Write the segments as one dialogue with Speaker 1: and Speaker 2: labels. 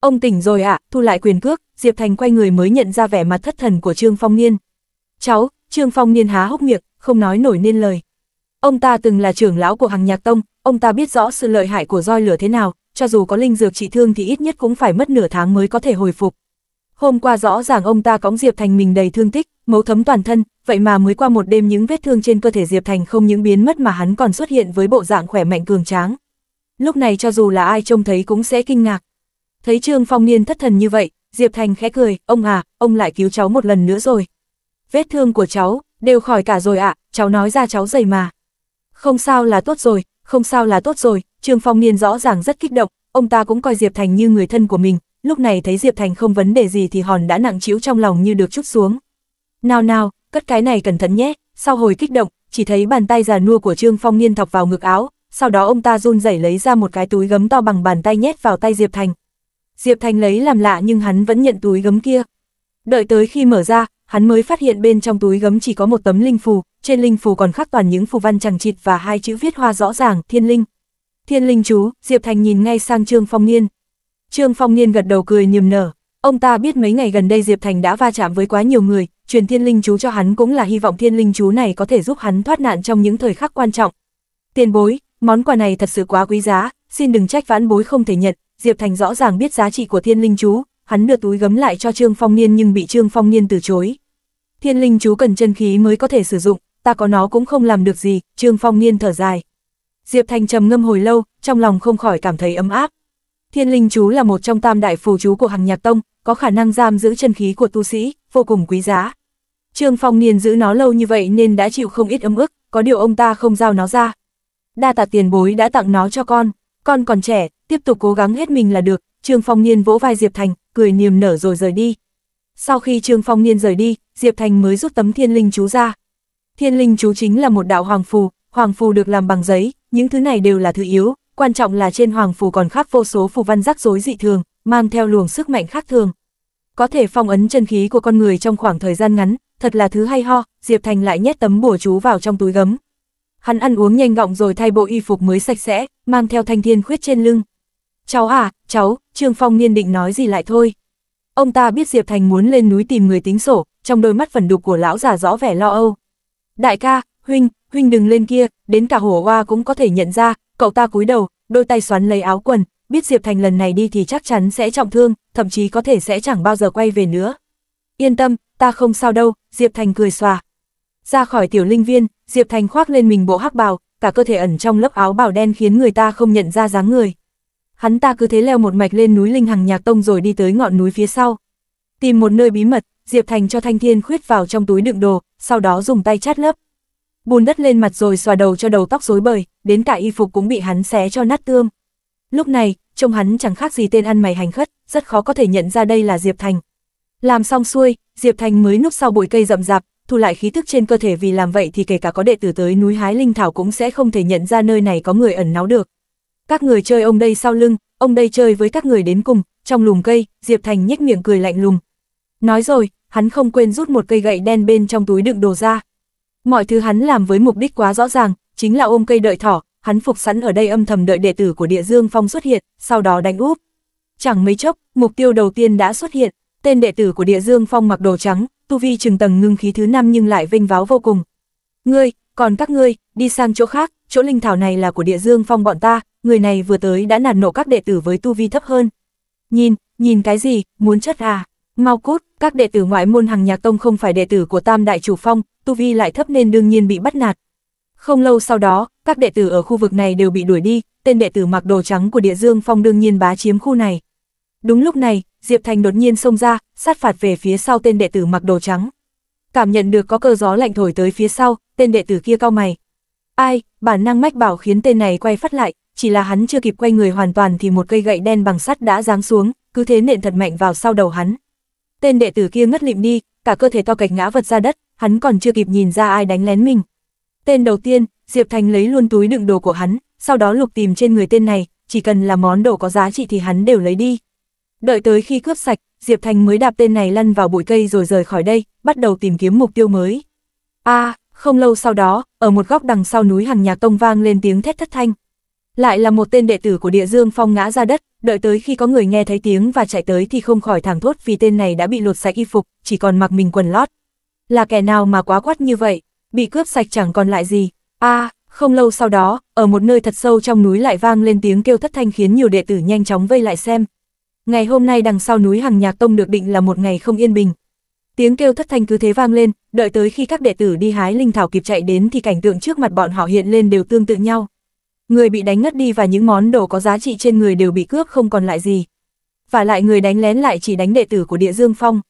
Speaker 1: Ông tỉnh rồi ạ, à, thu lại quyền cước, Diệp Thành quay người mới nhận ra vẻ mặt thất thần của Trương Phong Niên. Cháu, Trương Phong Niên há hốc miệng, không nói nổi nên lời. Ông ta từng là trưởng lão của hàng nhạc tông, ông ta biết rõ sự lợi hại của roi lửa thế nào, cho dù có linh dược trị thương thì ít nhất cũng phải mất nửa tháng mới có thể hồi phục. Hôm qua rõ ràng ông ta cõng Diệp Thành mình đầy thương tích, mấu thấm toàn thân, vậy mà mới qua một đêm những vết thương trên cơ thể Diệp Thành không những biến mất mà hắn còn xuất hiện với bộ dạng khỏe mạnh cường tráng. Lúc này cho dù là ai trông thấy cũng sẽ kinh ngạc. Thấy Trương Phong Niên thất thần như vậy, Diệp Thành khẽ cười, ông à, ông lại cứu cháu một lần nữa rồi. Vết thương của cháu, đều khỏi cả rồi ạ, à, cháu nói ra cháu dày mà. Không sao là tốt rồi, không sao là tốt rồi, Trương Phong Niên rõ ràng rất kích động, ông ta cũng coi Diệp Thành như người thân của mình, lúc này thấy Diệp Thành không vấn đề gì thì hòn đã nặng trĩu trong lòng như được chút xuống. Nào nào, cất cái này cẩn thận nhé, sau hồi kích động, chỉ thấy bàn tay già nua của Trương Phong Niên thọc vào ngực áo, sau đó ông ta run rẩy lấy ra một cái túi gấm to bằng bàn tay nhét vào tay Diệp Thành, Diệp Thành lấy làm lạ nhưng hắn vẫn nhận túi gấm kia. Đợi tới khi mở ra, hắn mới phát hiện bên trong túi gấm chỉ có một tấm linh phù, trên linh phù còn khắc toàn những phù văn chẳng chịt và hai chữ viết hoa rõ ràng, thiên linh. Thiên linh chú, Diệp Thành nhìn ngay sang Trương Phong Niên. Trương Phong Niên gật đầu cười niềm nở. Ông ta biết mấy ngày gần đây Diệp Thành đã va chạm với quá nhiều người, truyền thiên linh chú cho hắn cũng là hy vọng thiên linh chú này có thể giúp hắn thoát nạn trong những thời khắc quan trọng. Tiền bối, món quà này thật sự quá quý giá, xin đừng trách vãn bối không thể nhận, Diệp Thành rõ ràng biết giá trị của thiên linh chú, hắn đưa túi gấm lại cho Trương Phong Niên nhưng bị Trương Phong Niên từ chối. Thiên linh chú cần chân khí mới có thể sử dụng, ta có nó cũng không làm được gì, Trương Phong Niên thở dài. Diệp Thành trầm ngâm hồi lâu, trong lòng không khỏi cảm thấy ấm áp. Thiên linh chú là một trong tam đại phù chú của hàng nhạc tông, có khả năng giam giữ chân khí của tu sĩ, vô cùng quý giá. Trương Phong Niên giữ nó lâu như vậy nên đã chịu không ít ấm ức, có điều ông ta không giao nó ra. Đa tạ tiền bối đã tặng nó cho con, con còn trẻ, tiếp tục cố gắng hết mình là được, Trương Phong Niên vỗ vai Diệp Thành, cười niềm nở rồi rời đi. Sau khi Trương Phong Niên rời đi, Diệp Thành mới rút tấm thiên linh chú ra. Thiên linh chú chính là một đạo hoàng phù, hoàng phù được làm bằng giấy, những thứ này đều là thứ yếu, quan trọng là trên hoàng phù còn khắc vô số phù văn rắc rối dị thường, mang theo luồng sức mạnh khác thường. Có thể phong ấn chân khí của con người trong khoảng thời gian ngắn, thật là thứ hay ho, Diệp Thành lại nhét tấm bùa chú vào trong túi gấm. Hắn ăn uống nhanh gọng rồi thay bộ y phục mới sạch sẽ, mang theo thanh thiên khuyết trên lưng. Cháu à, cháu, Trương Phong nghiên định nói gì lại thôi. Ông ta biết Diệp Thành muốn lên núi tìm người tính sổ, trong đôi mắt phần đục của lão già rõ vẻ lo âu. Đại ca, huynh, huynh đừng lên kia, đến cả hổ hoa cũng có thể nhận ra, cậu ta cúi đầu, đôi tay xoắn lấy áo quần, biết Diệp Thành lần này đi thì chắc chắn sẽ trọng thương, thậm chí có thể sẽ chẳng bao giờ quay về nữa. Yên tâm, ta không sao đâu, Diệp Thành cười xòa. Ra khỏi tiểu linh viên, Diệp Thành khoác lên mình bộ hắc bào, cả cơ thể ẩn trong lớp áo bào đen khiến người ta không nhận ra dáng người hắn ta cứ thế leo một mạch lên núi Linh Hằng Nhạc Tông rồi đi tới ngọn núi phía sau. Tìm một nơi bí mật, Diệp Thành cho Thanh Thiên Khuyết vào trong túi đựng đồ, sau đó dùng tay chát lớp. Bùn đất lên mặt rồi xòa đầu cho đầu tóc rối bời, đến cả y phục cũng bị hắn xé cho nát tương. Lúc này, trông hắn chẳng khác gì tên ăn mày hành khất, rất khó có thể nhận ra đây là Diệp Thành. Làm xong xuôi, Diệp Thành mới núp sau bụi cây rậm rạp, thu lại khí thức trên cơ thể vì làm vậy thì kể cả có đệ tử tới núi hái linh thảo cũng sẽ không thể nhận ra nơi này có người ẩn náu được các người chơi ông đây sau lưng, ông đây chơi với các người đến cùng, trong lùm cây, Diệp Thành nhếch miệng cười lạnh lùng. Nói rồi, hắn không quên rút một cây gậy đen bên trong túi đựng đồ ra. Mọi thứ hắn làm với mục đích quá rõ ràng, chính là ôm cây đợi thỏ, hắn phục sẵn ở đây âm thầm đợi đệ tử của địa dương phong xuất hiện, sau đó đánh úp. Chẳng mấy chốc, mục tiêu đầu tiên đã xuất hiện, tên đệ tử của địa dương phong mặc đồ trắng, tu vi trừng tầng ngưng khí thứ năm nhưng lại vinh váo vô cùng. Ngươi, còn các ngươi, đi sang chỗ khác, chỗ linh thảo này là của địa dương phong bọn ta, người này vừa tới đã nạt nộ các đệ tử với tu vi thấp hơn. Nhìn, nhìn cái gì, muốn chất à? Mau cút, các đệ tử ngoại môn hàng nhạc tông không phải đệ tử của Tam Đại Chủ Phong, tu vi lại thấp nên đương nhiên bị bắt nạt. Không lâu sau đó, các đệ tử ở khu vực này đều bị đuổi đi, tên đệ tử mặc đồ trắng của địa dương phong đương nhiên bá chiếm khu này. Đúng lúc này, Diệp Thành đột nhiên xông ra, sát phạt về phía sau tên đệ tử mặc đồ trắng. Cảm nhận được có cơn gió lạnh thổi tới phía sau, tên đệ tử kia cao mày. Ai, bản năng mách bảo khiến tên này quay phát lại, chỉ là hắn chưa kịp quay người hoàn toàn thì một cây gậy đen bằng sắt đã giáng xuống, cứ thế nện thật mạnh vào sau đầu hắn. Tên đệ tử kia ngất lịm đi, cả cơ thể to cạch ngã vật ra đất, hắn còn chưa kịp nhìn ra ai đánh lén mình. Tên đầu tiên, Diệp Thành lấy luôn túi đựng đồ của hắn, sau đó lục tìm trên người tên này, chỉ cần là món đồ có giá trị thì hắn đều lấy đi. Đợi tới khi cướp sạch, Diệp Thành mới đạp tên này lăn vào bụi cây rồi rời khỏi đây, bắt đầu tìm kiếm mục tiêu mới. A, không lâu sau đó, ở một góc đằng sau núi Hằng Nhạc Tông vang lên tiếng thét thất thanh, lại là một tên đệ tử của địa dương phong ngã ra đất, đợi tới khi có người nghe thấy tiếng và chạy tới thì không khỏi thẳng thốt vì tên này đã bị lột sạch y phục, chỉ còn mặc mình quần lót. Là kẻ nào mà quá quát như vậy, bị cướp sạch chẳng còn lại gì. a à, không lâu sau đó, ở một nơi thật sâu trong núi lại vang lên tiếng kêu thất thanh khiến nhiều đệ tử nhanh chóng vây lại xem. Ngày hôm nay đằng sau núi Hằng Nhạc Tông được định là một ngày không yên bình. Tiếng kêu thất thanh cứ thế vang lên, đợi tới khi các đệ tử đi hái linh thảo kịp chạy đến thì cảnh tượng trước mặt bọn họ hiện lên đều tương tự nhau. Người bị đánh ngất đi và những món đồ có giá trị trên người đều bị cướp không còn lại gì. Và lại người đánh lén lại chỉ đánh đệ tử của địa dương phong.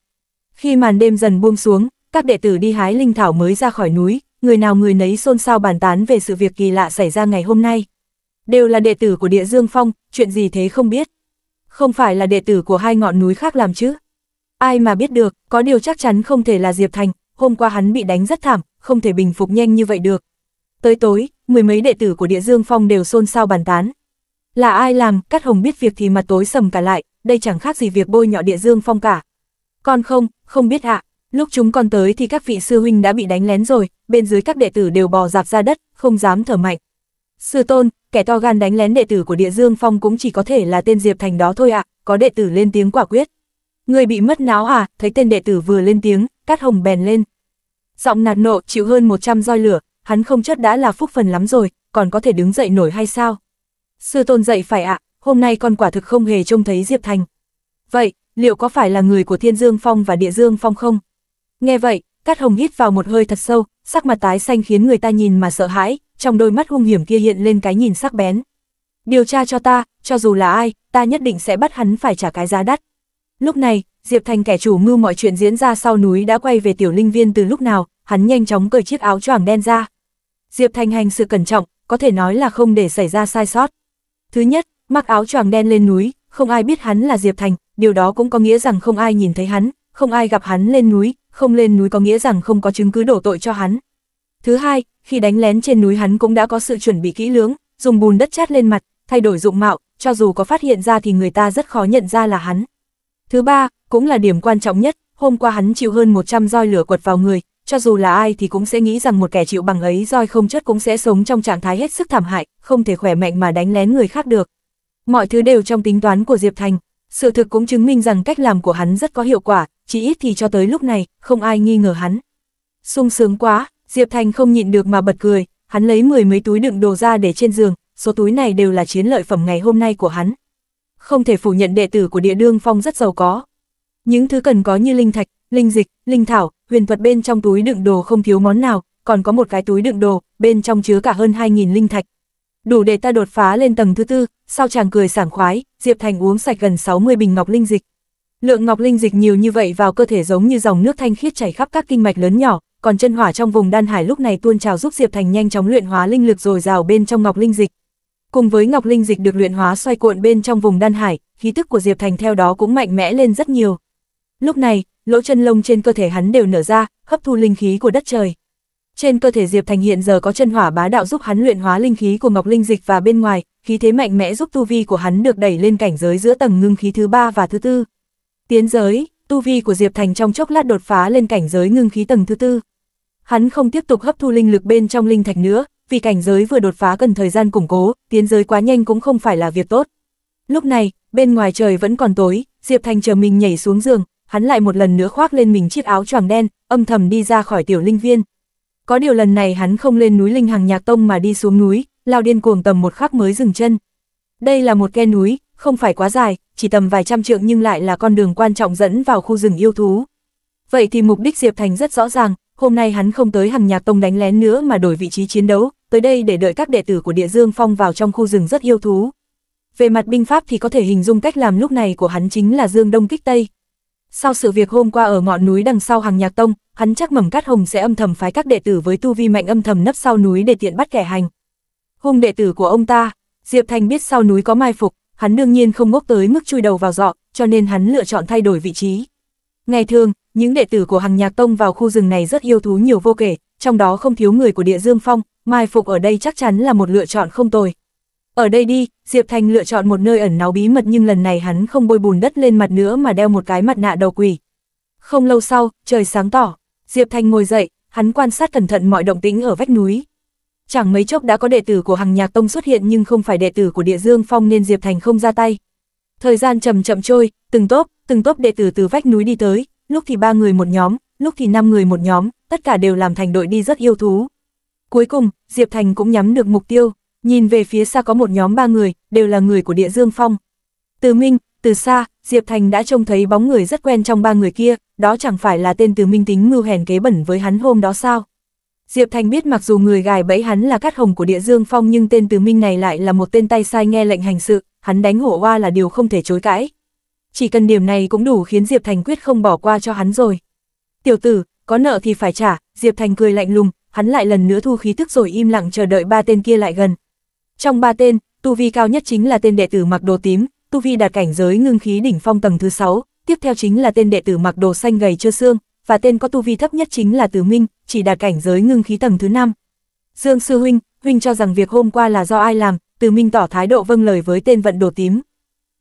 Speaker 1: Khi màn đêm dần buông xuống, các đệ tử đi hái linh thảo mới ra khỏi núi, người nào người nấy xôn xao bàn tán về sự việc kỳ lạ xảy ra ngày hôm nay. Đều là đệ tử của địa dương phong, chuyện gì thế không biết. Không phải là đệ tử của hai ngọn núi khác làm chứ. Ai mà biết được, có điều chắc chắn không thể là Diệp Thành, hôm qua hắn bị đánh rất thảm, không thể bình phục nhanh như vậy được. Tới tối, mười mấy đệ tử của địa dương phong đều xôn xao bàn tán. Là ai làm, Cát Hồng biết việc thì mặt tối sầm cả lại, đây chẳng khác gì việc bôi nhọ địa dương phong cả. con không, không biết ạ, lúc chúng con tới thì các vị sư huynh đã bị đánh lén rồi, bên dưới các đệ tử đều bò dạp ra đất, không dám thở mạnh. Sư tôn, kẻ to gan đánh lén đệ tử của địa dương phong cũng chỉ có thể là tên Diệp Thành đó thôi ạ, có đệ tử lên tiếng quả quyết. Người bị mất náo à, thấy tên đệ tử vừa lên tiếng, Cát Hồng bèn lên. Giọng nạt nộ chịu hơn 100 roi lửa, hắn không chất đã là phúc phần lắm rồi, còn có thể đứng dậy nổi hay sao? Sư tôn dậy phải ạ, hôm nay con quả thực không hề trông thấy Diệp Thành. Vậy, liệu có phải là người của Thiên Dương Phong và Địa Dương Phong không? Nghe vậy, Cát Hồng hít vào một hơi thật sâu, sắc mặt tái xanh khiến người ta nhìn mà sợ hãi, trong đôi mắt hung hiểm kia hiện lên cái nhìn sắc bén. Điều tra cho ta, cho dù là ai, ta nhất định sẽ bắt hắn phải trả cái giá đắt. Lúc này, Diệp Thành kẻ chủ mưu mọi chuyện diễn ra sau núi đã quay về tiểu linh viên từ lúc nào, hắn nhanh chóng cởi chiếc áo choàng đen ra, Diệp Thành hành sự cẩn trọng, có thể nói là không để xảy ra sai sót. Thứ nhất, mặc áo choàng đen lên núi, không ai biết hắn là Diệp Thành, điều đó cũng có nghĩa rằng không ai nhìn thấy hắn, không ai gặp hắn lên núi, không lên núi có nghĩa rằng không có chứng cứ đổ tội cho hắn. Thứ hai, khi đánh lén trên núi hắn cũng đã có sự chuẩn bị kỹ lưỡng, dùng bùn đất chát lên mặt, thay đổi dụng mạo, cho dù có phát hiện ra thì người ta rất khó nhận ra là hắn. Thứ ba, cũng là điểm quan trọng nhất, hôm qua hắn chịu hơn 100 roi lửa quật vào người, cho dù là ai thì cũng sẽ nghĩ rằng một kẻ chịu bằng ấy roi không chất cũng sẽ sống trong trạng thái hết sức thảm hại, không thể khỏe mạnh mà đánh lén người khác được. Mọi thứ đều trong tính toán của Diệp Thành, sự thực cũng chứng minh rằng cách làm của hắn rất có hiệu quả, chỉ ít thì cho tới lúc này, không ai nghi ngờ hắn. sung sướng quá, Diệp Thành không nhịn được mà bật cười, hắn lấy mười mấy túi đựng đồ ra để trên giường, số túi này đều là chiến lợi phẩm ngày hôm nay của hắn. Không thể phủ nhận đệ tử của địa đương phong rất giàu có. Những thứ cần có như linh thạch, linh dịch, linh thảo, huyền thuật bên trong túi đựng đồ không thiếu món nào, còn có một cái túi đựng đồ, bên trong chứa cả hơn 2.000 linh thạch. Đủ để ta đột phá lên tầng thứ tư, sau chàng cười sảng khoái, Diệp Thành uống sạch gần 60 bình ngọc linh dịch. Lượng ngọc linh dịch nhiều như vậy vào cơ thể giống như dòng nước thanh khiết chảy khắp các kinh mạch lớn nhỏ, còn chân hỏa trong vùng đan hải lúc này tuôn trào giúp Diệp Thành nhanh chóng luyện hóa linh lực dồi dào bên trong ngọc linh dịch. Cùng với ngọc linh dịch được luyện hóa xoay cuộn bên trong vùng đan hải, khí tức của Diệp Thành theo đó cũng mạnh mẽ lên rất nhiều. Lúc này, lỗ chân lông trên cơ thể hắn đều nở ra, hấp thu linh khí của đất trời. Trên cơ thể Diệp Thành hiện giờ có chân hỏa bá đạo giúp hắn luyện hóa linh khí của Ngọc Linh Dịch và bên ngoài, khí thế mạnh mẽ giúp tu vi của hắn được đẩy lên cảnh giới giữa tầng ngưng khí thứ ba và thứ tư. Tiến giới, tu vi của Diệp Thành trong chốc lát đột phá lên cảnh giới ngưng khí tầng thứ tư. Hắn không tiếp tục hấp thu linh lực bên trong linh thạch nữa, vì cảnh giới vừa đột phá cần thời gian củng cố, tiến giới quá nhanh cũng không phải là việc tốt. Lúc này, bên ngoài trời vẫn còn tối, Diệp Thành chờ mình nhảy xuống giường, hắn lại một lần nữa khoác lên mình chiếc áo choàng đen, âm thầm đi ra khỏi tiểu linh viên. Có điều lần này hắn không lên núi Linh Hằng Nhạc Tông mà đi xuống núi, lao điên cuồng tầm một khắc mới dừng chân. Đây là một khe núi, không phải quá dài, chỉ tầm vài trăm trượng nhưng lại là con đường quan trọng dẫn vào khu rừng yêu thú. Vậy thì mục đích Diệp Thành rất rõ ràng, hôm nay hắn không tới Hằng Nhạc Tông đánh lén nữa mà đổi vị trí chiến đấu, tới đây để đợi các đệ tử của Địa Dương Phong vào trong khu rừng rất yêu thú. Về mặt binh pháp thì có thể hình dung cách làm lúc này của hắn chính là dương đông kích tây, sau sự việc hôm qua ở ngọn núi đằng sau hàng nhạc tông, hắn chắc mầm cát hồng sẽ âm thầm phái các đệ tử với tu vi mạnh âm thầm nấp sau núi để tiện bắt kẻ hành. Hung đệ tử của ông ta, Diệp Thành biết sau núi có mai phục, hắn đương nhiên không ngốc tới mức chui đầu vào dọ, cho nên hắn lựa chọn thay đổi vị trí. Ngày thường, những đệ tử của hàng nhạc tông vào khu rừng này rất yêu thú nhiều vô kể, trong đó không thiếu người của địa dương phong, mai phục ở đây chắc chắn là một lựa chọn không tồi. Ở đây đi, Diệp Thành lựa chọn một nơi ẩn náu bí mật nhưng lần này hắn không bôi bùn đất lên mặt nữa mà đeo một cái mặt nạ đầu quỷ. Không lâu sau, trời sáng tỏ, Diệp Thành ngồi dậy, hắn quan sát cẩn thận mọi động tĩnh ở vách núi. Chẳng mấy chốc đã có đệ tử của Hằng Nhạc Tông xuất hiện nhưng không phải đệ tử của Địa Dương Phong nên Diệp Thành không ra tay. Thời gian chậm chậm trôi, từng tốp, từng tốp đệ tử từ vách núi đi tới, lúc thì ba người một nhóm, lúc thì năm người một nhóm, tất cả đều làm thành đội đi rất yêu thú. Cuối cùng, Diệp Thành cũng nhắm được mục tiêu, Nhìn về phía xa có một nhóm ba người, đều là người của địa dương phong. Từ Minh, từ xa, Diệp Thành đã trông thấy bóng người rất quen trong ba người kia, đó chẳng phải là tên từ Minh tính mưu hèn kế bẩn với hắn hôm đó sao. Diệp Thành biết mặc dù người gài bẫy hắn là Cát Hồng của địa dương phong nhưng tên từ Minh này lại là một tên tay sai nghe lệnh hành sự, hắn đánh hổ hoa là điều không thể chối cãi. Chỉ cần điểm này cũng đủ khiến Diệp Thành quyết không bỏ qua cho hắn rồi. Tiểu tử, có nợ thì phải trả, Diệp Thành cười lạnh lùng, hắn lại lần nữa thu khí tức rồi im lặng chờ đợi ba tên kia lại gần. Trong ba tên, tu vi cao nhất chính là tên đệ tử mặc đồ tím, tu vi đạt cảnh giới ngưng khí đỉnh phong tầng thứ 6, tiếp theo chính là tên đệ tử mặc đồ xanh gầy chưa xương, và tên có tu vi thấp nhất chính là Từ Minh, chỉ đạt cảnh giới ngưng khí tầng thứ 5. Dương sư huynh, huynh cho rằng việc hôm qua là do ai làm, Từ Minh tỏ thái độ vâng lời với tên vận đồ tím.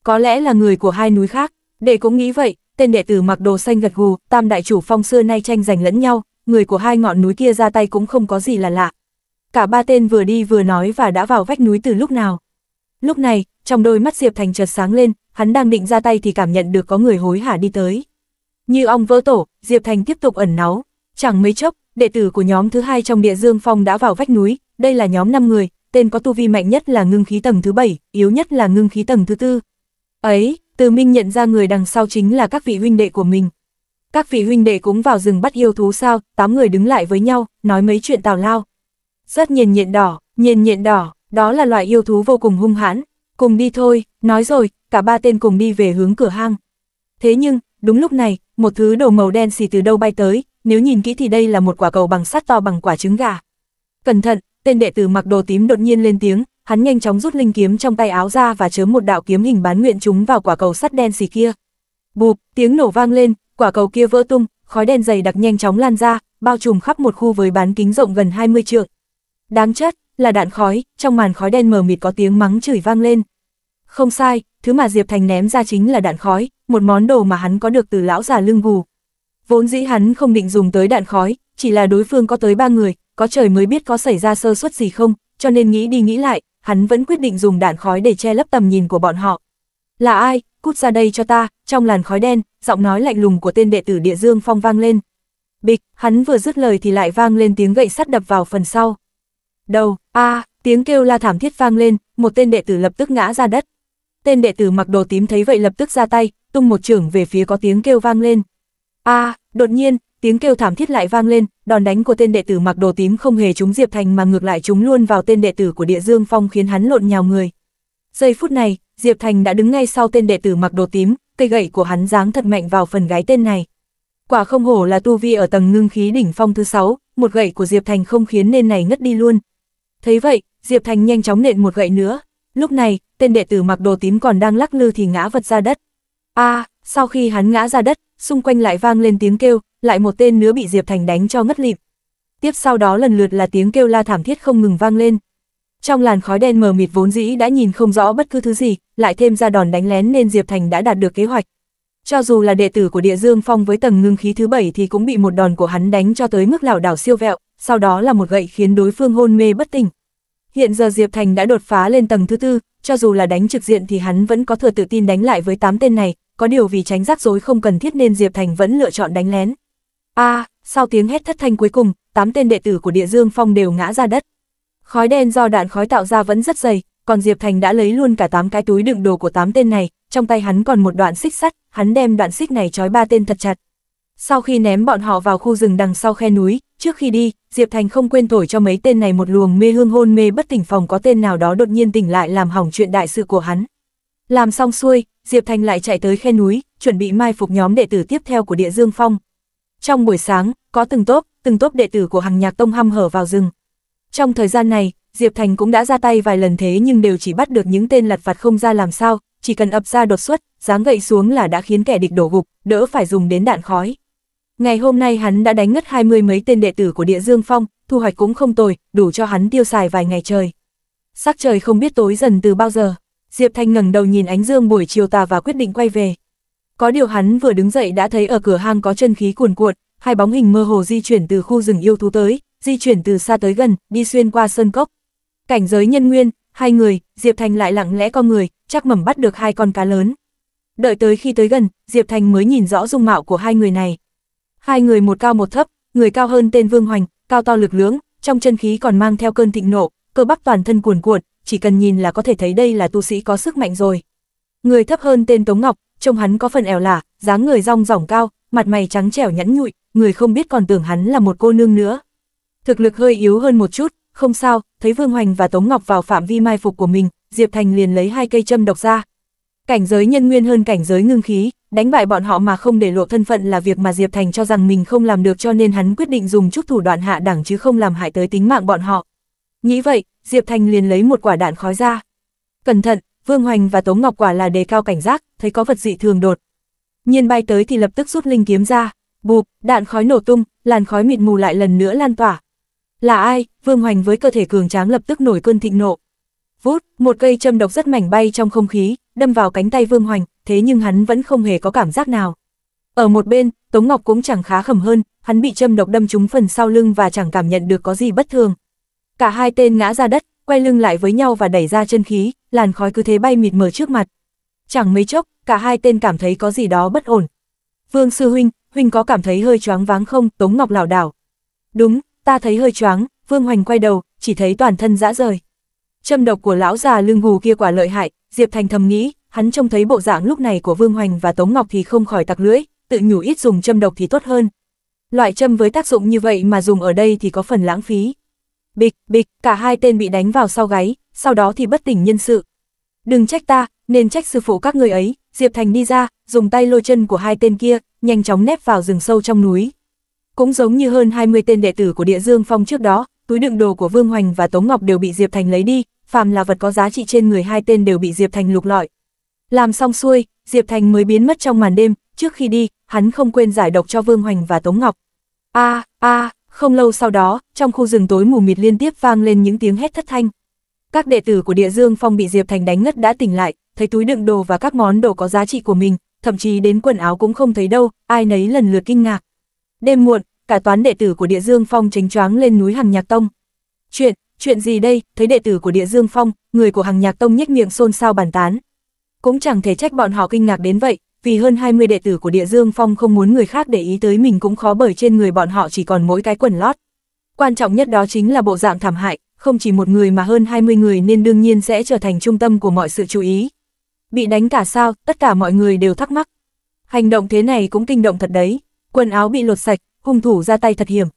Speaker 1: Có lẽ là người của hai núi khác, đệ cũng nghĩ vậy, tên đệ tử mặc đồ xanh gật gù, tam đại chủ phong xưa nay tranh giành lẫn nhau, người của hai ngọn núi kia ra tay cũng không có gì là lạ. Cả ba tên vừa đi vừa nói và đã vào vách núi từ lúc nào. Lúc này, trong đôi mắt Diệp Thành chợt sáng lên, hắn đang định ra tay thì cảm nhận được có người hối hả đi tới. Như ong vỡ tổ, Diệp Thành tiếp tục ẩn náu. Chẳng mấy chốc, đệ tử của nhóm thứ hai trong địa dương phong đã vào vách núi, đây là nhóm 5 người, tên có tu vi mạnh nhất là ngưng khí tầng thứ 7, yếu nhất là ngưng khí tầng thứ tư. Ấy, Từ Minh nhận ra người đằng sau chính là các vị huynh đệ của mình. Các vị huynh đệ cũng vào rừng bắt yêu thú sao, tám người đứng lại với nhau, nói mấy chuyện tào lao, rất nhiền nhiện đỏ, nhiền nhiện đỏ, đó là loại yêu thú vô cùng hung hãn, cùng đi thôi, nói rồi, cả ba tên cùng đi về hướng cửa hang. Thế nhưng, đúng lúc này, một thứ đồ màu đen xì từ đâu bay tới, nếu nhìn kỹ thì đây là một quả cầu bằng sắt to bằng quả trứng gà. Cẩn thận, tên đệ tử mặc đồ tím đột nhiên lên tiếng, hắn nhanh chóng rút linh kiếm trong tay áo ra và chớm một đạo kiếm hình bán nguyện chúng vào quả cầu sắt đen xì kia. Bụp, tiếng nổ vang lên, quả cầu kia vỡ tung, khói đen dày đặc nhanh chóng lan ra, bao trùm khắp một khu với bán kính rộng gần 20 trượng. Đáng chất là đạn khói, trong màn khói đen mờ mịt có tiếng mắng chửi vang lên. Không sai, thứ mà Diệp Thành ném ra chính là đạn khói, một món đồ mà hắn có được từ lão già lưng gù. Vốn dĩ hắn không định dùng tới đạn khói, chỉ là đối phương có tới ba người, có trời mới biết có xảy ra sơ suất gì không, cho nên nghĩ đi nghĩ lại, hắn vẫn quyết định dùng đạn khói để che lấp tầm nhìn của bọn họ. Là ai, cút ra đây cho ta, trong làn khói đen, giọng nói lạnh lùng của tên đệ tử địa dương phong vang lên. Bịch, hắn vừa dứt lời thì lại vang lên tiếng gậy sắt đập vào phần sau đầu, a à, tiếng kêu la thảm thiết vang lên, một tên đệ tử lập tức ngã ra đất. Tên đệ tử mặc đồ tím thấy vậy lập tức ra tay, tung một trưởng về phía có tiếng kêu vang lên. a à, đột nhiên, tiếng kêu thảm thiết lại vang lên, đòn đánh của tên đệ tử mặc đồ tím không hề trúng Diệp Thành mà ngược lại trúng luôn vào tên đệ tử của địa dương phong khiến hắn lộn nhào người. Giây phút này, Diệp Thành đã đứng ngay sau tên đệ tử mặc đồ tím, cây gậy của hắn giáng thật mạnh vào phần gái tên này. Quả không hổ là tu vi ở tầng ngưng khí đỉnh phong thứ sáu một gậy của Diệp Thành không khiến nên này ngất đi luôn, Thấy vậy, Diệp Thành nhanh chóng nện một gậy nữa. Lúc này, tên đệ tử mặc đồ tím còn đang lắc lư thì ngã vật ra đất. A, sau khi hắn ngã ra đất, xung quanh lại vang lên tiếng kêu, lại một tên nữa bị Diệp Thành đánh cho ngất lịm. Tiếp sau đó lần lượt là tiếng kêu la thảm thiết không ngừng vang lên. Trong làn khói đen mờ mịt vốn dĩ đã nhìn không rõ bất cứ thứ gì, lại thêm ra đòn đánh lén nên Diệp Thành đã đạt được kế hoạch. Cho dù là đệ tử của Địa Dương Phong với tầng ngưng khí thứ bảy thì cũng bị một đòn của hắn đánh cho tới mức lảo đảo siêu vẹo, sau đó là một gậy khiến đối phương hôn mê bất tỉnh. Hiện giờ Diệp Thành đã đột phá lên tầng thứ tư, cho dù là đánh trực diện thì hắn vẫn có thừa tự tin đánh lại với 8 tên này, có điều vì tránh rắc rối không cần thiết nên Diệp Thành vẫn lựa chọn đánh lén. A, à, sau tiếng hét thất thanh cuối cùng, 8 tên đệ tử của Địa Dương Phong đều ngã ra đất. Khói đen do đạn khói tạo ra vẫn rất dày, còn Diệp Thành đã lấy luôn cả 8 cái túi đựng đồ của 8 tên này, trong tay hắn còn một đoạn xích sắt, hắn đem đoạn xích này trói ba tên thật chặt, sau khi ném bọn họ vào khu rừng đằng sau khe núi, trước khi đi, Diệp Thành không quên thổi cho mấy tên này một luồng mê hương hôn mê bất tỉnh phòng có tên nào đó đột nhiên tỉnh lại làm hỏng chuyện đại sự của hắn. Làm xong xuôi, Diệp Thành lại chạy tới khe núi, chuẩn bị mai phục nhóm đệ tử tiếp theo của địa Dương Phong. Trong buổi sáng, có từng tốp, từng tốp đệ tử của hàng nhạc tông hăm hở vào rừng. Trong thời gian này, Diệp Thành cũng đã ra tay vài lần thế nhưng đều chỉ bắt được những tên lật vặt không ra làm sao, chỉ cần ập ra đột xuất, dáng gậy xuống là đã khiến kẻ địch đổ gục, đỡ phải dùng đến đạn khói. Ngày hôm nay hắn đã đánh ngất hai mươi mấy tên đệ tử của địa dương phong, thu hoạch cũng không tồi, đủ cho hắn tiêu xài vài ngày trời. Sắc trời không biết tối dần từ bao giờ, Diệp Thanh ngẩng đầu nhìn ánh dương buổi chiều tà và quyết định quay về. Có điều hắn vừa đứng dậy đã thấy ở cửa hang có chân khí cuồn cuộn, hai bóng hình mơ hồ di chuyển từ khu rừng yêu thú tới, di chuyển từ xa tới gần, đi xuyên qua sơn cốc. Cảnh giới nhân nguyên, hai người, Diệp Thanh lại lặng lẽ con người, chắc mầm bắt được hai con cá lớn. Đợi tới khi tới gần, Diệp Thanh mới nhìn rõ dung mạo của hai người này. Hai người một cao một thấp, người cao hơn tên Vương Hoành, cao to lực lưỡng, trong chân khí còn mang theo cơn thịnh nộ, cơ bắp toàn thân cuồn cuộn, chỉ cần nhìn là có thể thấy đây là tu sĩ có sức mạnh rồi. Người thấp hơn tên Tống Ngọc, trông hắn có phần ẻo lả, dáng người rong ròng cao, mặt mày trắng trẻo nhẵn nhụi, người không biết còn tưởng hắn là một cô nương nữa. Thực lực hơi yếu hơn một chút, không sao, thấy Vương Hoành và Tống Ngọc vào phạm vi mai phục của mình, Diệp Thành liền lấy hai cây châm độc ra. Cảnh giới nhân nguyên hơn cảnh giới ngưng khí, Đánh bại bọn họ mà không để lộ thân phận là việc mà Diệp Thành cho rằng mình không làm được cho nên hắn quyết định dùng chút thủ đoạn hạ đẳng chứ không làm hại tới tính mạng bọn họ. Nghĩ vậy, Diệp Thành liền lấy một quả đạn khói ra. Cẩn thận, Vương Hoành và Tống Ngọc quả là đề cao cảnh giác, thấy có vật dị thường đột. Nhiên bay tới thì lập tức rút linh kiếm ra, bụp, đạn khói nổ tung, làn khói mịt mù lại lần nữa lan tỏa. Là ai? Vương Hoành với cơ thể cường tráng lập tức nổi cơn thịnh nộ. Vút, một cây châm độc rất mảnh bay trong không khí, đâm vào cánh tay Vương Hoành thế nhưng hắn vẫn không hề có cảm giác nào. Ở một bên, Tống Ngọc cũng chẳng khá khẩm hơn, hắn bị châm độc đâm trúng phần sau lưng và chẳng cảm nhận được có gì bất thường. Cả hai tên ngã ra đất, quay lưng lại với nhau và đẩy ra chân khí, làn khói cứ thế bay mịt mờ trước mặt. Chẳng mấy chốc, cả hai tên cảm thấy có gì đó bất ổn. Vương Sư Huynh, Huynh có cảm thấy hơi choáng váng không? Tống Ngọc lảo đảo. Đúng, ta thấy hơi choáng, Vương Hoành quay đầu, chỉ thấy toàn thân dã rời. Châm độc của lão già lưng gù kia quả lợi hại, Diệp Thành thầm nghĩ, hắn trông thấy bộ dạng lúc này của Vương Hoành và Tống Ngọc thì không khỏi tặc lưỡi, tự nhủ ít dùng châm độc thì tốt hơn. Loại châm với tác dụng như vậy mà dùng ở đây thì có phần lãng phí. Bịch, bịch, cả hai tên bị đánh vào sau gáy, sau đó thì bất tỉnh nhân sự. Đừng trách ta, nên trách sư phụ các người ấy, Diệp Thành đi ra, dùng tay lôi chân của hai tên kia, nhanh chóng nép vào rừng sâu trong núi. Cũng giống như hơn 20 tên đệ tử của địa dương phong trước đó, túi đựng đồ của Vương Hoành và Tống Ngọc đều bị Diệp Thành lấy đi, phàm là vật có giá trị trên người hai tên đều bị Diệp Thành lục lọi. Làm xong xuôi, Diệp Thành mới biến mất trong màn đêm, trước khi đi, hắn không quên giải độc cho Vương Hoành và Tống Ngọc. A, a, không lâu sau đó, trong khu rừng tối mù mịt liên tiếp vang lên những tiếng hét thất thanh. Các đệ tử của Địa Dương Phong bị Diệp Thành đánh ngất đã tỉnh lại, thấy túi đựng đồ và các món đồ có giá trị của mình, thậm chí đến quần áo cũng không thấy đâu, ai nấy lần lượt kinh ngạc. Đêm muộn, cả toán đệ tử của Địa Dương Phong chính choáng lên núi Hằng Nhạc Tông. Chuyện chuyện gì đây, thấy đệ tử của địa dương phong, người của hàng nhạc tông nhếch miệng xôn xao bàn tán. Cũng chẳng thể trách bọn họ kinh ngạc đến vậy, vì hơn 20 đệ tử của địa dương phong không muốn người khác để ý tới mình cũng khó bởi trên người bọn họ chỉ còn mỗi cái quần lót. Quan trọng nhất đó chính là bộ dạng thảm hại, không chỉ một người mà hơn 20 người nên đương nhiên sẽ trở thành trung tâm của mọi sự chú ý. Bị đánh cả sao, tất cả mọi người đều thắc mắc. Hành động thế này cũng kinh động thật đấy, quần áo bị lột sạch, hung thủ ra tay thật hiểm,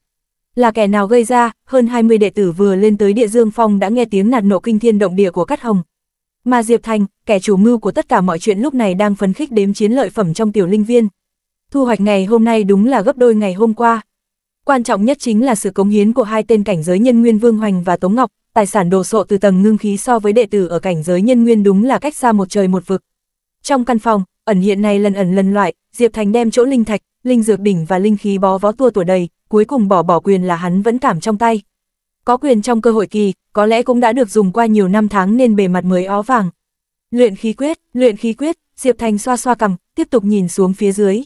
Speaker 1: là kẻ nào gây ra, hơn 20 đệ tử vừa lên tới địa dương phong đã nghe tiếng nạt nộ kinh thiên động địa của Cát Hồng. Mà Diệp Thành, kẻ chủ mưu của tất cả mọi chuyện lúc này đang phấn khích đếm chiến lợi phẩm trong tiểu linh viên. Thu hoạch ngày hôm nay đúng là gấp đôi ngày hôm qua. Quan trọng nhất chính là sự cống hiến của hai tên cảnh giới nhân nguyên Vương Hoành và Tống Ngọc, tài sản đồ sộ từ tầng ngưng khí so với đệ tử ở cảnh giới nhân nguyên đúng là cách xa một trời một vực. Trong căn phòng, ẩn hiện này lần ẩn lần loại, Diệp Thành đem chỗ linh thạch, linh dược đỉnh và linh khí bó vó tua tuổi đầy, cuối cùng bỏ bỏ quyền là hắn vẫn cảm trong tay. Có quyền trong cơ hội kỳ, có lẽ cũng đã được dùng qua nhiều năm tháng nên bề mặt mới ó vàng. Luyện khí quyết, luyện khí quyết, Diệp Thành xoa xoa cầm, tiếp tục nhìn xuống phía dưới.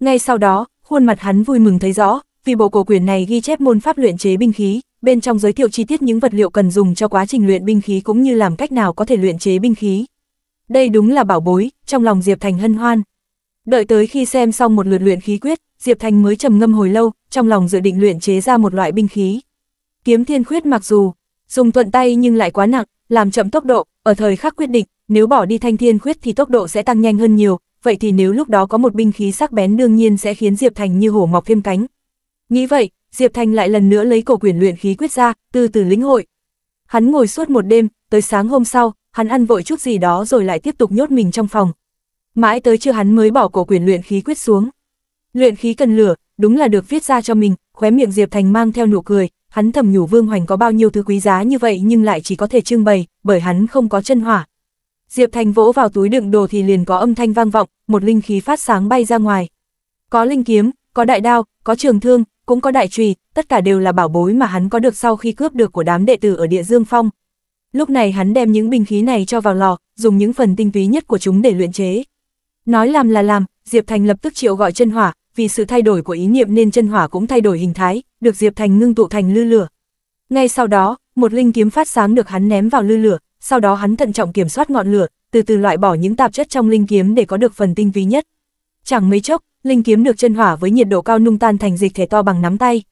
Speaker 1: Ngay sau đó, khuôn mặt hắn vui mừng thấy rõ, vì bộ cổ quyền này ghi chép môn pháp luyện chế binh khí, bên trong giới thiệu chi tiết những vật liệu cần dùng cho quá trình luyện binh khí cũng như làm cách nào có thể luyện chế binh khí đây đúng là bảo bối, trong lòng Diệp Thành hân hoan. Đợi tới khi xem xong một lượt luyện khí quyết, Diệp Thành mới trầm ngâm hồi lâu, trong lòng dự định luyện chế ra một loại binh khí. Kiếm thiên khuyết mặc dù dùng thuận tay nhưng lại quá nặng, làm chậm tốc độ, ở thời khắc quyết định, nếu bỏ đi thanh thiên khuyết thì tốc độ sẽ tăng nhanh hơn nhiều, vậy thì nếu lúc đó có một binh khí sắc bén đương nhiên sẽ khiến Diệp Thành như hổ mọc thêm cánh. Nghĩ vậy, Diệp Thành lại lần nữa lấy cổ quyển luyện khí quyết ra, từ từ lĩnh hội. Hắn ngồi suốt một đêm, tới sáng hôm sau, hắn ăn vội chút gì đó rồi lại tiếp tục nhốt mình trong phòng. Mãi tới chưa hắn mới bỏ cổ quyển luyện khí quyết xuống. Luyện khí cần lửa, đúng là được viết ra cho mình, khóe miệng Diệp Thành mang theo nụ cười, hắn thầm nhủ Vương Hoành có bao nhiêu thứ quý giá như vậy nhưng lại chỉ có thể trưng bày, bởi hắn không có chân hỏa. Diệp Thành vỗ vào túi đựng đồ thì liền có âm thanh vang vọng, một linh khí phát sáng bay ra ngoài. Có linh kiếm, có đại đao, có trường thương, cũng có đại trùy, tất cả đều là bảo bối mà hắn có được sau khi cướp được của đám đệ tử ở Địa Dương Phong, Lúc này hắn đem những binh khí này cho vào lò, dùng những phần tinh túy nhất của chúng để luyện chế. Nói làm là làm, Diệp Thành lập tức triệu gọi chân hỏa, vì sự thay đổi của ý niệm nên chân hỏa cũng thay đổi hình thái, được Diệp Thành ngưng tụ thành lư lửa. Ngay sau đó, một linh kiếm phát sáng được hắn ném vào lư lửa, sau đó hắn thận trọng kiểm soát ngọn lửa, từ từ loại bỏ những tạp chất trong linh kiếm để có được phần tinh túy nhất. Chẳng mấy chốc, linh kiếm được chân hỏa với nhiệt độ cao nung tan thành dịch thể to bằng nắm tay.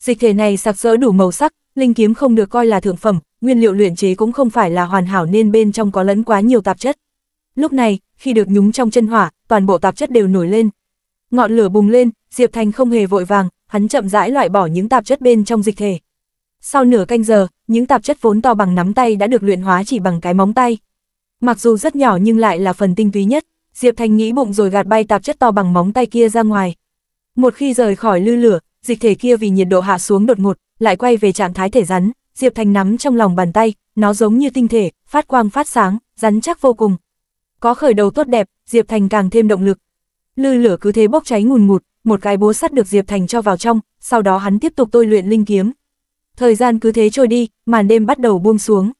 Speaker 1: Dịch thể này sặc sỡ đủ màu sắc, linh kiếm không được coi là thượng phẩm, nguyên liệu luyện chế cũng không phải là hoàn hảo nên bên trong có lẫn quá nhiều tạp chất. Lúc này, khi được nhúng trong chân hỏa, toàn bộ tạp chất đều nổi lên. Ngọn lửa bùng lên, Diệp Thành không hề vội vàng, hắn chậm rãi loại bỏ những tạp chất bên trong dịch thể. Sau nửa canh giờ, những tạp chất vốn to bằng nắm tay đã được luyện hóa chỉ bằng cái móng tay. Mặc dù rất nhỏ nhưng lại là phần tinh túy nhất, Diệp Thành nghĩ bụng rồi gạt bay tạp chất to bằng móng tay kia ra ngoài. Một khi rời khỏi lư lửa, dịch thể kia vì nhiệt độ hạ xuống đột ngột, lại quay về trạng thái thể rắn, Diệp Thành nắm trong lòng bàn tay, nó giống như tinh thể, phát quang phát sáng, rắn chắc vô cùng. Có khởi đầu tốt đẹp, Diệp Thành càng thêm động lực. Lư lửa cứ thế bốc cháy ngùn ngụt, một cái búa sắt được Diệp Thành cho vào trong, sau đó hắn tiếp tục tôi luyện linh kiếm. Thời gian cứ thế trôi đi, màn đêm bắt đầu buông xuống.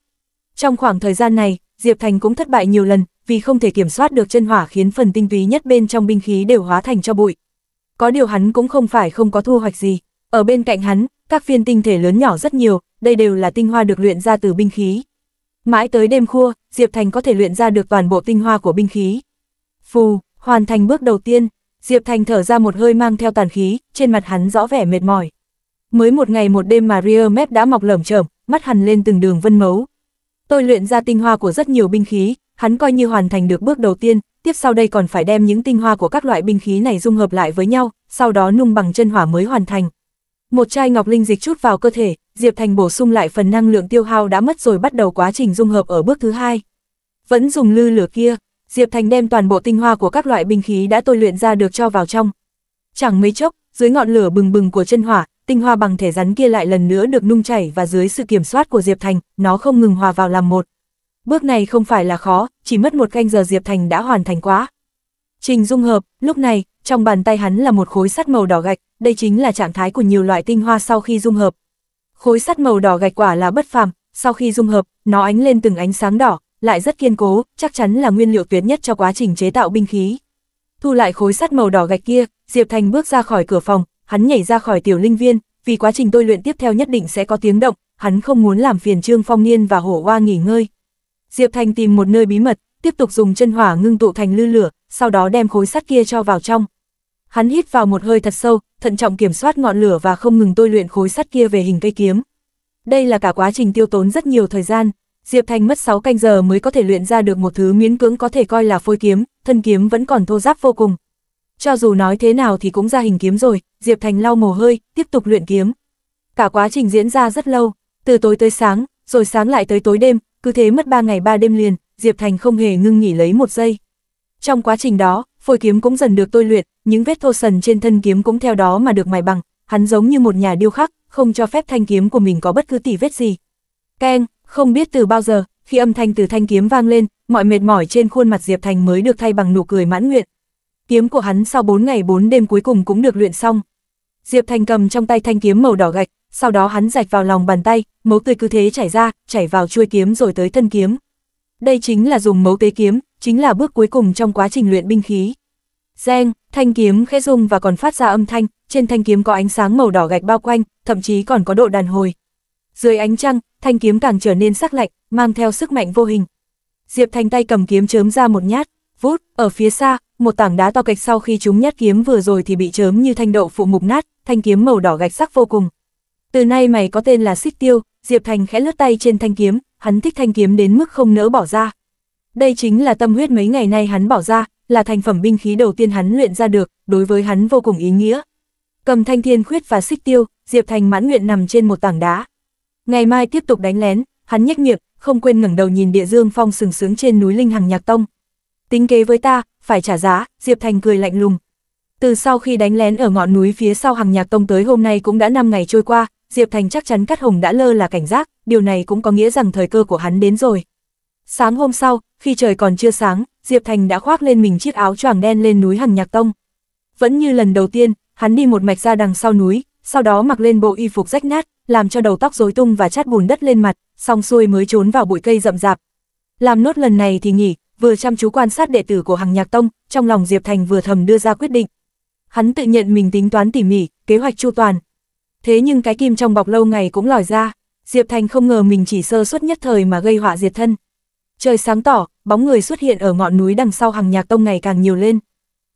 Speaker 1: Trong khoảng thời gian này, Diệp Thành cũng thất bại nhiều lần, vì không thể kiểm soát được chân hỏa khiến phần tinh túy nhất bên trong binh khí đều hóa thành cho bụi. Có điều hắn cũng không phải không có thu hoạch gì. Ở bên cạnh hắn, các viên tinh thể lớn nhỏ rất nhiều, đây đều là tinh hoa được luyện ra từ binh khí. Mãi tới đêm khuya, Diệp Thành có thể luyện ra được toàn bộ tinh hoa của binh khí. Phù, hoàn thành bước đầu tiên, Diệp Thành thở ra một hơi mang theo tàn khí, trên mặt hắn rõ vẻ mệt mỏi. Mới một ngày một đêm mà Rear Map đã mọc lởm chởm, mắt hằn lên từng đường vân mấu. Tôi luyện ra tinh hoa của rất nhiều binh khí, hắn coi như hoàn thành được bước đầu tiên, tiếp sau đây còn phải đem những tinh hoa của các loại binh khí này dung hợp lại với nhau, sau đó nung bằng chân hỏa mới hoàn thành. Một chai ngọc linh dịch chút vào cơ thể, Diệp Thành bổ sung lại phần năng lượng tiêu hao đã mất rồi bắt đầu quá trình dung hợp ở bước thứ hai. Vẫn dùng lư lửa kia, Diệp Thành đem toàn bộ tinh hoa của các loại binh khí đã tôi luyện ra được cho vào trong. Chẳng mấy chốc, dưới ngọn lửa bừng bừng của chân hỏa, tinh hoa bằng thể rắn kia lại lần nữa được nung chảy và dưới sự kiểm soát của Diệp Thành, nó không ngừng hòa vào làm một. Bước này không phải là khó, chỉ mất một canh giờ Diệp Thành đã hoàn thành quá. Trình dung hợp, lúc này, trong bàn tay hắn là một khối sắt màu đỏ gạch, đây chính là trạng thái của nhiều loại tinh hoa sau khi dung hợp. Khối sắt màu đỏ gạch quả là bất phàm, sau khi dung hợp, nó ánh lên từng ánh sáng đỏ, lại rất kiên cố, chắc chắn là nguyên liệu tuyệt nhất cho quá trình chế tạo binh khí. Thu lại khối sắt màu đỏ gạch kia, Diệp Thành bước ra khỏi cửa phòng, hắn nhảy ra khỏi tiểu linh viên, vì quá trình tôi luyện tiếp theo nhất định sẽ có tiếng động, hắn không muốn làm phiền Trương Phong Niên và Hổ Hoa nghỉ ngơi. Diệp Thành tìm một nơi bí mật, tiếp tục dùng chân hỏa ngưng tụ thành lư lửa, sau đó đem khối sắt kia cho vào trong. Hắn hít vào một hơi thật sâu, thận trọng kiểm soát ngọn lửa và không ngừng tôi luyện khối sắt kia về hình cây kiếm. Đây là cả quá trình tiêu tốn rất nhiều thời gian, Diệp Thành mất 6 canh giờ mới có thể luyện ra được một thứ miễn cưỡng có thể coi là phôi kiếm, thân kiếm vẫn còn thô ráp vô cùng. Cho dù nói thế nào thì cũng ra hình kiếm rồi, Diệp Thành lau mồ hôi, tiếp tục luyện kiếm. Cả quá trình diễn ra rất lâu, từ tối tới sáng, rồi sáng lại tới tối đêm, cứ thế mất 3 ngày 3 đêm liền, Diệp Thành không hề ngưng nghỉ lấy một giây. Trong quá trình đó, phôi kiếm cũng dần được tôi luyện, những vết thô sần trên thân kiếm cũng theo đó mà được mài bằng, hắn giống như một nhà điêu khắc, không cho phép thanh kiếm của mình có bất cứ tỉ vết gì. Keng, không biết từ bao giờ, khi âm thanh từ thanh kiếm vang lên, mọi mệt mỏi trên khuôn mặt Diệp Thành mới được thay bằng nụ cười mãn nguyện. Kiếm của hắn sau 4 ngày 4 đêm cuối cùng cũng được luyện xong. Diệp Thành cầm trong tay thanh kiếm màu đỏ gạch, sau đó hắn rạch vào lòng bàn tay, máu tươi cứ thế chảy ra, chảy vào chuôi kiếm rồi tới thân kiếm. Đây chính là dùng máu tế kiếm, chính là bước cuối cùng trong quá trình luyện binh khí. Reng, thanh kiếm khẽ rung và còn phát ra âm thanh, trên thanh kiếm có ánh sáng màu đỏ gạch bao quanh, thậm chí còn có độ đàn hồi. Dưới ánh trăng, thanh kiếm càng trở nên sắc lạnh, mang theo sức mạnh vô hình. Diệp Thành tay cầm kiếm chớm ra một nhát, vút, ở phía xa, một tảng đá to kịch sau khi chúng nhát kiếm vừa rồi thì bị chớm như thanh đậu phụ mục nát, thanh kiếm màu đỏ gạch sắc vô cùng. Từ nay mày có tên là Xích Tiêu, Diệp Thành khẽ lướt tay trên thanh kiếm, hắn thích thanh kiếm đến mức không nỡ bỏ ra. Đây chính là tâm huyết mấy ngày nay hắn bỏ ra, là thành phẩm binh khí đầu tiên hắn luyện ra được, đối với hắn vô cùng ý nghĩa. Cầm thanh thiên khuyết và xích tiêu, Diệp Thành mãn nguyện nằm trên một tảng đá. Ngày mai tiếp tục đánh lén, hắn nhếch miệng, không quên ngẩng đầu nhìn địa dương phong sừng sướng trên núi Linh Hằng Nhạc Tông. Tính kế với ta, phải trả giá, Diệp Thành cười lạnh lùng. Từ sau khi đánh lén ở ngọn núi phía sau Hằng Nhạc Tông tới hôm nay cũng đã 5 ngày trôi qua, Diệp Thành chắc chắn Cát Hồng đã lơ là cảnh giác, điều này cũng có nghĩa rằng thời cơ của hắn đến rồi. Sáng hôm sau, khi trời còn chưa sáng, Diệp Thành đã khoác lên mình chiếc áo choàng đen lên núi Hằng Nhạc Tông. Vẫn như lần đầu tiên, hắn đi một mạch ra đằng sau núi, sau đó mặc lên bộ y phục rách nát, làm cho đầu tóc rối tung và chát bùn đất lên mặt, xong xuôi mới trốn vào bụi cây rậm rạp. Làm nốt lần này thì nghỉ, vừa chăm chú quan sát đệ tử của Hằng Nhạc Tông, trong lòng Diệp Thành vừa thầm đưa ra quyết định. Hắn tự nhận mình tính toán tỉ mỉ, kế hoạch chu toàn. Thế nhưng cái kim trong bọc lâu ngày cũng lòi ra, Diệp Thành không ngờ mình chỉ sơ suất nhất thời mà gây họa diệt thân. Trời sáng tỏ, bóng người xuất hiện ở ngọn núi đằng sau hàng nhạc tông ngày càng nhiều lên.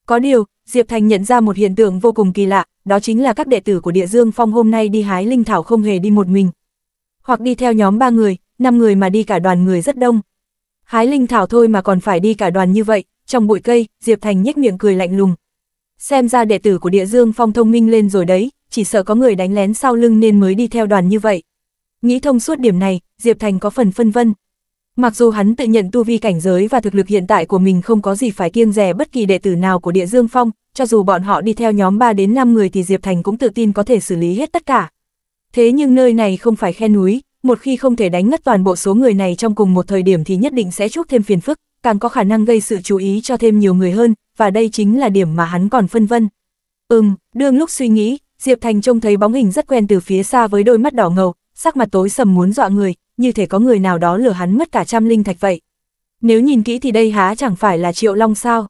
Speaker 1: Có điều, Diệp Thành nhận ra một hiện tượng vô cùng kỳ lạ, đó chính là các đệ tử của địa dương phong hôm nay đi hái linh thảo không hề đi một mình. Hoặc đi theo nhóm ba người, năm người mà đi cả đoàn người rất đông. Hái linh thảo thôi mà còn phải đi cả đoàn như vậy, trong bụi cây, Diệp Thành nhếch miệng cười lạnh lùng. Xem ra đệ tử của địa dương phong thông minh lên rồi đấy, chỉ sợ có người đánh lén sau lưng nên mới đi theo đoàn như vậy. Nghĩ thông suốt điểm này, Diệp Thành có phần phân vân, Mặc dù hắn tự nhận tu vi cảnh giới và thực lực hiện tại của mình không có gì phải kiêng rẻ bất kỳ đệ tử nào của địa dương phong, cho dù bọn họ đi theo nhóm 3 đến 5 người thì Diệp Thành cũng tự tin có thể xử lý hết tất cả. Thế nhưng nơi này không phải khe núi, một khi không thể đánh ngất toàn bộ số người này trong cùng một thời điểm thì nhất định sẽ chuốc thêm phiền phức, càng có khả năng gây sự chú ý cho thêm nhiều người hơn, và đây chính là điểm mà hắn còn phân vân. Ừm, đương lúc suy nghĩ, Diệp Thành trông thấy bóng hình rất quen từ phía xa với đôi mắt đỏ ngầu, sắc mặt tối sầm muốn dọa người, như thể có người nào đó lừa hắn mất cả trăm linh thạch vậy. Nếu nhìn kỹ thì đây há chẳng phải là Triệu Long sao?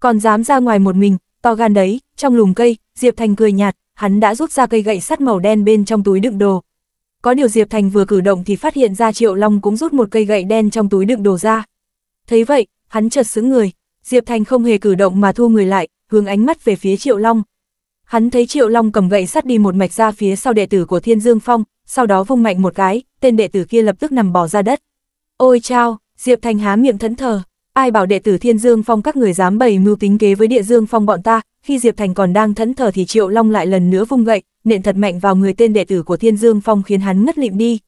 Speaker 1: Còn dám ra ngoài một mình, to gan đấy, trong lùm cây, Diệp Thành cười nhạt, hắn đã rút ra cây gậy sắt màu đen bên trong túi đựng đồ. Có điều Diệp Thành vừa cử động thì phát hiện ra Triệu Long cũng rút một cây gậy đen trong túi đựng đồ ra. Thấy vậy, hắn chợt sững người, Diệp Thành không hề cử động mà thu người lại, hướng ánh mắt về phía Triệu Long. Hắn thấy Triệu Long cầm gậy sắt đi một mạch ra phía sau đệ tử của Thiên Dương Phong, sau đó vung mạnh một cái, tên đệ tử kia lập tức nằm bò ra đất. Ôi chao, Diệp Thành há miệng thẫn thờ, ai bảo đệ tử Thiên Dương Phong các người dám bày mưu tính kế với địa Dương Phong bọn ta, khi Diệp Thành còn đang thẫn thờ thì Triệu Long lại lần nữa vung gậy, nện thật mạnh vào người tên đệ tử của Thiên Dương Phong khiến hắn ngất lịm đi.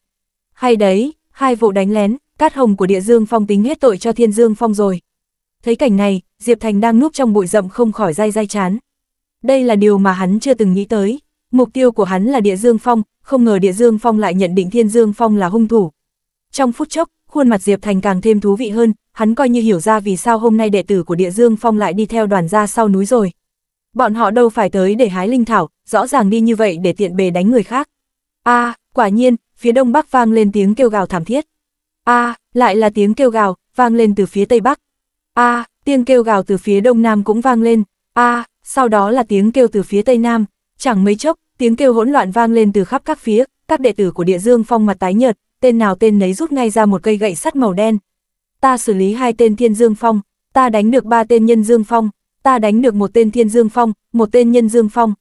Speaker 1: Hay đấy, hai vụ đánh lén, cát hồng của địa Dương Phong tính hết tội cho Thiên Dương Phong rồi. Thấy cảnh này, Diệp Thành đang núp trong bụi rậm không khỏi day day chán đây là điều mà hắn chưa từng nghĩ tới. Mục tiêu của hắn là địa dương phong, không ngờ địa dương phong lại nhận định thiên dương phong là hung thủ. Trong phút chốc, khuôn mặt Diệp Thành càng thêm thú vị hơn, hắn coi như hiểu ra vì sao hôm nay đệ tử của địa dương phong lại đi theo đoàn ra sau núi rồi. Bọn họ đâu phải tới để hái linh thảo, rõ ràng đi như vậy để tiện bề đánh người khác. a quả nhiên, phía đông bắc vang lên tiếng kêu gào thảm thiết. a lại là tiếng kêu gào, vang lên từ phía tây bắc. a tiếng kêu gào từ phía đông nam cũng vang lên a à, sau đó là tiếng kêu từ phía tây nam, chẳng mấy chốc, tiếng kêu hỗn loạn vang lên từ khắp các phía, các đệ tử của địa dương phong mặt tái nhợt, tên nào tên nấy rút ngay ra một cây gậy sắt màu đen. Ta xử lý hai tên thiên dương phong, ta đánh được ba tên nhân dương phong, ta đánh được một tên thiên dương phong, một tên nhân dương phong.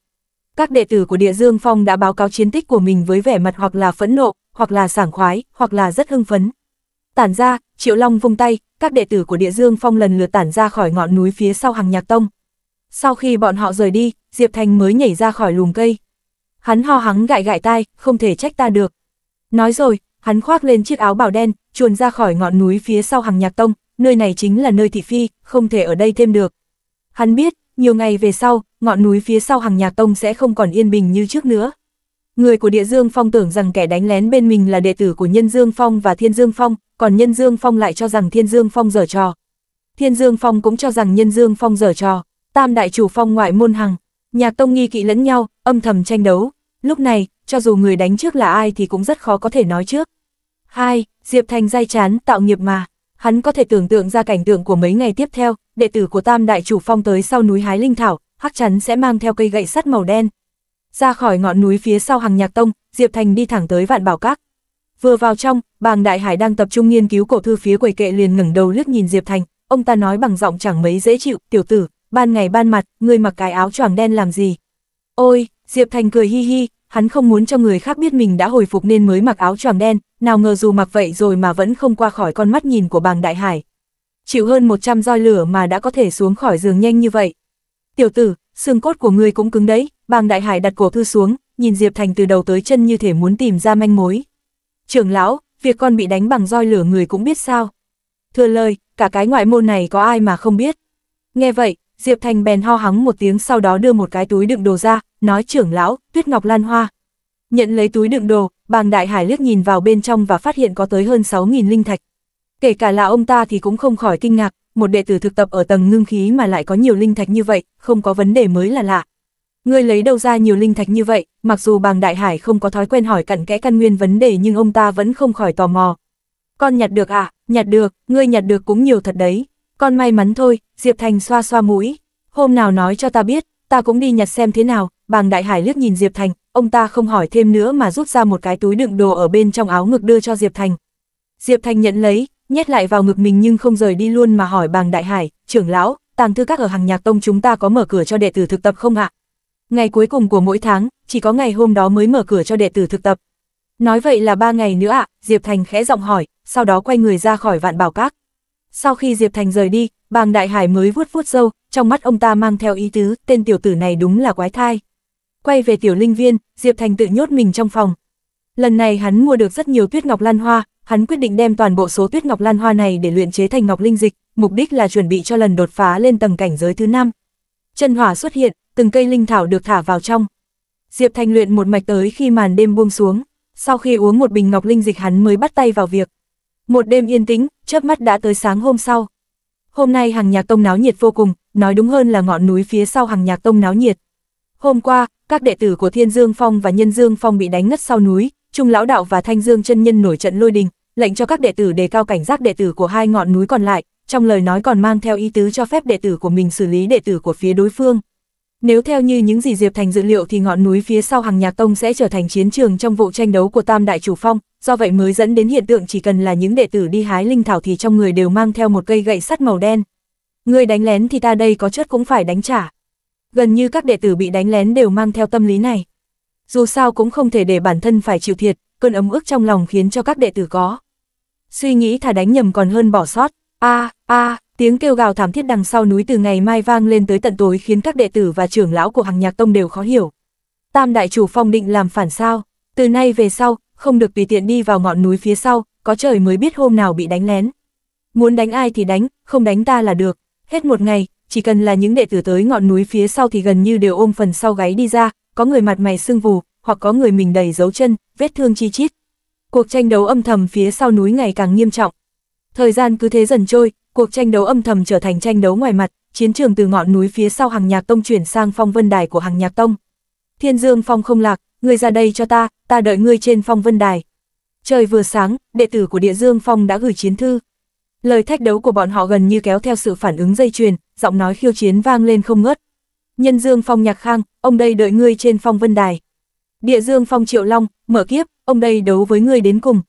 Speaker 1: Các đệ tử của địa dương phong đã báo cáo chiến tích của mình với vẻ mặt hoặc là phẫn nộ, hoặc là sảng khoái, hoặc là rất hưng phấn. Tản ra, Triệu Long vung tay, các đệ tử của địa dương phong lần lượt tản ra khỏi ngọn núi phía sau hàng nhạc tông, sau khi bọn họ rời đi, Diệp Thành mới nhảy ra khỏi lùm cây. Hắn ho hắng gại gại tai, không thể trách ta được. Nói rồi, hắn khoác lên chiếc áo bào đen, chuồn ra khỏi ngọn núi phía sau hàng nhạc tông, nơi này chính là nơi thị phi, không thể ở đây thêm được. Hắn biết, nhiều ngày về sau, ngọn núi phía sau hàng nhạc tông sẽ không còn yên bình như trước nữa. Người của địa dương phong tưởng rằng kẻ đánh lén bên mình là đệ tử của nhân dương phong và thiên dương phong, còn nhân dương phong lại cho rằng thiên dương phong dở trò. Thiên dương phong cũng cho rằng nhân dương phong dở trò tam đại chủ phong ngoại môn hằng, nhạc tông nghi kỵ lẫn nhau, âm thầm tranh đấu, lúc này, cho dù người đánh trước là ai thì cũng rất khó có thể nói trước. hai Diệp Thành dai chán, tạo nghiệp mà, hắn có thể tưởng tượng ra cảnh tượng của mấy ngày tiếp theo, đệ tử của tam đại chủ phong tới sau núi hái linh thảo, hắc chắn sẽ mang theo cây gậy sắt màu đen. Ra khỏi ngọn núi phía sau hàng nhạc tông, Diệp Thành đi thẳng tới vạn bảo các. Vừa vào trong, bàng đại hải đang tập trung nghiên cứu cổ thư phía quầy kệ liền ngẩng đầu liếc nhìn Diệp Thành, ông ta nói bằng giọng chẳng mấy dễ chịu, tiểu tử, ban ngày ban mặt, ngươi mặc cái áo choàng đen làm gì? Ôi, Diệp Thành cười hi hi, hắn không muốn cho người khác biết mình đã hồi phục nên mới mặc áo choàng đen, nào ngờ dù mặc vậy rồi mà vẫn không qua khỏi con mắt nhìn của bàng đại hải. Chịu hơn 100 roi lửa mà đã có thể xuống khỏi giường nhanh như vậy. Tiểu tử, xương cốt của ngươi cũng cứng đấy, bàng đại hải đặt cổ thư xuống, nhìn Diệp Thành từ đầu tới chân như thể muốn tìm ra manh mối. Trưởng lão, việc con bị đánh bằng roi lửa người cũng biết sao. Thưa lời, cả cái ngoại môn này có ai mà không biết. Nghe vậy, Diệp Thành bèn ho hắng một tiếng sau đó đưa một cái túi đựng đồ ra, nói trưởng lão, tuyết ngọc lan hoa. Nhận lấy túi đựng đồ, bàng đại hải liếc nhìn vào bên trong và phát hiện có tới hơn 6.000 linh thạch. Kể cả là ông ta thì cũng không khỏi kinh ngạc, một đệ tử thực tập ở tầng ngưng khí mà lại có nhiều linh thạch như vậy, không có vấn đề mới là lạ. Ngươi lấy đâu ra nhiều linh thạch như vậy, mặc dù bàng đại hải không có thói quen hỏi cặn kẽ căn nguyên vấn đề nhưng ông ta vẫn không khỏi tò mò. Con nhặt được à, nhặt được, ngươi nhặt được cũng nhiều thật đấy. Con may mắn thôi, Diệp Thành xoa xoa mũi. Hôm nào nói cho ta biết, ta cũng đi nhặt xem thế nào, bàng đại hải liếc nhìn Diệp Thành, ông ta không hỏi thêm nữa mà rút ra một cái túi đựng đồ ở bên trong áo ngực đưa cho Diệp Thành. Diệp Thành nhận lấy, nhét lại vào ngực mình nhưng không rời đi luôn mà hỏi bàng đại hải, trưởng lão, tàng thư các ở hàng nhạc tông chúng ta có mở cửa cho đệ tử thực tập không ạ? Ngày cuối cùng của mỗi tháng, chỉ có ngày hôm đó mới mở cửa cho đệ tử thực tập. Nói vậy là ba ngày nữa ạ, Diệp Thành khẽ giọng hỏi, sau đó quay người ra khỏi vạn bảo các. Sau khi Diệp Thành rời đi, bàng đại hải mới vuốt vuốt râu, trong mắt ông ta mang theo ý tứ, tên tiểu tử này đúng là quái thai. Quay về tiểu linh viên, Diệp Thành tự nhốt mình trong phòng. Lần này hắn mua được rất nhiều tuyết ngọc lan hoa, hắn quyết định đem toàn bộ số tuyết ngọc lan hoa này để luyện chế thành ngọc linh dịch, mục đích là chuẩn bị cho lần đột phá lên tầng cảnh giới thứ năm. Chân hỏa xuất hiện, từng cây linh thảo được thả vào trong. Diệp Thành luyện một mạch tới khi màn đêm buông xuống, sau khi uống một bình ngọc linh dịch hắn mới bắt tay vào việc. Một đêm yên tĩnh, chớp mắt đã tới sáng hôm sau. Hôm nay hàng nhạc tông náo nhiệt vô cùng, nói đúng hơn là ngọn núi phía sau hàng nhạc tông náo nhiệt. Hôm qua, các đệ tử của Thiên Dương Phong và Nhân Dương Phong bị đánh ngất sau núi, Trung Lão Đạo và Thanh Dương chân nhân nổi trận lôi đình, lệnh cho các đệ tử đề cao cảnh giác đệ tử của hai ngọn núi còn lại, trong lời nói còn mang theo ý tứ cho phép đệ tử của mình xử lý đệ tử của phía đối phương. Nếu theo như những gì Diệp Thành dự liệu thì ngọn núi phía sau hàng nhạc tông sẽ trở thành chiến trường trong vụ tranh đấu của Tam Đại Chủ Phong, do vậy mới dẫn đến hiện tượng chỉ cần là những đệ tử đi hái linh thảo thì trong người đều mang theo một cây gậy sắt màu đen. Người đánh lén thì ta đây có chất cũng phải đánh trả. Gần như các đệ tử bị đánh lén đều mang theo tâm lý này. Dù sao cũng không thể để bản thân phải chịu thiệt, cơn ấm ức trong lòng khiến cho các đệ tử có. Suy nghĩ thà đánh nhầm còn hơn bỏ sót. A, a, tiếng kêu gào thảm thiết đằng sau núi từ ngày mai vang lên tới tận tối khiến các đệ tử và trưởng lão của hàng nhạc tông đều khó hiểu. Tam đại chủ phong định làm phản sao, từ nay về sau, không được tùy tiện đi vào ngọn núi phía sau, có trời mới biết hôm nào bị đánh lén. Muốn đánh ai thì đánh, không đánh ta là được. Hết một ngày, chỉ cần là những đệ tử tới ngọn núi phía sau thì gần như đều ôm phần sau gáy đi ra, có người mặt mày sưng vù, hoặc có người mình đầy dấu chân, vết thương chi chít. Cuộc tranh đấu âm thầm phía sau núi ngày càng nghiêm trọng. Thời gian cứ thế dần trôi, cuộc tranh đấu âm thầm trở thành tranh đấu ngoài mặt, chiến trường từ ngọn núi phía sau hàng nhạc tông chuyển sang phong vân đài của hàng nhạc tông. Thiên Dương Phong không lạc, ngươi ra đây cho ta, ta đợi ngươi trên phong vân đài. Trời vừa sáng, đệ tử của địa dương phong đã gửi chiến thư. Lời thách đấu của bọn họ gần như kéo theo sự phản ứng dây chuyền, giọng nói khiêu chiến vang lên không ngớt. Nhân dương phong nhạc khang, ông đây đợi ngươi trên phong vân đài. Địa dương phong triệu long, mở kiếp, ông đây đấu với ngươi đến cùng.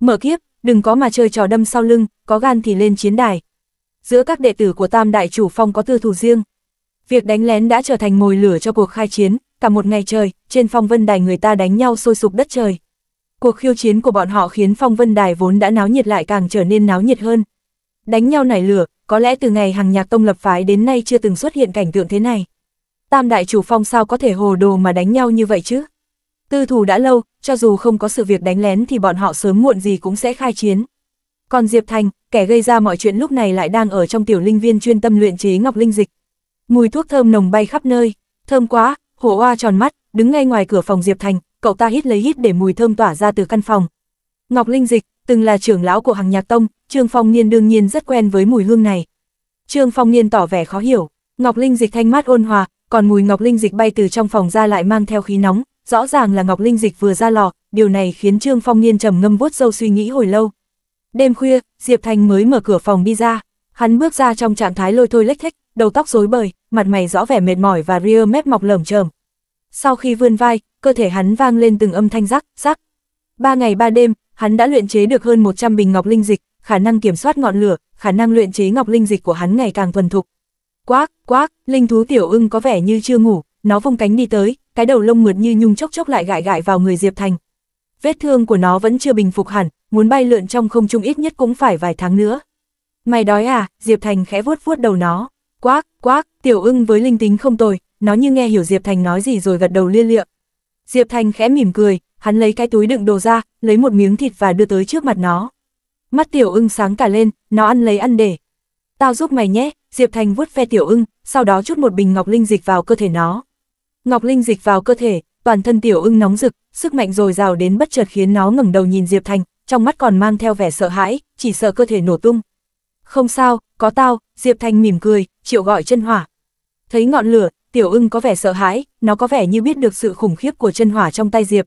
Speaker 1: Mở kiếp, đừng có mà chơi trò đâm sau lưng, có gan thì lên chiến đài. Giữa các đệ tử của tam đại chủ phong có tư thù riêng. Việc đánh lén đã trở thành mồi lửa cho cuộc khai chiến, cả một ngày trời, trên phong vân đài người ta đánh nhau sôi sục đất trời. Cuộc khiêu chiến của bọn họ khiến phong vân đài vốn đã náo nhiệt lại càng trở nên náo nhiệt hơn. Đánh nhau nảy lửa, có lẽ từ ngày hàng nhạc tông lập phái đến nay chưa từng xuất hiện cảnh tượng thế này. Tam đại chủ phong sao có thể hồ đồ mà đánh nhau như vậy chứ? Tư thủ đã lâu, cho dù không có sự việc đánh lén thì bọn họ sớm muộn gì cũng sẽ khai chiến. Còn Diệp Thành, kẻ gây ra mọi chuyện lúc này lại đang ở trong tiểu linh viên chuyên tâm luyện chế ngọc linh dịch. Mùi thuốc thơm nồng bay khắp nơi, thơm quá, Hồ Hoa tròn mắt, đứng ngay ngoài cửa phòng Diệp Thành, cậu ta hít lấy hít để mùi thơm tỏa ra từ căn phòng. Ngọc Linh Dịch, từng là trưởng lão của hàng nhạc tông, Trương Phong Niên đương nhiên rất quen với mùi hương này. Trương Phong Niên tỏ vẻ khó hiểu, Ngọc Linh Dịch thanh mát ôn hòa, còn mùi Ngọc Linh Dịch bay từ trong phòng ra lại mang theo khí nóng, rõ ràng là Ngọc Linh Dịch vừa ra lò, điều này khiến Trương Phong Niên trầm ngâm vuốt râu suy nghĩ hồi lâu. Đêm khuya, Diệp Thành mới mở cửa phòng đi ra, hắn bước ra trong trạng thái lôi thôi lếch thếch, đầu tóc rối bời, mặt mày rõ vẻ mệt mỏi và ria mép mọc lởm chởm. Sau khi vươn vai, cơ thể hắn vang lên từng âm thanh rắc, rắc. Ba ngày ba đêm, hắn đã luyện chế được hơn 100 bình ngọc linh dịch, khả năng kiểm soát ngọn lửa, khả năng luyện chế ngọc linh dịch của hắn ngày càng thuần thục. Quác, quác, linh thú tiểu ưng có vẻ như chưa ngủ, nó vung cánh đi tới, cái đầu lông mượt như nhung chốc chốc lại gãi gãi vào người Diệp Thành. Vết thương của nó vẫn chưa bình phục hẳn, muốn bay lượn trong không trung ít nhất cũng phải vài tháng nữa. Mày đói à? Diệp Thành khẽ vuốt vuốt đầu nó quác, quác, tiểu ưng với linh tính không tồi, nó như nghe hiểu Diệp Thành nói gì rồi gật đầu lia lịa. Diệp Thành khẽ mỉm cười, hắn lấy cái túi đựng đồ ra, lấy một miếng thịt và đưa tới trước mặt nó. Mắt tiểu ưng sáng cả lên, nó ăn lấy ăn để. Tao giúp mày nhé, Diệp Thành vuốt ve tiểu ưng, sau đó chút một bình ngọc linh dịch vào cơ thể nó. Ngọc linh dịch vào cơ thể, toàn thân tiểu ưng nóng rực, sức mạnh dồi dào đến bất chợt khiến nó ngẩng đầu nhìn Diệp Thành, trong mắt còn mang theo vẻ sợ hãi, chỉ sợ cơ thể nổ tung. Không sao, có tao, Diệp Thành mỉm cười, triệu gọi chân hỏa. Thấy ngọn lửa, tiểu ưng có vẻ sợ hãi, nó có vẻ như biết được sự khủng khiếp của chân hỏa trong tay Diệp.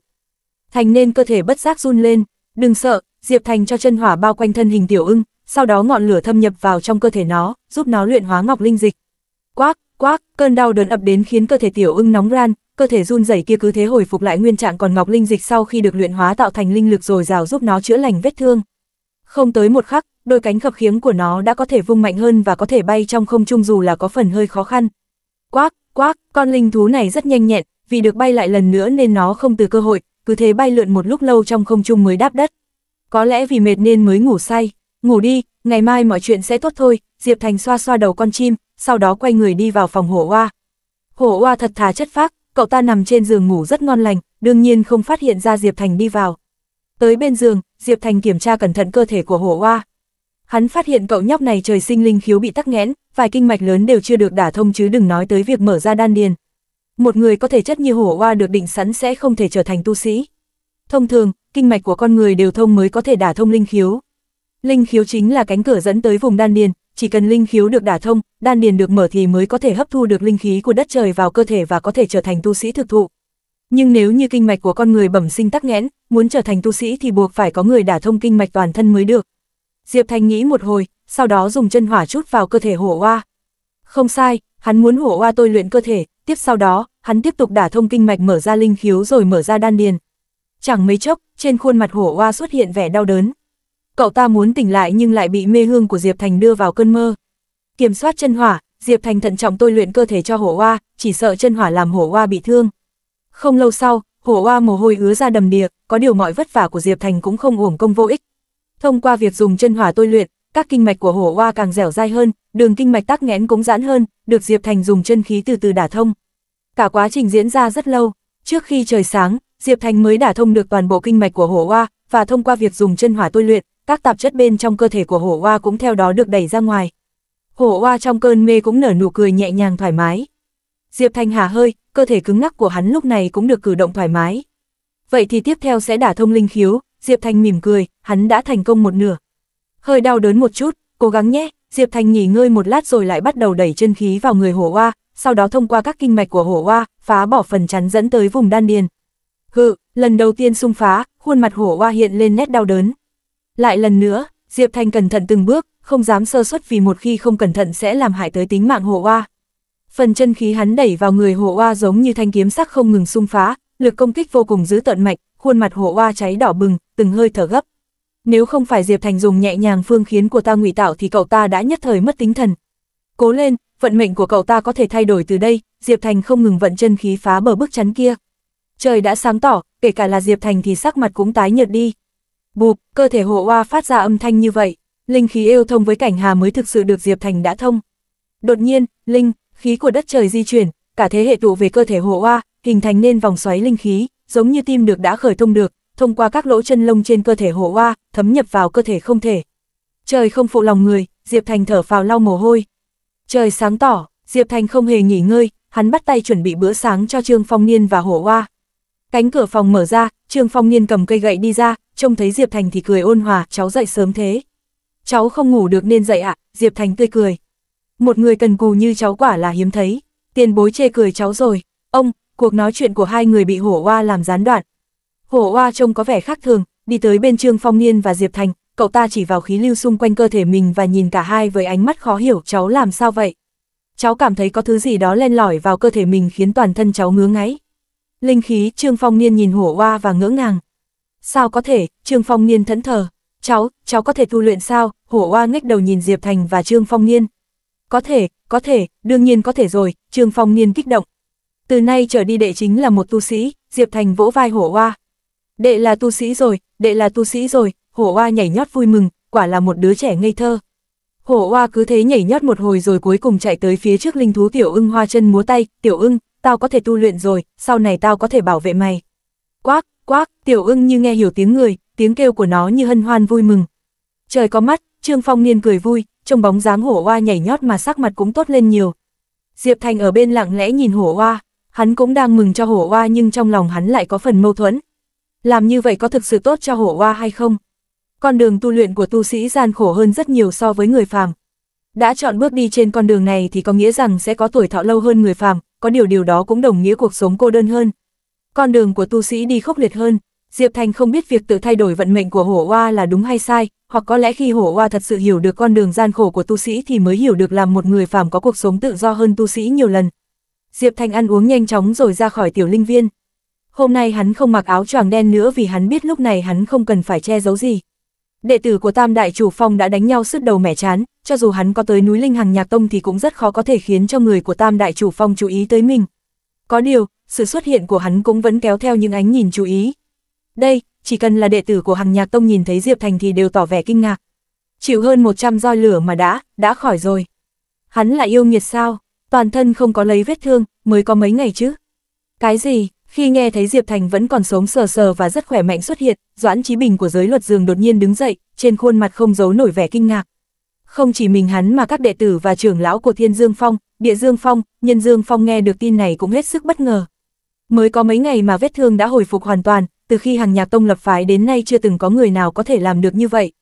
Speaker 1: Thành nên cơ thể bất giác run lên, đừng sợ, Diệp Thành cho chân hỏa bao quanh thân hình tiểu ưng, sau đó ngọn lửa thâm nhập vào trong cơ thể nó, giúp nó luyện hóa ngọc linh dịch. Quác, quác, cơn đau đớn ập đến khiến cơ thể tiểu ưng nóng ran, cơ thể run rẩy kia cứ thế hồi phục lại nguyên trạng còn ngọc linh dịch sau khi được luyện hóa tạo thành linh lực rồi rào giúp nó chữa lành vết thương. Không tới một khắc, đôi cánh khập khiếng của nó đã có thể vung mạnh hơn và có thể bay trong không trung dù là có phần hơi khó khăn. Quác, quác, con linh thú này rất nhanh nhẹn, vì được bay lại lần nữa nên nó không từ cơ hội, cứ thế bay lượn một lúc lâu trong không trung mới đáp đất. Có lẽ vì mệt nên mới ngủ say, ngủ đi, ngày mai mọi chuyện sẽ tốt thôi, Diệp Thành xoa xoa đầu con chim, sau đó quay người đi vào phòng hổ Hoa. Hổ Hoa thật thà chất phác, cậu ta nằm trên giường ngủ rất ngon lành, đương nhiên không phát hiện ra Diệp Thành đi vào. Tới bên giường, Diệp Thành kiểm tra cẩn thận cơ thể của hổ Hoa. Hắn phát hiện cậu nhóc này trời sinh linh khiếu bị tắc nghẽn, vài kinh mạch lớn đều chưa được đả thông chứ đừng nói tới việc mở ra đan điền. Một người có thể chất như hổ hoa được định sẵn sẽ không thể trở thành tu sĩ. Thông thường, kinh mạch của con người đều thông mới có thể đả thông linh khiếu. Linh khiếu chính là cánh cửa dẫn tới vùng đan điền, chỉ cần linh khiếu được đả thông, đan điền được mở thì mới có thể hấp thu được linh khí của đất trời vào cơ thể và có thể trở thành tu sĩ thực thụ. Nhưng nếu như kinh mạch của con người bẩm sinh tắc nghẽn, muốn trở thành tu sĩ thì buộc phải có người đả thông kinh mạch toàn thân mới được, Diệp Thành nghĩ một hồi, sau đó dùng chân hỏa chút vào cơ thể hổ Hoa. Không sai, hắn muốn hổ Hoa tôi luyện cơ thể, tiếp sau đó, hắn tiếp tục đả thông kinh mạch mở ra linh khiếu rồi mở ra đan điền. Chẳng mấy chốc, trên khuôn mặt hổ Hoa xuất hiện vẻ đau đớn. Cậu ta muốn tỉnh lại nhưng lại bị mê hương của Diệp Thành đưa vào cơn mơ. Kiểm soát chân hỏa, Diệp Thành thận trọng tôi luyện cơ thể cho hổ Hoa, chỉ sợ chân hỏa làm hổ Hoa bị thương. Không lâu sau, hổ Hoa mồ hôi ứa ra đầm đìa, có điều mọi vất vả của Diệp Thành cũng không uổng công vô ích, Thông qua việc dùng chân hỏa tôi luyện, các kinh mạch của hổ hoa càng dẻo dai hơn, đường kinh mạch tắc nghẽn cũng giãn hơn, được Diệp Thành dùng chân khí từ từ đả thông. Cả quá trình diễn ra rất lâu, trước khi trời sáng, Diệp Thành mới đả thông được toàn bộ kinh mạch của hổ hoa, và thông qua việc dùng chân hỏa tôi luyện, các tạp chất bên trong cơ thể của hổ hoa cũng theo đó được đẩy ra ngoài. Hổ hoa trong cơn mê cũng nở nụ cười nhẹ nhàng thoải mái. Diệp Thành hả hơi, cơ thể cứng ngắc của hắn lúc này cũng được cử động thoải mái. Vậy thì tiếp theo sẽ đả thông linh khiếu, Diệp Thành mỉm cười, hắn đã thành công một nửa. Hơi đau đớn một chút, cố gắng nhé, Diệp Thành nghỉ ngơi một lát rồi lại bắt đầu đẩy chân khí vào người hổ hoa, sau đó thông qua các kinh mạch của hổ hoa, phá bỏ phần chắn dẫn tới vùng đan điền. Hự, lần đầu tiên xung phá, khuôn mặt hổ hoa hiện lên nét đau đớn. Lại lần nữa, Diệp Thành cẩn thận từng bước, không dám sơ suất vì một khi không cẩn thận sẽ làm hại tới tính mạng hổ hoa. Phần chân khí hắn đẩy vào người hổ hoa giống như thanh kiếm sắc không ngừng xung phá, lực công kích vô cùng dữ tợn mạnh, khuôn mặt hổ hoa cháy đỏ bừng, từng hơi thở gấp. Nếu không phải Diệp Thành dùng nhẹ nhàng phương khiến của ta ngụy tạo thì cậu ta đã nhất thời mất tính thần. Cố lên, vận mệnh của cậu ta có thể thay đổi từ đây, Diệp Thành không ngừng vận chân khí phá bờ bức chắn kia. Trời đã sáng tỏ, kể cả là Diệp Thành thì sắc mặt cũng tái nhợt đi. Bụp, cơ thể hộ oa phát ra âm thanh như vậy, linh khí yêu thông với cảnh hà mới thực sự được Diệp Thành đã thông. Đột nhiên, linh, khí của đất trời di chuyển, cả thế hệ tụ về cơ thể hộ oa, hình thành nên vòng xoáy linh khí, giống như tim được đã khởi thông được, thông qua các lỗ chân lông trên cơ thể hổ oa, thấm nhập vào cơ thể không thể. Trời không phụ lòng người, Diệp Thành thở phào lau mồ hôi. Trời sáng tỏ, Diệp Thành không hề nghỉ ngơi, hắn bắt tay chuẩn bị bữa sáng cho Trương Phong Niên và hổ oa. Cánh cửa phòng mở ra, Trương Phong Niên cầm cây gậy đi ra, trông thấy Diệp Thành thì cười ôn hòa, cháu dậy sớm thế. Cháu không ngủ được nên dậy ạ, à? Diệp Thành tươi cười. Một người cần cù như cháu quả là hiếm thấy, tiền bối chê cười cháu rồi. Ông, cuộc nói chuyện của hai người bị hổ oa làm gián đoạn, Hổ Hoa trông có vẻ khác thường, đi tới bên Trương Phong Niên và Diệp Thành, cậu ta chỉ vào khí lưu xung quanh cơ thể mình và nhìn cả hai với ánh mắt khó hiểu cháu làm sao vậy. Cháu cảm thấy có thứ gì đó len lỏi vào cơ thể mình khiến toàn thân cháu ngứa ngáy. Linh khí, Trương Phong Niên nhìn hổ hoa và ngỡ ngàng. Sao có thể, Trương Phong Niên thẫn thờ. Cháu, cháu có thể tu luyện sao, hổ hoa ngách đầu nhìn Diệp Thành và Trương Phong Niên. Có thể, có thể, đương nhiên có thể rồi, Trương Phong Niên kích động. Từ nay trở đi đệ chính là một tu sĩ, Diệp Thành vỗ vai hổ hoa, Đệ là tu sĩ rồi, đệ là tu sĩ rồi, hổ oa nhảy nhót vui mừng, quả là một đứa trẻ ngây thơ. Hổ oa cứ thế nhảy nhót một hồi rồi cuối cùng chạy tới phía trước linh thú tiểu ưng hoa chân múa tay, tiểu ưng, tao có thể tu luyện rồi, sau này tao có thể bảo vệ mày. Quác, quác, tiểu ưng như nghe hiểu tiếng người, tiếng kêu của nó như hân hoan vui mừng. Trời có mắt, Trương Phong Niên cười vui, trông bóng dáng hổ oa nhảy nhót mà sắc mặt cũng tốt lên nhiều. Diệp Thành ở bên lặng lẽ nhìn hổ oa, hắn cũng đang mừng cho hổ oa nhưng trong lòng hắn lại có phần mâu thuẫn, làm như vậy có thực sự tốt cho hổ hoa hay không? Con đường tu luyện của tu sĩ gian khổ hơn rất nhiều so với người phàm. Đã chọn bước đi trên con đường này thì có nghĩa rằng sẽ có tuổi thọ lâu hơn người phàm, có điều điều đó cũng đồng nghĩa cuộc sống cô đơn hơn. Con đường của tu sĩ đi khốc liệt hơn, Diệp Thành không biết việc tự thay đổi vận mệnh của hổ hoa là đúng hay sai, hoặc có lẽ khi hổ hoa thật sự hiểu được con đường gian khổ của tu sĩ thì mới hiểu được làm một người phàm có cuộc sống tự do hơn tu sĩ nhiều lần. Diệp Thành ăn uống nhanh chóng rồi ra khỏi tiểu linh viên. Hôm nay hắn không mặc áo choàng đen nữa vì hắn biết lúc này hắn không cần phải che giấu gì. Đệ tử của Tam Đại Chủ Phong đã đánh nhau sứt đầu mẻ chán, cho dù hắn có tới núi Linh Hằng Nhạc Tông thì cũng rất khó có thể khiến cho người của Tam Đại Chủ Phong chú ý tới mình. Có điều, sự xuất hiện của hắn cũng vẫn kéo theo những ánh nhìn chú ý. Đây, chỉ cần là đệ tử của Hằng Nhạc Tông nhìn thấy Diệp Thành thì đều tỏ vẻ kinh ngạc. Chịu hơn 100 roi lửa mà đã, đã khỏi rồi. Hắn lại yêu nghiệt sao, toàn thân không có lấy vết thương, mới có mấy ngày chứ. Cái gì, khi nghe thấy Diệp Thành vẫn còn sống sờ sờ và rất khỏe mạnh xuất hiện, Doãn Chí Bình của giới luật dường đột nhiên đứng dậy, trên khuôn mặt không giấu nổi vẻ kinh ngạc. Không chỉ mình hắn mà các đệ tử và trưởng lão của Thiên Dương Phong, Địa Dương Phong, Nhân Dương Phong nghe được tin này cũng hết sức bất ngờ. Mới có mấy ngày mà vết thương đã hồi phục hoàn toàn, từ khi hàng nhạc tông lập phái đến nay chưa từng có người nào có thể làm được như vậy.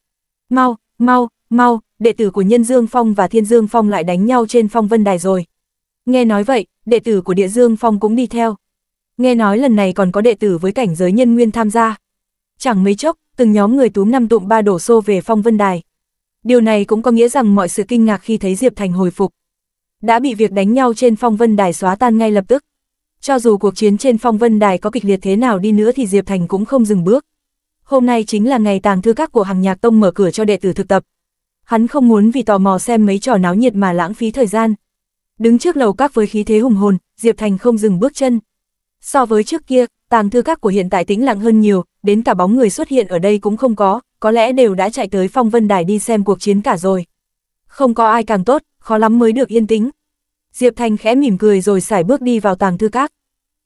Speaker 1: Mau, mau, mau, đệ tử của Nhân Dương Phong và Thiên Dương Phong lại đánh nhau trên phong vân đài rồi. Nghe nói vậy, đệ tử của Địa Dương Phong cũng đi theo. Nghe nói lần này còn có đệ tử với cảnh giới nhân nguyên tham gia. Chẳng mấy chốc, từng nhóm người túm năm tụm ba đổ xô về phong vân đài. Điều này cũng có nghĩa rằng mọi sự kinh ngạc khi thấy Diệp Thành hồi phục. Đã bị việc đánh nhau trên phong vân đài xóa tan ngay lập tức. Cho dù cuộc chiến trên phong vân đài có kịch liệt thế nào đi nữa thì Diệp Thành cũng không dừng bước. Hôm nay chính là ngày tàng thư các của hàng nhạc tông mở cửa cho đệ tử thực tập. Hắn không muốn vì tò mò xem mấy trò náo nhiệt mà lãng phí thời gian. Đứng trước lầu các với khí thế hùng hồn, Diệp Thành không dừng bước chân. So với trước kia, tàng thư các của hiện tại tính lặng hơn nhiều, đến cả bóng người xuất hiện ở đây cũng không có, có lẽ đều đã chạy tới phong vân đài đi xem cuộc chiến cả rồi. Không có ai càng tốt, khó lắm mới được yên tĩnh. Diệp Thành khẽ mỉm cười rồi xài bước đi vào tàng thư các.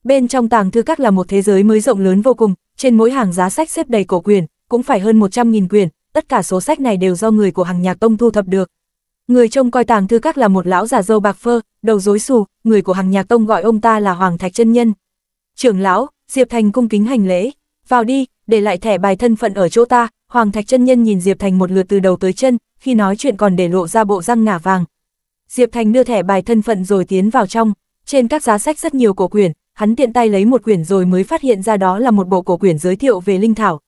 Speaker 1: Bên trong tàng thư các là một thế giới mới rộng lớn vô cùng, trên mỗi hàng giá sách xếp đầy cổ quyền, cũng phải hơn 100.000 quyền, tất cả số sách này đều do người của hàng nhạc tông thu thập được. Người trông coi tàng thư các là một lão già dâu bạc phơ, đầu rối xù, người của hàng nhạc tông gọi ông ta là Hoàng Thạch chân Nhân. Trưởng lão, Diệp Thành cung kính hành lễ, vào đi, để lại thẻ bài thân phận ở chỗ ta, Hoàng Thạch chân nhân nhìn Diệp Thành một lượt từ đầu tới chân, khi nói chuyện còn để lộ ra bộ răng ngả vàng. Diệp Thành đưa thẻ bài thân phận rồi tiến vào trong, trên các giá sách rất nhiều cổ quyển, hắn tiện tay lấy một quyển rồi mới phát hiện ra đó là một bộ cổ quyển giới thiệu về linh thảo.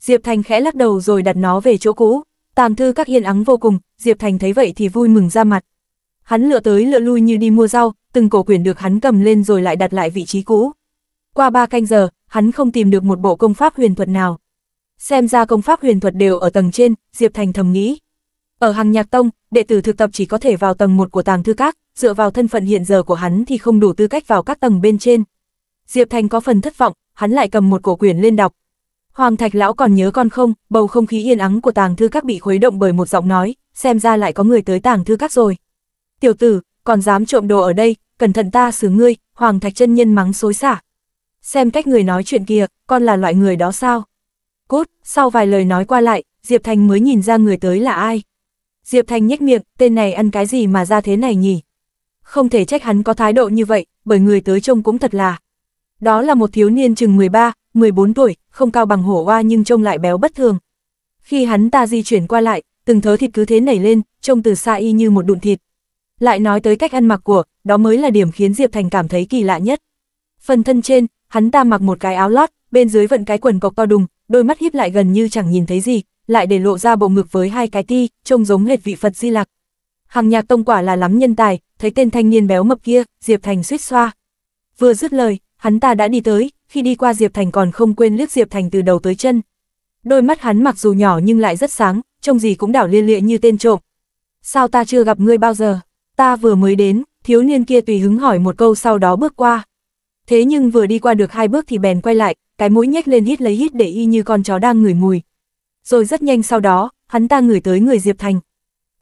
Speaker 1: Diệp Thành khẽ lắc đầu rồi đặt nó về chỗ cũ, tàng thư các yên ắng vô cùng, Diệp Thành thấy vậy thì vui mừng ra mặt. Hắn lựa tới lựa lui như đi mua rau, từng cổ quyển được hắn cầm lên rồi lại đặt lại vị trí cũ. Qua ba canh giờ, hắn không tìm được một bộ công pháp huyền thuật nào. Xem ra công pháp huyền thuật đều ở tầng trên, Diệp Thành thầm nghĩ. Ở hàng nhạc tông, đệ tử thực tập chỉ có thể vào tầng 1 của tàng thư các, dựa vào thân phận hiện giờ của hắn thì không đủ tư cách vào các tầng bên trên. Diệp Thành có phần thất vọng, hắn lại cầm một cổ quyển lên đọc. Hoàng Thạch Lão còn nhớ con không, bầu không khí yên ắng của tàng thư các bị khuấy động bởi một giọng nói, xem ra lại có người tới tàng thư các rồi. Tiểu tử, còn dám trộm đồ ở đây, cẩn thận ta xử ngươi, Hoàng Thạch chân nhân mắng xối xả xem cách người nói chuyện kia, con là loại người đó sao? cút. sau vài lời nói qua lại, Diệp Thành mới nhìn ra người tới là ai. Diệp Thành nhếch miệng, tên này ăn cái gì mà ra thế này nhỉ? Không thể trách hắn có thái độ như vậy, bởi người tới trông cũng thật là. Đó là một thiếu niên chừng 13, 14 tuổi, không cao bằng hổ hoa nhưng trông lại béo bất thường. Khi hắn ta di chuyển qua lại, từng thớ thịt cứ thế nảy lên, trông từ xa y như một đụn thịt. Lại nói tới cách ăn mặc của, đó mới là điểm khiến Diệp Thành cảm thấy kỳ lạ nhất. Phần thân trên, hắn ta mặc một cái áo lót, bên dưới vận cái quần cộc to đùng, đôi mắt híp lại gần như chẳng nhìn thấy gì, lại để lộ ra bộ ngực với hai cái ti, trông giống hệt vị Phật Di Lặc. Hàng Nhạc Tông quả là lắm nhân tài, thấy tên thanh niên béo mập kia, Diệp Thành suýt xoa. Vừa dứt lời, hắn ta đã đi tới, khi đi qua Diệp Thành còn không quên liếc Diệp Thành từ đầu tới chân. Đôi mắt hắn mặc dù nhỏ nhưng lại rất sáng, trông gì cũng đảo liên lệ như tên trộm. Sao ta chưa gặp ngươi bao giờ? Ta vừa mới đến, thiếu niên kia tùy hứng hỏi một câu sau đó bước qua thế nhưng vừa đi qua được hai bước thì bèn quay lại, cái mũi nhếch lên hít lấy hít để y như con chó đang ngửi mùi. Rồi rất nhanh sau đó, hắn ta ngửi tới người Diệp Thành.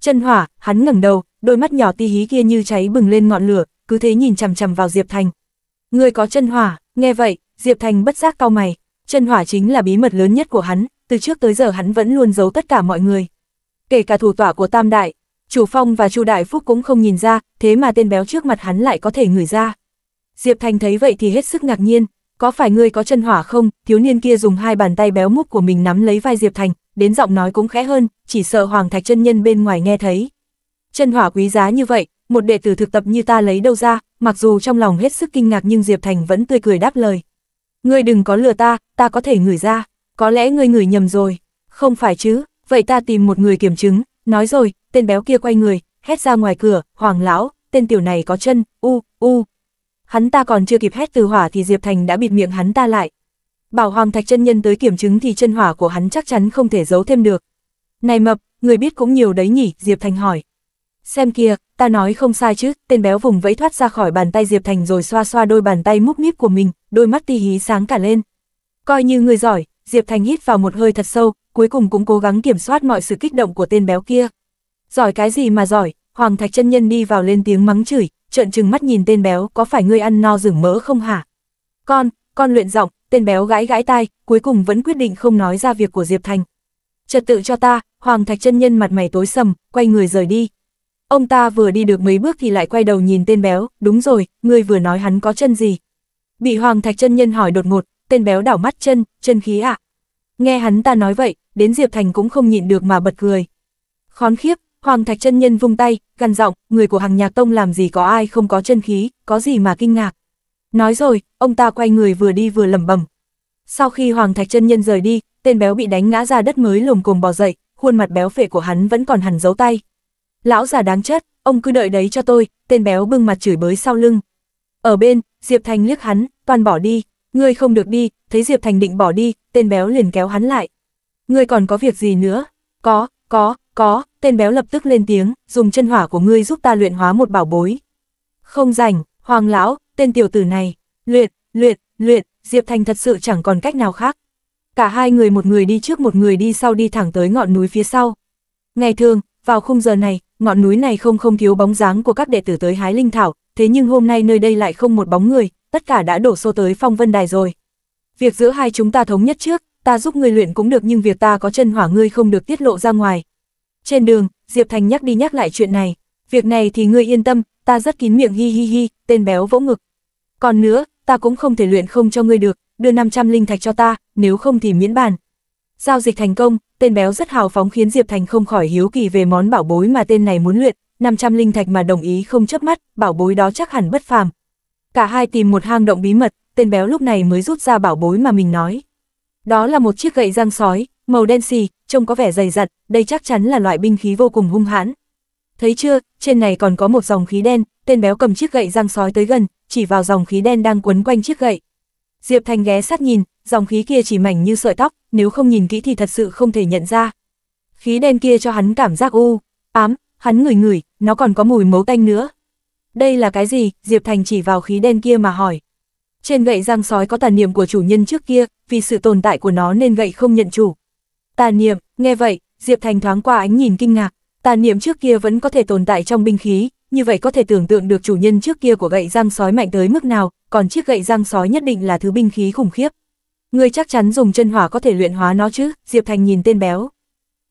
Speaker 1: Chân hỏa, hắn ngẩng đầu, đôi mắt nhỏ ti hí kia như cháy bừng lên ngọn lửa, cứ thế nhìn chằm chằm vào Diệp Thành. Người có chân hỏa, nghe vậy, Diệp Thành bất giác cau mày, chân hỏa chính là bí mật lớn nhất của hắn, từ trước tới giờ hắn vẫn luôn giấu tất cả mọi người. Kể cả thủ tỏa của Tam Đại, Chủ Phong và Chu Đại Phúc cũng không nhìn ra, thế mà tên béo trước mặt hắn lại có thể ngửi ra. Diệp Thành thấy vậy thì hết sức ngạc nhiên, có phải ngươi có chân hỏa không, thiếu niên kia dùng hai bàn tay béo múc của mình nắm lấy vai Diệp Thành, đến giọng nói cũng khẽ hơn, chỉ sợ Hoàng Thạch chân nhân bên ngoài nghe thấy. Chân hỏa quý giá như vậy, một đệ tử thực tập như ta lấy đâu ra, mặc dù trong lòng hết sức kinh ngạc nhưng Diệp Thành vẫn tươi cười đáp lời. Ngươi đừng có lừa ta, ta có thể ngửi ra, có lẽ ngươi ngửi nhầm rồi. Không phải chứ, vậy ta tìm một người kiểm chứng, nói rồi, tên béo kia quay người, hét ra ngoài cửa, hoàng lão, tên tiểu này có chân, u, u, hắn ta còn chưa kịp hét từ hỏa thì Diệp Thành đã bịt miệng hắn ta lại. Bảo Hoàng Thạch chân nhân tới kiểm chứng thì chân hỏa của hắn chắc chắn không thể giấu thêm được. Này mập, người biết cũng nhiều đấy nhỉ, Diệp Thành hỏi. Xem kia, ta nói không sai chứ, tên béo vùng vẫy thoát ra khỏi bàn tay Diệp Thành rồi xoa xoa đôi bàn tay múp míp của mình, đôi mắt ti hí sáng cả lên. Coi như người giỏi, Diệp Thành hít vào một hơi thật sâu, cuối cùng cũng cố gắng kiểm soát mọi sự kích động của tên béo kia. Giỏi cái gì mà giỏi, Hoàng Thạch chân nhân đi vào lên tiếng mắng chửi, trợn trừng mắt nhìn tên béo, có phải ngươi ăn no rừng mỡ không hả? Con, con luyện giọng, tên béo gãi gãi tai, cuối cùng vẫn quyết định không nói ra việc của Diệp Thành. Trật tự cho ta, Hoàng Thạch chân nhân mặt mày tối sầm, quay người rời đi. Ông ta vừa đi được mấy bước thì lại quay đầu nhìn tên béo, đúng rồi, ngươi vừa nói hắn có chân gì? Bị Hoàng Thạch chân nhân hỏi đột ngột, tên béo đảo mắt chân, chân khí ạ. Nghe hắn ta nói vậy, đến Diệp Thành cũng không nhịn được mà bật cười. Khón khiếp, Hoàng Thạch chân nhân vung tay, gần giọng, người của hàng nhạc tông làm gì có ai không có chân khí, có gì mà kinh ngạc. Nói rồi, ông ta quay người vừa đi vừa lẩm bẩm. Sau khi Hoàng Thạch chân nhân rời đi, tên béo bị đánh ngã ra đất mới lồm cồm bò dậy, khuôn mặt béo phệ của hắn vẫn còn hằn dấu tay. Lão già đáng chết, ông cứ đợi đấy cho tôi, tên béo bưng mặt chửi bới sau lưng. Ở bên, Diệp Thành liếc hắn, toàn bỏ đi, ngươi không được đi, thấy Diệp Thành định bỏ đi, tên béo liền kéo hắn lại. Ngươi còn có việc gì nữa? Có, có, có, tên béo lập tức lên tiếng, dùng chân hỏa của ngươi giúp ta luyện hóa một bảo bối. Không rảnh, hoàng lão, tên tiểu tử này, luyện, luyện, luyện, Diệp Thành thật sự chẳng còn cách nào khác. Cả hai người một người đi trước một người đi sau đi thẳng tới ngọn núi phía sau. Ngày thường, vào khung giờ này, ngọn núi này không không thiếu bóng dáng của các đệ tử tới hái linh thảo, thế nhưng hôm nay nơi đây lại không một bóng người, tất cả đã đổ xô tới phong vân đài rồi. Việc giữa hai chúng ta thống nhất trước, ta giúp ngươi luyện cũng được nhưng việc ta có chân hỏa ngươi không được tiết lộ ra ngoài, trên đường, Diệp Thành nhắc đi nhắc lại chuyện này. Việc này thì ngươi yên tâm, ta rất kín miệng hi hi hi, tên béo vỗ ngực. Còn nữa, ta cũng không thể luyện không cho ngươi được, đưa 500 linh thạch cho ta, nếu không thì miễn bàn. Giao dịch thành công, tên béo rất hào phóng khiến Diệp Thành không khỏi hiếu kỳ về món bảo bối mà tên này muốn luyện, 500 linh thạch mà đồng ý không chớp mắt, bảo bối đó chắc hẳn bất phàm. Cả hai tìm một hang động bí mật, tên béo lúc này mới rút ra bảo bối mà mình nói. Đó là một chiếc gậy răng sói, màu đen xì, trông có vẻ dày dặn, đây chắc chắn là loại binh khí vô cùng hung hãn. Thấy chưa, trên này còn có một dòng khí đen, tên béo cầm chiếc gậy răng sói tới gần, chỉ vào dòng khí đen đang quấn quanh chiếc gậy. Diệp Thành ghé sát nhìn, dòng khí kia chỉ mảnh như sợi tóc, nếu không nhìn kỹ thì thật sự không thể nhận ra. Khí đen kia cho hắn cảm giác u, ám, hắn ngửi ngửi, nó còn có mùi mấu tanh nữa. Đây là cái gì? Diệp Thành chỉ vào khí đen kia mà hỏi. Trên gậy răng sói có tàn niệm của chủ nhân trước kia, vì sự tồn tại của nó nên gậy không nhận chủ, Tà niệm, nghe vậy, Diệp Thành thoáng qua ánh nhìn kinh ngạc, tà niệm trước kia vẫn có thể tồn tại trong binh khí, như vậy có thể tưởng tượng được chủ nhân trước kia của gậy răng sói mạnh tới mức nào, còn chiếc gậy răng sói nhất định là thứ binh khí khủng khiếp. Ngươi chắc chắn dùng chân hỏa có thể luyện hóa nó chứ, Diệp Thành nhìn tên béo.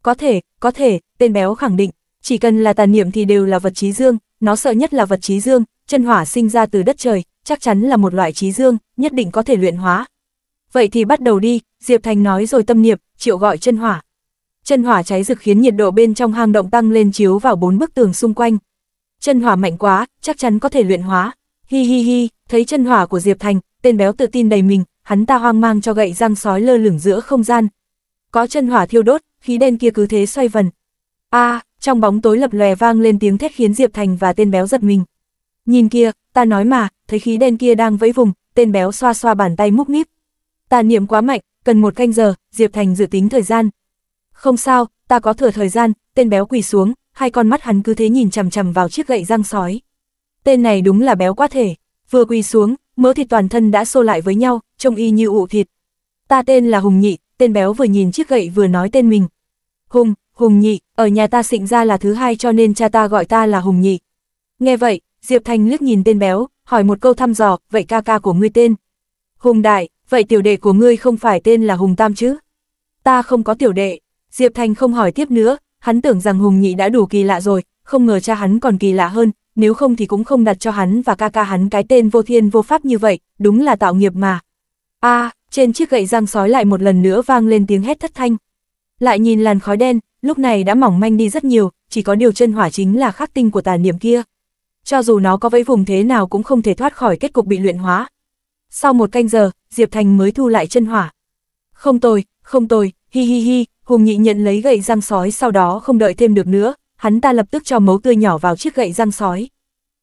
Speaker 1: Có thể, có thể, tên béo khẳng định, chỉ cần là tà niệm thì đều là vật trí dương, nó sợ nhất là vật trí dương, chân hỏa sinh ra từ đất trời, chắc chắn là một loại trí dương, nhất định có thể luyện hóa, vậy thì bắt đầu đi, Diệp Thành nói rồi tâm niệm, triệu gọi chân hỏa. Chân hỏa cháy rực khiến nhiệt độ bên trong hang động tăng lên chiếu vào bốn bức tường xung quanh. Chân hỏa mạnh quá, chắc chắn có thể luyện hóa. Hi hi hi, thấy chân hỏa của Diệp Thành, tên béo tự tin đầy mình, hắn ta hoang mang cho gậy răng sói lơ lửng giữa không gian. Có chân hỏa thiêu đốt, khí đen kia cứ thế xoay vần. A, trong bóng tối lập lòe vang lên tiếng thét khiến Diệp Thành và tên béo giật mình. Nhìn kia, ta nói mà, thấy khí đen kia đang vẫy vùng, tên béo xoa xoa bàn tay múc níp tàn niệm quá mạnh, cần một canh giờ, Diệp Thành dự tính thời gian. Không sao, ta có thừa thời gian, tên béo quỳ xuống, hai con mắt hắn cứ thế nhìn chằm chằm vào chiếc gậy răng sói. Tên này đúng là béo quá thể, vừa quỳ xuống, mỡ thịt toàn thân đã xô lại với nhau, trông y như ụ thịt. Ta tên là Hùng Nhị, tên béo vừa nhìn chiếc gậy vừa nói tên mình. Hùng, Hùng Nhị, ở nhà ta xịn ra là thứ hai cho nên cha ta gọi ta là Hùng Nhị. Nghe vậy, Diệp Thành liếc nhìn tên béo, hỏi một câu thăm dò, vậy ca ca của ngươi tên. Hùng Đại, vậy tiểu đệ của ngươi không phải tên là Hùng Tam chứ? Ta không có tiểu đệ, Diệp Thành không hỏi tiếp nữa, hắn tưởng rằng Hùng Nhị đã đủ kỳ lạ rồi, không ngờ cha hắn còn kỳ lạ hơn, nếu không thì cũng không đặt cho hắn và ca ca hắn cái tên vô thiên vô pháp như vậy, đúng là tạo nghiệp mà. a trên chiếc gậy răng sói lại một lần nữa vang lên tiếng hét thất thanh. Lại nhìn làn khói đen, lúc này đã mỏng manh đi rất nhiều, chỉ có điều chân hỏa chính là khắc tinh của tà niệm kia. Cho dù nó có vẫy vùng thế nào cũng không thể thoát khỏi kết cục bị luyện hóa, sau một canh giờ, Diệp Thành mới thu lại chân hỏa. Không tồi, không tồi, hi hi hi, Hùng Nhị nhận lấy gậy răng sói sau đó không đợi thêm được nữa, hắn ta lập tức cho máu tươi nhỏ vào chiếc gậy răng sói.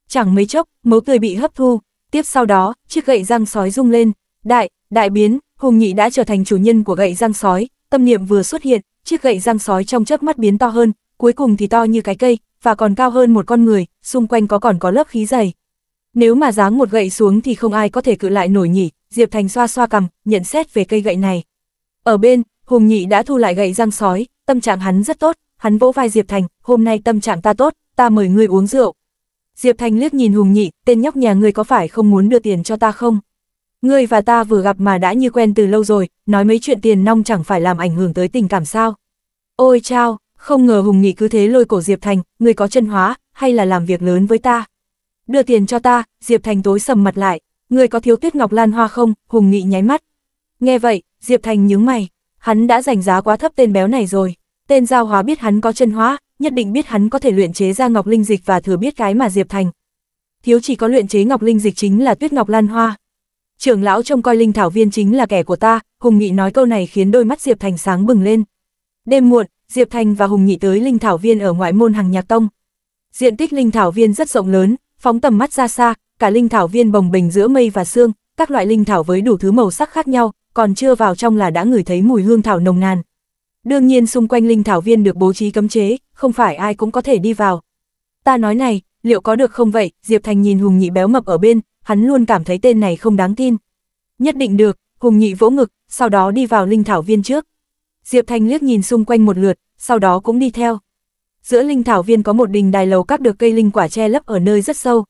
Speaker 1: Chẳng mấy chốc, máu tươi bị hấp thu, tiếp sau đó, chiếc gậy răng sói rung lên, đại, đại biến, Hùng Nhị đã trở thành chủ nhân của gậy răng sói, tâm niệm vừa xuất hiện, chiếc gậy răng sói trong chớp mắt biến to hơn, cuối cùng thì to như cái cây, và còn cao hơn một con người, xung quanh có còn có lớp khí dày, nếu mà giáng một gậy xuống thì không ai có thể cự lại nổi nhỉ, Diệp Thành xoa xoa cầm, nhận xét về cây gậy này. Ở bên, Hùng Nhị đã thu lại gậy răng sói, tâm trạng hắn rất tốt, hắn vỗ vai Diệp Thành, hôm nay tâm trạng ta tốt, ta mời ngươi uống rượu. Diệp Thành liếc nhìn Hùng Nhị, tên nhóc nhà ngươi có phải không muốn đưa tiền cho ta không? Ngươi và ta vừa gặp mà đã như quen từ lâu rồi, nói mấy chuyện tiền nong chẳng phải làm ảnh hưởng tới tình cảm sao. Ôi chao, không ngờ Hùng Nhị cứ thế lôi cổ Diệp Thành, ngươi có chân hóa, hay là làm việc lớn với ta đưa tiền cho ta, Diệp Thành tối sầm mặt lại, người có thiếu tuyết ngọc lan hoa không, Hùng Nghị nháy mắt. Nghe vậy, Diệp Thành nhướng mày, hắn đã giành giá quá thấp tên béo này rồi, tên giao hóa biết hắn có chân hóa, nhất định biết hắn có thể luyện chế ra ngọc linh dịch và thừa biết cái mà Diệp Thành. Thiếu chỉ có luyện chế ngọc linh dịch chính là tuyết ngọc lan hoa. Trưởng lão trong coi linh thảo viên chính là kẻ của ta, Hùng Nghị nói câu này khiến đôi mắt Diệp Thành sáng bừng lên. Đêm muộn, Diệp Thành và Hùng Nghị tới linh thảo viên ở ngoại môn hàng nhạc tông. Diện tích linh thảo viên rất rộng lớn, Phóng tầm mắt ra xa, cả linh thảo viên bồng bềnh giữa mây và sương, các loại linh thảo với đủ thứ màu sắc khác nhau, còn chưa vào trong là đã ngửi thấy mùi hương thảo nồng nàn. Đương nhiên xung quanh linh thảo viên được bố trí cấm chế, không phải ai cũng có thể đi vào. Ta nói này, liệu có được không vậy? Diệp Thành nhìn Hùng Nhị béo mập ở bên, hắn luôn cảm thấy tên này không đáng tin. Nhất định được, Hùng Nhị vỗ ngực, sau đó đi vào linh thảo viên trước. Diệp Thành liếc nhìn xung quanh một lượt, sau đó cũng đi theo giữa linh thảo viên có một đình đài lầu các được cây linh quả che lấp ở nơi rất sâu.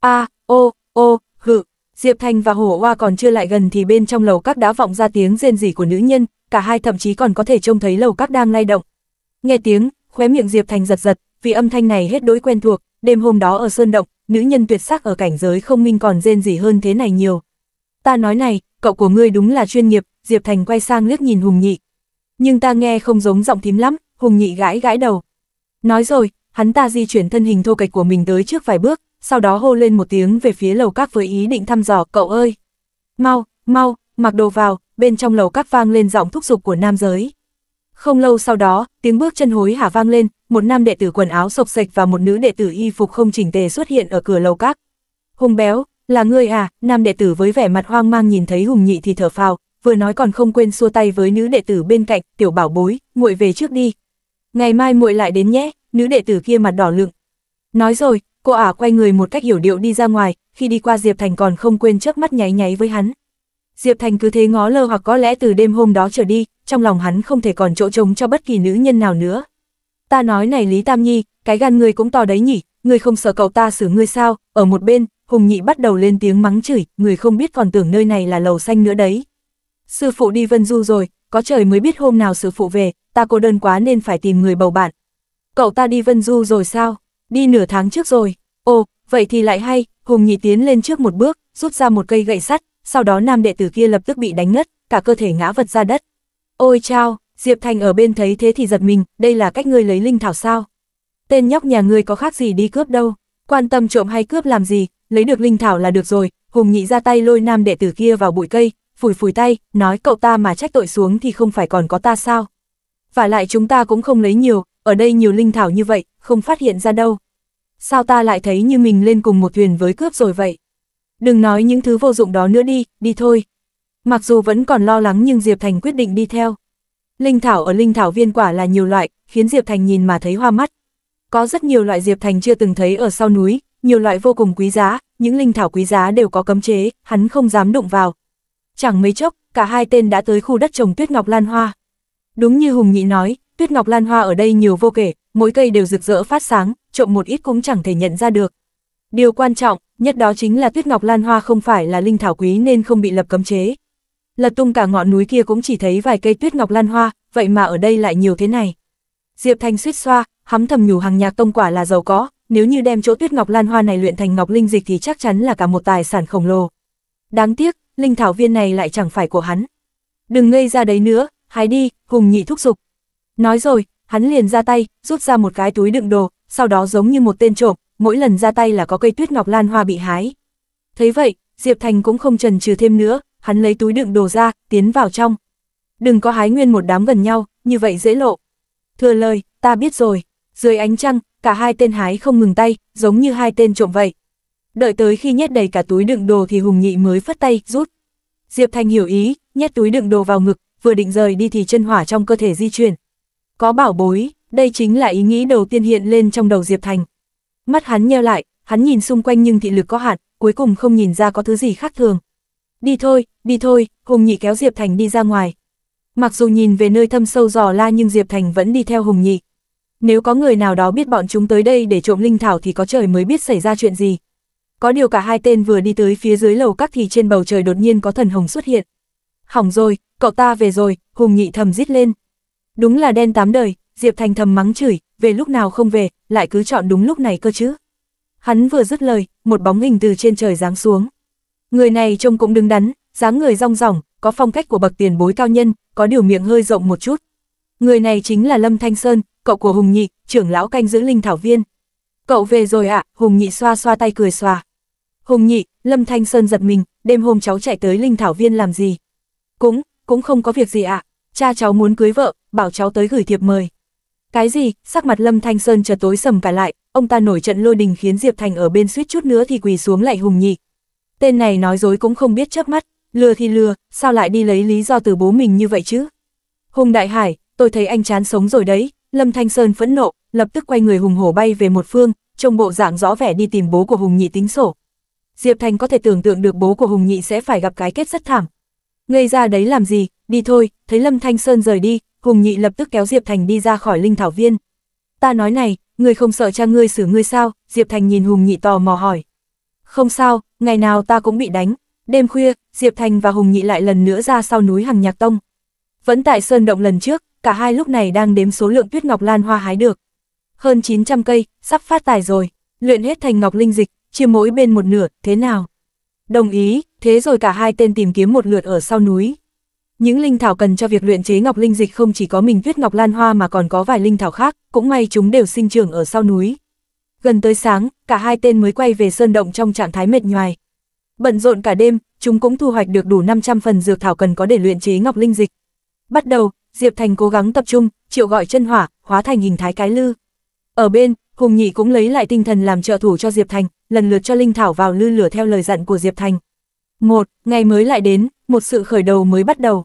Speaker 1: A, ô, ô, hự, Diệp Thành và Hổ Hoa còn chưa lại gần thì bên trong lầu các đã vọng ra tiếng rên rỉ của nữ nhân, cả hai thậm chí còn có thể trông thấy lầu các đang lay động. Nghe tiếng, khóe miệng Diệp Thành giật giật, vì âm thanh này hết đối quen thuộc, đêm hôm đó ở Sơn Động, nữ nhân tuyệt sắc ở cảnh giới không minh còn rên rỉ hơn thế này nhiều. Ta nói này, cậu của ngươi đúng là chuyên nghiệp, Diệp Thành quay sang liếc nhìn Hùng Nhị. Nhưng ta nghe không giống giọng thím lắm, Hùng Nhị gãi gãi đầu, Nói rồi, hắn ta di chuyển thân hình thô kệch của mình tới trước vài bước, sau đó hô lên một tiếng về phía lầu các với ý định thăm dò cậu ơi. Mau, mau, mặc đồ vào, bên trong lầu các vang lên giọng thúc giục của nam giới. Không lâu sau đó, tiếng bước chân hối hả vang lên, một nam đệ tử quần áo sộc sạch và một nữ đệ tử y phục không chỉnh tề xuất hiện ở cửa lầu các. Hùng béo, là ngươi à, nam đệ tử với vẻ mặt hoang mang nhìn thấy Hùng nhị thì thở phào, vừa nói còn không quên xua tay với nữ đệ tử bên cạnh, tiểu bảo bối, nguội về trước đi, Ngày mai muội lại đến nhé, nữ đệ tử kia mặt đỏ lựng. Nói rồi, cô ả quay người một cách hiểu điệu đi ra ngoài, khi đi qua Diệp Thành còn không quên chớp mắt nháy nháy với hắn. Diệp Thành cứ thế ngó lơ hoặc có lẽ từ đêm hôm đó trở đi, trong lòng hắn không thể còn chỗ trống cho bất kỳ nữ nhân nào nữa. Ta nói này Lý Tam Nhi, cái gan ngươi cũng to đấy nhỉ, ngươi không sợ cậu ta xử ngươi sao, ở một bên, Hùng Nhị bắt đầu lên tiếng mắng chửi, người không biết còn tưởng nơi này là lầu xanh nữa đấy. Sư phụ đi Vân Du rồi, có trời mới biết hôm nào sư phụ về, ta cô đơn quá nên phải tìm người bầu bạn. Cậu ta đi Vân Du rồi sao? Đi nửa tháng trước rồi. Ồ, vậy thì lại hay, Hùng Nhị tiến lên trước một bước, rút ra một cây gậy sắt, sau đó nam đệ tử kia lập tức bị đánh ngất, cả cơ thể ngã vật ra đất. Ôi chao, Diệp Thành ở bên thấy thế thì giật mình, đây là cách ngươi lấy linh thảo sao? Tên nhóc nhà ngươi có khác gì đi cướp đâu, quan tâm trộm hay cướp làm gì, lấy được linh thảo là được rồi, Hùng Nhị ra tay lôi nam đệ tử kia vào bụi cây, phủi phủi tay, nói cậu ta mà trách tội xuống thì không phải còn có ta sao? và lại chúng ta cũng không lấy nhiều, ở đây nhiều linh thảo như vậy, không phát hiện ra đâu. Sao ta lại thấy như mình lên cùng một thuyền với cướp rồi vậy? Đừng nói những thứ vô dụng đó nữa đi, đi thôi. Mặc dù vẫn còn lo lắng nhưng Diệp Thành quyết định đi theo. Linh thảo ở linh thảo viên quả là nhiều loại, khiến Diệp Thành nhìn mà thấy hoa mắt. Có rất nhiều loại Diệp Thành chưa từng thấy ở sau núi, nhiều loại vô cùng quý giá, những linh thảo quý giá đều có cấm chế, hắn không dám đụng vào. Chẳng mấy chốc, cả hai tên đã tới khu đất trồng tuyết ngọc lan hoa. Đúng như Hùng Nhị nói, tuyết ngọc lan hoa ở đây nhiều vô kể, mỗi cây đều rực rỡ phát sáng, trộm một ít cũng chẳng thể nhận ra được. Điều quan trọng, nhất đó chính là tuyết ngọc lan hoa không phải là linh thảo quý nên không bị lập cấm chế. Lật tung cả ngọn núi kia cũng chỉ thấy vài cây tuyết ngọc lan hoa, vậy mà ở đây lại nhiều thế này. Diệp thanh suýt xoa, hắm thầm nhủ hàng nhạc tông quả là giàu có, nếu như đem chỗ tuyết ngọc lan hoa này luyện thành ngọc linh dịch thì chắc chắn là cả một tài sản khổng lồ. Đáng tiếc, linh thảo viên này lại chẳng phải của hắn. Đừng ngây ra đấy nữa, hái đi, Hùng nhị thúc giục. Nói rồi, hắn liền ra tay, rút ra một cái túi đựng đồ, sau đó giống như một tên trộm, mỗi lần ra tay là có cây tuyết ngọc lan hoa bị hái. Thấy vậy, Diệp Thành cũng không trần trừ thêm nữa, hắn lấy túi đựng đồ ra, tiến vào trong. Đừng có hái nguyên một đám gần nhau, như vậy dễ lộ. Thừa lời, ta biết rồi. Dưới ánh trăng, cả hai tên hái không ngừng tay, giống như hai tên trộm vậy. Đợi tới khi nhét đầy cả túi đựng đồ thì Hùng Nhị mới phất tay, rút. Diệp Thành hiểu ý, nhét túi đựng đồ vào ngực, vừa định rời đi thì chân hỏa trong cơ thể di chuyển. Có bảo bối, đây chính là ý nghĩ đầu tiên hiện lên trong đầu Diệp Thành. Mắt hắn nheo lại, hắn nhìn xung quanh nhưng thị lực có hạn, cuối cùng không nhìn ra có thứ gì khác thường. Đi thôi, đi thôi, Hùng Nhị kéo Diệp Thành đi ra ngoài. Mặc dù nhìn về nơi thâm sâu giò la nhưng Diệp Thành vẫn đi theo Hùng Nhị. Nếu có người nào đó biết bọn chúng tới đây để trộm linh thảo thì có trời mới biết xảy ra chuyện gì. Có điều cả hai tên vừa đi tới phía dưới lầu các thì trên bầu trời đột nhiên có thần hồng xuất hiện hỏng rồi, cậu ta về rồi, Hùng nhị thầm rít lên. Đúng là đen tám đời, Diệp Thành thầm mắng chửi, về lúc nào không về, lại cứ chọn đúng lúc này cơ chứ. Hắn vừa dứt lời, một bóng hình từ trên trời giáng xuống. Người này trông cũng đứng đắn, dáng người rong ròng, có phong cách của bậc tiền bối cao nhân, có điều miệng hơi rộng một chút. Người này chính là Lâm Thanh Sơn, cậu của Hùng Nhị, trưởng lão canh giữ linh thảo viên. Cậu về rồi ạ, à, Hùng Nhị xoa xoa tay cười xòa. Hùng Nhị, Lâm Thanh Sơn giật mình, đêm hôm cháu chạy tới linh thảo viên làm gì? Cũng, cũng không có việc gì ạ. À. Cha cháu muốn cưới vợ, bảo cháu tới gửi thiệp mời. Cái gì, sắc mặt Lâm Thanh Sơn chợt tối sầm cả lại, ông ta nổi trận lôi đình khiến Diệp Thành ở bên suýt chút nữa thì quỳ xuống lại hùng nhị. Tên này nói dối cũng không biết chớp mắt, lừa thì lừa, sao lại đi lấy lý do từ bố mình như vậy chứ? Hùng Đại Hải, tôi thấy anh chán sống rồi đấy, Lâm Thanh Sơn phẫn nộ, lập tức quay người hùng hổ bay về một phương, trông bộ dạng rõ vẻ đi tìm bố của Hùng Nhị tính sổ. Diệp Thành có thể tưởng tượng được bố của Hùng Nhị sẽ phải gặp cái kết rất thảm, Ngươi ra đấy làm gì, đi thôi, thấy Lâm Thanh Sơn rời đi, Hùng Nhị lập tức kéo Diệp Thành đi ra khỏi Linh Thảo Viên. Ta nói này, ngươi không sợ cha ngươi xử ngươi sao, Diệp Thành nhìn Hùng Nhị tò mò hỏi. Không sao, ngày nào ta cũng bị đánh. Đêm khuya, Diệp Thành và Hùng Nhị lại lần nữa ra sau núi Hằng Nhạc Tông. Vẫn tại Sơn Động lần trước, cả hai lúc này đang đếm số lượng tuyết ngọc lan hoa hái được. Hơn 900 cây, sắp phát tài rồi, luyện hết thành ngọc linh dịch, chia mỗi bên một nửa, thế nào? Đồng ý, thế rồi cả hai tên tìm kiếm một lượt ở sau núi. Những linh thảo cần cho việc luyện chế ngọc linh dịch không chỉ có mình tuyết ngọc lan hoa mà còn có vài linh thảo khác, cũng may chúng đều sinh trưởng ở sau núi. Gần tới sáng, cả hai tên mới quay về sơn động trong trạng thái mệt nhoài. Bận rộn cả đêm, chúng cũng thu hoạch được đủ 500 phần dược thảo cần có để luyện chế ngọc linh dịch. Bắt đầu, Diệp Thành cố gắng tập trung, triệu gọi chân hỏa, hóa thành hình thái cái lư. Ở bên, Hùng Nhị cũng lấy lại tinh thần làm trợ thủ cho Diệp Thành, lần lượt cho Linh Thảo vào lư lửa theo lời dặn của Diệp Thành. Một, ngày mới lại đến, một sự khởi đầu mới bắt đầu.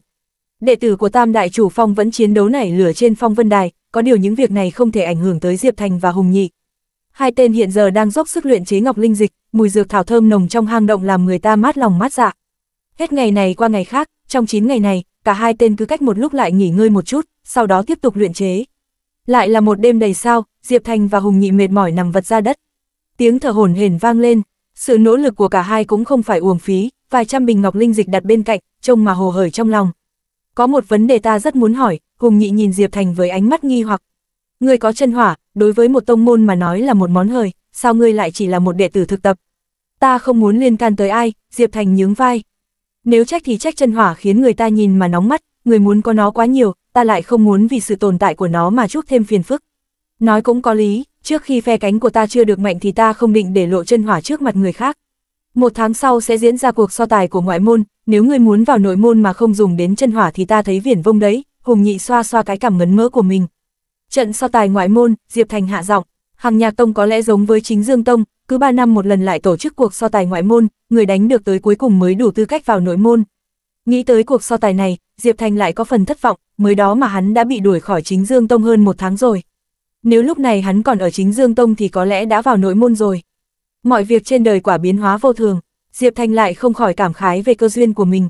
Speaker 1: Đệ tử của Tam Đại Chủ Phong vẫn chiến đấu nảy lửa trên phong vân đài, có điều những việc này không thể ảnh hưởng tới Diệp Thành và Hùng Nhị. Hai tên hiện giờ đang dốc sức luyện chế ngọc linh dịch, mùi dược thảo thơm nồng trong hang động làm người ta mát lòng mát dạ. Hết ngày này qua ngày khác, trong 9 ngày này, cả hai tên cứ cách một lúc lại nghỉ ngơi một chút, sau đó tiếp tục luyện chế. Lại là một đêm đầy sao, Diệp Thành và Hùng Nhị mệt mỏi nằm vật ra đất. Tiếng thở hổn hển vang lên, sự nỗ lực của cả hai cũng không phải uổng phí, vài trăm bình ngọc linh dịch đặt bên cạnh, trông mà hồ hởi trong lòng. Có một vấn đề ta rất muốn hỏi, Hùng Nhị nhìn Diệp Thành với ánh mắt nghi hoặc. Ngươi có chân hỏa, đối với một tông môn mà nói là một món hời, sao ngươi lại chỉ là một đệ tử thực tập? Ta không muốn liên can tới ai, Diệp Thành nhướng vai. Nếu trách thì trách chân hỏa khiến người ta nhìn mà nóng mắt, người muốn có nó quá nhiều, ta lại không muốn vì sự tồn tại của nó mà chuốc thêm phiền phức, Nói cũng có lý, trước khi phe cánh của ta chưa được mạnh thì ta không định để lộ chân hỏa trước mặt người khác. Một tháng sau sẽ diễn ra cuộc so tài của ngoại môn, nếu ngươi muốn vào nội môn mà không dùng đến chân hỏa thì ta thấy viển vông đấy, Hùng Nhị xoa xoa cái cảm ngấn mỡ của mình. Trận so tài ngoại môn, Diệp Thành hạ giọng, Hàng Nhạc Tông có lẽ giống với chính Dương Tông, cứ 3 năm một lần lại tổ chức cuộc so tài ngoại môn, người đánh được tới cuối cùng mới đủ tư cách vào nội môn. Nghĩ tới cuộc so tài này, Diệp Thành lại có phần thất vọng, mới đó mà hắn đã bị đuổi khỏi chính Dương Tông hơn một tháng rồi. Nếu lúc này hắn còn ở chính Dương Tông thì có lẽ đã vào nội môn rồi. Mọi việc trên đời quả biến hóa vô thường, Diệp Thanh lại không khỏi cảm khái về cơ duyên của mình.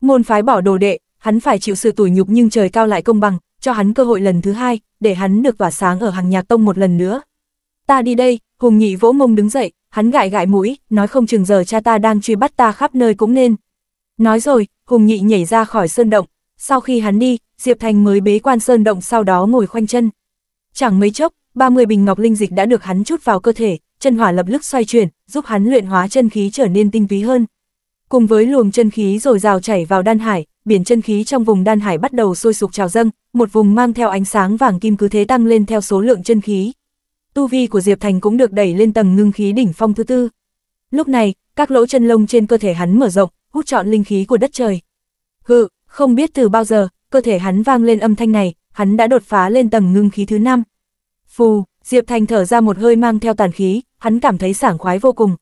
Speaker 1: Môn phái bỏ đồ đệ, hắn phải chịu sự tủi nhục nhưng trời cao lại công bằng, cho hắn cơ hội lần thứ hai, để hắn được tỏa sáng ở hàng nhạc tông một lần nữa. Ta đi đây, Hùng Nhị vỗ mông đứng dậy, hắn gãi gãi mũi, nói không chừng giờ cha ta đang truy bắt ta khắp nơi cũng nên. Nói rồi, Hùng Nhị nhảy ra khỏi sơn động, sau khi hắn đi, Diệp Thanh mới bế quan sơn động sau đó ngồi khoanh chân. Chẳng mấy chốc, 30 bình ngọc linh dịch đã được hắn chút vào cơ thể, chân hỏa lập lức xoay chuyển, giúp hắn luyện hóa chân khí trở nên tinh túy hơn. Cùng với luồng chân khí rồi rào chảy vào đan hải, biển chân khí trong vùng đan hải bắt đầu sôi sục trào dâng, một vùng mang theo ánh sáng vàng kim cứ thế tăng lên theo số lượng chân khí. Tu vi của Diệp Thành cũng được đẩy lên tầng ngưng khí đỉnh phong thứ tư. Lúc này, các lỗ chân lông trên cơ thể hắn mở rộng, hút trọn linh khí của đất trời. Hự, không biết từ bao giờ, cơ thể hắn vang lên âm thanh này, hắn đã đột phá lên tầng ngưng khí thứ năm. Phù, Diệp Thành thở ra một hơi mang theo tàn khí, hắn cảm thấy sảng khoái vô cùng.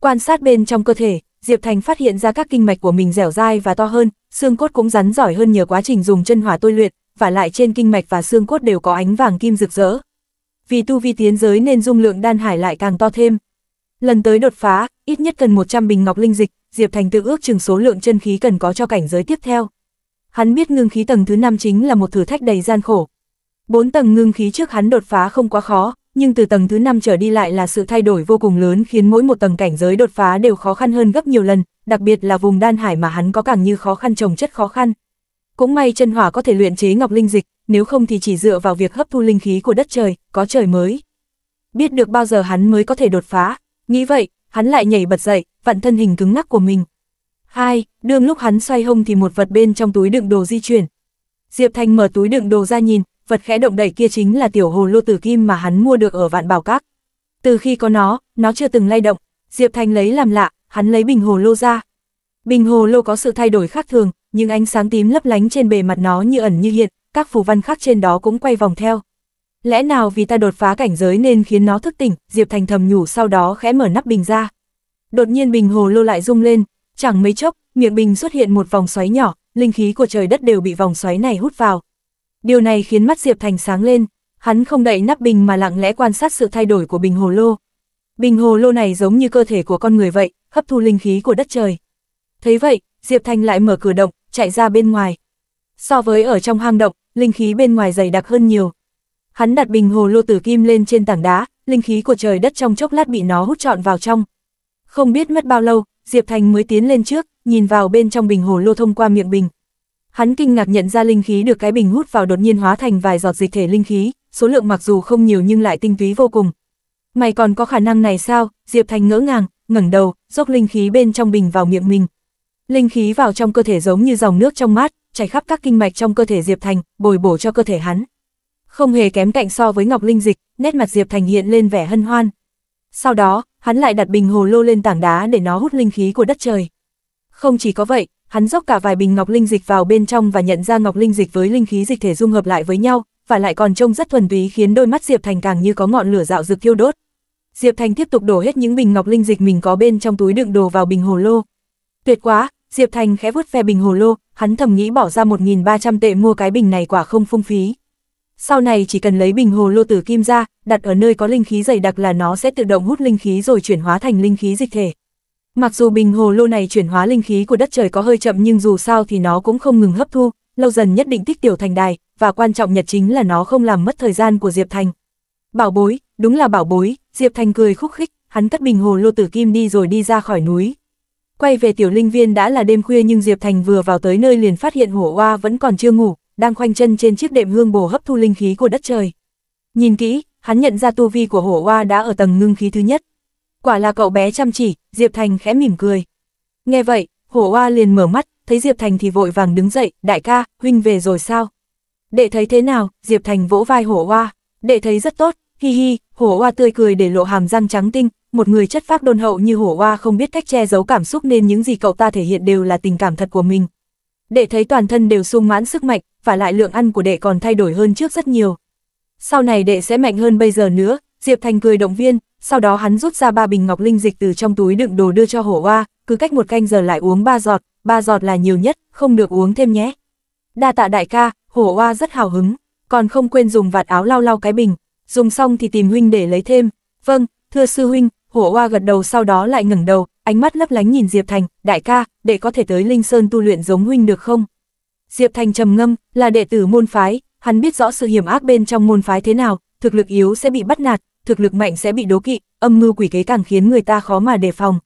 Speaker 1: Quan sát bên trong cơ thể, Diệp Thành phát hiện ra các kinh mạch của mình dẻo dai và to hơn, xương cốt cũng rắn giỏi hơn nhờ quá trình dùng chân hỏa tôi luyện, và lại trên kinh mạch và xương cốt đều có ánh vàng kim rực rỡ. Vì tu vi tiến giới nên dung lượng đan hải lại càng to thêm. Lần tới đột phá, ít nhất cần 100 bình ngọc linh dịch, Diệp Thành tự ước chừng số lượng chân khí cần có cho cảnh giới tiếp theo. Hắn biết ngưng khí tầng thứ 5 chính là một thử thách đầy gian khổ. Bốn tầng ngưng khí trước hắn đột phá không quá khó, nhưng từ tầng thứ 5 trở đi lại là sự thay đổi vô cùng lớn khiến mỗi một tầng cảnh giới đột phá đều khó khăn hơn gấp nhiều lần, đặc biệt là vùng đan hải mà hắn có càng như khó khăn trồng chất khó khăn. Cũng may chân hỏa có thể luyện chế ngọc linh dịch, nếu không thì chỉ dựa vào việc hấp thu linh khí của đất trời, có trời mới. Biết được bao giờ hắn mới có thể đột phá, nghĩ vậy, hắn lại nhảy bật dậy, vặn thân hình cứng ngắc của mình, Hai, đương lúc hắn xoay hông thì một vật bên trong túi đựng đồ di chuyển. Diệp Thanh mở túi đựng đồ ra nhìn, vật khẽ động đẩy kia chính là tiểu hồ lô tử kim mà hắn mua được ở vạn bảo các. Từ khi có nó, nó chưa từng lay động, Diệp Thanh lấy làm lạ, hắn lấy bình hồ lô ra. Bình hồ lô có sự thay đổi khác thường, nhưng ánh sáng tím lấp lánh trên bề mặt nó như ẩn như hiện, các phù văn khác trên đó cũng quay vòng theo. Lẽ nào vì ta đột phá cảnh giới nên khiến nó thức tỉnh, Diệp Thành thầm nhủ sau đó khẽ mở nắp bình ra. Đột nhiên bình hồ lô lại rung lên, Chẳng mấy chốc, miệng bình xuất hiện một vòng xoáy nhỏ, linh khí của trời đất đều bị vòng xoáy này hút vào. Điều này khiến mắt Diệp Thành sáng lên, hắn không đậy nắp bình mà lặng lẽ quan sát sự thay đổi của bình hồ lô. Bình hồ lô này giống như cơ thể của con người vậy, hấp thu linh khí của đất trời. Thấy vậy, Diệp Thành lại mở cửa động, chạy ra bên ngoài. So với ở trong hang động, linh khí bên ngoài dày đặc hơn nhiều. Hắn đặt bình hồ lô tử kim lên trên tảng đá, linh khí của trời đất trong chốc lát bị nó hút trọn vào trong. Không biết mất bao lâu, Diệp Thành mới tiến lên trước, nhìn vào bên trong bình hồ lô thông qua miệng bình. Hắn kinh ngạc nhận ra linh khí được cái bình hút vào đột nhiên hóa thành vài giọt dịch thể linh khí, số lượng mặc dù không nhiều nhưng lại tinh túy vô cùng. Mày còn có khả năng này sao? Diệp Thành ngỡ ngàng, ngẩng đầu, rót linh khí bên trong bình vào miệng mình. Linh khí vào trong cơ thể giống như dòng nước trong mát, chảy khắp các kinh mạch trong cơ thể Diệp Thành, bồi bổ cho cơ thể hắn. Không hề kém cạnh so với Ngọc Linh Dịch, nét mặt Diệp Thành hiện lên vẻ hân hoan. Sau đó, hắn lại đặt bình hồ lô lên tảng đá để nó hút linh khí của đất trời. Không chỉ có vậy, hắn dốc cả vài bình ngọc linh dịch vào bên trong và nhận ra ngọc linh dịch với linh khí dịch thể dung hợp lại với nhau, và lại còn trông rất thuần túy khiến đôi mắt Diệp Thành càng như có ngọn lửa dạo rực thiêu đốt. Diệp Thành tiếp tục đổ hết những bình ngọc linh dịch mình có bên trong túi đựng đồ vào bình hồ lô. Tuyệt quá, Diệp Thành khẽ vuốt ve bình hồ lô, hắn thầm nghĩ bỏ ra 1.300 tệ mua cái bình này quả không phung phí. Sau này chỉ cần lấy bình hồ lô tử kim ra, đặt ở nơi có linh khí dày đặc là nó sẽ tự động hút linh khí rồi chuyển hóa thành linh khí dịch thể. Mặc dù bình hồ lô này chuyển hóa linh khí của đất trời có hơi chậm nhưng dù sao thì nó cũng không ngừng hấp thu, lâu dần nhất định tích tiểu thành đài, và quan trọng nhất chính là nó không làm mất thời gian của Diệp Thành. Bảo bối, đúng là bảo bối, Diệp Thành cười khúc khích, hắn cất bình hồ lô tử kim đi rồi đi ra khỏi núi. Quay về tiểu linh viên đã là đêm khuya nhưng Diệp Thành vừa vào tới nơi liền phát hiện hổ hoa vẫn còn chưa ngủ, đang khoanh chân trên chiếc đệm hương bổ hấp thu linh khí của đất trời. Nhìn kỹ, hắn nhận ra tu vi của hổ hoa đã ở tầng ngưng khí thứ nhất. Quả là cậu bé chăm chỉ, Diệp Thành khẽ mỉm cười. Nghe vậy, hổ hoa liền mở mắt, thấy Diệp Thành thì vội vàng đứng dậy, đại ca, huynh về rồi sao? Đệ thấy thế nào, Diệp Thành vỗ vai hổ hoa, đệ thấy rất tốt, hi hi, hổ hoa tươi cười để lộ hàm răng trắng tinh, một người chất phác đôn hậu như hổ hoa không biết cách che giấu cảm xúc nên những gì cậu ta thể hiện đều là tình cảm thật của mình, đệ thấy toàn thân đều sung mãn sức mạnh, và lại lượng ăn của đệ còn thay đổi hơn trước rất nhiều. Sau này đệ sẽ mạnh hơn bây giờ nữa, Diệp Thành cười động viên, sau đó hắn rút ra ba bình ngọc linh dịch từ trong túi đựng đồ đưa cho hổ hoa, cứ cách một canh giờ lại uống ba giọt, ba giọt là nhiều nhất, không được uống thêm nhé. Đa tạ đại ca, hổ hoa rất hào hứng, còn không quên dùng vạt áo lau lau cái bình, dùng xong thì tìm huynh để lấy thêm. Vâng, thưa sư huynh, Hổ Hoa gật đầu sau đó lại ngẩng đầu, ánh mắt lấp lánh nhìn Diệp Thành, đại ca, để có thể tới Linh Sơn tu luyện giống huynh được không? Diệp Thành trầm ngâm, là đệ tử môn phái, hắn biết rõ sự hiểm ác bên trong môn phái thế nào, thực lực yếu sẽ bị bắt nạt, thực lực mạnh sẽ bị đố kỵ, âm mưu quỷ kế càng khiến người ta khó mà đề phòng.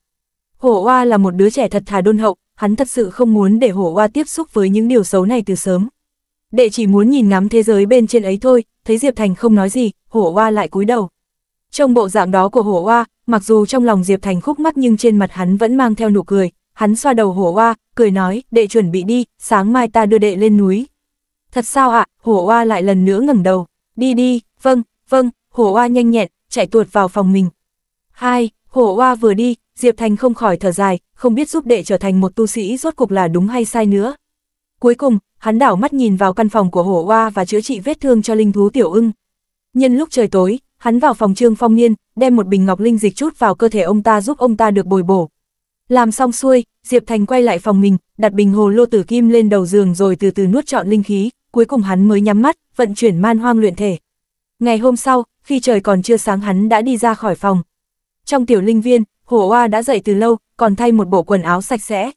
Speaker 1: Hổ Hoa là một đứa trẻ thật thà đôn hậu, hắn thật sự không muốn để Hổ Hoa tiếp xúc với những điều xấu này từ sớm. Đệ chỉ muốn nhìn ngắm thế giới bên trên ấy thôi, thấy Diệp Thành không nói gì, Hổ Hoa lại cúi đầu. Trong bộ dạng đó của hổ Hoa, mặc dù trong lòng Diệp Thành khúc mắt nhưng trên mặt hắn vẫn mang theo nụ cười, hắn xoa đầu hổ Hoa, cười nói, đệ chuẩn bị đi, sáng mai ta đưa đệ lên núi. Thật sao ạ, hổ Hoa lại lần nữa ngẩng đầu, đi đi, vâng, vâng, hổ Hoa nhanh nhẹn, chạy tuột vào phòng mình. Hai, hổ Hoa vừa đi, Diệp Thành không khỏi thở dài, không biết giúp đệ trở thành một tu sĩ rốt cuộc là đúng hay sai nữa. Cuối cùng, hắn đảo mắt nhìn vào căn phòng của hổ Hoa và chữa trị vết thương cho linh thú tiểu ưng. Nhân lúc trời tối, hắn vào phòng Trương Phong Niên, đem một bình ngọc linh dịch chút vào cơ thể ông ta giúp ông ta được bồi bổ. Làm xong xuôi, Diệp Thành quay lại phòng mình, đặt bình hồ lô tử kim lên đầu giường rồi từ từ nuốt trọn linh khí, cuối cùng hắn mới nhắm mắt, vận chuyển man hoang luyện thể. Ngày hôm sau, khi trời còn chưa sáng hắn đã đi ra khỏi phòng. Trong tiểu linh viên, Hồ Oa đã dậy từ lâu, còn thay một bộ quần áo sạch sẽ.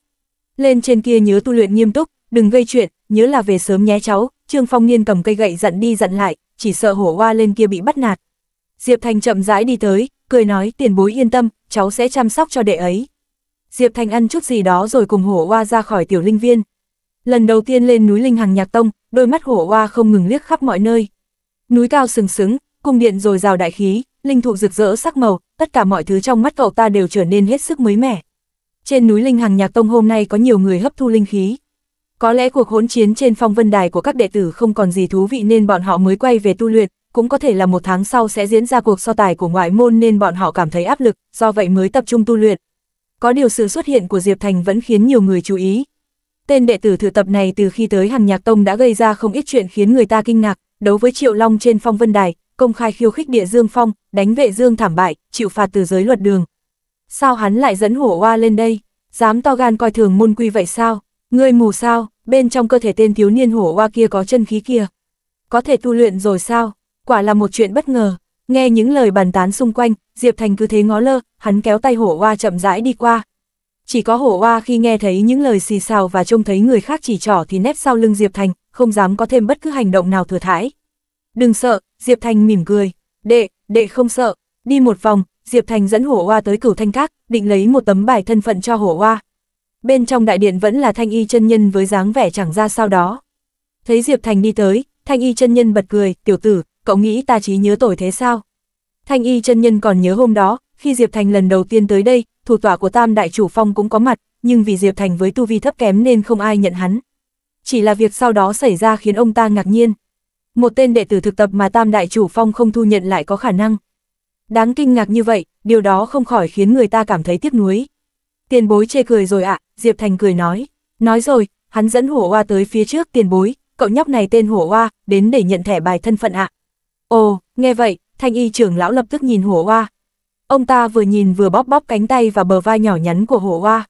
Speaker 1: Lên trên kia nhớ tu luyện nghiêm túc, đừng gây chuyện, nhớ là về sớm nhé cháu, Trương Phong Niên cầm cây gậy dặn đi dặn lại, chỉ sợ Hồ Oa lên kia bị bắt nạt. Diệp Thành chậm rãi đi tới, cười nói tiền bối yên tâm, cháu sẽ chăm sóc cho đệ ấy. Diệp Thành ăn chút gì đó rồi cùng hổ hoa ra khỏi tiểu linh viên. Lần đầu tiên lên núi Linh Hằng Nhạc Tông, đôi mắt hổ hoa không ngừng liếc khắp mọi nơi. Núi cao sừng sững, cung điện rồi rào đại khí, linh thụ rực rỡ sắc màu, tất cả mọi thứ trong mắt cậu ta đều trở nên hết sức mới mẻ. Trên núi Linh Hằng Nhạc Tông hôm nay có nhiều người hấp thu linh khí. Có lẽ cuộc hỗn chiến trên phong vân đài của các đệ tử không còn gì thú vị nên bọn họ mới quay về tu luyện, cũng có thể là một tháng sau sẽ diễn ra cuộc so tài của ngoại môn nên bọn họ cảm thấy áp lực, do vậy mới tập trung tu luyện. Có điều sự xuất hiện của Diệp Thành vẫn khiến nhiều người chú ý. Tên đệ tử thử tập này từ khi tới Hàn Nhạc Tông đã gây ra không ít chuyện khiến người ta kinh ngạc, đấu với Triệu Long trên phong vân đài, công khai khiêu khích địa Dương Phong, đánh vệ Dương thảm bại, chịu phạt từ giới luật đường. Sao hắn lại dẫn hổ hoa lên đây? Dám to gan coi thường môn quy vậy sao? Ngươi mù sao? Bên trong cơ thể tên thiếu niên hổ hoa kia có chân khí kia. Có thể tu luyện rồi sao? quả là một chuyện bất ngờ. Nghe những lời bàn tán xung quanh, Diệp Thành cứ thế ngó lơ, hắn kéo tay hổ hoa chậm rãi đi qua. Chỉ có hổ hoa khi nghe thấy những lời xì xào và trông thấy người khác chỉ trỏ thì nép sau lưng Diệp Thành, không dám có thêm bất cứ hành động nào thừa thãi. Đừng sợ, Diệp Thành mỉm cười. Đệ, đệ không sợ. Đi một vòng, Diệp Thành dẫn hổ hoa tới cửu thanh các, định lấy một tấm bài thân phận cho hổ hoa. Bên trong đại điện vẫn là thanh y chân nhân với dáng vẻ chẳng ra sao đó. Thấy Diệp Thành đi tới, thanh y chân nhân bật cười, tiểu tử, cậu nghĩ ta trí nhớ tồi thế sao? Thanh y chân nhân còn nhớ hôm đó, khi Diệp Thành lần đầu tiên tới đây, thủ tọa của Tam Đại Chủ Phong cũng có mặt, nhưng vì Diệp Thành với tu vi thấp kém nên không ai nhận hắn. Chỉ là việc sau đó xảy ra khiến ông ta ngạc nhiên. Một tên đệ tử thực tập mà Tam Đại Chủ Phong không thu nhận lại có khả năng. Đáng kinh ngạc như vậy, điều đó không khỏi khiến người ta cảm thấy tiếc nuối. Tiền bối chê cười rồi ạ, Diệp Thành cười nói. Nói rồi, hắn dẫn hổ hoa tới phía trước tiền bối, cậu nhóc này tên hổ hoa, đến để nhận thẻ bài thân phận ạ. Ồ, nghe vậy, thanh y trưởng lão lập tức nhìn hổ hoa. Ông ta vừa nhìn vừa bóp bóp cánh tay và bờ vai nhỏ nhắn của hổ hoa.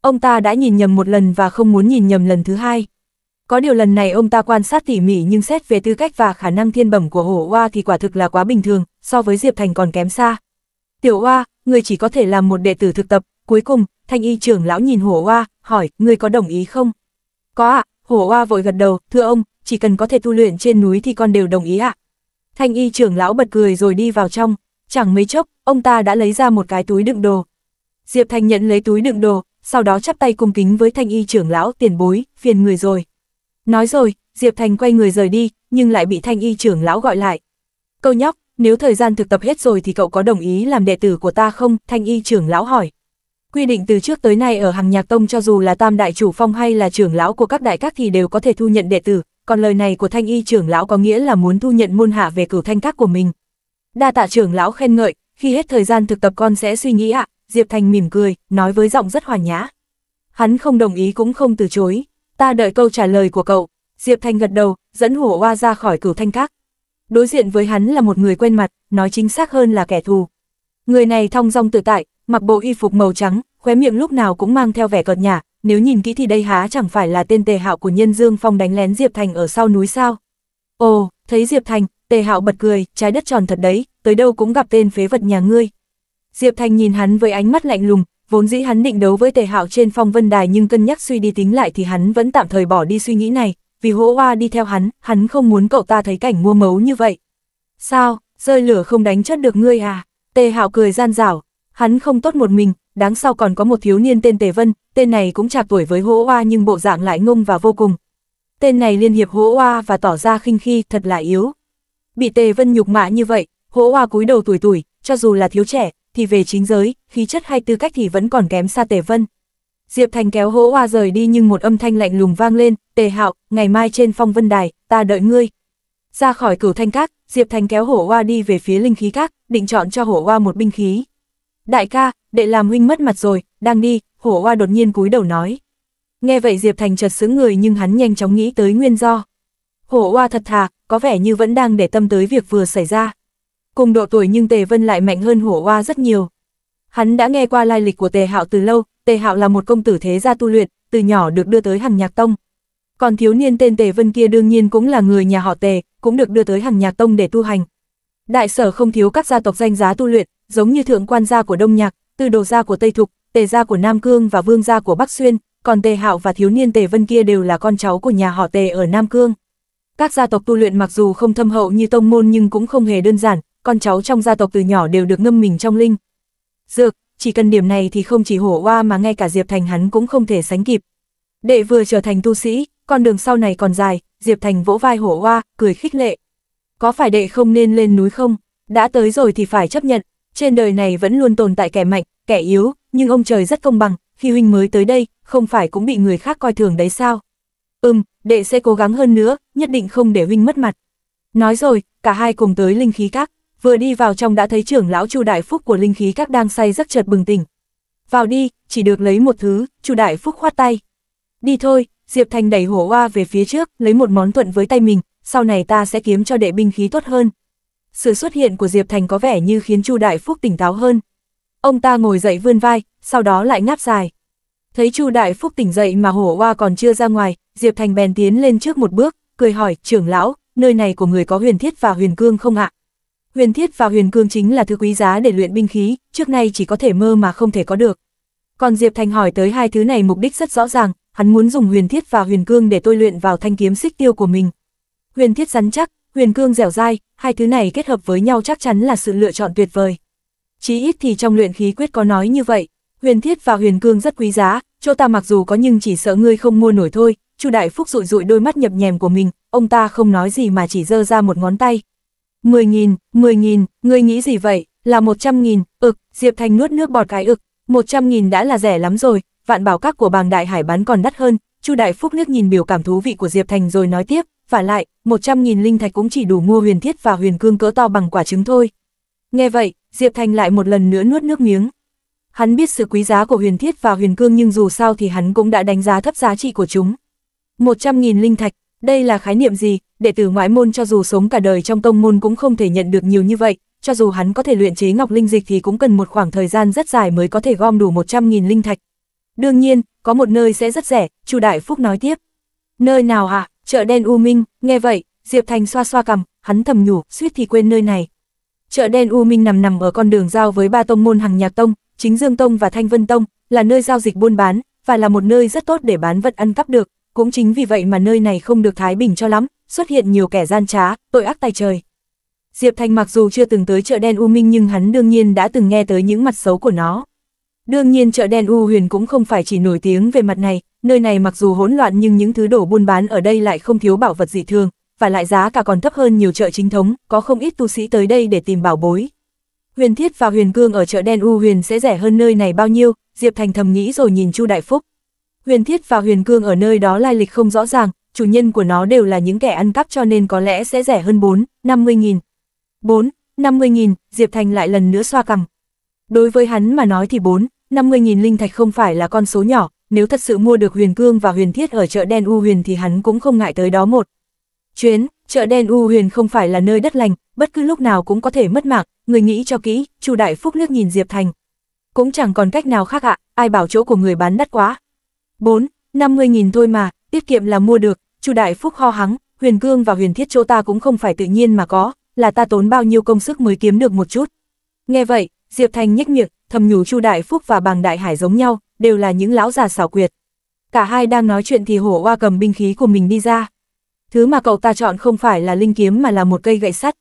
Speaker 1: Ông ta đã nhìn nhầm một lần và không muốn nhìn nhầm lần thứ hai. Có điều lần này ông ta quan sát tỉ mỉ nhưng xét về tư cách và khả năng thiên bẩm của hổ hoa thì quả thực là quá bình thường, so với Diệp Thành còn kém xa. Tiểu hoa, người chỉ có thể làm một đệ tử thực tập, cuối cùng, thanh y trưởng lão nhìn hổ hoa, hỏi, người có đồng ý không? Có ạ, à, hổ hoa vội gật đầu, thưa ông, chỉ cần có thể tu luyện trên núi thì con đều đồng ý ạ. Thanh y trưởng lão bật cười rồi đi vào trong, chẳng mấy chốc, ông ta đã lấy ra một cái túi đựng đồ. Diệp Thanh nhận lấy túi đựng đồ, sau đó chắp tay cung kính với thanh y trưởng lão tiền bối, phiền người rồi. Nói rồi, Diệp Thành quay người rời đi, nhưng lại bị thanh y trưởng lão gọi lại. Câu nhóc, nếu thời gian thực tập hết rồi thì cậu có đồng ý làm đệ tử của ta không? Thanh y trưởng lão hỏi. Quy định từ trước tới nay ở hàng nhạc tông cho dù là tam đại chủ phong hay là trưởng lão của các đại các thì đều có thể thu nhận đệ tử, còn lời này của thanh y trưởng lão có nghĩa là muốn thu nhận môn hạ về cửu thanh các của mình. Đa tạ trưởng lão khen ngợi, khi hết thời gian thực tập con sẽ suy nghĩ ạ, Diệp Thành mỉm cười, nói với giọng rất hòa nhã. Hắn không đồng ý cũng không từ chối, ta đợi câu trả lời của cậu. Diệp Thành gật đầu, dẫn hổ hoa ra khỏi cửu thanh các. Đối diện với hắn là một người quen mặt, nói chính xác hơn là kẻ thù. Người này thong dong tự tại, mặc bộ y phục màu trắng, khóe miệng lúc nào cũng mang theo vẻ cợt nhả, nếu nhìn kỹ thì đây há chẳng phải là tên tề hạo của nhân dương phong đánh lén Diệp Thành ở sau núi sao. Ồ, thấy Diệp Thành, tề hạo bật cười, trái đất tròn thật đấy, tới đâu cũng gặp tên phế vật nhà ngươi. Diệp Thành nhìn hắn với ánh mắt lạnh lùng, vốn dĩ hắn định đấu với tề hạo trên phong vân đài nhưng cân nhắc suy đi tính lại thì hắn vẫn tạm thời bỏ đi suy nghĩ này, vì hỗ hoa đi theo hắn, hắn không muốn cậu ta thấy cảnh mua mấu như vậy. Sao, rơi lửa không đánh chất được ngươi à? Tề hạo cười gian dảo, hắn không tốt một mình, đáng sau còn có một thiếu niên tên Tề Vân, tên này cũng chạc tuổi với hỗ Hoa nhưng bộ dạng lại ngông và vô cùng. Tên này liên hiệp hỗ Hoa và tỏ ra khinh khi, thật là yếu. Bị Tề Vân nhục mạ như vậy, hỗ Hoa cúi đầu tuổi tuổi, cho dù là thiếu trẻ, thì về chính giới, khí chất hay tư cách thì vẫn còn kém xa Tề Vân. Diệp Thành kéo hỗ Hoa rời đi nhưng một âm thanh lạnh lùng vang lên, Tề Hạo, ngày mai trên phong vân đài, ta đợi ngươi. Ra khỏi cửu thanh các, Diệp Thành kéo hổ Hoa đi về phía linh khí các, định chọn cho hổ Hoa một binh khí. Đại ca, đệ làm huynh mất mặt rồi, đang đi, hổ hoa đột nhiên cúi đầu nói. Nghe vậy Diệp Thành chợt sững người nhưng hắn nhanh chóng nghĩ tới nguyên do. Hổ hoa thật thà, có vẻ như vẫn đang để tâm tới việc vừa xảy ra. Cùng độ tuổi nhưng Tề Vân lại mạnh hơn hổ hoa rất nhiều. Hắn đã nghe qua lai lịch của Tề Hạo từ lâu, Tề Hạo là một công tử thế gia tu luyện, từ nhỏ được đưa tới hàng nhạc tông. Còn thiếu niên tên Tề Vân kia đương nhiên cũng là người nhà họ Tề, cũng được đưa tới hàng nhạc tông để tu hành. Đại sở không thiếu các gia tộc danh giá tu luyện, giống như thượng quan gia của Đông Nhạc, tư đồ gia của Tây Thục, tề gia của Nam Cương và vương gia của Bắc Xuyên, còn tề hạo và thiếu niên tề Vân kia đều là con cháu của nhà họ tề ở Nam Cương. Các gia tộc tu luyện mặc dù không thâm hậu như tông môn nhưng cũng không hề đơn giản, con cháu trong gia tộc từ nhỏ đều được ngâm mình trong linh. Dược, chỉ cần điểm này thì không chỉ hổ hoa mà ngay cả Diệp Thành hắn cũng không thể sánh kịp. Đệ vừa trở thành tu sĩ, con đường sau này còn dài, Diệp Thành vỗ vai hổ hoa cười khích lệ. Có phải đệ không nên lên núi không? Đã tới rồi thì phải chấp nhận, trên đời này vẫn luôn tồn tại kẻ mạnh, kẻ yếu, nhưng ông trời rất công bằng, khi huynh mới tới đây, không phải cũng bị người khác coi thường đấy sao? Ừm, đệ sẽ cố gắng hơn nữa, nhất định không để huynh mất mặt. Nói rồi, cả hai cùng tới linh khí các, vừa đi vào trong đã thấy trưởng lão Chu Đại Phúc của linh khí các đang say rất chợt bừng tỉnh. Vào đi, chỉ được lấy một thứ, Chu Đại Phúc khoát tay. Đi thôi, Diệp Thành đẩy hổ hoa về phía trước, lấy một món thuận với tay mình, sau này ta sẽ kiếm cho đệ binh khí tốt hơn sự xuất hiện của Diệp Thành có vẻ như khiến Chu Đại Phúc tỉnh táo hơn. Ông ta ngồi dậy vươn vai, sau đó lại ngáp dài. Thấy Chu Đại Phúc tỉnh dậy mà hổ hoa còn chưa ra ngoài, Diệp Thành bèn tiến lên trước một bước, cười hỏi, trưởng lão, nơi này của người có huyền thiết và huyền cương không ạ? Huyền thiết và huyền cương chính là thứ quý giá để luyện binh khí, trước nay chỉ có thể mơ mà không thể có được. Còn Diệp Thành hỏi tới hai thứ này mục đích rất rõ ràng, hắn muốn dùng huyền thiết và huyền cương để tôi luyện vào thanh kiếm xích tiêu của mình. Huyền thiết rắn chắc, huyền cương dẻo dai, hai thứ này kết hợp với nhau chắc chắn là sự lựa chọn tuyệt vời. Chí ít thì trong luyện khí quyết có nói như vậy, huyền thiết và huyền cương rất quý giá, chỗ ta mặc dù có nhưng chỉ sợ ngươi không mua nổi thôi, Chu Đại Phúc rụi rụi đôi mắt nhập nhèm của mình, ông ta không nói gì mà chỉ giơ ra một ngón tay. Mười nghìn, mười nghìn, ngươi nghĩ gì vậy, là một trăm nghìn, ực, Diệp Thành nuốt nước bọt cái ực, một trăm nghìn đã là rẻ lắm rồi, vạn bảo các của bàng đại hải bán còn đắt hơn, Chu Đại Phúc nước nhìn biểu cảm thú vị của Diệp Thành rồi nói tiếp, và lại, 100.000 linh thạch cũng chỉ đủ mua huyền thiết và huyền cương cỡ to bằng quả trứng thôi. Nghe vậy, Diệp Thành lại một lần nữa nuốt nước miếng. Hắn biết sự quý giá của huyền thiết và huyền cương nhưng dù sao thì hắn cũng đã đánh giá thấp giá trị của chúng. 100.000 linh thạch, đây là khái niệm gì, đệ tử ngoại môn cho dù sống cả đời trong tông môn cũng không thể nhận được nhiều như vậy, cho dù hắn có thể luyện chế ngọc linh dịch thì cũng cần một khoảng thời gian rất dài mới có thể gom đủ 100.000 linh thạch. Đương nhiên, có một nơi sẽ rất rẻ, Chu Đại Phúc nói tiếp. Nơi nào hả? Chợ đen U Minh, nghe vậy, Diệp Thành xoa xoa cầm, hắn thầm nhủ, suýt thì quên nơi này. Chợ đen U Minh nằm nằm ở con đường giao với ba tông môn hàng nhạc tông, chính Dương Tông và Thanh Vân Tông, là nơi giao dịch buôn bán, và là một nơi rất tốt để bán vật ăn cắp được, cũng chính vì vậy mà nơi này không được thái bình cho lắm, xuất hiện nhiều kẻ gian trá, tội ác tài trời. Diệp Thành mặc dù chưa từng tới chợ đen U Minh nhưng hắn đương nhiên đã từng nghe tới những mặt xấu của nó. Đương nhiên chợ đen U Huyền cũng không phải chỉ nổi tiếng về mặt này, nơi này mặc dù hỗn loạn nhưng những thứ đồ buôn bán ở đây lại không thiếu bảo vật dị thường, và lại giá cả còn thấp hơn nhiều chợ chính thống, có không ít tu sĩ tới đây để tìm bảo bối. Huyền Thiết và Huyền Cương ở chợ đen U Huyền sẽ rẻ hơn nơi này bao nhiêu, Diệp Thành thầm nghĩ rồi nhìn Chu Đại Phúc. Huyền Thiết và Huyền Cương ở nơi đó lai lịch không rõ ràng, chủ nhân của nó đều là những kẻ ăn cắp cho nên có lẽ sẽ rẻ hơn 4, 50 nghìn. 4, 50 nghìn, Diệp Thành lại lần nữa xoa cằm. Đối với hắn mà nói thì 4, 50 nghìn linh thạch không phải là con số nhỏ, nếu thật sự mua được huyền cương và huyền thiết ở chợ đen U huyền thì hắn cũng không ngại tới đó một. Chuyến, chợ đen U huyền không phải là nơi đất lành, bất cứ lúc nào cũng có thể mất mạng, người nghĩ cho kỹ, Chu Đại Phúc liếc nhìn Diệp Thành. Cũng chẳng còn cách nào khác ạ, ai bảo chỗ của người bán đắt quá. 4, 50.000 thôi mà, tiết kiệm là mua được, Chu Đại Phúc ho hắng, huyền cương và huyền thiết chỗ ta cũng không phải tự nhiên mà có, là ta tốn bao nhiêu công sức mới kiếm được một chút. Nghe vậy, Diệp Thành nhếch nhược, thầm nhủ Chu Đại Phúc và Bàng Đại Hải giống nhau, đều là những lão già xảo quyệt. Cả hai đang nói chuyện thì hổ oa cầm binh khí của mình đi ra. Thứ mà cậu ta chọn không phải là linh kiếm mà là một cây gậy sắt.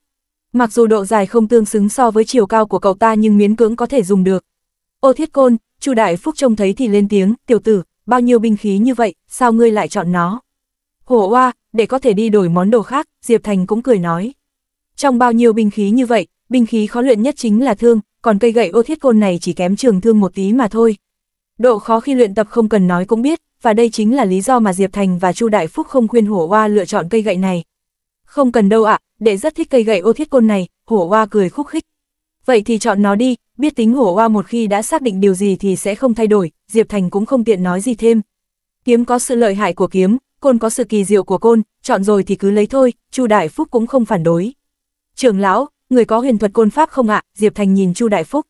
Speaker 1: Mặc dù độ dài không tương xứng so với chiều cao của cậu ta nhưng miến cưỡng có thể dùng được. Ô thiết côn, Chu Đại Phúc trông thấy thì lên tiếng, tiểu tử, bao nhiêu binh khí như vậy, sao ngươi lại chọn nó? Hổ oa, để có thể đi đổi món đồ khác, Diệp Thành cũng cười nói. Trong bao nhiêu binh khí như vậy, binh khí khó luyện nhất chính là thương, còn cây gậy ô thiết côn này chỉ kém trường thương một tí mà thôi, Độ khó khi luyện tập không cần nói cũng biết, và đây chính là lý do mà Diệp Thành và Chu Đại Phúc không khuyên hổ hoa lựa chọn cây gậy này. Không cần đâu ạ, à, đệ rất thích cây gậy ô thiết côn này, hổ hoa cười khúc khích. Vậy thì chọn nó đi, biết tính hổ hoa một khi đã xác định điều gì thì sẽ không thay đổi, Diệp Thành cũng không tiện nói gì thêm. Kiếm có sự lợi hại của kiếm, côn có sự kỳ diệu của côn, chọn rồi thì cứ lấy thôi, Chu Đại Phúc cũng không phản đối. Trưởng lão, người có huyền thuật côn pháp không ạ? Diệp Thành nhìn Chu Đại Phúc.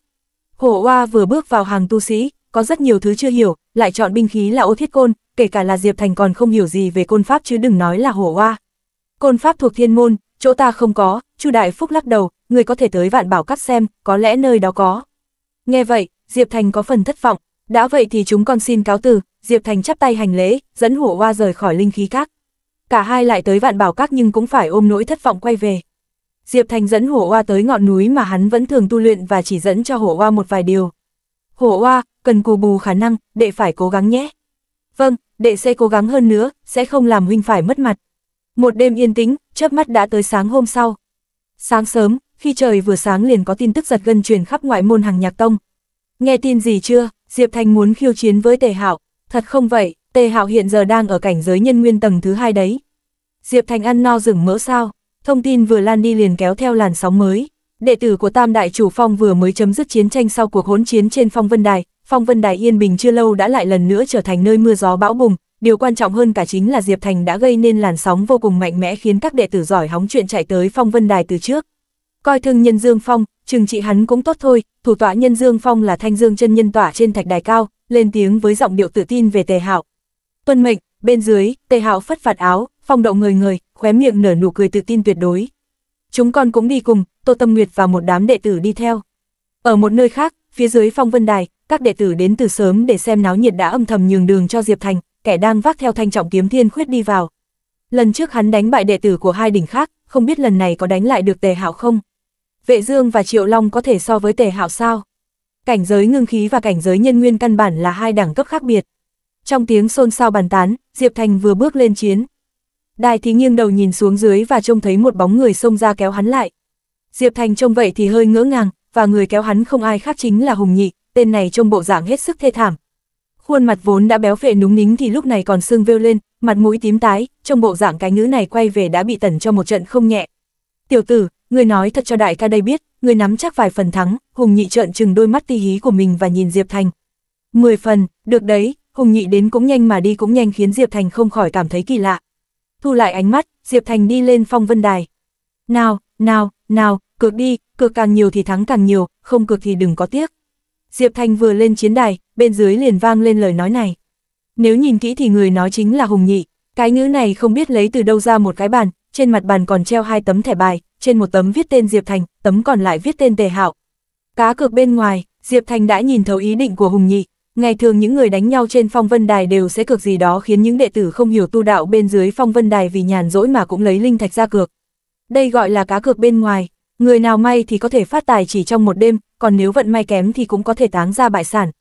Speaker 1: Hổ Hoa vừa bước vào hàng tu sĩ, có rất nhiều thứ chưa hiểu, lại chọn binh khí là ô thiết côn, kể cả là Diệp Thành còn không hiểu gì về côn pháp chứ đừng nói là hổ hoa Côn pháp thuộc thiên môn, chỗ ta không có, Chu Đại Phúc lắc đầu, người có thể tới vạn bảo các xem, có lẽ nơi đó có. Nghe vậy, Diệp Thành có phần thất vọng, đã vậy thì chúng con xin cáo từ, Diệp Thành chắp tay hành lễ, dẫn hổ hoa rời khỏi linh khí các. Cả hai lại tới vạn bảo các nhưng cũng phải ôm nỗi thất vọng quay về. Diệp Thành dẫn hổ hoa tới ngọn núi mà hắn vẫn thường tu luyện và chỉ dẫn cho hổ hoa một vài điều. Hổ oa, cần cù bù khả năng, đệ phải cố gắng nhé. Vâng, đệ sẽ cố gắng hơn nữa, sẽ không làm huynh phải mất mặt. Một đêm yên tĩnh, chớp mắt đã tới sáng hôm sau. Sáng sớm, khi trời vừa sáng liền có tin tức giật gân truyền khắp ngoại môn hàng nhạc tông. Nghe tin gì chưa, Diệp Thành muốn khiêu chiến với Tề Hạo, thật không vậy, Tề Hạo hiện giờ đang ở cảnh giới nhân nguyên tầng thứ hai đấy. Diệp Thành ăn no rừng mỡ sao, thông tin vừa lan đi liền kéo theo làn sóng mới. Đệ tử của Tam Đại Chủ Phong vừa mới chấm dứt chiến tranh sau cuộc hỗn chiến trên Phong Vân Đài, Phong Vân Đài Yên Bình chưa lâu đã lại lần nữa trở thành nơi mưa gió bão bùng, điều quan trọng hơn cả chính là Diệp Thành đã gây nên làn sóng vô cùng mạnh mẽ khiến các đệ tử giỏi hóng chuyện chạy tới Phong Vân Đài từ trước. Coi thương Nhân Dương Phong, chừng trị hắn cũng tốt thôi, thủ tọa Nhân Dương Phong là Thanh Dương chân nhân tọa trên thạch đài cao, lên tiếng với giọng điệu tự tin về Tề Hạo. Tuân mệnh, bên dưới, Tề Hạo phất phạt áo, phong động người người, khóe miệng nở nụ cười tự tin tuyệt đối, chúng con cũng đi cùng, Tô Tâm Nguyệt và một đám đệ tử đi theo. Ở một nơi khác, phía dưới phong vân đài, các đệ tử đến từ sớm để xem náo nhiệt đã âm thầm nhường đường cho Diệp Thành, kẻ đang vác theo thanh trọng kiếm thiên khuyết đi vào. Lần trước hắn đánh bại đệ tử của hai đỉnh khác, không biết lần này có đánh lại được Tề Hạo không? Vệ Dương và Triệu Long có thể so với Tề Hạo sao? Cảnh giới ngưng khí và cảnh giới nhân nguyên căn bản là hai đẳng cấp khác biệt. Trong tiếng xôn xao bàn tán, Diệp Thành vừa bước lên chiến, Đài thì nghiêng đầu nhìn xuống dưới và trông thấy một bóng người xông ra kéo hắn lại. Diệp Thành trông vậy thì hơi ngỡ ngàng, và người kéo hắn không ai khác chính là Hùng Nhị, tên này trông bộ dạng hết sức thê thảm. Khuôn mặt vốn đã béo phệ núng nính thì lúc này còn sưng vêu lên, mặt mũi tím tái, trông bộ dạng cái nữ này quay về đã bị tẩn cho một trận không nhẹ. Tiểu tử, người nói thật cho đại ca đây biết, người nắm chắc vài phần thắng, Hùng Nhị trợn trừng đôi mắt ti hí của mình và nhìn Diệp Thành. Mười phần, được đấy, Hùng Nhị đến cũng nhanh mà đi cũng nhanh khiến Diệp Thành không khỏi cảm thấy kỳ lạ thu lại ánh mắt, Diệp Thành đi lên phong vân đài. Nào, nào, nào, cược đi, cược càng nhiều thì thắng càng nhiều, không cược thì đừng có tiếc. Diệp Thành vừa lên chiến đài, bên dưới liền vang lên lời nói này. Nếu nhìn kỹ thì người nói chính là Hùng Nhị, cái ngữ này không biết lấy từ đâu ra một cái bàn, trên mặt bàn còn treo hai tấm thẻ bài, trên một tấm viết tên Diệp Thành, tấm còn lại viết tên Tề Hạo. Cá cược bên ngoài, Diệp Thành đã nhìn thấu ý định của Hùng Nhị, Ngày thường những người đánh nhau trên phong vân đài đều sẽ cược gì đó khiến những đệ tử không hiểu tu đạo bên dưới phong vân đài vì nhàn rỗi mà cũng lấy linh thạch ra cược. Đây gọi là cá cược bên ngoài, người nào may thì có thể phát tài chỉ trong một đêm, còn nếu vận may kém thì cũng có thể táng ra bại sản.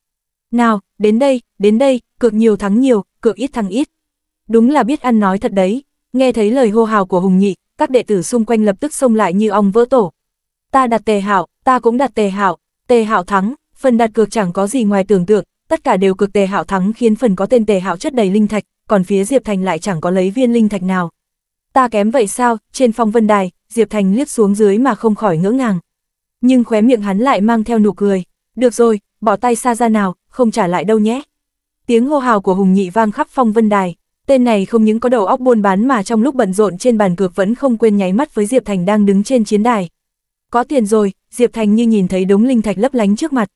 Speaker 1: Nào, đến đây, đến đây, cược nhiều thắng nhiều, cược ít thắng ít. Đúng là biết ăn nói thật đấy, nghe thấy lời hô hào của Hùng Nhị, các đệ tử xung quanh lập tức xông lại như ong vỡ tổ. Ta đặt tề hảo, ta cũng đặt tề hảo, tề hảo thắng, phần đặt cược chẳng có gì ngoài tưởng tượng, tất cả đều cực tề hạo thắng khiến phần có tên tề hạo chất đầy linh thạch, còn phía Diệp Thành lại chẳng có lấy viên linh thạch nào. Ta kém vậy sao, trên phong vân đài, Diệp Thành liếc xuống dưới mà không khỏi ngỡ ngàng. Nhưng khóe miệng hắn lại mang theo nụ cười, được rồi, bỏ tay xa ra nào, không trả lại đâu nhé. Tiếng hô hào của Hùng Nhị vang khắp phong vân đài, tên này không những có đầu óc buôn bán mà trong lúc bận rộn trên bàn cược vẫn không quên nháy mắt với Diệp Thành đang đứng trên chiến đài. Có tiền rồi, Diệp Thành như nhìn thấy đống linh thạch lấp lánh trước mặt.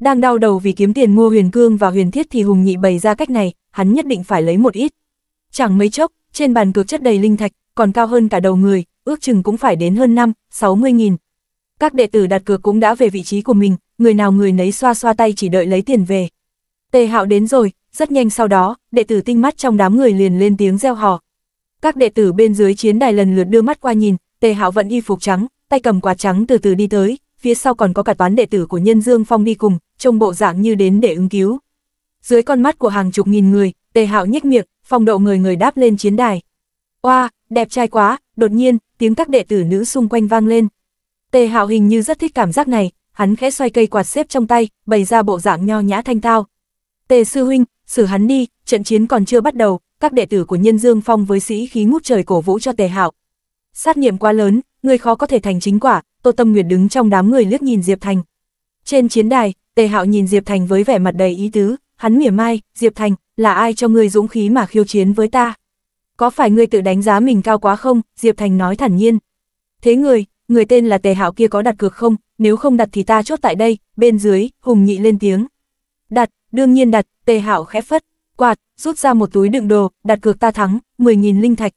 Speaker 1: Đang đau đầu vì kiếm tiền mua huyền cương và huyền thiết thì Hùng Nhị bày ra cách này, hắn nhất định phải lấy một ít. Chẳng mấy chốc, trên bàn cược chất đầy linh thạch, còn cao hơn cả đầu người, ước chừng cũng phải đến hơn 5, 60 nghìn. Các đệ tử đặt cược cũng đã về vị trí của mình, người nào người nấy xoa xoa tay chỉ đợi lấy tiền về. Tề hạo đến rồi, rất nhanh sau đó, đệ tử tinh mắt trong đám người liền lên tiếng reo hò. Các đệ tử bên dưới chiến đài lần lượt đưa mắt qua nhìn, tề hạo vẫn y phục trắng, tay cầm quạt trắng từ từ đi tới, phía sau còn có cả toán đệ tử của Nhân Dương Phong đi cùng, trông bộ dạng như đến để ứng cứu. Dưới con mắt của hàng chục nghìn người, Tề Hạo nhếch miệng, phong độ người người đáp lên chiến đài. Oa, wow, đẹp trai quá, đột nhiên, tiếng các đệ tử nữ xung quanh vang lên. Tề Hạo hình như rất thích cảm giác này, hắn khẽ xoay cây quạt xếp trong tay, bày ra bộ dạng nho nhã thanh tao. Tề sư huynh, xử hắn đi, trận chiến còn chưa bắt đầu, các đệ tử của Nhân Dương Phong với sĩ khí ngút trời cổ vũ cho Tề Hạo. Sát niệm quá lớn, người khó có thể thành chính quả, Tô Tâm Nguyệt đứng trong đám người liếc nhìn Diệp Thành. Trên chiến đài, Tề Hạo nhìn Diệp Thành với vẻ mặt đầy ý tứ, hắn mỉa mai, Diệp Thành, là ai cho ngươi dũng khí mà khiêu chiến với ta? Có phải ngươi tự đánh giá mình cao quá không? Diệp Thành nói thản nhiên. Thế người, người tên là Tề Hạo kia có đặt cược không? Nếu không đặt thì ta chốt tại đây, bên dưới, Hùng Nghị lên tiếng. Đặt, đương nhiên đặt, Tề Hạo khẽ phất, quạt, rút ra một túi đựng đồ, đặt cược ta thắng, 10.000 linh thạch.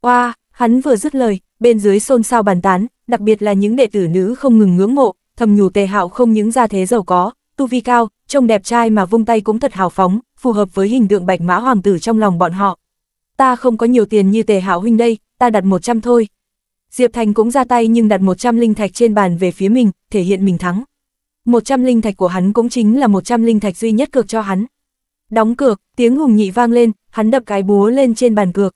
Speaker 1: Oa, wow, hắn vừa dứt lời, bên dưới xôn xao bàn tán, đặc biệt là những đệ tử nữ không ngừng ngưỡng mộ, thầm nhủ tề hạo không những gia thế giàu có, tu vi cao, trông đẹp trai mà vung tay cũng thật hào phóng, phù hợp với hình tượng bạch mã hoàng tử trong lòng bọn họ. Ta không có nhiều tiền như tề hạo huynh đây, ta đặt 100 thôi. Diệp Thành cũng ra tay nhưng đặt 100 linh thạch trên bàn về phía mình, thể hiện mình thắng. 100 linh thạch của hắn cũng chính là 100 linh thạch duy nhất cược cho hắn. Đóng cược, tiếng hùng nhị vang lên, hắn đập cái búa lên trên bàn cược.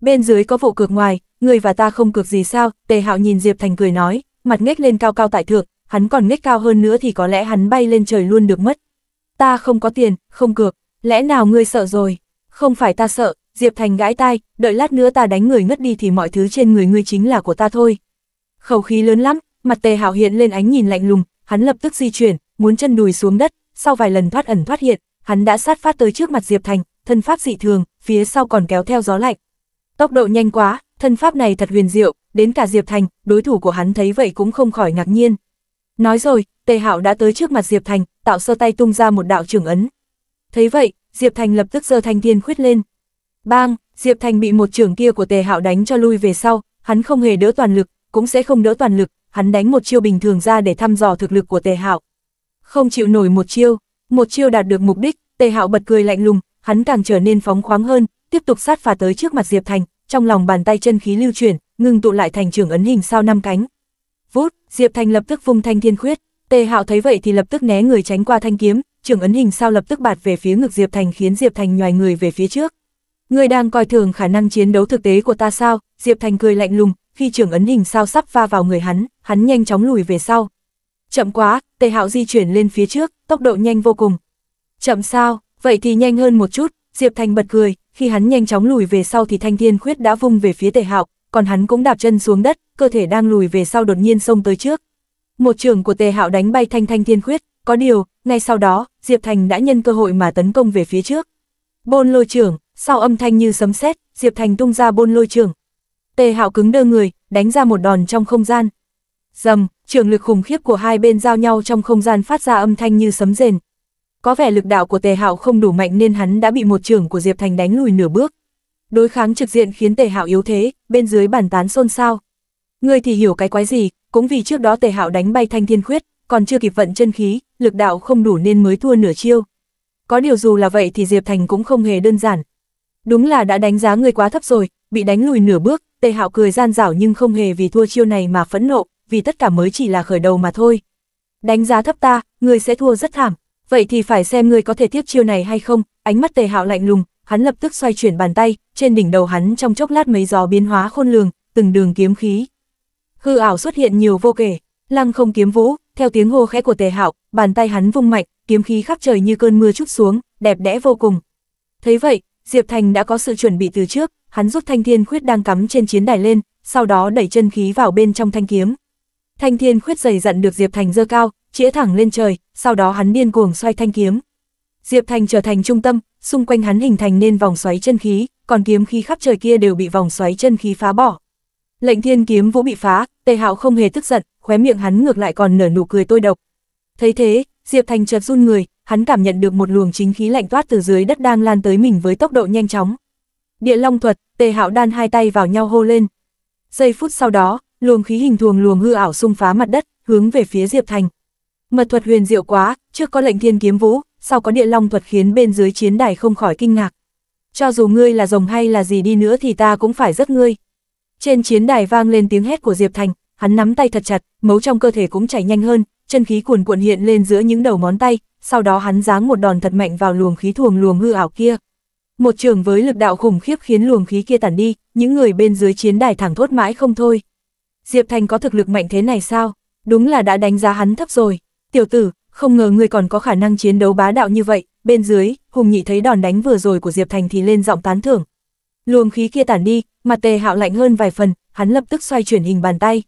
Speaker 1: Bên dưới có vụ cược ngoài, Ngươi và ta không cược gì sao, tề hạo nhìn Diệp Thành cười nói, mặt nghếch lên cao cao tại thượng, hắn còn nghếch cao hơn nữa thì có lẽ hắn bay lên trời luôn được mất. Ta không có tiền, không cược, lẽ nào ngươi sợ rồi? Không phải ta sợ, Diệp Thành gãi tai, đợi lát nữa ta đánh người ngất đi thì mọi thứ trên người ngươi chính là của ta thôi. Khẩu khí lớn lắm, mặt tề hạo hiện lên ánh nhìn lạnh lùng, hắn lập tức di chuyển, muốn chân đùi xuống đất, sau vài lần thoát ẩn thoát hiện, hắn đã sát phát tới trước mặt Diệp Thành, thân pháp dị thường, phía sau còn kéo theo gió lạnh. Tốc độ nhanh quá, thân pháp này thật huyền diệu, đến cả Diệp Thành, đối thủ của hắn thấy vậy cũng không khỏi ngạc nhiên. Nói rồi, Tề Hạo đã tới trước mặt Diệp Thành, tạo sơ tay tung ra một đạo trưởng ấn. Thấy vậy, Diệp Thành lập tức giơ thanh thiên khuyết lên. Bang, Diệp Thành bị một trưởng kia của Tề Hạo đánh cho lui về sau, hắn không hề đỡ toàn lực, cũng sẽ không đỡ toàn lực, hắn đánh một chiêu bình thường ra để thăm dò thực lực của Tề Hạo. Không chịu nổi một chiêu, một chiêu đạt được mục đích, Tề Hạo bật cười lạnh lùng, hắn càng trở nên phóng khoáng hơn, tiếp tục sát phạt tới trước mặt Diệp Thành, trong lòng bàn tay chân khí lưu chuyển, ngừng tụ lại thành trưởng ấn hình sao năm cánh. Vút, Diệp thành lập tức vung thanh thiên khuyết, Tề Hạo thấy vậy thì lập tức né người tránh qua thanh kiếm, trưởng ấn hình sao lập tức bạt về phía ngực Diệp Thành khiến Diệp Thành nhòi người về phía trước. Người đang coi thường khả năng chiến đấu thực tế của ta sao? Diệp Thành cười lạnh lùng, khi trưởng ấn hình sao sắp va vào người hắn, hắn nhanh chóng lùi về sau. Chậm quá, Tề Hạo di chuyển lên phía trước, tốc độ nhanh vô cùng. Chậm sao? Vậy thì nhanh hơn một chút, Diệp Thành bật cười, khi hắn nhanh chóng lùi về sau thì thanh thiên khuyết đã vung về phía tề hạo, còn hắn cũng đạp chân xuống đất, cơ thể đang lùi về sau đột nhiên xông tới trước. Một trường của tề hạo đánh bay thanh thanh thiên khuyết, có điều, ngay sau đó, Diệp Thành đã nhân cơ hội mà tấn công về phía trước. Bôn lôi trưởng, sau âm thanh như sấm sét, Diệp Thành tung ra bôn lôi trưởng. Tề hạo cứng đơ người, đánh ra một đòn trong không gian. Dầm, trường lực khủng khiếp của hai bên giao nhau trong không gian phát ra âm thanh như sấm rền, có vẻ lực đạo của Tề Hạo không đủ mạnh nên hắn đã bị một trưởng của Diệp Thành đánh lùi nửa bước. Đối kháng trực diện khiến Tề Hạo yếu thế, bên dưới bàn tán xôn xao. Ngươi thì hiểu cái quái gì, cũng vì trước đó Tề Hạo đánh bay Thanh Thiên Khuyết, còn chưa kịp vận chân khí, lực đạo không đủ nên mới thua nửa chiêu. Có điều dù là vậy thì Diệp Thành cũng không hề đơn giản. Đúng là đã đánh giá người quá thấp rồi, bị đánh lùi nửa bước, Tề Hạo cười gian dảo nhưng không hề vì thua chiêu này mà phẫn nộ, vì tất cả mới chỉ là khởi đầu mà thôi. Đánh giá thấp ta, người sẽ thua rất thảm, vậy thì phải xem ngươi có thể tiếp chiêu này hay không, ánh mắt tề hạo lạnh lùng, hắn lập tức xoay chuyển bàn tay, trên đỉnh đầu hắn trong chốc lát mấy gió biến hóa khôn lường, từng đường kiếm khí. Hư ảo xuất hiện nhiều vô kể, lăng không kiếm vũ, theo tiếng hô khẽ của tề hạo, bàn tay hắn vung mạnh, kiếm khí khắp trời như cơn mưa chút xuống, đẹp đẽ vô cùng. Thấy vậy, Diệp Thành đã có sự chuẩn bị từ trước, hắn rút thanh thiên khuyết đang cắm trên chiến đài lên, sau đó đẩy chân khí vào bên trong thanh kiếm. Thanh thiên khuyết dày dặn được Diệp Thành dơ cao, chĩa thẳng lên trời, sau đó hắn điên cuồng xoay thanh kiếm. Diệp Thành trở thành trung tâm, xung quanh hắn hình thành nên vòng xoáy chân khí, còn kiếm khí khắp trời kia đều bị vòng xoáy chân khí phá bỏ. Lệnh thiên kiếm vũ bị phá, Tề Hạo không hề tức giận, khóe miệng hắn ngược lại còn nở nụ cười tôi độc. Thấy thế, Diệp Thành chợt run người, hắn cảm nhận được một luồng chính khí lạnh toát từ dưới đất đang lan tới mình với tốc độ nhanh chóng. Địa Long thuật, Tề Hạo đan hai tay vào nhau hô lên. Giây phút sau đó, luồng khí hình thuồng luồng hư ảo xung phá mặt đất, hướng về phía Diệp Thành. Mật thuật huyền diệu quá, trước có lệnh thiên kiếm vũ, sau có địa long thuật khiến bên dưới chiến đài không khỏi kinh ngạc. Cho dù ngươi là rồng hay là gì đi nữa thì ta cũng phải rất ngươi. Trên chiến đài vang lên tiếng hét của Diệp Thành, hắn nắm tay thật chặt, máu trong cơ thể cũng chảy nhanh hơn, chân khí cuồn cuộn hiện lên giữa những đầu ngón tay, sau đó hắn giáng một đòn thật mạnh vào luồng khí thuồng luồng hư ảo kia. Một trường với lực đạo khủng khiếp khiến luồng khí kia tản đi, những người bên dưới chiến đài thẳng thốt mãi không thôi. Diệp Thành có thực lực mạnh thế này sao? Đúng là đã đánh giá hắn thấp rồi tiểu tử, không ngờ ngươi còn có khả năng chiến đấu bá đạo như vậy, bên dưới, Hùng Nhị thấy đòn đánh vừa rồi của Diệp Thành thì lên giọng tán thưởng. Luồng khí kia tản đi, mặt tề hạo lạnh hơn vài phần, hắn lập tức xoay chuyển hình bàn tay.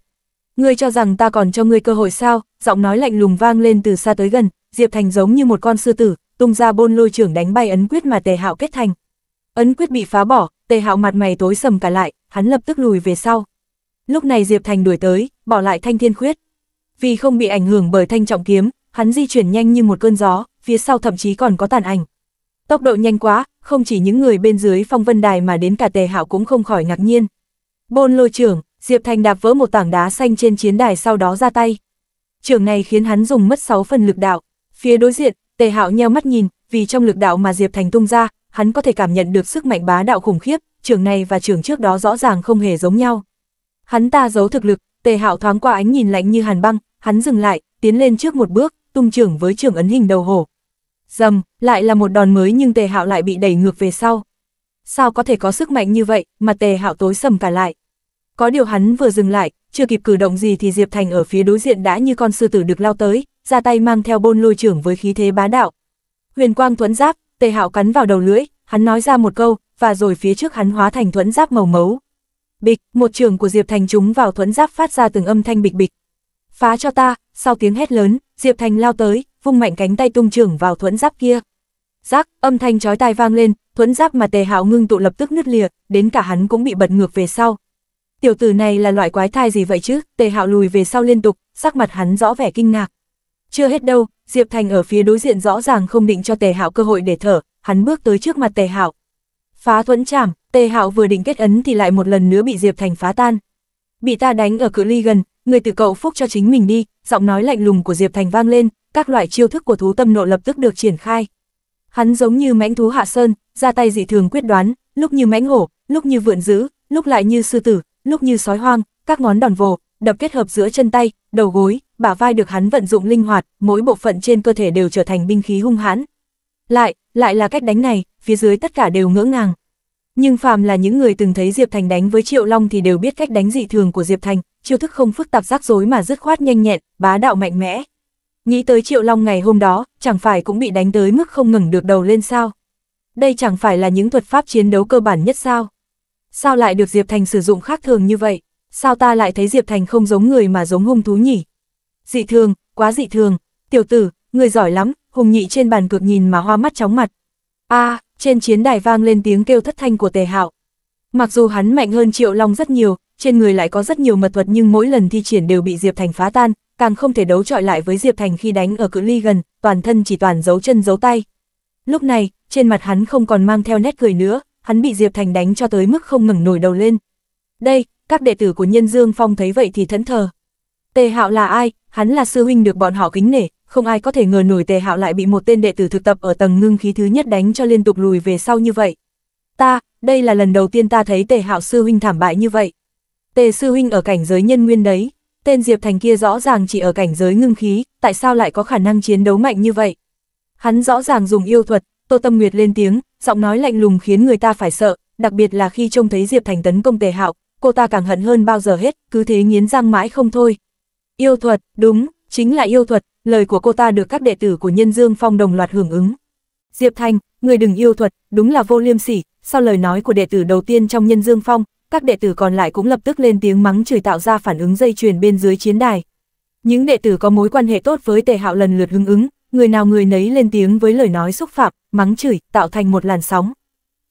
Speaker 1: Ngươi cho rằng ta còn cho ngươi cơ hội sao, giọng nói lạnh lùng vang lên từ xa tới gần, Diệp Thành giống như một con sư tử, tung ra bôn lôi trưởng đánh bay ấn quyết mà tề hạo kết thành. Ấn quyết bị phá bỏ, tề hạo mặt mày tối sầm cả lại, hắn lập tức lùi về sau. Lúc này Diệp Thành đuổi tới, bỏ lại thanh thiên khuyết vì không bị ảnh hưởng bởi thanh trọng kiếm, hắn di chuyển nhanh như một cơn gió, phía sau thậm chí còn có tàn ảnh. Tốc độ nhanh quá, không chỉ những người bên dưới phong vân đài mà đến cả tề hạo cũng không khỏi ngạc nhiên. Bôn lôi trưởng, Diệp Thành đạp vỡ một tảng đá xanh trên chiến đài sau đó ra tay. Trường này khiến hắn dùng mất 6 phần lực đạo. Phía đối diện, tề hạo nheo mắt nhìn, vì trong lực đạo mà Diệp Thành tung ra, hắn có thể cảm nhận được sức mạnh bá đạo khủng khiếp, trường này và trường trước đó rõ ràng không hề giống nhau. Hắn ta giấu thực lực, Tề Hạo thoáng qua ánh nhìn lạnh như hàn băng, hắn dừng lại, tiến lên trước một bước, tung trưởng với trưởng ấn hình đầu hổ. Dầm, lại là một đòn mới nhưng Tề Hạo lại bị đẩy ngược về sau. Sao có thể có sức mạnh như vậy, mà Tề Hạo tối sầm cả lại. Có điều hắn vừa dừng lại, chưa kịp cử động gì thì Diệp Thành ở phía đối diện đã như con sư tử được lao tới, ra tay mang theo bôn lôi trưởng với khí thế bá đạo. Huyền quang thuẫn giáp, Tề Hạo cắn vào đầu lưỡi, hắn nói ra một câu, và rồi phía trước hắn hóa thành thuẫn giáp màu mấu, Bịch, một trường của Diệp Thành trúng vào thuẫn giáp phát ra từng âm thanh bịch bịch. Phá cho ta, sau tiếng hét lớn, Diệp Thành lao tới, vung mạnh cánh tay tung trưởng vào thuẫn giáp kia. Rác, âm thanh chói tai vang lên, thuẫn giáp mà tề hạo ngưng tụ lập tức nứt lìa, đến cả hắn cũng bị bật ngược về sau. Tiểu tử này là loại quái thai gì vậy chứ, tề hạo lùi về sau liên tục, sắc mặt hắn rõ vẻ kinh ngạc. Chưa hết đâu, Diệp Thành ở phía đối diện rõ ràng không định cho tề hạo cơ hội để thở, hắn bước tới trước mặt tề hạo, Phá thuẫn chảm, Tề Hạo vừa định kết ấn thì lại một lần nữa bị Diệp Thành phá tan. Bị ta đánh ở cự ly gần, người tử cậu phúc cho chính mình đi, giọng nói lạnh lùng của Diệp Thành vang lên, các loại chiêu thức của thú tâm nộ lập tức được triển khai. Hắn giống như mãnh thú hạ sơn, ra tay dị thường quyết đoán, lúc như mãnh hổ, lúc như vượn dữ, lúc lại như sư tử, lúc như sói hoang, các ngón đòn vồ, đập kết hợp giữa chân tay, đầu gối, bả vai được hắn vận dụng linh hoạt, mỗi bộ phận trên cơ thể đều trở thành binh khí hung hãn, lại, lại là cách đánh này, phía dưới tất cả đều ngỡ ngàng. Nhưng phàm là những người từng thấy Diệp Thành đánh với Triệu Long thì đều biết cách đánh dị thường của Diệp Thành, chiêu thức không phức tạp rắc rối mà dứt khoát nhanh nhẹn, bá đạo mạnh mẽ. Nghĩ tới Triệu Long ngày hôm đó, chẳng phải cũng bị đánh tới mức không ngừng được đầu lên sao? Đây chẳng phải là những thuật pháp chiến đấu cơ bản nhất sao? Sao lại được Diệp Thành sử dụng khác thường như vậy? Sao ta lại thấy Diệp Thành không giống người mà giống hung thú nhỉ? Dị thường, quá dị thường, tiểu tử, người giỏi lắm, Hùng nhị trên bàn cược nhìn mà hoa mắt chóng mặt. a à, trên chiến đài vang lên tiếng kêu thất thanh của tề hạo. Mặc dù hắn mạnh hơn triệu long rất nhiều, trên người lại có rất nhiều mật thuật nhưng mỗi lần thi triển đều bị Diệp Thành phá tan, càng không thể đấu trọi lại với Diệp Thành khi đánh ở cự ly gần, toàn thân chỉ toàn giấu chân giấu tay. Lúc này, trên mặt hắn không còn mang theo nét cười nữa, hắn bị Diệp Thành đánh cho tới mức không ngẩng nổi đầu lên. Đây, các đệ tử của Nhân Dương Phong thấy vậy thì thẫn thờ. Tề Hạo là ai? Hắn là sư huynh được bọn họ kính nể, không ai có thể ngờ nổi tề hạo lại bị một tên đệ tử thực tập ở tầng ngưng khí thứ nhất đánh cho liên tục lùi về sau như vậy. Ta, đây là lần đầu tiên ta thấy tề hạo sư huynh thảm bại như vậy. Tề sư huynh ở cảnh giới nhân nguyên đấy, tên Diệp Thành kia rõ ràng chỉ ở cảnh giới ngưng khí, tại sao lại có khả năng chiến đấu mạnh như vậy? Hắn rõ ràng dùng yêu thuật, Tô Tâm Nguyệt lên tiếng, giọng nói lạnh lùng khiến người ta phải sợ, đặc biệt là khi trông thấy Diệp Thành tấn công Tề Hạo, cô ta càng hận hơn bao giờ hết, cứ thế nghiến răng mãi không thôi. Yêu thuật, đúng, chính là yêu thuật, lời của cô ta được các đệ tử của Nhân Dương Phong đồng loạt hưởng ứng. Diệp Thanh, người đừng yêu thuật, đúng là vô liêm sỉ, sau lời nói của đệ tử đầu tiên trong Nhân Dương Phong, các đệ tử còn lại cũng lập tức lên tiếng mắng chửi tạo ra phản ứng dây chuyền bên dưới chiến đài. Những đệ tử có mối quan hệ tốt với Tề Hạo lần lượt hưởng ứng, người nào người nấy lên tiếng với lời nói xúc phạm, mắng chửi, tạo thành một làn sóng.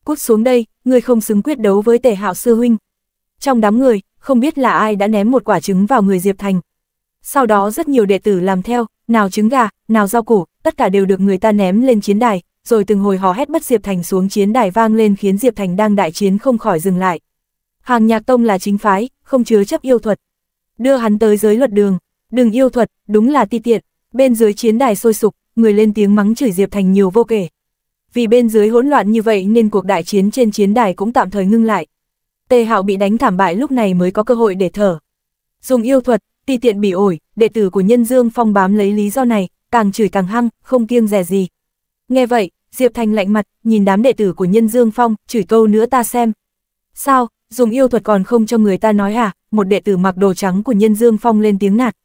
Speaker 1: Cút xuống đây, người không xứng quyết đấu với Tề Hạo sư huynh. Trong đám người, không biết là ai đã ném một quả trứng vào người Diệp Thành. Sau đó rất nhiều đệ tử làm theo, nào trứng gà, nào rau củ, tất cả đều được người ta ném lên chiến đài, rồi từng hồi hò hét bất Diệp Thành xuống chiến đài vang lên khiến Diệp Thành đang đại chiến không khỏi dừng lại. Hàng Nhạc Tông là chính phái, không chứa chấp yêu thuật. Đưa hắn tới giới luật đường, đừng yêu thuật, đúng là ti tiện. Bên dưới chiến đài sôi sục, người lên tiếng mắng chửi Diệp Thành nhiều vô kể. Vì bên dưới hỗn loạn như vậy nên cuộc đại chiến trên chiến đài cũng tạm thời ngưng lại. Tề Hạo bị đánh thảm bại lúc này mới có cơ hội để thở. Dùng yêu thuật, ti tiện bị ổi, đệ tử của Nhân Dương Phong bám lấy lý do này, càng chửi càng hăng, không kiêng rẻ gì. Nghe vậy, Diệp Thành lạnh mặt, nhìn đám đệ tử của Nhân Dương Phong, chửi câu nữa ta xem. Sao, dùng yêu thuật còn không cho người ta nói hả? À? một đệ tử mặc đồ trắng của Nhân Dương Phong lên tiếng nạt.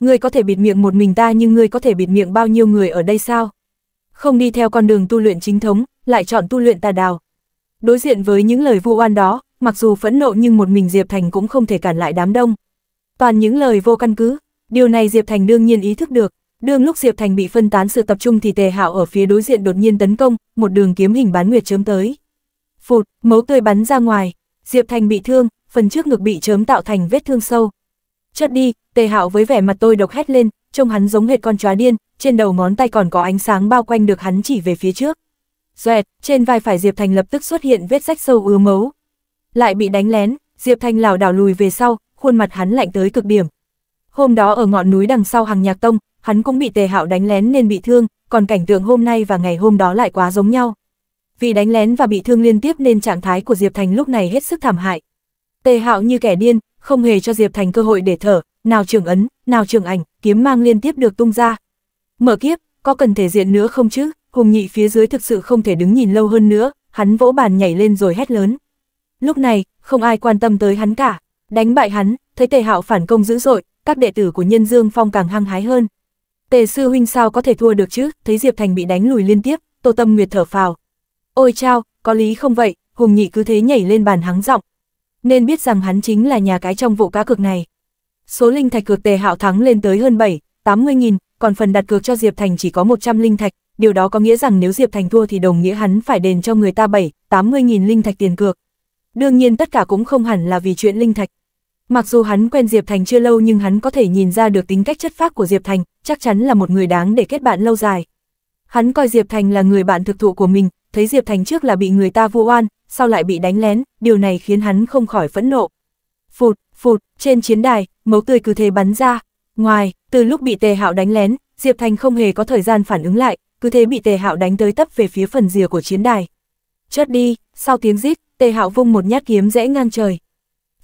Speaker 1: Ngươi có thể bịt miệng một mình ta nhưng ngươi có thể bịt miệng bao nhiêu người ở đây sao? Không đi theo con đường tu luyện chính thống, lại chọn tu luyện tà đào. Đối diện với những lời vu oan đó, mặc dù phẫn nộ nhưng một mình Diệp Thành cũng không thể cản lại đám đông. Toàn những lời vô căn cứ, Điều này Diệp Thành đương nhiên ý thức được, đương lúc Diệp Thành bị phân tán sự tập trung thì Tề Hạo ở phía đối diện đột nhiên tấn công, một đường kiếm hình bán nguyệt chớm tới. Phụt, máu tươi bắn ra ngoài, Diệp Thành bị thương, phần trước ngực bị chớm tạo thành vết thương sâu. Chợt đi, Tề Hạo với vẻ mặt tôi độc hét lên, trông hắn giống hệt con chó điên, trên đầu ngón tay còn có ánh sáng bao quanh được hắn chỉ về phía trước. Xoẹt, trên vai phải Diệp Thành lập tức xuất hiện vết rách sâu ứa máu. Lại bị đánh lén, Diệp Thành lảo đảo lùi về sau, khuôn mặt hắn lạnh tới cực điểm, Hôm đó ở ngọn núi đằng sau hàng nhạc tông, hắn cũng bị tề hạo đánh lén nên bị thương, còn cảnh tượng hôm nay và ngày hôm đó lại quá giống nhau. Vì đánh lén và bị thương liên tiếp nên trạng thái của Diệp Thành lúc này hết sức thảm hại. Tề hạo như kẻ điên, không hề cho Diệp Thành cơ hội để thở, nào trường ấn, nào trường ảnh, kiếm mang liên tiếp được tung ra. Mở kiếp, có cần thể diện nữa không chứ, hùng nhị phía dưới thực sự không thể đứng nhìn lâu hơn nữa, hắn vỗ bàn nhảy lên rồi hét lớn. Lúc này, không ai quan tâm tới hắn cả, đánh bại hắn, thấy Tề Hạo phản công dữ dội, các đệ tử của Nhân Dương Phong càng hăng hái hơn. Tề sư huynh sao có thể thua được chứ, thấy Diệp Thành bị đánh lùi liên tiếp, Tô Tâm Nguyệt thở phào. Ôi chao, có lý không vậy, Hùng Nhị cứ thế nhảy lên bàn hắng giọng. Nên biết rằng hắn chính là nhà cái trong vụ cá cược này. Số linh thạch cược Tề Hạo thắng lên tới hơn 7, 80 nghìn, còn phần đặt cược cho Diệp Thành chỉ có 100 linh thạch, điều đó có nghĩa rằng nếu Diệp Thành thua thì đồng nghĩa hắn phải đền cho người ta 7, 80 nghìn linh thạch tiền cược. Đương nhiên tất cả cũng không hẳn là vì chuyện linh thạch. Mặc dù hắn quen Diệp Thành chưa lâu nhưng hắn có thể nhìn ra được tính cách chất phác của Diệp Thành, chắc chắn là một người đáng để kết bạn lâu dài. Hắn coi Diệp Thành là người bạn thực thụ của mình, thấy Diệp Thành trước là bị người ta vu oan, sau lại bị đánh lén, điều này khiến hắn không khỏi phẫn nộ. Phụt, phụt, trên chiến đài, máu tươi cứ thế bắn ra. Ngoài, từ lúc bị Tề Hạo đánh lén, Diệp Thành không hề có thời gian phản ứng lại, cứ thế bị Tề Hạo đánh tới tấp về phía phần rìa của chiến đài. Chớt đi, sau tiếng rít, Tề Hạo vung một nhát kiếm rẽ ngang trời.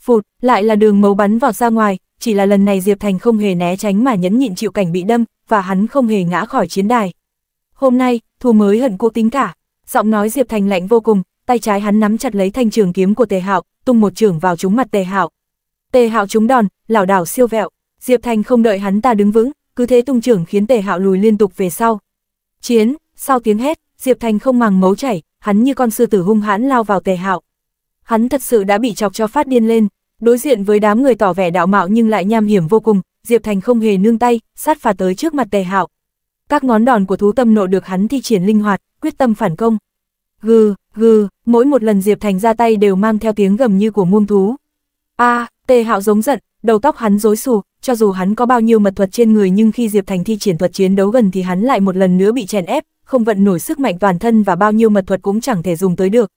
Speaker 1: Phụt, lại là đường mấu bắn vọt ra ngoài, chỉ là lần này Diệp Thành không hề né tránh mà nhẫn nhịn chịu cảnh bị đâm, và hắn không hề ngã khỏi chiến đài. Hôm nay, thù mới hận cô tính cả. Giọng nói Diệp Thành lạnh vô cùng, tay trái hắn nắm chặt lấy thanh trường kiếm của Tề Hạo, tung một trường vào trúng mặt Tề Hạo. Tề Hạo trúng đòn, lảo đảo siêu vẹo, Diệp Thành không đợi hắn ta đứng vững, cứ thế tung trưởng khiến Tề Hạo lùi liên tục về sau. Chiến, sau tiếng hét, Diệp Thành không màng máu chảy, hắn như con sư tử hung hãn lao vào Tề Hạo hắn thật sự đã bị chọc cho phát điên lên, đối diện với đám người tỏ vẻ đạo mạo nhưng lại nham hiểm vô cùng, Diệp Thành không hề nương tay, sát phạt tới trước mặt Tề Hạo. Các ngón đòn của thú tâm nộ được hắn thi triển linh hoạt, quyết tâm phản công. Gừ, gừ, mỗi một lần Diệp Thành ra tay đều mang theo tiếng gầm như của muông thú. A, Tề Hạo giống giận, đầu tóc hắn rối xù, cho dù hắn có bao nhiêu mật thuật trên người nhưng khi Diệp Thành thi triển thuật chiến đấu gần thì hắn lại một lần nữa bị chèn ép, không vận nổi sức mạnh toàn thân và bao nhiêu mật thuật cũng chẳng thể dùng tới được.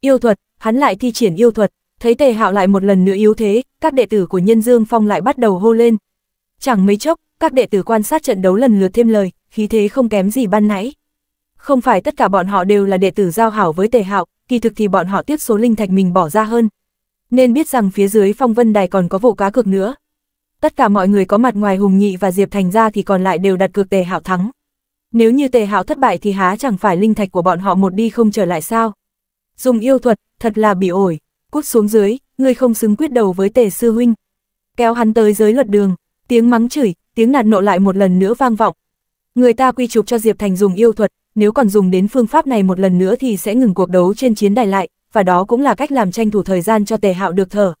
Speaker 1: Yêu thuật, hắn lại thi triển yêu thuật, thấy tề hạo lại một lần nữa yếu thế, các đệ tử của nhân dương phong lại bắt đầu hô lên. Chẳng mấy chốc, các đệ tử quan sát trận đấu lần lượt thêm lời, khí thế không kém gì ban nãy. Không phải tất cả bọn họ đều là đệ tử giao hảo với tề hạo, kỳ thực thì bọn họ tiếc số linh thạch mình bỏ ra hơn. Nên biết rằng phía dưới phong vân đài còn có vụ cá cược nữa. Tất cả mọi người có mặt ngoài Hùng Nhị và Diệp Thành ra thì còn lại đều đặt cược tề hạo thắng. Nếu như tề hạo thất bại thì há chẳng phải linh thạch của bọn họ một đi không trở lại sao? dùng yêu thuật, thật là bị ổi, cút xuống dưới, ngươi không xứng quyết đầu với tề sư huynh. Kéo hắn tới giới luật đường, tiếng mắng chửi, tiếng nạt nộ lại một lần nữa vang vọng. Người ta quy chụp cho Diệp Thành dùng yêu thuật, nếu còn dùng đến phương pháp này một lần nữa thì sẽ ngừng cuộc đấu trên chiến đài lại, và đó cũng là cách làm tranh thủ thời gian cho tề hạo được thở.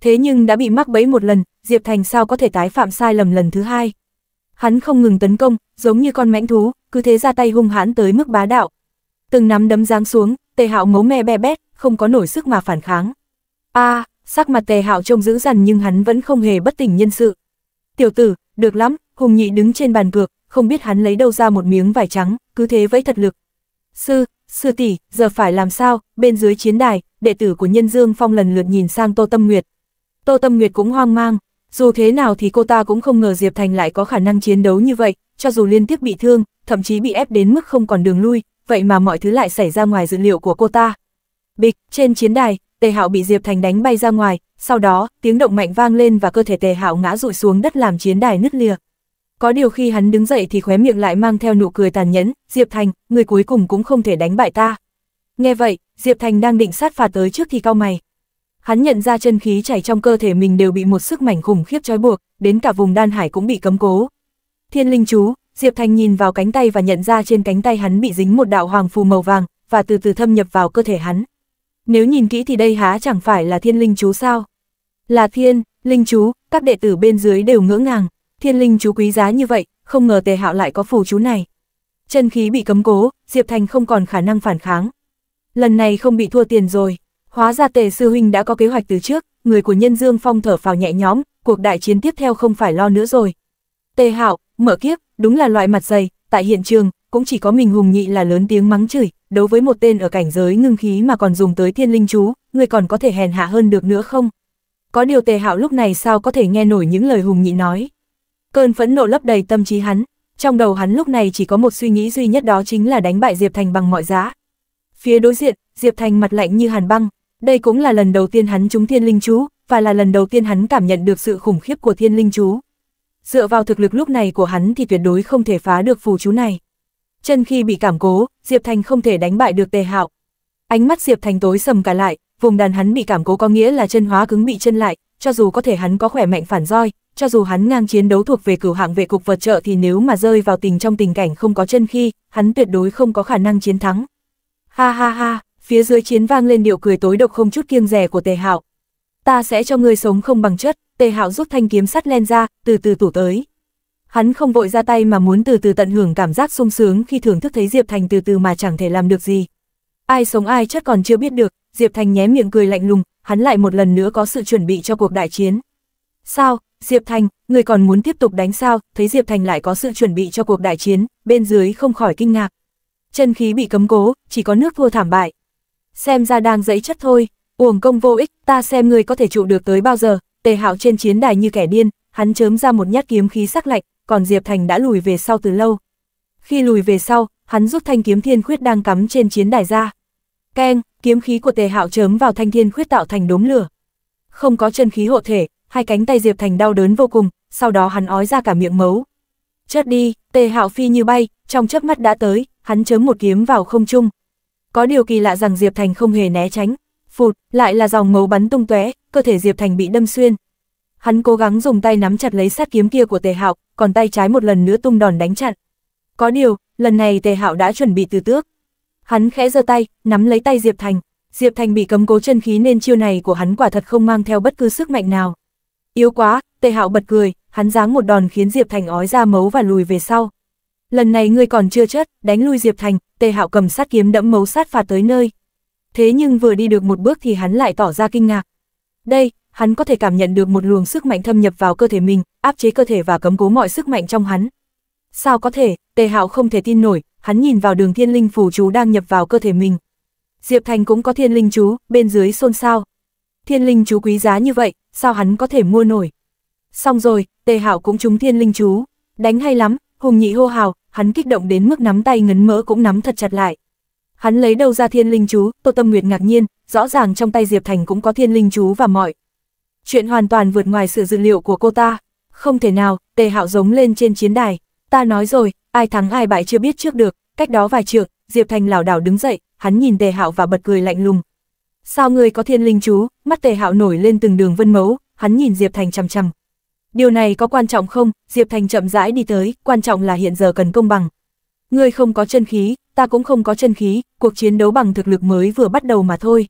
Speaker 1: Thế nhưng đã bị mắc bẫy một lần, Diệp Thành sao có thể tái phạm sai lầm lần thứ hai. Hắn không ngừng tấn công, giống như con mãnh thú, cứ thế ra tay hung hãn tới mức bá đạo, từng nắm đấm giáng xuống, tề hạo ngấu me be bét, không có nổi sức mà phản kháng. a à, sắc mặt tề hạo trông dữ dằn nhưng hắn vẫn không hề bất tỉnh nhân sự. Tiểu tử, được lắm, Hùng Nhị đứng trên bàn cược, không biết hắn lấy đâu ra một miếng vải trắng, cứ thế vẫy thật lực. Sư, sư tỷ, giờ phải làm sao, bên dưới chiến đài, đệ tử của Nhân Dương Phong lần lượt nhìn sang Tô Tâm Nguyệt. Tô Tâm Nguyệt cũng hoang mang, dù thế nào thì cô ta cũng không ngờ Diệp Thành lại có khả năng chiến đấu như vậy, cho dù liên tiếp bị thương, thậm chí bị ép đến mức không còn đường lui, vậy mà mọi thứ lại xảy ra ngoài dự liệu của cô ta. Bịch, trên chiến đài, Tề Hạo bị Diệp Thành đánh bay ra ngoài, sau đó, tiếng động mạnh vang lên và cơ thể Tề Hạo ngã rụi xuống đất làm chiến đài nứt lìa. Có điều khi hắn đứng dậy thì khóe miệng lại mang theo nụ cười tàn nhẫn, Diệp Thành, người cuối cùng cũng không thể đánh bại ta. Nghe vậy, Diệp Thành đang định sát phạt tới trước thì cao mày. Hắn nhận ra chân khí chảy trong cơ thể mình đều bị một sức mạnh khủng khiếp trói buộc, đến cả vùng đan hải cũng bị cấm cố. Thiên linh chú, Diệp Thành nhìn vào cánh tay và nhận ra trên cánh tay hắn bị dính một đạo hoàng phù màu vàng, và từ từ thâm nhập vào cơ thể hắn. Nếu nhìn kỹ thì đây há chẳng phải là thiên linh chú sao? Là thiên, linh chú, các đệ tử bên dưới đều ngỡ ngàng, thiên linh chú quý giá như vậy, không ngờ tề hạo lại có phù chú này. Chân khí bị cấm cố, Diệp Thành không còn khả năng phản kháng. Lần này không bị thua tiền rồi, hóa ra tề sư huynh đã có kế hoạch từ trước, người của nhân dương phong thở phào nhẹ nhõm, cuộc đại chiến tiếp theo không phải lo nữa rồi. Tề hạo, Mở kiếp, đúng là loại mặt dày, tại hiện trường, cũng chỉ có mình Hùng Nhị là lớn tiếng mắng chửi, đối với một tên ở cảnh giới ngưng khí mà còn dùng tới thiên linh chú, người còn có thể hèn hạ hơn được nữa không? Có điều tề hạo lúc này sao có thể nghe nổi những lời Hùng Nhị nói. Cơn phẫn nộ lấp đầy tâm trí hắn, trong đầu hắn lúc này chỉ có một suy nghĩ duy nhất đó chính là đánh bại Diệp Thành bằng mọi giá. Phía đối diện, Diệp Thành mặt lạnh như hàn băng, đây cũng là lần đầu tiên hắn trúng thiên linh chú, và là lần đầu tiên hắn cảm nhận được sự khủng khiếp của thiên linh chú dựa vào thực lực lúc này của hắn thì tuyệt đối không thể phá được phù chú này. Chân khi bị cảm cố, Diệp Thành không thể đánh bại được Tề Hạo. Ánh mắt Diệp Thành tối sầm cả lại, vùng đàn hắn bị cảm cố có nghĩa là chân hóa cứng bị chân lại, cho dù có thể hắn có khỏe mạnh phản roi, cho dù hắn ngang chiến đấu thuộc về cửu hạng vệ cục vật trợ thì nếu mà rơi vào tình trong tình cảnh không có chân khi, hắn tuyệt đối không có khả năng chiến thắng. Ha ha ha, phía dưới chiến vang lên điệu cười tối độc không chút kiêng rẻ của Tề Hạo. Ta sẽ cho ngươi sống không bằng chất, Tề Hạo rút thanh kiếm sắt len ra, từ từ tủ tới. Hắn không vội ra tay mà muốn từ từ tận hưởng cảm giác sung sướng khi thưởng thức thấy Diệp Thành từ từ mà chẳng thể làm được gì. Ai sống ai chết còn chưa biết được, Diệp Thành nhé miệng cười lạnh lùng, hắn lại một lần nữa có sự chuẩn bị cho cuộc đại chiến. Sao, Diệp Thành, người còn muốn tiếp tục đánh sao, thấy Diệp Thành lại có sự chuẩn bị cho cuộc đại chiến, bên dưới không khỏi kinh ngạc. Chân khí bị cấm cố, chỉ có nước thua thảm bại. Xem ra đang dẫy chất thôi, uổng công vô ích, ta xem người có thể trụ được tới bao giờ, Tề Hạo trên chiến đài như kẻ điên, hắn chớm ra một nhát kiếm khí sắc lạnh, còn Diệp Thành đã lùi về sau từ lâu. Khi lùi về sau, hắn rút thanh kiếm thiên khuyết đang cắm trên chiến đài ra. Keng, kiếm khí của Tề Hạo chớm vào thanh thiên khuyết tạo thành đốm lửa. Không có chân khí hộ thể, hai cánh tay Diệp Thành đau đớn vô cùng, sau đó hắn ói ra cả miệng máu. Chết đi, Tề Hạo phi như bay, trong chớp mắt đã tới, hắn chớm một kiếm vào không trung. Có điều kỳ lạ rằng Diệp Thành không hề né tránh, phụt, lại là dòng máu bắn tung tóe, cơ thể Diệp Thành bị đâm xuyên. Hắn cố gắng dùng tay nắm chặt lấy sát kiếm kia của Tề Hạo, còn tay trái một lần nữa tung đòn đánh chặn. Có điều, lần này Tề Hạo đã chuẩn bị từ trước, Hắn khẽ giơ tay, nắm lấy tay Diệp Thành, Diệp Thành bị cấm cố chân khí nên chiêu này của hắn quả thật không mang theo bất cứ sức mạnh nào. Yếu quá, Tề Hạo bật cười, hắn giáng một đòn khiến Diệp Thành ói ra máu và lùi về sau. Lần này ngươi còn chưa chết, đánh lui Diệp Thành, Tề Hạo cầm sát kiếm đẫm máu sát phạt tới nơi. Thế nhưng vừa đi được một bước thì hắn lại tỏ ra kinh ngạc, đây, hắn có thể cảm nhận được một luồng sức mạnh thâm nhập vào cơ thể mình, áp chế cơ thể và cấm cố mọi sức mạnh trong hắn. Sao có thể, Tề Hạo không thể tin nổi, hắn nhìn vào đường thiên linh phù chú đang nhập vào cơ thể mình. Diệp Thành cũng có thiên linh chú, bên dưới xôn xao. Thiên linh chú quý giá như vậy, sao hắn có thể mua nổi? Xong rồi, Tề Hạo cũng trúng thiên linh chú, đánh hay lắm, Hùng Nhị hô hào, hắn kích động đến mức nắm tay ngấn mỡ cũng nắm thật chặt lại. Hắn lấy đâu ra thiên linh chú, Tô Tâm Nguyệt ngạc nhiên, rõ ràng trong tay Diệp Thành cũng có thiên linh chú và mọi. Chuyện hoàn toàn vượt ngoài sự dự liệu của cô ta. Không thể nào, tề hạo giống lên trên chiến đài. Ta nói rồi, ai thắng ai bại chưa biết trước được, cách đó vài trượng, Diệp Thành lảo đảo đứng dậy, hắn nhìn tề hạo và bật cười lạnh lùng. Sao người có thiên linh chú, mắt tề hạo nổi lên từng đường vân mấu, hắn nhìn Diệp Thành chằm chằm. Điều này có quan trọng không? Diệp Thành chậm rãi đi tới, quan trọng là hiện giờ cần công bằng. Ngươi không có chân khí, ta cũng không có chân khí, cuộc chiến đấu bằng thực lực mới vừa bắt đầu mà thôi.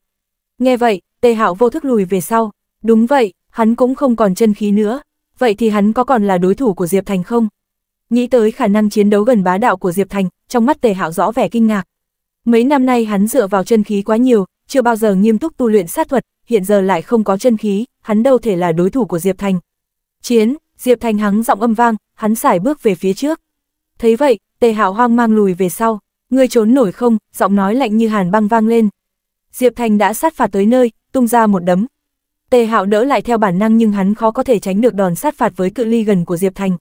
Speaker 1: Nghe vậy, Tề Hạo vô thức lùi về sau. Đúng vậy, hắn cũng không còn chân khí nữa. Vậy thì hắn có còn là đối thủ của Diệp Thành không? Nghĩ tới khả năng chiến đấu gần bá đạo của Diệp Thành, trong mắt Tề Hạo rõ vẻ kinh ngạc. Mấy năm nay hắn dựa vào chân khí quá nhiều, chưa bao giờ nghiêm túc tu luyện sát thuật, hiện giờ lại không có chân khí, hắn đâu thể là đối thủ của Diệp Thành. Chiến, Diệp Thành hắng giọng âm vang, hắn sải bước về phía trước. Thấy vậy, Tề Hạo hoang mang lùi về sau, ngươi trốn nổi không, giọng nói lạnh như hàn băng vang lên. Diệp Thành đã sát phạt tới nơi, tung ra một đấm. Tề Hạo đỡ lại theo bản năng nhưng hắn khó có thể tránh được đòn sát phạt với cự ly gần của Diệp Thành.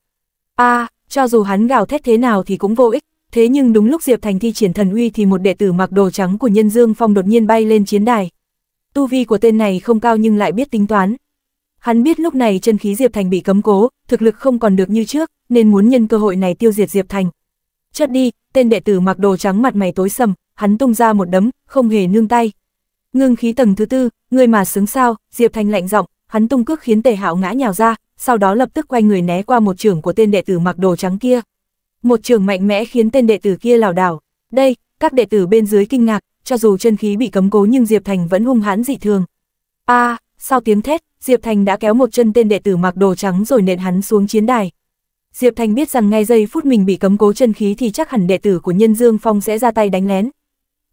Speaker 1: A, à, cho dù hắn gào thét thế nào thì cũng vô ích, thế nhưng đúng lúc Diệp Thành thi triển thần uy thì một đệ tử mặc đồ trắng của Nhân Dương Phong đột nhiên bay lên chiến đài. Tu vi của tên này không cao nhưng lại biết tính toán. Hắn biết lúc này chân khí Diệp Thành bị cấm cố, thực lực không còn được như trước, nên muốn nhân cơ hội này tiêu diệt Diệp Thành chất đi, tên đệ tử mặc đồ trắng mặt mày tối sầm, hắn tung ra một đấm, không hề nương tay. Ngưng khí tầng thứ tư, người mà xứng sao, Diệp Thanh lạnh giọng, hắn tung cước khiến tề hạo ngã nhào ra, sau đó lập tức quay người né qua một trường của tên đệ tử mặc đồ trắng kia. Một trường mạnh mẽ khiến tên đệ tử kia lảo đảo. Đây, các đệ tử bên dưới kinh ngạc, cho dù chân khí bị cấm cố nhưng Diệp Thành vẫn hung hãn dị thường. A, sau tiếng thét, Diệp Thành đã kéo một chân tên đệ tử mặc đồ trắng rồi nện hắn xuống chiến đài. Diệp Thanh biết rằng ngay giây phút mình bị cấm cố chân khí thì chắc hẳn đệ tử của Nhân Dương Phong sẽ ra tay đánh lén.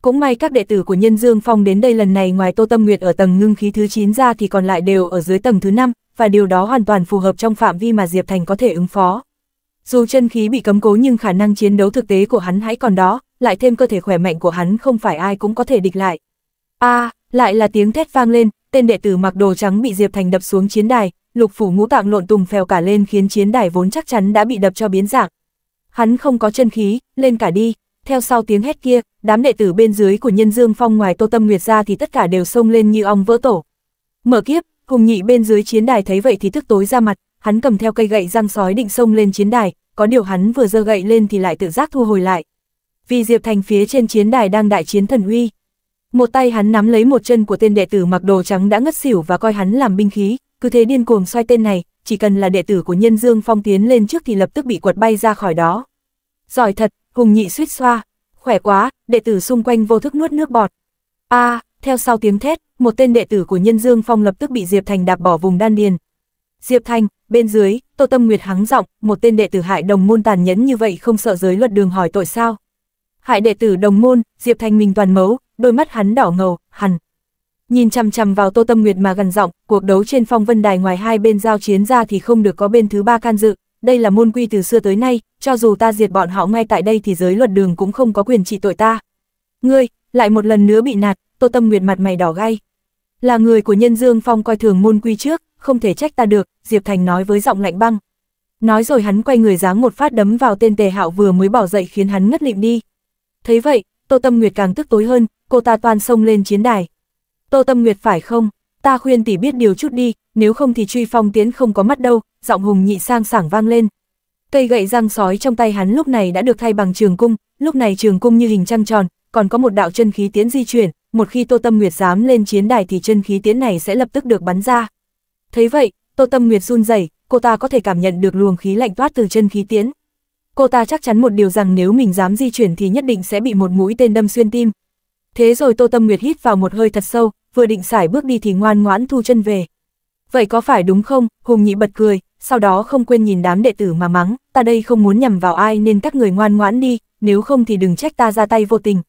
Speaker 1: Cũng may các đệ tử của Nhân Dương Phong đến đây lần này ngoài Tô Tâm Nguyệt ở tầng ngưng khí thứ 9 ra thì còn lại đều ở dưới tầng thứ 5, và điều đó hoàn toàn phù hợp trong phạm vi mà Diệp Thành có thể ứng phó. Dù chân khí bị cấm cố nhưng khả năng chiến đấu thực tế của hắn hãy còn đó, lại thêm cơ thể khỏe mạnh của hắn không phải ai cũng có thể địch lại. A, à, lại là tiếng thét vang lên, tên đệ tử mặc đồ trắng bị Diệp Thành đập xuống chiến đài, lục phủ ngũ tạng lộn tùng phèo cả lên khiến chiến đài vốn chắc chắn đã bị đập cho biến dạng. Hắn không có chân khí, lên cả đi, theo sau tiếng hét kia, đám đệ tử bên dưới của nhân dương phong ngoài tô tâm nguyệt ra thì tất cả đều xông lên như ong vỡ tổ. Mở kiếp, hùng nhị bên dưới chiến đài thấy vậy thì tức tối ra mặt, hắn cầm theo cây gậy răng sói định xông lên chiến đài, có điều hắn vừa dơ gậy lên thì lại tự giác thu hồi lại. Vì Diệp Thành phía trên chiến đài đang đại chiến thần uy. Một tay hắn nắm lấy một chân của tên đệ tử mặc đồ trắng đã ngất xỉu và coi hắn làm binh khí, cứ thế điên cuồng xoay tên này, chỉ cần là đệ tử của nhân dương phong tiến lên trước thì lập tức bị quật bay ra khỏi đó. Giỏi thật, Hùng nhị suýt xoa, khỏe quá, đệ tử xung quanh vô thức nuốt nước bọt. a theo sau tiếng thét, một tên đệ tử của nhân dương phong lập tức bị Diệp Thành đạp bỏ vùng đan điền. Diệp Thành, bên dưới, Tô Tâm Nguyệt hắng giọng, một tên đệ tử hại đồng môn tàn nhẫn như vậy không sợ giới luật đường hỏi tội sao. Hại đệ tử đồng môn, Diệp Thành mình toàn mấu, đôi mắt hắn đỏ ngầu, hằn, nhìn chằm chằm vào Tô Tâm Nguyệt mà gần giọng, cuộc đấu trên phong vân đài ngoài hai bên giao chiến ra thì không được có bên thứ ba can dự, đây là môn quy từ xưa tới nay, cho dù ta diệt bọn họ ngay tại đây thì giới luật đường cũng không có quyền trị tội ta. Ngươi, lại một lần nữa bị nạt, Tô Tâm Nguyệt mặt mày đỏ gay. Là người của nhân dương phong coi thường môn quy trước, không thể trách ta được, Diệp Thành nói với giọng lạnh băng. Nói rồi hắn quay người giáng một phát đấm vào tên tề hạo vừa mới bỏ dậy khiến hắn ngất lịm đi. Thấy vậy, Tô Tâm Nguyệt càng tức tối hơn, cô ta toàn xông lên chiến đài, Tô Tâm Nguyệt phải không? Ta khuyên tỷ biết điều chút đi, nếu không thì truy phong tiến không có mắt đâu, giọng hùng nhị sang sảng vang lên. Cây gậy răng sói trong tay hắn lúc này đã được thay bằng trường cung, lúc này trường cung như hình trăng tròn, còn có một đạo chân khí tiến di chuyển, một khi Tô Tâm Nguyệt dám lên chiến đài thì chân khí tiến này sẽ lập tức được bắn ra. Thấy vậy, Tô Tâm Nguyệt run rẩy, cô ta có thể cảm nhận được luồng khí lạnh toát từ chân khí tiến. Cô ta chắc chắn một điều rằng nếu mình dám di chuyển thì nhất định sẽ bị một mũi tên đâm xuyên tim. Thế rồi Tô Tâm Nguyệt hít vào một hơi thật sâu, vừa định xài bước đi thì ngoan ngoãn thu chân về. Vậy có phải đúng không, Hùng Nhị bật cười, sau đó không quên nhìn đám đệ tử mà mắng, ta đây không muốn nhầm vào ai nên các người ngoan ngoãn đi, nếu không thì đừng trách ta ra tay vô tình.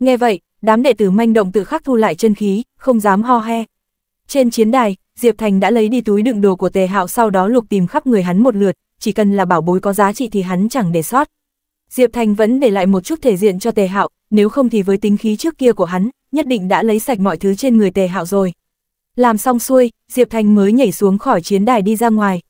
Speaker 1: Nghe vậy, đám đệ tử manh động tự khắc thu lại chân khí, không dám ho he. Trên chiến đài, Diệp Thành đã lấy đi túi đựng đồ của Tề Hạo sau đó lục tìm khắp người hắn một lượt, chỉ cần là bảo bối có giá trị thì hắn chẳng để sót. Diệp Thành vẫn để lại một chút thể diện cho Tề Hạo, nếu không thì với tính khí trước kia của hắn, nhất định đã lấy sạch mọi thứ trên người tề hạo rồi. Làm xong xuôi, Diệp thành mới nhảy xuống khỏi chiến đài đi ra ngoài.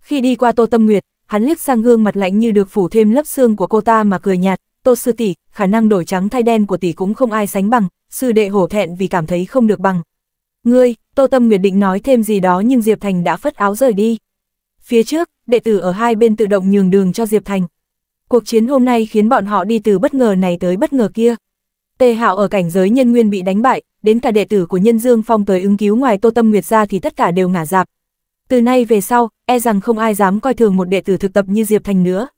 Speaker 1: Khi đi qua Tô Tâm Nguyệt, hắn liếc sang gương mặt lạnh như được phủ thêm lớp xương của cô ta mà cười nhạt, Tô sư tỷ, khả năng đổi trắng thay đen của tỷ cũng không ai sánh bằng, sư đệ hổ thẹn vì cảm thấy không được bằng. Ngươi, Tô Tâm Nguyệt định nói thêm gì đó nhưng Diệp Thành đã phất áo rời đi. Phía trước, đệ tử ở hai bên tự động nhường đường cho Diệp Thành cuộc chiến hôm nay khiến bọn họ đi từ bất ngờ này tới bất ngờ kia. Tề Hạo ở cảnh giới nhân nguyên bị đánh bại, đến cả đệ tử của Nhân Dương Phong tới ứng cứu ngoài Tô Tâm Nguyệt ra thì tất cả đều ngả dạp. Từ nay về sau, e rằng không ai dám coi thường một đệ tử thực tập như Diệp Thành nữa.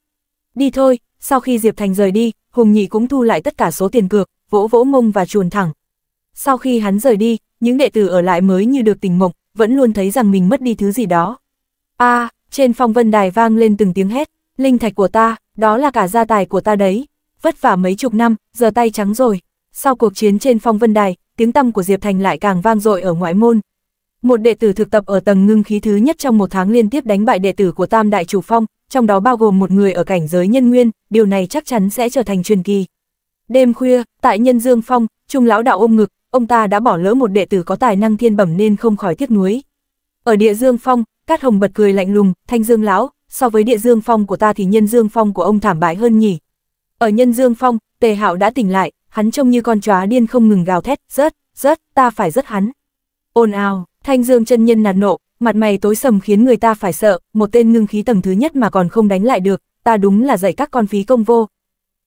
Speaker 1: Đi thôi, sau khi Diệp Thành rời đi, Hùng Nhị cũng thu lại tất cả số tiền cược, vỗ vỗ mông và chuồn thẳng. Sau khi hắn rời đi, những đệ tử ở lại mới như được tỉnh mộng, vẫn luôn thấy rằng mình mất đi thứ gì đó. A, trên phong vân đài vang lên từng tiếng hét, linh thạch của ta, đó là cả gia tài của ta đấy. Vất vả mấy chục năm, giờ tay trắng rồi. Sau cuộc chiến trên phong vân đài, tiếng tăm của Diệp Thành lại càng vang dội ở ngoại môn. Một đệ tử thực tập ở tầng ngưng khí thứ nhất trong một tháng liên tiếp đánh bại đệ tử của Tam Đại Chủ Phong, trong đó bao gồm một người ở cảnh giới nhân nguyên, điều này chắc chắn sẽ trở thành truyền kỳ. Đêm khuya, tại Nhân Dương Phong, Trung Lão Đạo ôm ngực, ông ta đã bỏ lỡ một đệ tử có tài năng thiên bẩm nên không khỏi tiếc nuối. Ở địa Dương Phong, Cát Hồng bật cười lạnh lùng, Thanh Dương Lão, so với địa dương phong của ta thì nhân dương phong của ông thảm bại hơn nhỉ. Ở nhân dương phong, tề hạo đã tỉnh lại, hắn trông như con chó điên không ngừng gào thét, rớt, rớt, ta phải rớt hắn. ôn ào, thanh dương chân nhân nạt nộ, mặt mày tối sầm khiến người ta phải sợ, một tên ngưng khí tầng thứ nhất mà còn không đánh lại được, ta đúng là dạy các con phí công vô.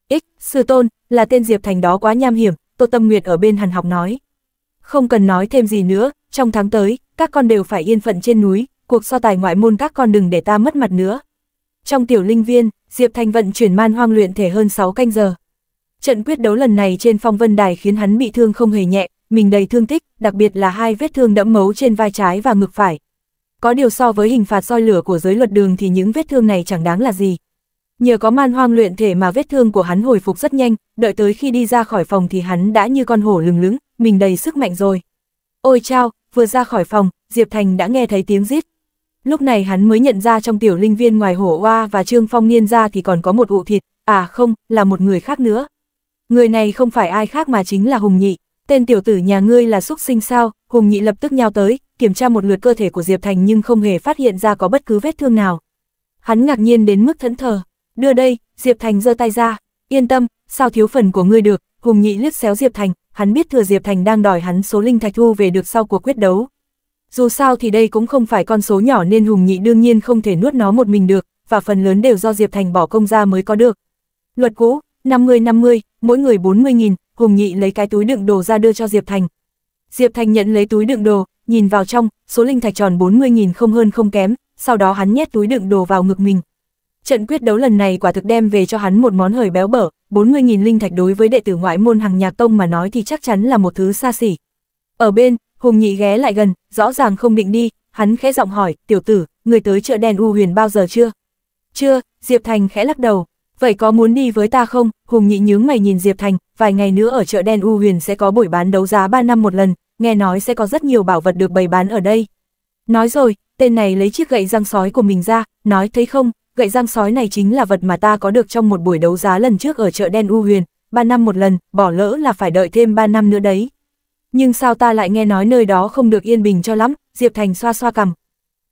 Speaker 1: Ích, sư tôn, là tên Diệp Thành đó quá nham hiểm, Tô Tâm Nguyệt ở bên hàn học nói. Không cần nói thêm gì nữa, trong tháng tới, các con đều phải yên phận trên núi, cuộc so tài ngoại môn các con đừng để ta mất mặt nữa. Trong tiểu linh viên, Diệp Thành vận chuyển man hoang luyện thể hơn 6 canh giờ. Trận quyết đấu lần này trên phong vân đài khiến hắn bị thương không hề nhẹ, mình đầy thương tích, đặc biệt là hai vết thương đẫm máu trên vai trái và ngực phải. Có điều so với hình phạt soi lửa của giới luật đường thì những vết thương này chẳng đáng là gì. Nhờ có man hoang luyện thể mà vết thương của hắn hồi phục rất nhanh, đợi tới khi đi ra khỏi phòng thì hắn đã như con hổ lừng lững, mình đầy sức mạnh rồi. Ôi chao, vừa ra khỏi phòng, Diệp Thành đã nghe thấy tiếng rít, Lúc này hắn mới nhận ra trong tiểu linh viên ngoài hổ hoa và Trương Phong Niên ra thì còn có một ụ thịt, à không, là một người khác nữa. Người này không phải ai khác mà chính là Hùng Nhị, tên tiểu tử nhà ngươi là xúc sinh sao, Hùng Nhị lập tức nhào tới, kiểm tra một lượt cơ thể của Diệp Thành nhưng không hề phát hiện ra có bất cứ vết thương nào. Hắn ngạc nhiên đến mức thẫn thờ, đưa đây, Diệp Thành giơ tay ra, yên tâm, sao thiếu phần của ngươi được, Hùng Nhị liếc xéo Diệp Thành, hắn biết thừa Diệp Thành đang đòi hắn số linh thạch thu về được sau cuộc quyết đấu, dù sao thì đây cũng không phải con số nhỏ nên Hùng Nhị đương nhiên không thể nuốt nó một mình được, và phần lớn đều do Diệp Thành bỏ công ra mới có được. Luật cũ, 50-50, mỗi người 40.000, Hùng Nhị lấy cái túi đựng đồ ra đưa cho Diệp Thành. Diệp Thành nhận lấy túi đựng đồ, nhìn vào trong, số linh thạch tròn 40.000 không hơn không kém, sau đó hắn nhét túi đựng đồ vào ngực mình. Trận quyết đấu lần này quả thực đem về cho hắn một món hời béo bở, 40.000 linh thạch đối với đệ tử ngoại môn hàng nhà tông mà nói thì chắc chắn là một thứ xa xỉ. Ở bên, Hùng nhị ghé lại gần, rõ ràng không định đi, hắn khẽ giọng hỏi, tiểu tử, người tới chợ đen U huyền bao giờ chưa? Chưa, Diệp Thành khẽ lắc đầu. Vậy có muốn đi với ta không? Hùng nhị nhướng mày nhìn Diệp Thành, vài ngày nữa ở chợ đen U huyền sẽ có buổi bán đấu giá 3 năm một lần, nghe nói sẽ có rất nhiều bảo vật được bày bán ở đây. Nói rồi, tên này lấy chiếc gậy răng sói của mình ra, nói thấy không, gậy răng sói này chính là vật mà ta có được trong một buổi đấu giá lần trước ở chợ đen U huyền, 3 năm một lần, bỏ lỡ là phải đợi thêm 3 năm nữa đấy nhưng sao ta lại nghe nói nơi đó không được yên bình cho lắm, Diệp Thành xoa xoa cằm.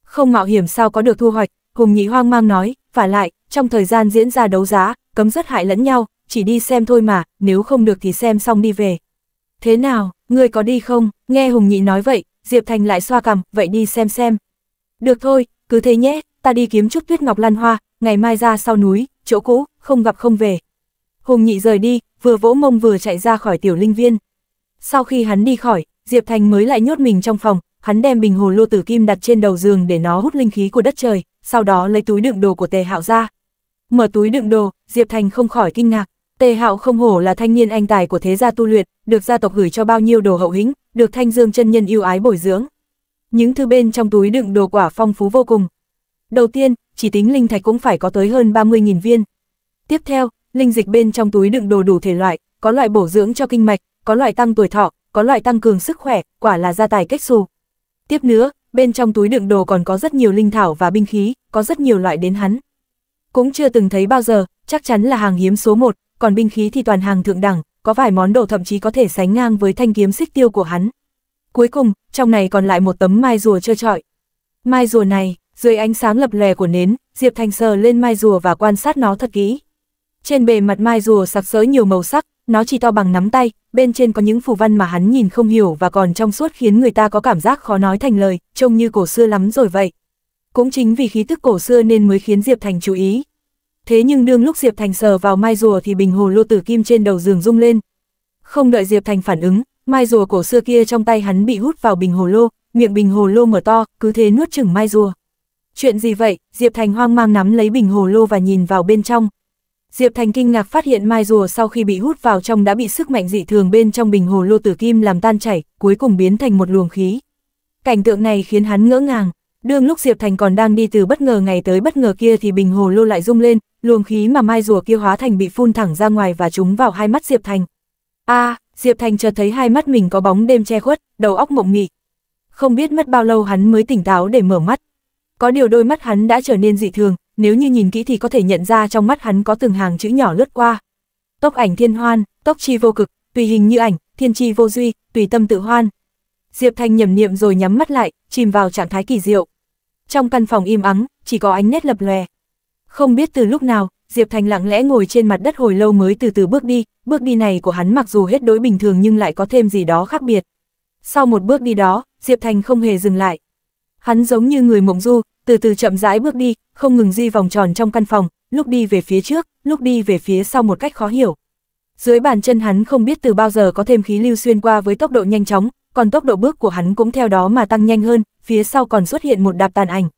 Speaker 1: Không mạo hiểm sao có được thu hoạch, Hùng Nhị hoang mang nói, và lại, trong thời gian diễn ra đấu giá, cấm rất hại lẫn nhau, chỉ đi xem thôi mà, nếu không được thì xem xong đi về. Thế nào, ngươi có đi không? Nghe Hùng Nhị nói vậy, Diệp Thành lại xoa cằm, vậy đi xem xem. Được thôi, cứ thế nhé, ta đi kiếm chút tuyết ngọc lan hoa, ngày mai ra sau núi, chỗ cũ, không gặp không về. Hùng Nhị rời đi, vừa vỗ mông vừa chạy ra khỏi tiểu linh viên. Sau khi hắn đi khỏi, Diệp Thành mới lại nhốt mình trong phòng, hắn đem bình hồ lô tử kim đặt trên đầu giường để nó hút linh khí của đất trời, sau đó lấy túi đựng đồ của Tề Hạo ra. Mở túi đựng đồ, Diệp Thành không khỏi kinh ngạc, Tề Hạo không hổ là thanh niên anh tài của thế gia tu luyện, được gia tộc gửi cho bao nhiêu đồ hậu hĩnh, được Thanh Dương chân nhân yêu ái bồi dưỡng. Những thứ bên trong túi đựng đồ quả phong phú vô cùng. Đầu tiên, chỉ tính linh thạch cũng phải có tới hơn 30.000 viên. Tiếp theo, linh dịch bên trong túi đựng đồ đủ thể loại, có loại bổ dưỡng cho kinh mạch, có loại tăng tuổi thọ, có loại tăng cường sức khỏe, quả là gia tài kết xù. Tiếp nữa, bên trong túi đựng đồ còn có rất nhiều linh thảo và binh khí, có rất nhiều loại đến hắn. Cũng chưa từng thấy bao giờ, chắc chắn là hàng hiếm số 1, còn binh khí thì toàn hàng thượng đẳng, có vài món đồ thậm chí có thể sánh ngang với thanh kiếm xích tiêu của hắn. Cuối cùng, trong này còn lại một tấm mai rùa trơ trọi. Mai rùa này, dưới ánh sáng lập lè của nến, Diệp Thành sờ lên mai rùa và quan sát nó thật kỹ. Trên bề mặt mai rùa sặc sỡ nhiều màu sắc, nó chỉ to bằng nắm tay, bên trên có những phù văn mà hắn nhìn không hiểu và còn trong suốt khiến người ta có cảm giác khó nói thành lời, trông như cổ xưa lắm rồi vậy. Cũng chính vì khí tức cổ xưa nên mới khiến Diệp Thành chú ý. Thế nhưng đương lúc Diệp Thành sờ vào mai rùa thì bình hồ lô tử kim trên đầu giường rung lên. Không đợi Diệp Thành phản ứng, mai rùa cổ xưa kia trong tay hắn bị hút vào bình hồ lô, miệng bình hồ lô mở to, cứ thế nuốt chừng mai rùa. Chuyện gì vậy? Diệp Thành hoang mang nắm lấy bình hồ lô và nhìn vào bên trong, Diệp Thành kinh ngạc phát hiện mai rùa sau khi bị hút vào trong đã bị sức mạnh dị thường bên trong bình hồ lô tử kim làm tan chảy, cuối cùng biến thành một luồng khí. Cảnh tượng này khiến hắn ngỡ ngàng, đương lúc Diệp Thành còn đang đi từ bất ngờ ngày tới bất ngờ kia thì bình hồ lô lại rung lên, luồng khí mà mai rùa kia hóa thành bị phun thẳng ra ngoài và trúng vào hai mắt Diệp Thành. A, Diệp Thành chợt thấy hai mắt mình có bóng đêm che khuất, đầu óc mộng mị. Không biết mất bao lâu hắn mới tỉnh táo để mở mắt. Có điều đôi mắt hắn đã trở nên dị thường, nếu như nhìn kỹ thì có thể nhận ra trong mắt hắn có từng hàng chữ nhỏ lướt qua. Tốc ảnh thiên hoan, tốc chi vô cực, tùy hình như ảnh, thiên chi vô duy, tùy tâm tự hoan. Diệp Thanh nhầm niệm rồi nhắm mắt lại, chìm vào trạng thái kỳ diệu. Trong căn phòng im ắng, chỉ có ánh nét lập lòe. Không biết từ lúc nào, Diệp Thành lặng lẽ ngồi trên mặt đất hồi lâu mới từ từ bước đi, bước đi này của hắn mặc dù hết đối bình thường nhưng lại có thêm gì đó khác biệt. Sau một bước đi đó, Diệp Thành không hề dừng lại. Hắn giống như người mộng du, từ từ chậm rãi bước đi, không ngừng di vòng tròn trong căn phòng, lúc đi về phía trước, lúc đi về phía sau một cách khó hiểu. Dưới bàn chân hắn không biết từ bao giờ có thêm khí lưu xuyên qua với tốc độ nhanh chóng, còn tốc độ bước của hắn cũng theo đó mà tăng nhanh hơn, phía sau còn xuất hiện một đạp tàn ảnh.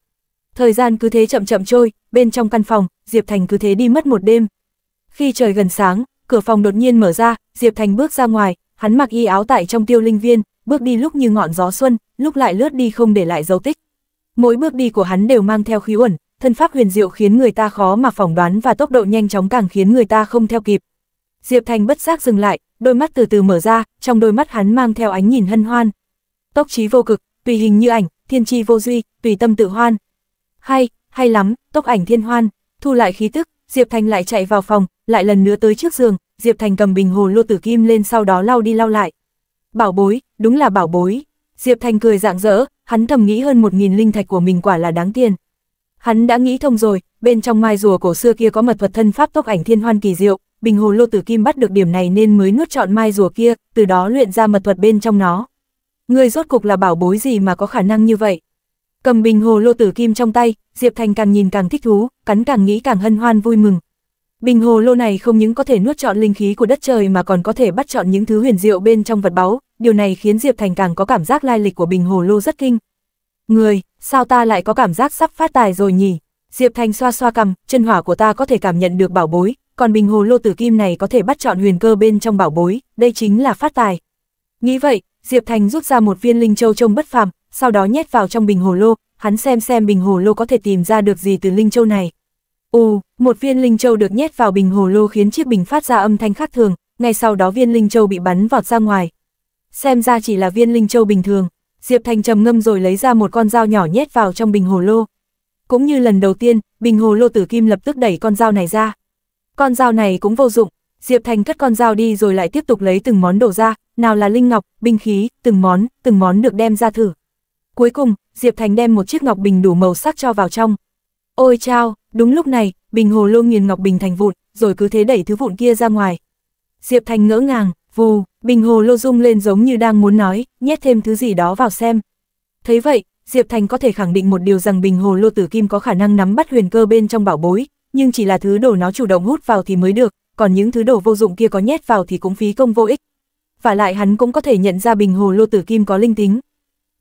Speaker 1: Thời gian cứ thế chậm chậm trôi, bên trong căn phòng, Diệp Thành cứ thế đi mất một đêm. Khi trời gần sáng, cửa phòng đột nhiên mở ra, Diệp Thành bước ra ngoài, hắn mặc y áo tại trong tiêu linh viên, bước đi lúc như ngọn gió xuân, lúc lại lướt đi không để lại dấu tích mỗi bước đi của hắn đều mang theo khí uẩn, thân pháp huyền diệu khiến người ta khó mà phỏng đoán và tốc độ nhanh chóng càng khiến người ta không theo kịp. Diệp Thành bất giác dừng lại, đôi mắt từ từ mở ra, trong đôi mắt hắn mang theo ánh nhìn hân hoan. Tốc trí vô cực, tùy hình như ảnh, thiên chi vô duy, tùy tâm tự hoan. Hay, hay lắm, tốc ảnh thiên hoan, thu lại khí tức, Diệp Thành lại chạy vào phòng, lại lần nữa tới trước giường, Diệp Thành cầm bình hồ lô tử kim lên sau đó lau đi lau lại. Bảo bối, đúng là bảo bối. Diệp Thành cười rạng rỡ, hắn thầm nghĩ hơn một nghìn linh thạch của mình quả là đáng tiền. Hắn đã nghĩ thông rồi, bên trong mai rùa cổ xưa kia có mật vật thân pháp tốc ảnh thiên hoan kỳ diệu, bình hồ lô tử kim bắt được điểm này nên mới nuốt chọn mai rùa kia, từ đó luyện ra mật thuật bên trong nó. Ngươi rốt cục là bảo bối gì mà có khả năng như vậy? Cầm bình hồ lô tử kim trong tay, Diệp Thành càng nhìn càng thích thú, cắn càng nghĩ càng hân hoan vui mừng. Bình hồ lô này không những có thể nuốt chọn linh khí của đất trời mà còn có thể bắt chọn những thứ huyền diệu bên trong vật báu, điều này khiến Diệp Thành càng có cảm giác lai lịch của Bình Hồ Lô rất kinh. Người, sao ta lại có cảm giác sắp phát tài rồi nhỉ? Diệp Thành xoa xoa cầm, chân hỏa của ta có thể cảm nhận được bảo bối, còn Bình Hồ Lô Tử Kim này có thể bắt chọn huyền cơ bên trong bảo bối, đây chính là phát tài. Nghĩ vậy, Diệp Thành rút ra một viên linh châu trông bất phàm, sau đó nhét vào trong Bình Hồ Lô, hắn xem xem Bình Hồ Lô có thể tìm ra được gì từ linh châu này. Ù, một viên linh châu được nhét vào bình hồ lô khiến chiếc bình phát ra âm thanh khác thường, ngay sau đó viên linh châu bị bắn vọt ra ngoài, xem ra chỉ là viên linh châu bình thường, Diệp Thành trầm ngâm rồi lấy ra một con dao nhỏ nhét vào trong bình hồ lô. Cũng như lần đầu tiên, bình hồ lô tử kim lập tức đẩy con dao này ra. Con dao này cũng vô dụng, Diệp Thành cất con dao đi rồi lại tiếp tục lấy từng món đồ ra, nào là linh ngọc, binh khí, từng món, từng món được đem ra thử. Cuối cùng, Diệp Thành đem một chiếc ngọc bình đủ màu sắc cho vào trong. Ôi chao, đúng lúc này, bình hồ lô nghiền ngọc bình thành vụn, rồi cứ thế đẩy thứ vụn kia ra ngoài. Diệp Thành ngỡ ngàng, Vù, bình hồ lô rung lên giống như đang muốn nói, nhét thêm thứ gì đó vào xem. Thấy vậy, Diệp Thành có thể khẳng định một điều rằng bình hồ lô tử kim có khả năng nắm bắt huyền cơ bên trong bảo bối, nhưng chỉ là thứ đồ nó chủ động hút vào thì mới được, còn những thứ đồ vô dụng kia có nhét vào thì cũng phí công vô ích. Và lại hắn cũng có thể nhận ra bình hồ lô tử kim có linh tính.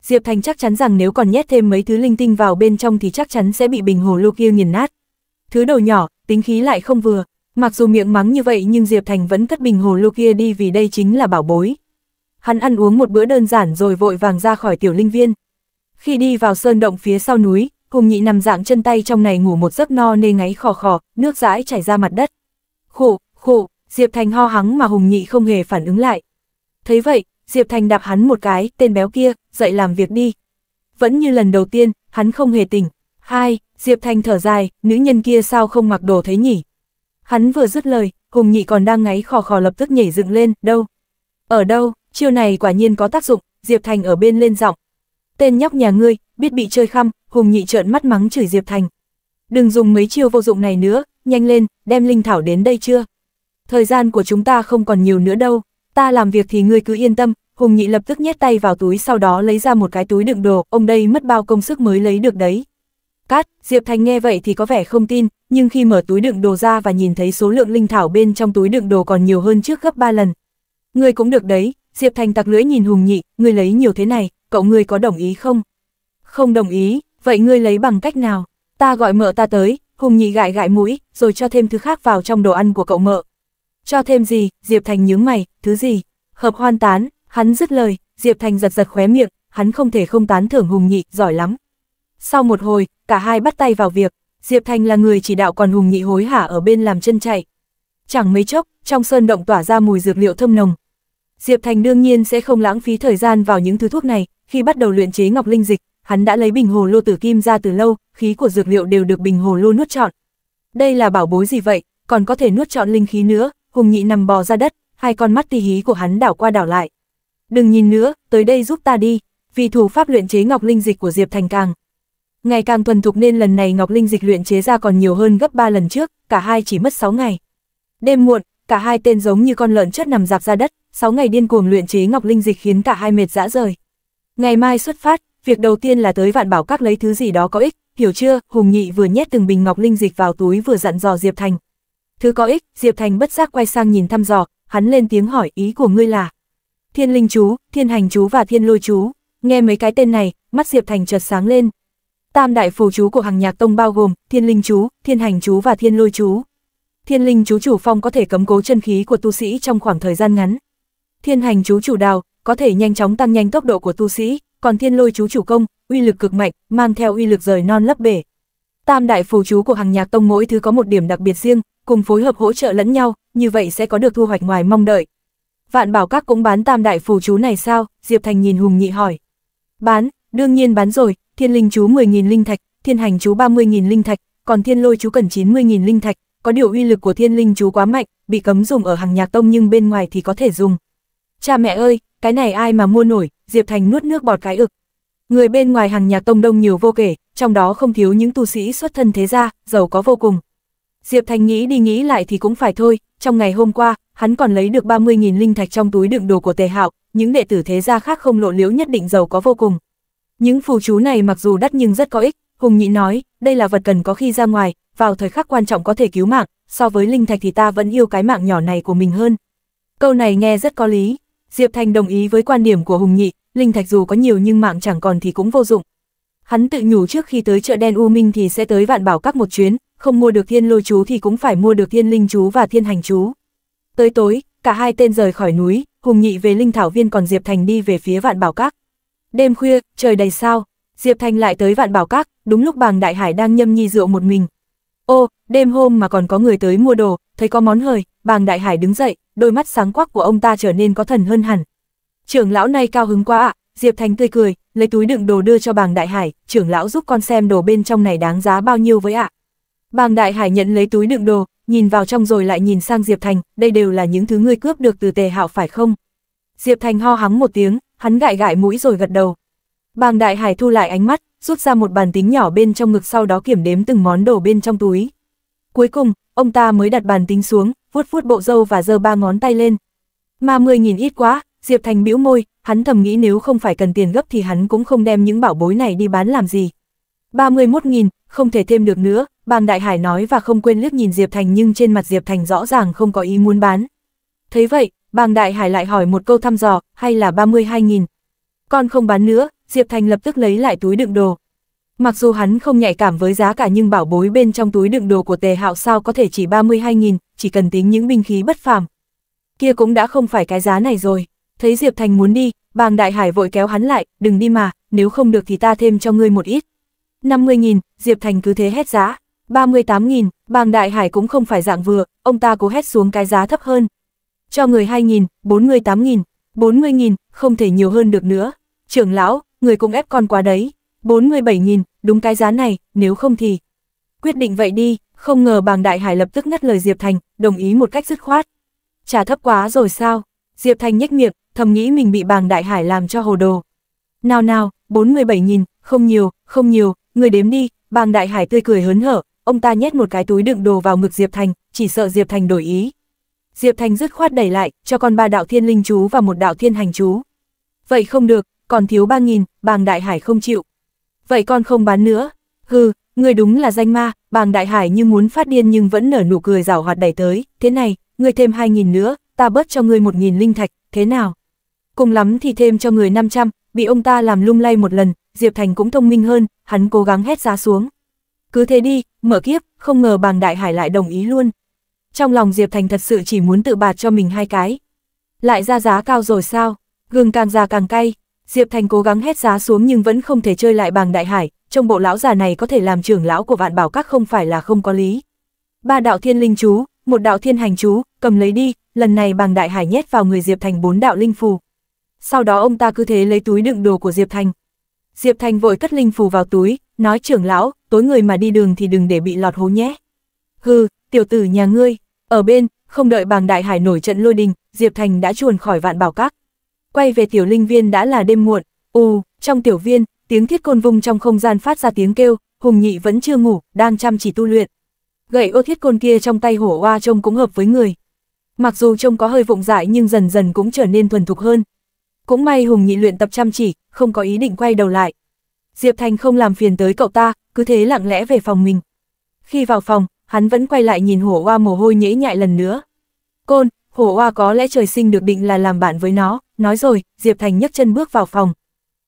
Speaker 1: Diệp Thành chắc chắn rằng nếu còn nhét thêm mấy thứ linh tinh vào bên trong thì chắc chắn sẽ bị bình hồ lô kia nghiền nát. Thứ đồ nhỏ, tính khí lại không vừa, Mặc dù miệng mắng như vậy nhưng Diệp Thành vẫn cất bình hồ lô kia đi vì đây chính là bảo bối. Hắn ăn uống một bữa đơn giản rồi vội vàng ra khỏi tiểu linh viên. Khi đi vào sơn động phía sau núi, Hùng Nhị nằm dạng chân tay trong này ngủ một giấc no nê ngáy khò khò, nước dãi chảy ra mặt đất. Khổ, khổ, Diệp Thành ho hắng mà Hùng Nhị không hề phản ứng lại. Thấy vậy, Diệp Thành đạp hắn một cái, tên béo kia, dậy làm việc đi. Vẫn như lần đầu tiên, hắn không hề tỉnh. Hai, Diệp Thành thở dài, nữ nhân kia sao không mặc đồ thế nhỉ? Hắn vừa dứt lời, Hùng Nhị còn đang ngáy khò khò lập tức nhảy dựng lên, đâu? Ở đâu? Chiêu này quả nhiên có tác dụng, Diệp Thành ở bên lên giọng. Tên nhóc nhà ngươi, biết bị chơi khăm, Hùng Nhị trợn mắt mắng chửi Diệp Thành. Đừng dùng mấy chiêu vô dụng này nữa, nhanh lên, đem linh thảo đến đây chưa? Thời gian của chúng ta không còn nhiều nữa đâu, ta làm việc thì ngươi cứ yên tâm, Hùng Nhị lập tức nhét tay vào túi sau đó lấy ra một cái túi đựng đồ, ông đây mất bao công sức mới lấy được đấy. Cát, Diệp Thành nghe vậy thì có vẻ không tin, nhưng khi mở túi đựng đồ ra và nhìn thấy số lượng linh thảo bên trong túi đựng đồ còn nhiều hơn trước gấp 3 lần. người cũng được đấy, Diệp Thành tặc lưỡi nhìn Hùng Nhị, người lấy nhiều thế này, cậu người có đồng ý không? Không đồng ý, vậy ngươi lấy bằng cách nào? Ta gọi mợ ta tới, Hùng Nhị gãi gãi mũi, rồi cho thêm thứ khác vào trong đồ ăn của cậu mợ. Cho thêm gì? Diệp Thành nhướng mày, thứ gì? Hợp hoan tán, hắn dứt lời, Diệp Thành giật giật khóe miệng, hắn không thể không tán thưởng Hùng Nhị, giỏi lắm. Sau một hồi, cả hai bắt tay vào việc, Diệp Thành là người chỉ đạo còn Hùng Nhị hối hả ở bên làm chân chạy. Chẳng mấy chốc, trong sơn động tỏa ra mùi dược liệu thơm nồng. Diệp Thành đương nhiên sẽ không lãng phí thời gian vào những thứ thuốc này, khi bắt đầu luyện chế ngọc linh dịch, hắn đã lấy bình hồ lô tử kim ra từ lâu, khí của dược liệu đều được bình hồ lô nuốt trọn. Đây là bảo bối gì vậy, còn có thể nuốt trọn linh khí nữa, Hùng Nhị nằm bò ra đất, hai con mắt tí hí của hắn đảo qua đảo lại. Đừng nhìn nữa, tới đây giúp ta đi, vì thủ pháp luyện chế ngọc linh dịch của Diệp Thành càng Ngày càng thuần thục nên lần này Ngọc Linh dịch luyện chế ra còn nhiều hơn gấp 3 lần trước, cả hai chỉ mất 6 ngày. Đêm muộn, cả hai tên giống như con lợn chất nằm dạp ra đất, 6 ngày điên cuồng luyện chế Ngọc Linh dịch khiến cả hai mệt dã rời. Ngày mai xuất phát, việc đầu tiên là tới vạn bảo các lấy thứ gì đó có ích, hiểu chưa? Hùng Nhị vừa nhét từng bình Ngọc Linh dịch vào túi vừa dặn dò Diệp Thành. Thứ có ích, Diệp Thành bất giác quay sang nhìn thăm dò, hắn lên tiếng hỏi ý của ngươi là Thiên Linh chú, Thiên Hành chú và Thiên Lôi chú. Nghe mấy cái tên này, mắt Diệp Thành chợt sáng lên, Tam đại phù chú của hàng nhạc tông bao gồm thiên linh chú, thiên hành chú và thiên lôi chú. Thiên linh chú chủ phong có thể cấm cố chân khí của tu sĩ trong khoảng thời gian ngắn. Thiên hành chú chủ đào có thể nhanh chóng tăng nhanh tốc độ của tu sĩ, còn thiên lôi chú chủ công, uy lực cực mạnh, mang theo uy lực rời non lấp bể. Tam đại phù chú của hàng nhạc tông mỗi thứ có một điểm đặc biệt riêng, cùng phối hợp hỗ trợ lẫn nhau, như vậy sẽ có được thu hoạch ngoài mong đợi. Vạn bảo các cũng bán tam đại phù chú này sao? Diệp Thành nhìn Hùng Nhị hỏi. Bán, đương nhiên bán rồi, thiên linh chú 10.000 linh thạch, thiên hành chú 30.000 linh thạch, còn thiên lôi chú cần 90.000 linh thạch, có điều uy lực của thiên linh chú quá mạnh, bị cấm dùng ở hàng nhạc tông nhưng bên ngoài thì có thể dùng. Cha mẹ ơi, cái này ai mà mua nổi, Diệp Thành nuốt nước bọt cái ực. Người bên ngoài hàng nhạc tông đông nhiều vô kể, trong đó không thiếu những tu sĩ xuất thân thế gia, giàu có vô cùng. Diệp Thành nghĩ đi nghĩ lại thì cũng phải thôi, trong ngày hôm qua, hắn còn lấy được 30.000 linh thạch trong túi đựng đồ của Tề Hạo, những đệ tử thế gia khác không lộ liễu nhất định giàu có vô cùng. Những phù chú này mặc dù đắt nhưng rất có ích, Hùng nhị nói, đây là vật cần có khi ra ngoài, vào thời khắc quan trọng có thể cứu mạng, so với linh thạch thì ta vẫn yêu cái mạng nhỏ này của mình hơn. Câu này nghe rất có lý, Diệp Thành đồng ý với quan điểm của Hùng Nhị, linh thạch dù có nhiều nhưng mạng chẳng còn thì cũng vô dụng. Hắn tự nhủ trước khi tới chợ đen U Minh thì sẽ tới vạn bảo các một chuyến, không mua được thiên lôi chú thì cũng phải mua được thiên linh chú và thiên hành chú. Tới tối, cả hai tên rời khỏi núi, Hùng Nhị về linh thảo viên còn Diệp Thành đi về phía vạn bảo các. Đêm khuya, trời đầy sao, Diệp Thanh lại tới vạn bảo các, đúng lúc bàng đại hải đang nhâm nhi rượu một mình. Ô, đêm hôm mà còn có người tới mua đồ, thấy có món hời, bàng đại hải đứng dậy, đôi mắt sáng quắc của ông ta trở nên có thần hơn hẳn. Trưởng lão này cao hứng quá ạ, Diệp Thanh tươi cười, lấy túi đựng đồ đưa cho bàng đại hải, trưởng lão giúp con xem đồ bên trong này đáng giá bao nhiêu với ạ. Bàng đại hải nhận lấy túi đựng đồ, nhìn vào trong rồi lại nhìn sang Diệp Thanh đây đều là những thứ ngươi cướp được từ tề hạo phải không? Diệp Thanh ho hắng một tiếng, hắn gãi gãi mũi rồi gật đầu. Bàng đại hải thu lại ánh mắt, rút ra một bàn tính nhỏ bên trong ngực sau đó kiểm đếm từng món đồ bên trong túi. Cuối cùng, ông ta mới đặt bàn tính xuống, vuốt vuốt bộ dâu và giơ ba ngón tay lên. Mà 10.000 ít quá, Diệp Thành bĩu môi, hắn thầm nghĩ nếu không phải cần tiền gấp thì hắn cũng không đem những bảo bối này đi bán làm gì. 31.000, không thể thêm được nữa, bàng đại hải nói và không quên liếc nhìn Diệp Thành nhưng trên mặt Diệp Thành rõ ràng không có ý muốn bán. Thấy vậy, Bàng Đại Hải lại hỏi một câu thăm dò, hay là 32.000. Con không bán nữa, Diệp Thành lập tức lấy lại túi đựng đồ. Mặc dù hắn không nhạy cảm với giá cả nhưng bảo bối bên trong túi đựng đồ của tề hạo sao có thể chỉ 32.000, chỉ cần tính những binh khí bất phàm. Kia cũng đã không phải cái giá này rồi. Thấy Diệp Thành muốn đi, bàng đại hải vội kéo hắn lại, đừng đi mà, nếu không được thì ta thêm cho ngươi một ít. 50.000, Diệp Thành cứ thế hét giá. 38.000, bàng đại hải cũng không phải dạng vừa, ông ta cố hét xuống cái giá thấp hơn, cho người 2.000, 48.000, 40.000, không thể nhiều hơn được nữa. Trưởng lão, người cũng ép con quá đấy, 47.000, đúng cái giá này, nếu không thì... Quyết định vậy đi, không ngờ bàng đại hải lập tức ngắt lời Diệp Thành, đồng ý một cách dứt khoát. Trả thấp quá rồi sao? Diệp Thành nhếch miệng, thầm nghĩ mình bị bàng đại hải làm cho hồ đồ. Nào nào, 47.000, không nhiều, không nhiều, người đếm đi, bàng đại hải tươi cười hớn hở, ông ta nhét một cái túi đựng đồ vào ngực Diệp Thành, chỉ sợ Diệp Thành đổi ý. Diệp Thành dứt khoát đẩy lại, cho con ba đạo thiên linh chú và một đạo thiên hành chú. Vậy không được, còn thiếu ba nghìn, bàng đại hải không chịu. Vậy con không bán nữa. Hừ, người đúng là danh ma, bàng đại hải như muốn phát điên nhưng vẫn nở nụ cười rảo hoạt đẩy tới. Thế này, người thêm hai nghìn nữa, ta bớt cho người một nghìn linh thạch, thế nào? Cùng lắm thì thêm cho người năm trăm, bị ông ta làm lung lay một lần, Diệp Thành cũng thông minh hơn, hắn cố gắng hét giá xuống. Cứ thế đi, mở kiếp, không ngờ bàng đại hải lại đồng ý luôn, trong lòng Diệp Thành thật sự chỉ muốn tự bạt cho mình hai cái. Lại ra giá cao rồi sao, gừng càng già càng cay, Diệp Thành cố gắng hét giá xuống nhưng vẫn không thể chơi lại bằng đại hải, trong bộ lão già này có thể làm trưởng lão của vạn bảo các không phải là không có lý. Ba đạo thiên linh chú, một đạo thiên hành chú, cầm lấy đi, lần này bằng đại hải nhét vào người Diệp Thành bốn đạo linh phù. Sau đó ông ta cứ thế lấy túi đựng đồ của Diệp Thành. Diệp Thành vội cất linh phù vào túi, nói trưởng lão, tối người mà đi đường thì đừng để bị lọt hố nhé. Hừ, tiểu tử nhà ngươi, ở bên, không đợi bàng đại hải nổi trận lôi đình, Diệp Thành đã chuồn khỏi vạn bảo các. Quay về tiểu linh viên đã là đêm muộn, ù, trong tiểu viên, tiếng thiết côn vung trong không gian phát ra tiếng kêu, Hùng Nhị vẫn chưa ngủ, đang chăm chỉ tu luyện. Gậy ô thiết côn kia trong tay hổ Hoa trông cũng hợp với người. Mặc dù trông có hơi vụng dại nhưng dần dần cũng trở nên thuần thục hơn. Cũng may Hùng Nhị luyện tập chăm chỉ, không có ý định quay đầu lại. Diệp Thành không làm phiền tới cậu ta, cứ thế lặng lẽ về phòng mình. Khi vào phòng, hắn vẫn quay lại nhìn hổ hoa mồ hôi nhễ nhại lần nữa. Côn, hổ hoa có lẽ trời sinh được định là làm bạn với nó, nói rồi, Diệp Thành nhấc chân bước vào phòng.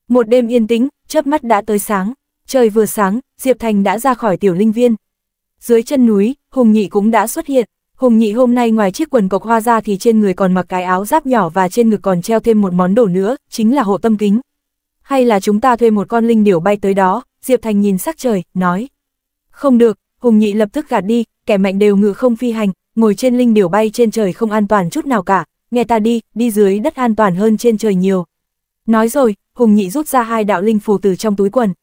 Speaker 1: Một đêm yên tĩnh, chớp mắt đã tới sáng, trời vừa sáng, Diệp Thành đã ra khỏi tiểu linh viên. Dưới chân núi, Hùng Nhị cũng đã xuất hiện, Hùng Nhị hôm nay ngoài chiếc quần cộc hoa ra thì trên người còn mặc cái áo giáp nhỏ và trên ngực còn treo thêm một món đồ nữa, chính là hộ tâm kính. Hay là chúng ta thuê một con linh điểu bay tới đó, Diệp Thành nhìn sắc trời, nói. Không được, Hùng nhị lập tức gạt đi, kẻ mạnh đều ngự không phi hành, ngồi trên linh điều bay trên trời không an toàn chút nào cả, nghe ta đi, đi dưới đất an toàn hơn trên trời nhiều. Nói rồi, Hùng nhị rút ra hai đạo linh phù từ trong túi quần.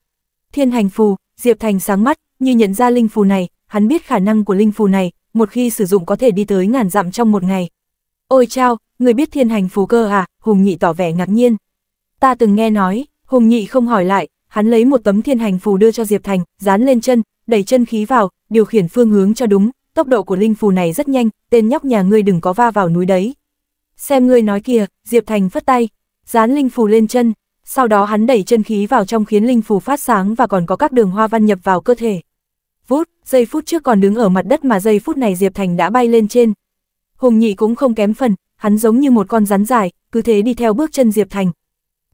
Speaker 1: Thiên hành phù, Diệp Thành sáng mắt, như nhận ra linh phù này, hắn biết khả năng của linh phù này, một khi sử dụng có thể đi tới ngàn dặm trong một ngày. Ôi chao, người biết thiên hành phù cơ à, Hùng nhị tỏ vẻ ngạc nhiên. Ta từng nghe nói, Hùng nhị không hỏi lại, hắn lấy một tấm thiên hành phù đưa cho Diệp Thành, dán lên chân, đẩy chân khí vào, điều khiển phương hướng cho đúng, tốc độ của linh phù này rất nhanh, tên nhóc nhà ngươi đừng có va vào núi đấy. Xem ngươi nói kìa, Diệp Thành phất tay, dán linh phù lên chân, sau đó hắn đẩy chân khí vào trong khiến linh phù phát sáng và còn có các đường hoa văn nhập vào cơ thể. Vút, giây phút trước còn đứng ở mặt đất mà giây phút này Diệp Thành đã bay lên trên. Hùng nhị cũng không kém phần, hắn giống như một con rắn dài, cứ thế đi theo bước chân Diệp Thành.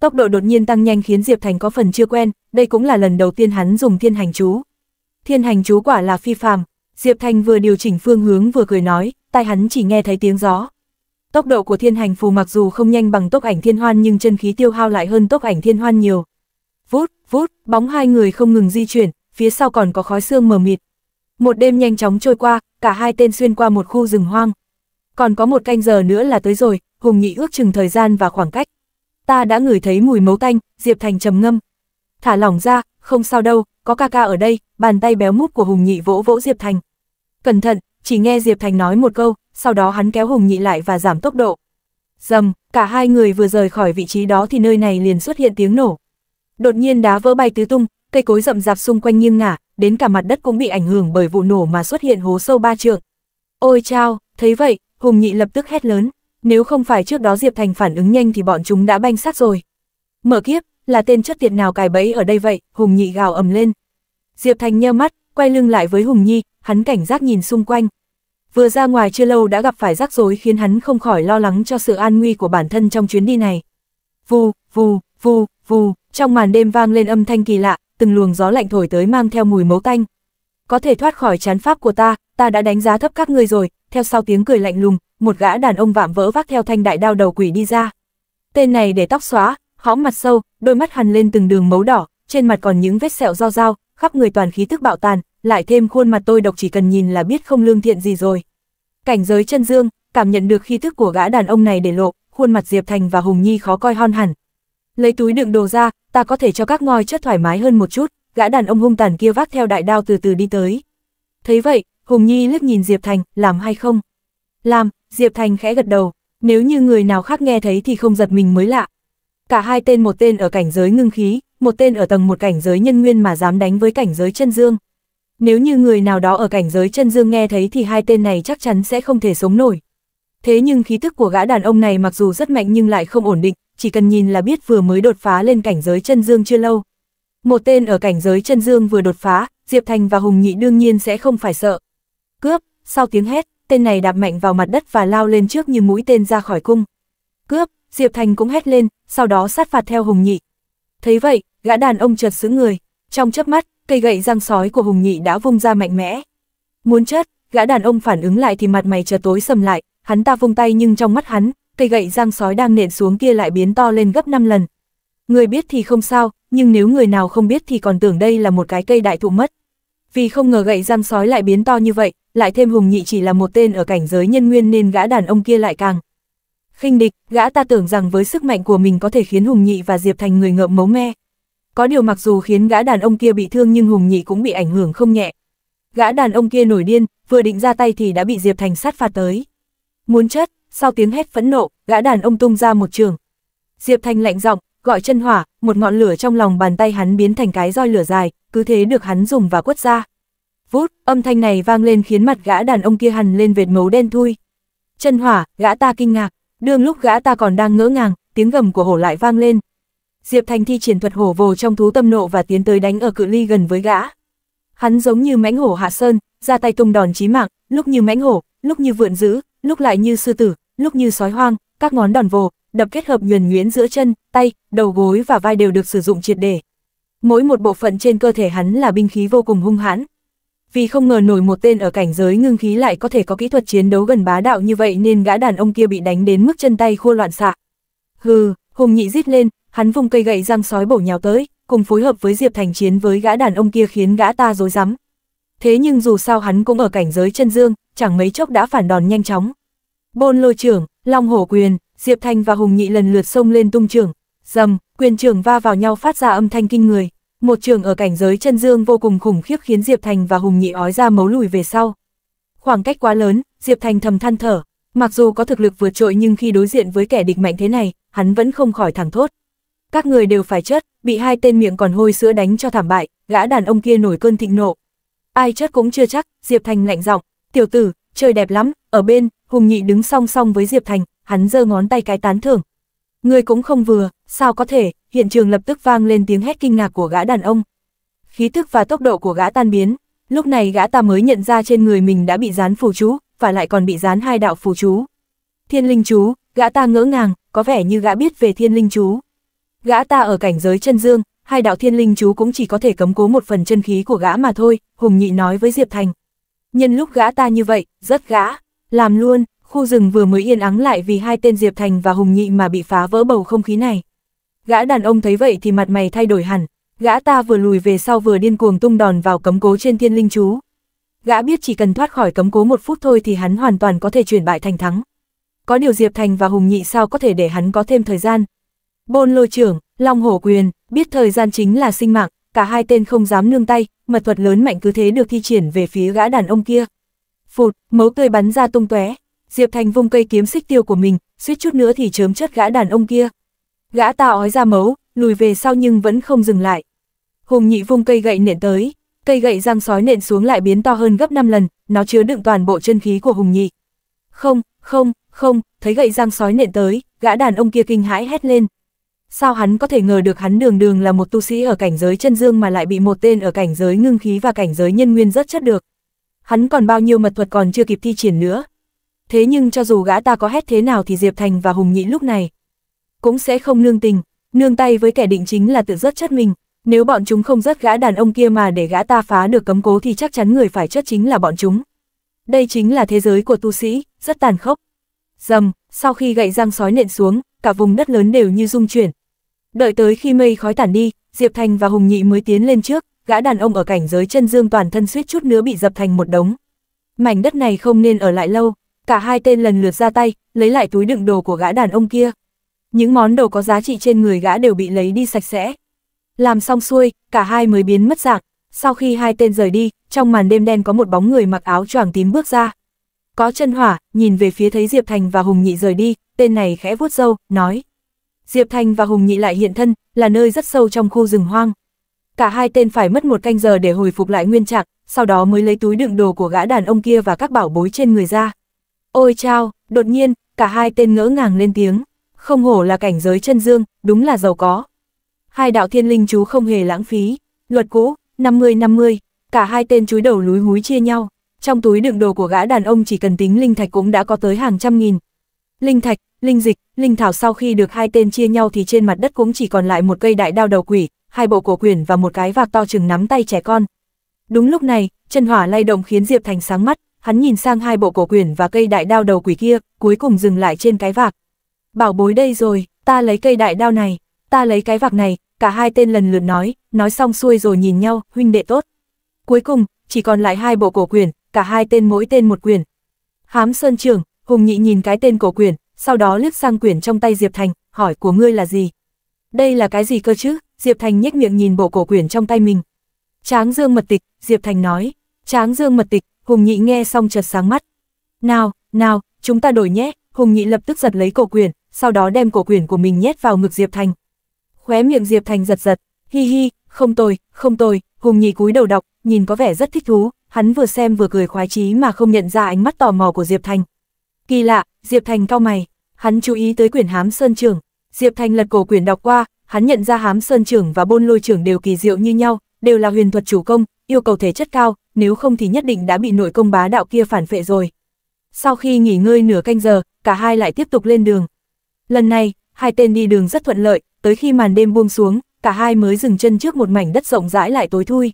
Speaker 1: Tốc độ đột nhiên tăng nhanh khiến Diệp Thành có phần chưa quen, đây cũng là lần đầu tiên hắn dùng thiên hành chú, thiên hành chú quả là phi phàm, Diệp Thanh vừa điều chỉnh phương hướng vừa cười nói, tai hắn chỉ nghe thấy tiếng gió. Tốc độ của thiên hành phù mặc dù không nhanh bằng tốc ảnh thiên hoan nhưng chân khí tiêu hao lại hơn tốc ảnh thiên hoan nhiều. Vút, vút, bóng hai người không ngừng di chuyển, phía sau còn có khói xương mờ mịt. Một đêm nhanh chóng trôi qua, cả hai tên xuyên qua một khu rừng hoang. Còn có một canh giờ nữa là tới rồi, Hùng Nghị ước chừng thời gian và khoảng cách. Ta đã ngửi thấy mùi mấu tanh, Diệp Thành trầm ngâm. Thả lỏng ra, không sao đâu, có ca ca ở đây, bàn tay béo múp của Hùng Nhị vỗ vỗ Diệp Thành. Cẩn thận, chỉ nghe Diệp Thành nói một câu, sau đó hắn kéo Hùng Nhị lại và giảm tốc độ. Dầm, cả hai người vừa rời khỏi vị trí đó thì nơi này liền xuất hiện tiếng nổ. Đột nhiên đá vỡ bay tứ tung, cây cối rậm rạp xung quanh nghiêng ngả, đến cả mặt đất cũng bị ảnh hưởng bởi vụ nổ mà xuất hiện hố sâu ba trượng. Ôi chao, thấy vậy, Hùng Nhị lập tức hét lớn, nếu không phải trước đó Diệp Thành phản ứng nhanh thì bọn chúng đã banh sát rồi. Mở kiếp, là tên chất tiệt nào cài bẫy ở đây vậy, Hùng Nhị gào ầm lên. Diệp Thành nheo mắt, quay lưng lại với Hùng Nhi, hắn cảnh giác nhìn xung quanh. Vừa ra ngoài chưa lâu đã gặp phải rắc rối khiến hắn không khỏi lo lắng cho sự an nguy của bản thân trong chuyến đi này. Vù, vù, vù, vù, trong màn đêm vang lên âm thanh kỳ lạ, từng luồng gió lạnh thổi tới mang theo mùi mấu tanh. Có thể thoát khỏi chán pháp của ta, ta đã đánh giá thấp các ngươi rồi, theo sau tiếng cười lạnh lùng, một gã đàn ông vạm vỡ vác theo thanh đại đao đầu quỷ đi ra. Tên này để tóc xóa, khó mặt sâu, đôi mắt hằn lên từng đường mấu đỏ, trên mặt còn những vết sẹo do dao, khắp người toàn khí tức bạo tàn, lại thêm khuôn mặt tôi độc chỉ cần nhìn là biết không lương thiện gì rồi. Cảnh giới chân dương, cảm nhận được khí tức của gã đàn ông này để lộ, khuôn mặt Diệp Thành và Hùng Nhi khó coi hon hẳn. Lấy túi đựng đồ ra, ta có thể cho các ngòi chất thoải mái hơn một chút, gã đàn ông hung tàn kia vác theo đại đao từ từ đi tới. Thấy vậy, Hùng Nhi liếc nhìn Diệp Thành, làm hay không? Làm, Diệp Thành khẽ gật đầu, nếu như người nào khác nghe thấy thì không giật mình mới lạ, Cả hai tên một tên ở cảnh giới ngưng khí, một tên ở tầng một cảnh giới nhân nguyên mà dám đánh với cảnh giới chân dương. Nếu như người nào đó ở cảnh giới chân dương nghe thấy thì hai tên này chắc chắn sẽ không thể sống nổi. Thế nhưng khí thức của gã đàn ông này mặc dù rất mạnh nhưng lại không ổn định, chỉ cần nhìn là biết vừa mới đột phá lên cảnh giới chân dương chưa lâu. Một tên ở cảnh giới chân dương vừa đột phá, Diệp Thành và Hùng Nhị đương nhiên sẽ không phải sợ. Cướp, sau tiếng hét, tên này đạp mạnh vào mặt đất và lao lên trước như mũi tên ra khỏi cung. Cướp, Diệp Thành cũng hét lên, sau đó sát phạt theo Hùng Nhị. Thấy vậy, gã đàn ông chợt sững người, trong chớp mắt, cây gậy răng sói của Hùng Nhị đã vung ra mạnh mẽ. Muốn chết, gã đàn ông phản ứng lại thì mặt mày chợt tối sầm lại, hắn ta vung tay nhưng trong mắt hắn, cây gậy răng sói đang nện xuống kia lại biến to lên gấp 5 lần. Người biết thì không sao, nhưng nếu người nào không biết thì còn tưởng đây là một cái cây đại thụ mất. Vì không ngờ gậy răng sói lại biến to như vậy, lại thêm Hùng Nhị chỉ là một tên ở cảnh giới nhân nguyên nên gã đàn ông kia lại càng khinh địch, gã ta tưởng rằng với sức mạnh của mình có thể khiến Hùng Nhị và Diệp Thành người ngợm máu me. Có điều mặc dù khiến gã đàn ông kia bị thương nhưng Hùng Nhị cũng bị ảnh hưởng không nhẹ. Gã đàn ông kia nổi điên, vừa định ra tay thì đã bị Diệp Thành sát phạt tới. Muốn chết, sau tiếng hét phẫn nộ, gã đàn ông tung ra một trường. Diệp Thành lạnh giọng, gọi chân hỏa, một ngọn lửa trong lòng bàn tay hắn biến thành cái roi lửa dài, cứ thế được hắn dùng và quất ra. Vút, âm thanh này vang lên khiến mặt gã đàn ông kia hằn lên vệt máu đen thui. Chân hỏa, gã ta kinh ngạc, Đương lúc gã ta còn đang ngỡ ngàng, tiếng gầm của hổ lại vang lên. Diệp Thành thi triển thuật hổ vồ trong thú tâm nộ và tiến tới đánh ở cự ly gần với gã. Hắn giống như mãnh hổ hạ sơn, ra tay tung đòn chí mạng, lúc như mãnh hổ, lúc như vượn dữ, lúc lại như sư tử, lúc như sói hoang, các ngón đòn vồ, đập kết hợp nhuần nhuyễn giữa chân, tay, đầu gối và vai đều được sử dụng triệt để. Mỗi một bộ phận trên cơ thể hắn là binh khí vô cùng hung hãn, vì không ngờ nổi một tên ở cảnh giới ngưng khí lại có thể có kỹ thuật chiến đấu gần bá đạo như vậy nên gã đàn ông kia bị đánh đến mức chân tay khua loạn xạ. Hừ, Hùng Nhị rít lên, hắn vùng cây gậy răng sói bổ nhào tới, cùng phối hợp với Diệp Thành chiến với gã đàn ông kia khiến gã ta rối rắm. Thế nhưng dù sao hắn cũng ở cảnh giới chân dương, chẳng mấy chốc đã phản đòn nhanh chóng. Bôn lôi trưởng, long hổ quyền, Diệp Thành và Hùng Nhị lần lượt xông lên tung trưởng, rầm, quyền trưởng va vào nhau phát ra âm thanh kinh người. Một trường ở cảnh giới chân dương vô cùng khủng khiếp khiến Diệp Thành và Hùng Nhị ói ra mấu lùi về sau. Khoảng cách quá lớn, Diệp Thành thầm than thở, mặc dù có thực lực vượt trội nhưng khi đối diện với kẻ địch mạnh thế này, hắn vẫn không khỏi thẳng thốt. Các người đều phải chết, bị hai tên miệng còn hôi sữa đánh cho thảm bại, gã đàn ông kia nổi cơn thịnh nộ. Ai chết cũng chưa chắc, Diệp Thành lạnh giọng, "Tiểu tử, chơi đẹp lắm." Ở bên, Hùng Nhị đứng song song với Diệp Thành, hắn giơ ngón tay cái tán thưởng, Ngươi cũng không vừa, sao có thể, hiện trường lập tức vang lên tiếng hét kinh ngạc của gã đàn ông. Khí thức và tốc độ của gã tan biến, lúc này gã ta mới nhận ra trên người mình đã bị dán phù chú, và lại còn bị dán hai đạo phù chú. Thiên linh chú, gã ta ngỡ ngàng, có vẻ như gã biết về thiên linh chú. Gã ta ở cảnh giới chân dương, hai đạo thiên linh chú cũng chỉ có thể cấm cố một phần chân khí của gã mà thôi, Hùng Nhị nói với Diệp Thành. Nhân lúc gã ta như vậy, rất gã, làm luôn, khu rừng vừa mới yên ắng lại vì hai tên Diệp Thành và Hùng Nhị mà bị phá vỡ bầu không khí này. Gã đàn ông thấy vậy thì mặt mày thay đổi hẳn, gã ta vừa lùi về sau vừa điên cuồng tung đòn vào cấm cố trên thiên linh chú. Gã biết chỉ cần thoát khỏi cấm cố một phút thôi thì hắn hoàn toàn có thể chuyển bại thành thắng. Có điều Diệp Thành và Hùng Nhị sao có thể để hắn có thêm thời gian. Bôn lôi trưởng, Long hổ quyền, biết thời gian chính là sinh mạng, cả hai tên không dám nương tay, mật thuật lớn mạnh cứ thế được thi triển về phía gã đàn ông kia. Phụt, mấu tươi bắn ra tung tóe, Diệp Thành vung cây kiếm xích tiêu của mình, suýt chút nữa thì chớm chất gã đàn ông kia. Gã ta ói ra máu, lùi về sau nhưng vẫn không dừng lại. Hùng nhị vung cây gậy nện tới, cây gậy răng sói nện xuống lại biến to hơn gấp 5 lần, nó chứa đựng toàn bộ chân khí của Hùng nhị. Không, không, không, thấy gậy răng sói nện tới, gã đàn ông kia kinh hãi hét lên. Sao hắn có thể ngờ được hắn đường đường là một tu sĩ ở cảnh giới chân dương mà lại bị một tên ở cảnh giới ngưng khí và cảnh giới nhân nguyên rất chất được. Hắn còn bao nhiêu mật thuật còn chưa kịp thi triển nữa, thế nhưng cho dù gã ta có hét thế nào thì Diệp Thành và Hùng Nhị lúc này cũng sẽ không nương tình, nương tay với kẻ định chính là tự rớt chất mình, nếu bọn chúng không rớt gã đàn ông kia mà để gã ta phá được cấm cố thì chắc chắn người phải chất chính là bọn chúng. Đây chính là thế giới của tu sĩ, rất tàn khốc. Dầm, sau khi gậy răng sói nện xuống, cả vùng đất lớn đều như rung chuyển. Đợi tới khi mây khói tản đi, Diệp Thành và Hùng Nhị mới tiến lên trước, gã đàn ông ở cảnh giới chân dương toàn thân suýt chút nữa bị dập thành một đống. Mảnh đất này không nên ở lại lâu, cả hai tên lần lượt ra tay, lấy lại túi đựng đồ của gã đàn ông kia. Những món đồ có giá trị trên người gã đều bị lấy đi sạch sẽ. Làm xong xuôi, cả hai mới biến mất dạng. Sau khi hai tên rời đi, trong màn đêm đen có một bóng người mặc áo choàng tím bước ra. Có chân hỏa, nhìn về phía thấy Diệp Thành và Hùng Nhị rời đi, tên này khẽ vuốt râu, nói. Diệp Thành và Hùng Nhị lại hiện thân, là nơi rất sâu trong khu rừng hoang. Cả hai tên phải mất một canh giờ để hồi phục lại nguyên trạng, sau đó mới lấy túi đựng đồ của gã đàn ông kia và các bảo bối trên người ra. Ôi chao, đột nhiên, cả hai tên ngỡ ngàng lên tiếng. Không hổ là cảnh giới chân dương, đúng là giàu có. Hai đạo thiên linh chú không hề lãng phí. Luật cũ, 50-50, cả hai tên chúi đầu lúi húi chia nhau. Trong túi đựng đồ của gã đàn ông chỉ cần tính linh thạch cũng đã có tới hàng trăm nghìn. Linh thạch, linh dịch, linh thảo sau khi được hai tên chia nhau thì trên mặt đất cũng chỉ còn lại một cây đại đao đầu quỷ, hai bộ cổ quyển và một cái vạc to chừng nắm tay trẻ con. Đúng lúc này, chân hỏa lay động khiến Diệp Thành sáng mắt, hắn nhìn sang hai bộ cổ quyền và cây đại đao đầu quỷ kia, cuối cùng dừng lại trên cái vạc. Bảo bối đây rồi, ta lấy cây đại đao này, ta lấy cái vạc này, cả hai tên lần lượt nói, nói xong xuôi rồi nhìn nhau, huynh đệ tốt. Cuối cùng, chỉ còn lại hai bộ cổ quyền, cả hai tên mỗi tên một quyền. Hám Sơn Trường, Hùng Nhị nhìn cái tên cổ quyền, sau đó liếc sang quyền trong tay Diệp Thành, hỏi của ngươi là gì? Đây là cái gì cơ chứ? Diệp Thành nhếch miệng nhìn bộ cổ quyền trong tay mình. Tráng Dương Mật Tịch, Diệp Thành nói. Tráng Dương Mật Tịch, Hùng Nhị nghe xong chợt sáng mắt. Nào, nào, chúng ta đổi nhé, Hùng Nhị lập tức giật lấy cổ quyển, sau đó đem cổ quyển của mình nhét vào ngực Diệp Thành. Khóe miệng Diệp Thành giật giật, hi hi, không tồi, không tồi, Hùng Nhị cúi đầu đọc, nhìn có vẻ rất thích thú, hắn vừa xem vừa cười khoái chí mà không nhận ra ánh mắt tò mò của Diệp Thành. Kỳ lạ, Diệp Thành cau mày, hắn chú ý tới quyển hám sơn trưởng. Diệp Thành lật cổ quyển đọc qua, hắn nhận ra hám sơn trưởng và bôn lôi trưởng đều kỳ diệu như nhau, đều là huyền thuật chủ công, yêu cầu thể chất cao, nếu không thì nhất định đã bị nội công bá đạo kia phản phệ rồi. Sau khi nghỉ ngơi nửa canh giờ, cả hai lại tiếp tục lên đường. Lần này, hai tên đi đường rất thuận lợi, tới khi màn đêm buông xuống, cả hai mới dừng chân trước một mảnh đất rộng rãi lại tối thui.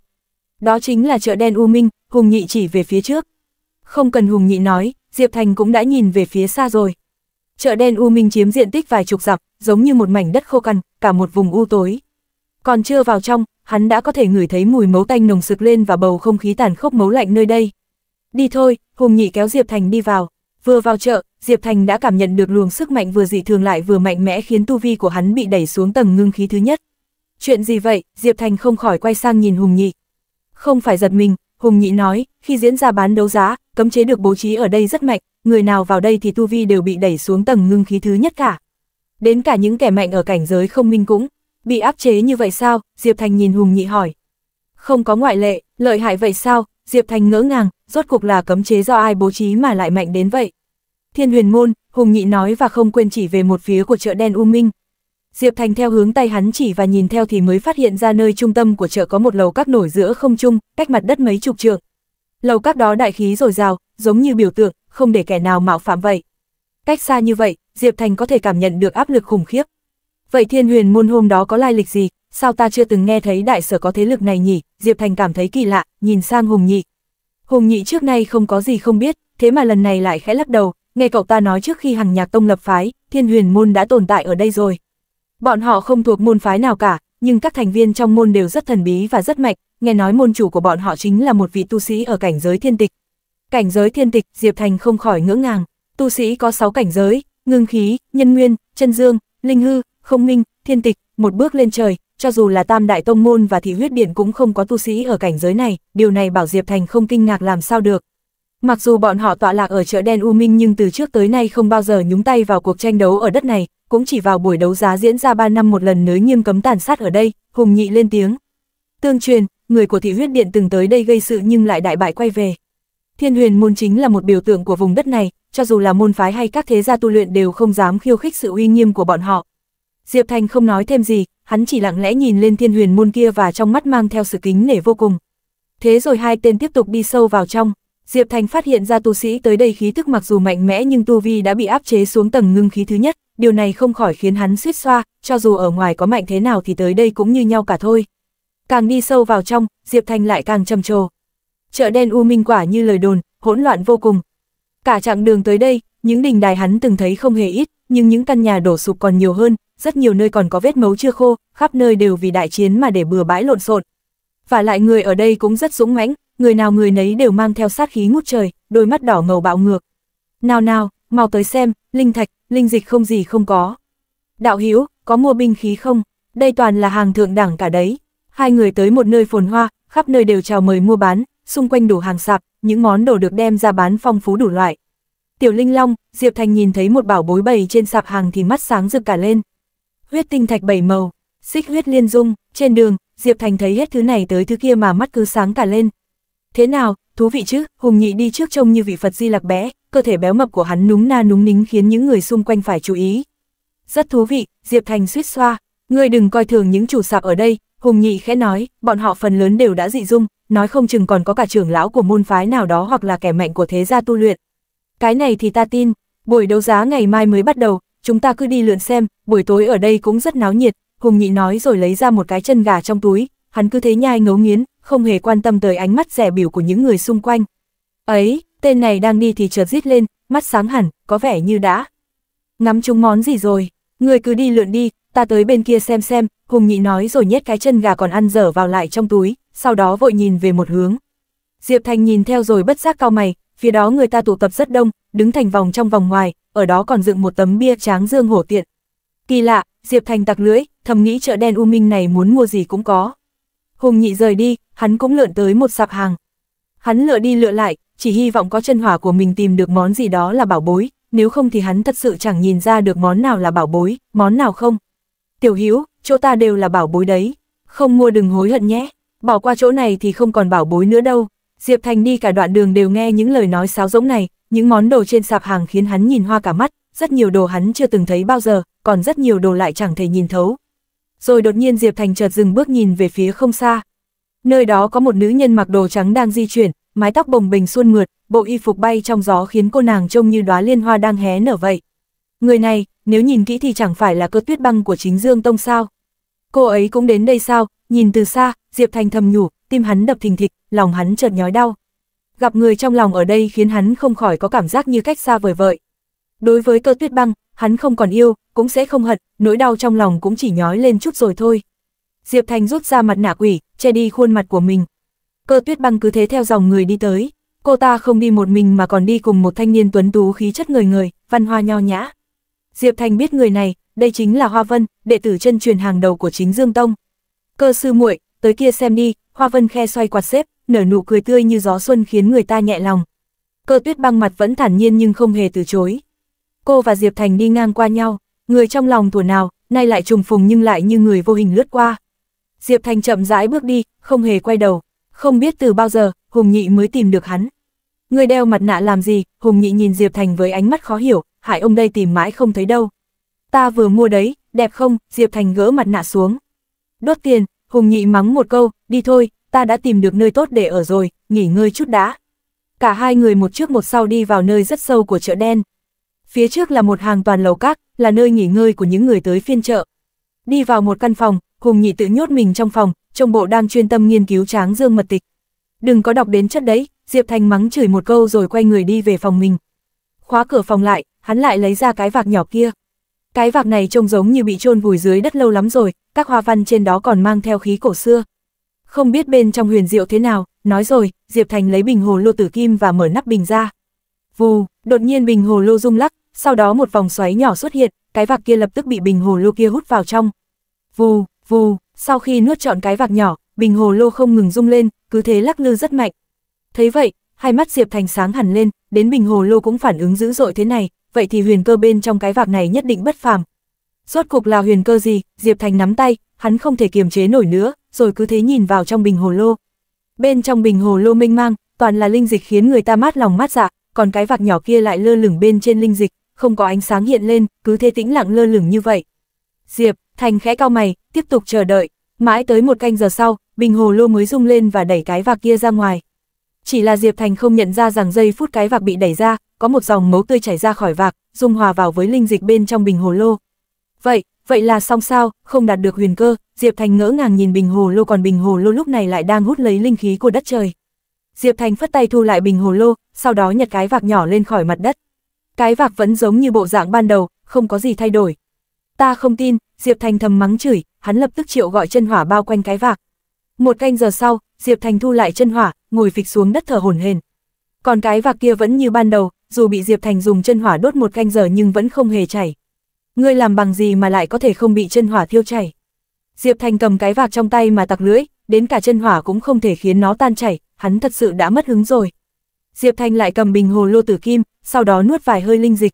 Speaker 1: Đó chính là chợ đen U Minh, Hùng Nhị chỉ về phía trước. Không cần Hùng Nhị nói, Diệp Thành cũng đã nhìn về phía xa rồi. Chợ đen U Minh chiếm diện tích vài chục dặm, giống như một mảnh đất khô cằn, cả một vùng u tối. Còn chưa vào trong, hắn đã có thể ngửi thấy mùi mấu tanh nồng sực lên và bầu không khí tàn khốc mấu lạnh nơi đây. Đi thôi, Hùng Nhị kéo Diệp Thành đi vào. Vừa vào chợ, Diệp Thành đã cảm nhận được luồng sức mạnh vừa dị thường lại vừa mạnh mẽ khiến tu vi của hắn bị đẩy xuống tầng ngưng khí thứ nhất. Chuyện gì vậy? Diệp Thành không khỏi quay sang nhìn Hùng Nhị. Không phải giật mình, Hùng Nhị nói, khi diễn ra bán đấu giá, cấm chế được bố trí ở đây rất mạnh, người nào vào đây thì tu vi đều bị đẩy xuống tầng ngưng khí thứ nhất cả. Đến cả những kẻ mạnh ở cảnh giới không minh cũng, Bị áp chế như vậy sao? Diệp Thành nhìn Hùng Nhị hỏi. Không có ngoại lệ, lợi hại vậy sao? Diệp Thành ngỡ ngàng, rốt cuộc là cấm chế do ai bố trí mà lại mạnh đến vậy. Thiên huyền môn, Hùng Nhị nói và không quên chỉ về một phía của chợ đen U Minh. Diệp Thành theo hướng tay hắn chỉ và nhìn theo thì mới phát hiện ra nơi trung tâm của chợ có một lầu các nổi giữa không trung, cách mặt đất mấy chục trượng. Lầu các đó đại khí rồi rào, giống như biểu tượng, không để kẻ nào mạo phạm vậy. Cách xa như vậy, Diệp Thành có thể cảm nhận được áp lực khủng khiếp, Vậy thiên huyền môn hôm đó có lai lịch gì, sao ta chưa từng nghe thấy đại sở có thế lực này nhỉ, Diệp Thành cảm thấy kỳ lạ, nhìn sang Hùng Nhị. Hùng Nhị trước nay không có gì không biết, thế mà lần này lại khẽ lắc đầu, nghe cậu ta nói trước khi hàng nhạc tông lập phái, thiên huyền môn đã tồn tại ở đây rồi. Bọn họ không thuộc môn phái nào cả, nhưng các thành viên trong môn đều rất thần bí và rất mạnh, nghe nói môn chủ của bọn họ chính là một vị tu sĩ ở cảnh giới thiên tịch. Cảnh giới thiên tịch, Diệp Thành không khỏi ngỡ ngàng, tu sĩ có 6 cảnh giới, ngưng khí, nhân nguyên, chân dương, linh hư, không minh, thiên tịch, một bước lên trời, cho dù là tam đại tông môn và thị huyết điện cũng không có tu sĩ ở cảnh giới này, điều này bảo Diệp Thành không kinh ngạc làm sao được. Mặc dù bọn họ tọa lạc ở chợ đen U Minh nhưng từ trước tới nay không bao giờ nhúng tay vào cuộc tranh đấu ở đất này, cũng chỉ vào buổi đấu giá diễn ra 3 năm một lần nới nghiêm cấm tàn sát ở đây, Hùng Nhị lên tiếng. Tương truyền, người của thị huyết điện từng tới đây gây sự nhưng lại đại bại quay về. Thiên huyền môn chính là một biểu tượng của vùng đất này, cho dù là môn phái hay các thế gia tu luyện đều không dám khiêu khích sự uy nghiêm của bọn họ, Diệp Thành không nói thêm gì, hắn chỉ lặng lẽ nhìn lên thiên huyền môn kia và trong mắt mang theo sự kính nể vô cùng. Thế rồi hai tên tiếp tục đi sâu vào trong, Diệp Thành phát hiện ra tu sĩ tới đây khí thức mặc dù mạnh mẽ nhưng tu vi đã bị áp chế xuống tầng ngưng khí thứ nhất, điều này không khỏi khiến hắn suýt xoa, cho dù ở ngoài có mạnh thế nào thì tới đây cũng như nhau cả thôi. Càng đi sâu vào trong, Diệp Thành lại càng trầm trồ. Chợ đen u minh quả như lời đồn, hỗn loạn vô cùng. Cả chặng đường tới đây, những đình đài hắn từng thấy không hề ít, nhưng những căn nhà đổ sụp còn nhiều hơn, rất nhiều nơi còn có vết mấu chưa khô, khắp nơi đều vì đại chiến mà để bừa bãi lộn xộn. Và lại người ở đây cũng rất dũng mãnh, người nào người nấy đều mang theo sát khí ngút trời, đôi mắt đỏ ngầu bạo ngược. Nào nào, mau tới xem, linh thạch, linh dịch không gì không có. Đạo Hiếu, có mua binh khí không? Đây toàn là hàng thượng đẳng cả đấy. Hai người tới một nơi phồn hoa, khắp nơi đều chào mời mua bán, xung quanh đủ hàng sạp, những món đồ được đem ra bán phong phú đủ loại. Tiểu Linh Long, Diệp Thành nhìn thấy một bảo bối bày trên sạp hàng thì mắt sáng rực cả lên huyết tinh thạch bảy màu, xích huyết liên dung, trên đường, Diệp Thành thấy hết thứ này tới thứ kia mà mắt cứ sáng cả lên. Thế nào, thú vị chứ, Hùng Nhị đi trước trông như vị Phật di lạc bé, cơ thể béo mập của hắn núng na núng nính khiến những người xung quanh phải chú ý. Rất thú vị, Diệp Thành suýt xoa, ngươi đừng coi thường những chủ sạp ở đây, Hùng Nhị khẽ nói, bọn họ phần lớn đều đã dị dung, nói không chừng còn có cả trưởng lão của môn phái nào đó hoặc là kẻ mạnh của thế gia tu luyện. Cái này thì ta tin, buổi đấu giá ngày mai mới bắt đầu, chúng ta cứ đi lượn xem, buổi tối ở đây cũng rất náo nhiệt, Hùng Nhị nói rồi lấy ra một cái chân gà trong túi, hắn cứ thế nhai ngấu nghiến, không hề quan tâm tới ánh mắt rẻ biểu của những người xung quanh. Ấy, tên này đang đi thì chợt rít lên, mắt sáng hẳn, có vẻ như đã. Ngắm chúng món gì rồi, người cứ đi lượn đi, ta tới bên kia xem xem, Hùng Nhị nói rồi nhét cái chân gà còn ăn dở vào lại trong túi, sau đó vội nhìn về một hướng. Diệp Thành nhìn theo rồi bất giác cao mày, phía đó người ta tụ tập rất đông, đứng thành vòng trong vòng ngoài, ở đó còn dựng một tấm bia tráng dương hổ tiện. Kỳ lạ, Diệp Thành tặc lưỡi, thầm nghĩ chợ đen U Minh này muốn mua gì cũng có. Hùng nhị rời đi, hắn cũng lượn tới một sạp hàng. Hắn lựa đi lựa lại, chỉ hy vọng có chân hỏa của mình tìm được món gì đó là bảo bối, nếu không thì hắn thật sự chẳng nhìn ra được món nào là bảo bối, món nào không. Tiểu Hữu chỗ ta đều là bảo bối đấy, không mua đừng hối hận nhé, bỏ qua chỗ này thì không còn bảo bối nữa đâu. Diệp Thành đi cả đoạn đường đều nghe những lời nói sáo rỗng này, những món đồ trên sạp hàng khiến hắn nhìn hoa cả mắt, rất nhiều đồ hắn chưa từng thấy bao giờ, còn rất nhiều đồ lại chẳng thể nhìn thấu. Rồi đột nhiên Diệp Thành chợt dừng bước nhìn về phía không xa. Nơi đó có một nữ nhân mặc đồ trắng đang di chuyển, mái tóc bồng bềnh suôn mượt, bộ y phục bay trong gió khiến cô nàng trông như đóa liên hoa đang hé nở vậy. Người này, nếu nhìn kỹ thì chẳng phải là cơ tuyết băng của chính Dương Tông sao. Cô ấy cũng đến đây sao, nhìn từ xa, Diệp Thành thầm nhủ, tim hắn đập thình thịch, lòng hắn chợt nhói đau gặp người trong lòng ở đây khiến hắn không khỏi có cảm giác như cách xa vời vợi. Đối với cơ tuyết băng, hắn không còn yêu, cũng sẽ không hận, nỗi đau trong lòng cũng chỉ nhói lên chút rồi thôi. Diệp Thành rút ra mặt nạ quỷ, che đi khuôn mặt của mình. Cơ tuyết băng cứ thế theo dòng người đi tới, cô ta không đi một mình mà còn đi cùng một thanh niên tuấn tú khí chất người người, văn hoa nho nhã. Diệp Thành biết người này, đây chính là Hoa Vân, đệ tử chân truyền hàng đầu của chính Dương Tông. Cơ sư muội tới kia xem đi, Hoa Vân khe xoay quạt xếp, nở nụ cười tươi như gió xuân khiến người ta nhẹ lòng. Cơ tuyết băng mặt vẫn thản nhiên nhưng không hề từ chối. Cô và Diệp Thành đi ngang qua nhau, người trong lòng tuổi nào, nay lại trùng phùng nhưng lại như người vô hình lướt qua. Diệp Thành chậm rãi bước đi, không hề quay đầu, không biết từ bao giờ, Hùng Nhị mới tìm được hắn. Người đeo mặt nạ làm gì, Hùng Nhị nhìn Diệp Thành với ánh mắt khó hiểu, hại ông đây tìm mãi không thấy đâu. Ta vừa mua đấy, đẹp không, Diệp Thành gỡ mặt nạ xuống. Đốt tiền, Hùng Nhị mắng một câu, đi thôi, ta đã tìm được nơi tốt để ở rồi, nghỉ ngơi chút đã. Cả hai người một trước một sau đi vào nơi rất sâu của chợ đen. Phía trước là một hàng toàn lầu các, là nơi nghỉ ngơi của những người tới phiên chợ. Đi vào một căn phòng, Hùng Nhị tự nhốt mình trong phòng, trong bộ đang chuyên tâm nghiên cứu tráng dương mật tịch. Đừng có đọc đến chất đấy, Diệp Thành mắng chửi một câu rồi quay người đi về phòng mình. Khóa cửa phòng lại, hắn lại lấy ra cái vạc nhỏ kia. Cái vạc này trông giống như bị chôn vùi dưới đất lâu lắm rồi, các hoa văn trên đó còn mang theo khí cổ xưa, không biết bên trong huyền diệu thế nào, nói rồi, Diệp Thành lấy bình hồ lô tử kim và mở nắp bình ra. Vù, đột nhiên bình hồ lô rung lắc, sau đó một vòng xoáy nhỏ xuất hiện, cái vạc kia lập tức bị bình hồ lô kia hút vào trong. Vù, vù, sau khi nuốt trọn cái vạc nhỏ, bình hồ lô không ngừng rung lên, cứ thế lắc lư rất mạnh. Thấy vậy, hai mắt Diệp Thành sáng hẳn lên, đến bình hồ lô cũng phản ứng dữ dội thế này, vậy thì huyền cơ bên trong cái vạc này nhất định bất phàm. Rốt cục là huyền cơ gì, Diệp Thành nắm tay, hắn không thể kiềm chế nổi nữa, rồi cứ thế nhìn vào trong bình hồ lô. Bên trong bình hồ lô mênh mang, toàn là linh dịch khiến người ta mát lòng mát dạ, còn cái vạc nhỏ kia lại lơ lửng bên trên linh dịch, không có ánh sáng hiện lên, cứ thế tĩnh lặng lơ lửng như vậy. Diệp, Thành khẽ cao mày, tiếp tục chờ đợi, mãi tới một canh giờ sau, bình hồ lô mới rung lên và đẩy cái vạc kia ra ngoài. Chỉ là Diệp Thành không nhận ra rằng giây phút cái vạc bị đẩy ra, có một dòng máu tươi chảy ra khỏi vạc, dung hòa vào với linh dịch bên trong bình hồ lô. Vậy, vậy là xong sao, không đạt được huyền cơ, Diệp Thành ngỡ ngàng nhìn bình hồ lô còn bình hồ lô lúc này lại đang hút lấy linh khí của đất trời. Diệp Thành phất tay thu lại bình hồ lô, sau đó nhặt cái vạc nhỏ lên khỏi mặt đất. Cái vạc vẫn giống như bộ dạng ban đầu, không có gì thay đổi. Ta không tin, Diệp Thành thầm mắng chửi, hắn lập tức triệu gọi chân hỏa bao quanh cái vạc. Một canh giờ sau, Diệp Thành thu lại chân hỏa, ngồi phịch xuống đất thở hổn hển. Còn cái vạc kia vẫn như ban đầu, dù bị Diệp Thành dùng chân hỏa đốt một canh giờ nhưng vẫn không hề chảy ngươi làm bằng gì mà lại có thể không bị chân hỏa thiêu chảy. Diệp Thành cầm cái vạc trong tay mà tặc lưỡi, đến cả chân hỏa cũng không thể khiến nó tan chảy, hắn thật sự đã mất hứng rồi. Diệp Thành lại cầm bình hồ lô tử kim, sau đó nuốt vài hơi linh dịch.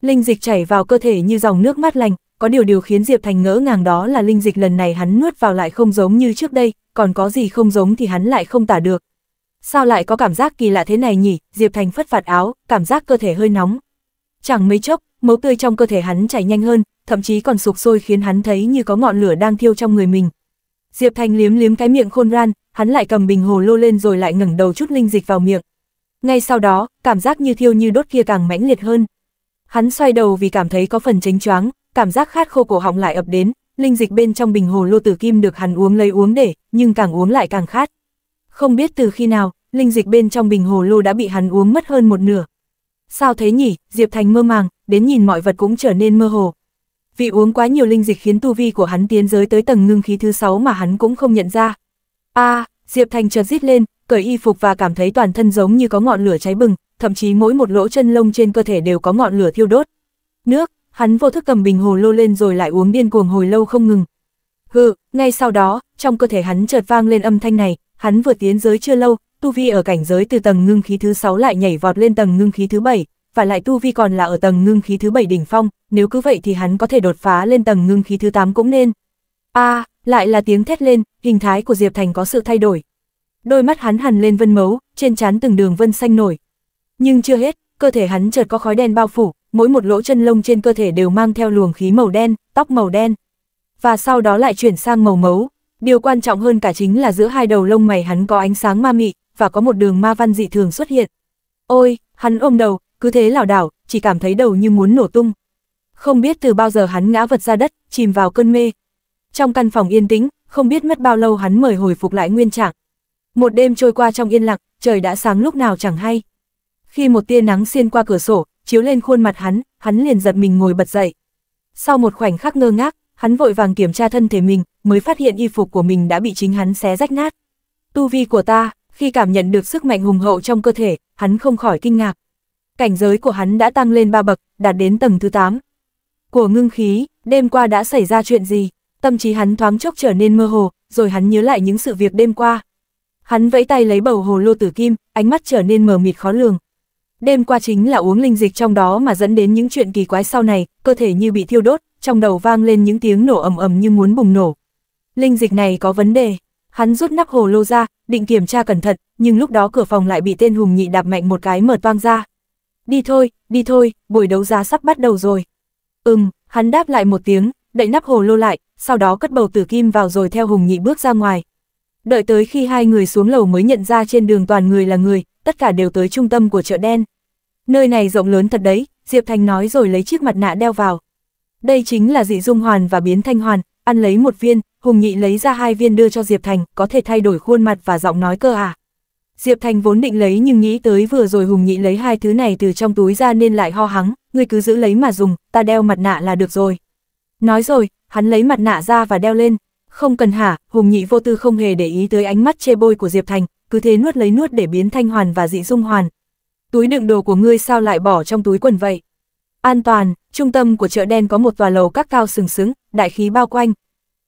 Speaker 1: Linh dịch chảy vào cơ thể như dòng nước mát lành, có điều điều khiến Diệp Thành ngỡ ngàng đó là linh dịch lần này hắn nuốt vào lại không giống như trước đây, còn có gì không giống thì hắn lại không tả được. Sao lại có cảm giác kỳ lạ thế này nhỉ? Diệp Thành phất phạt áo, cảm giác cơ thể hơi nóng. Chẳng mấy chốc, máu tươi trong cơ thể hắn chảy nhanh hơn, thậm chí còn sục sôi khiến hắn thấy như có ngọn lửa đang thiêu trong người mình. Diệp Thanh liếm liếm cái miệng khôn ran, hắn lại cầm bình hồ lô lên rồi lại ngẩng đầu chút linh dịch vào miệng. Ngay sau đó, cảm giác như thiêu như đốt kia càng mãnh liệt hơn. Hắn xoay đầu vì cảm thấy có phần chênh choáng, cảm giác khát khô cổ họng lại ập đến, linh dịch bên trong bình hồ lô tử kim được hắn uống lấy uống để, nhưng càng uống lại càng khát. Không biết từ khi nào, linh dịch bên trong bình hồ lô đã bị hắn uống mất hơn một nửa. Sao thế nhỉ, Diệp Thành mơ màng, đến nhìn mọi vật cũng trở nên mơ hồ. Vì uống quá nhiều linh dịch khiến tu vi của hắn tiến giới tới tầng ngưng khí thứ 6 mà hắn cũng không nhận ra. A, à, Diệp Thành chợt rít lên, cởi y phục và cảm thấy toàn thân giống như có ngọn lửa cháy bừng, thậm chí mỗi một lỗ chân lông trên cơ thể đều có ngọn lửa thiêu đốt. Nước, hắn vô thức cầm bình hồ lô lên rồi lại uống điên cuồng hồi lâu không ngừng. Hừ, ngay sau đó, trong cơ thể hắn chợt vang lên âm thanh này, hắn vừa tiến giới chưa lâu, tu vi ở cảnh giới từ tầng ngưng khí thứ 6 lại nhảy vọt lên tầng ngưng khí thứ 7, và lại tu vi còn là ở tầng ngưng khí thứ bảy đỉnh phong, nếu cứ vậy thì hắn có thể đột phá lên tầng ngưng khí thứ 8 cũng nên. A, lại là tiếng thét lên, hình thái của Diệp Thành có sự thay đổi. Đôi mắt hắn hằn lên vân mấu, trên trán từng đường vân xanh nổi. Nhưng chưa hết, cơ thể hắn chợt có khói đen bao phủ, mỗi một lỗ chân lông trên cơ thể đều mang theo luồng khí màu đen, tóc màu đen. Và sau đó lại chuyển sang màu mấu. Điều quan trọng hơn cả chính là giữa hai đầu lông mày hắn có ánh sáng ma mị, và có một đường ma văn dị thường xuất hiện. Ôi, hắn ôm đầu, cứ thế lảo đảo, chỉ cảm thấy đầu như muốn nổ tung. Không biết từ bao giờ hắn ngã vật ra đất, chìm vào cơn mê. Trong căn phòng yên tĩnh, không biết mất bao lâu hắn mời hồi phục lại nguyên trạng. Một đêm trôi qua trong yên lặng, trời đã sáng lúc nào chẳng hay. Khi một tia nắng xuyên qua cửa sổ, chiếu lên khuôn mặt hắn, hắn liền giật mình ngồi bật dậy. Sau một khoảnh khắc ngơ ngác, hắn vội vàng kiểm tra thân thể mình, mới phát hiện y phục của mình đã bị chính hắn xé rách nát. Tu vi của ta, khi cảm nhận được sức mạnh hùng hậu trong cơ thể, hắn không khỏi kinh ngạc cảnh giới của hắn đã tăng lên ba bậc, đạt đến tầng thứ 8. Của ngưng khí, đêm qua đã xảy ra chuyện gì? Tâm trí hắn thoáng chốc trở nên mơ hồ, rồi hắn nhớ lại những sự việc đêm qua. Hắn vẫy tay lấy bầu hồ lô tử kim, ánh mắt trở nên mờ mịt khó lường. Đêm qua chính là uống linh dịch trong đó mà dẫn đến những chuyện kỳ quái sau này, cơ thể như bị thiêu đốt, trong đầu vang lên những tiếng nổ ầm ầm như muốn bùng nổ. Linh dịch này có vấn đề. Hắn rút nắp hồ lô ra, định kiểm tra cẩn thận, nhưng lúc đó cửa phòng lại bị tên Hùng Nhị đạp mạnh một cái mở toang ra đi thôi, đi thôi, buổi đấu giá sắp bắt đầu rồi. Ừm, hắn đáp lại một tiếng, đậy nắp hồ lô lại, sau đó cất bầu tử kim vào rồi theo Hùng Nhị bước ra ngoài. Đợi tới khi hai người xuống lầu mới nhận ra trên đường toàn người là người, tất cả đều tới trung tâm của chợ đen. Nơi này rộng lớn thật đấy, Diệp Thành nói rồi lấy chiếc mặt nạ đeo vào. Đây chính là dị dung hoàn và biến thanh hoàn, ăn lấy một viên, Hùng Nhị lấy ra hai viên đưa cho Diệp Thành, có thể thay đổi khuôn mặt và giọng nói cơ à. Diệp Thành vốn định lấy nhưng nghĩ tới vừa rồi Hùng Nhị lấy hai thứ này từ trong túi ra nên lại ho hắng, ngươi cứ giữ lấy mà dùng, ta đeo mặt nạ là được rồi. Nói rồi, hắn lấy mặt nạ ra và đeo lên. Không cần hả, Hùng Nhị vô tư không hề để ý tới ánh mắt chê bôi của Diệp Thành, cứ thế nuốt lấy nuốt để biến thanh hoàn và dị dung hoàn. Túi đựng đồ của ngươi sao lại bỏ trong túi quần vậy? An toàn, trung tâm của chợ đen có một tòa lầu các cao sừng sững, đại khí bao quanh.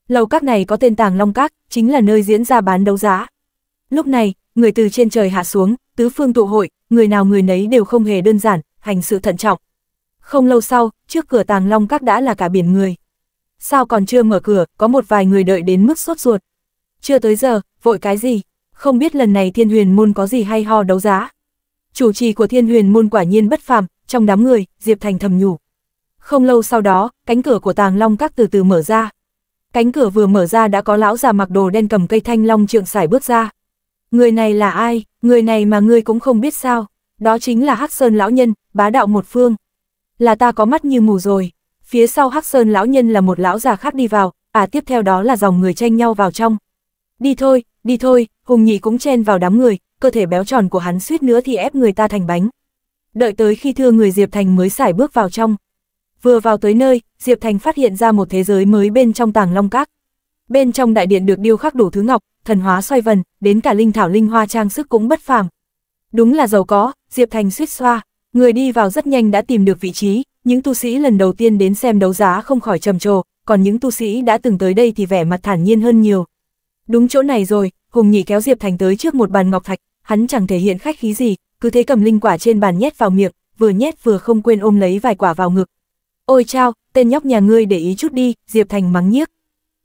Speaker 1: Lầu các này có tên tàng Long Các, chính là nơi diễn ra bán đấu giá. Lúc này, người từ trên trời hạ xuống, tứ phương tụ hội, người nào người nấy đều không hề đơn giản, hành sự thận trọng. Không lâu sau, trước cửa tàng long các đã là cả biển người. Sao còn chưa mở cửa, có một vài người đợi đến mức sốt ruột. Chưa tới giờ, vội cái gì? Không biết lần này thiên huyền môn có gì hay ho đấu giá. Chủ trì của thiên huyền môn quả nhiên bất phàm, trong đám người, Diệp Thành thầm nhủ. Không lâu sau đó, cánh cửa của tàng long các từ từ mở ra. Cánh cửa vừa mở ra đã có lão già mặc đồ đen cầm cây thanh long trượng xài bước ra. Người này là ai, người này mà ngươi cũng không biết sao, đó chính là Hắc Sơn lão nhân, bá đạo một phương. Là ta có mắt như mù rồi. Phía sau Hắc Sơn lão nhân là một lão già khác đi vào, à tiếp theo đó là dòng người tranh nhau vào trong. Đi thôi, đi thôi, Hùng Nhị cũng chen vào đám người, cơ thể béo tròn của hắn suýt nữa thì ép người ta thành bánh. Đợi tới khi thưa người Diệp Thành mới xải bước vào trong. Vừa vào tới nơi, Diệp Thành phát hiện ra một thế giới mới bên trong tàng long các. Bên trong đại điện được điêu khắc đủ thứ ngọc, thần hóa xoay vần, đến cả linh thảo linh hoa trang sức cũng bất phàm. Đúng là giàu có, Diệp Thành suýt xoa, người đi vào rất nhanh đã tìm được vị trí, những tu sĩ lần đầu tiên đến xem đấu giá không khỏi trầm trồ, còn những tu sĩ đã từng tới đây thì vẻ mặt thản nhiên hơn nhiều. Đúng chỗ này rồi, Hùng Nhị kéo Diệp Thành tới trước một bàn ngọc thạch, hắn chẳng thể hiện khách khí gì, cứ thế cầm linh quả trên bàn nhét vào miệng, vừa nhét vừa không quên ôm lấy vài quả vào ngực. Ôi chao, tên nhóc nhà ngươi để ý chút đi, Diệp Thành mắng nhiếc.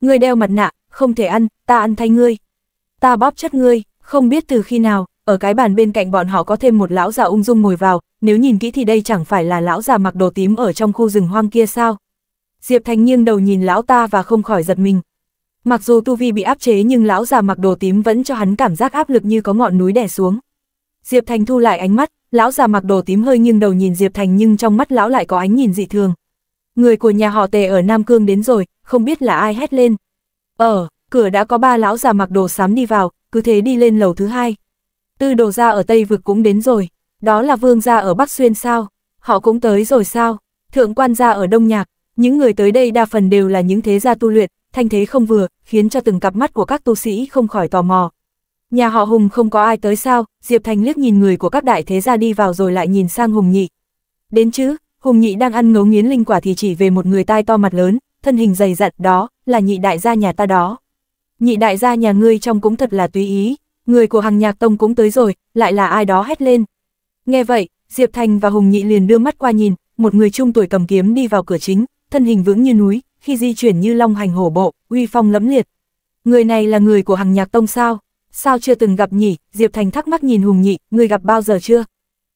Speaker 1: Ngươi đeo mặt nạ, không thể ăn, ta ăn thay ngươi, ta bóp chất ngươi, không biết từ khi nào, ở cái bàn bên cạnh bọn họ có thêm một lão già ung dung ngồi vào, nếu nhìn kỹ thì đây chẳng phải là lão già mặc đồ tím ở trong khu rừng hoang kia sao. Diệp Thành nghiêng đầu nhìn lão ta và không khỏi giật mình. Mặc dù tu vi bị áp chế nhưng lão già mặc đồ tím vẫn cho hắn cảm giác áp lực như có ngọn núi đè xuống. Diệp Thành thu lại ánh mắt, lão già mặc đồ tím hơi nghiêng đầu nhìn Diệp Thành nhưng trong mắt lão lại có ánh nhìn dị thường. Người của nhà họ tề ở Nam Cương đến rồi, không biết là ai hét lên. Ờ, cửa đã có ba lão già mặc đồ xám đi vào, cứ thế đi lên lầu thứ hai. Tư đồ ra ở Tây Vực cũng đến rồi, đó là vương gia ở Bắc Xuyên sao, họ cũng tới rồi sao, thượng quan gia ở Đông Nhạc, những người tới đây đa phần đều là những thế gia tu luyện, thanh thế không vừa, khiến cho từng cặp mắt của các tu sĩ không khỏi tò mò. Nhà họ Hùng không có ai tới sao, Diệp Thành liếc nhìn người của các đại thế gia đi vào rồi lại nhìn sang Hùng Nhị. Đến chứ, Hùng Nhị đang ăn ngấu nghiến linh quả thì chỉ về một người tai to mặt lớn, thân hình dày dặn đó, là nhị đại gia nhà ta đó nhị đại gia nhà ngươi trong cũng thật là tùy ý, người của hàng nhạc tông cũng tới rồi, lại là ai đó hét lên. Nghe vậy, Diệp Thành và Hùng Nhị liền đưa mắt qua nhìn, một người trung tuổi cầm kiếm đi vào cửa chính, thân hình vững như núi, khi di chuyển như long hành hổ bộ, uy phong lẫm liệt. Người này là người của hàng nhạc tông sao? Sao chưa từng gặp nhỉ? Diệp Thành thắc mắc nhìn Hùng Nhị, người gặp bao giờ chưa?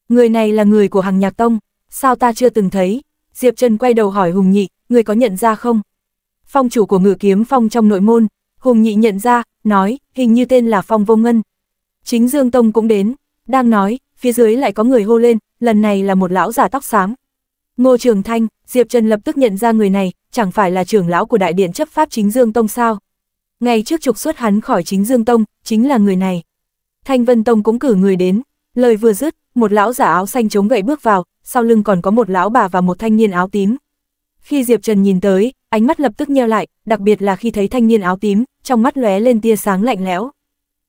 Speaker 1: Người này là người của hàng nhạc tông, sao ta chưa từng thấy? Diệp Trần quay đầu hỏi Hùng Nhị, người có nhận ra không? Phong chủ của ngự kiếm phong trong nội môn, Hùng nhị nhận ra, nói, hình như tên là Phong Vô Ngân. Chính Dương Tông cũng đến, đang nói, phía dưới lại có người hô lên, lần này là một lão giả tóc xám. Ngô Trường Thanh, Diệp Trần lập tức nhận ra người này, chẳng phải là trưởng lão của đại điện chấp pháp chính Dương Tông sao? Ngày trước trục xuất hắn khỏi chính Dương Tông, chính là người này. Thanh Vân Tông cũng cử người đến, lời vừa dứt, một lão giả áo xanh chống gậy bước vào, sau lưng còn có một lão bà và một thanh niên áo tím. Khi Diệp Trần nhìn tới, ánh mắt lập tức nheo lại, đặc biệt là khi thấy thanh niên áo tím, trong mắt lóe lên tia sáng lạnh lẽo.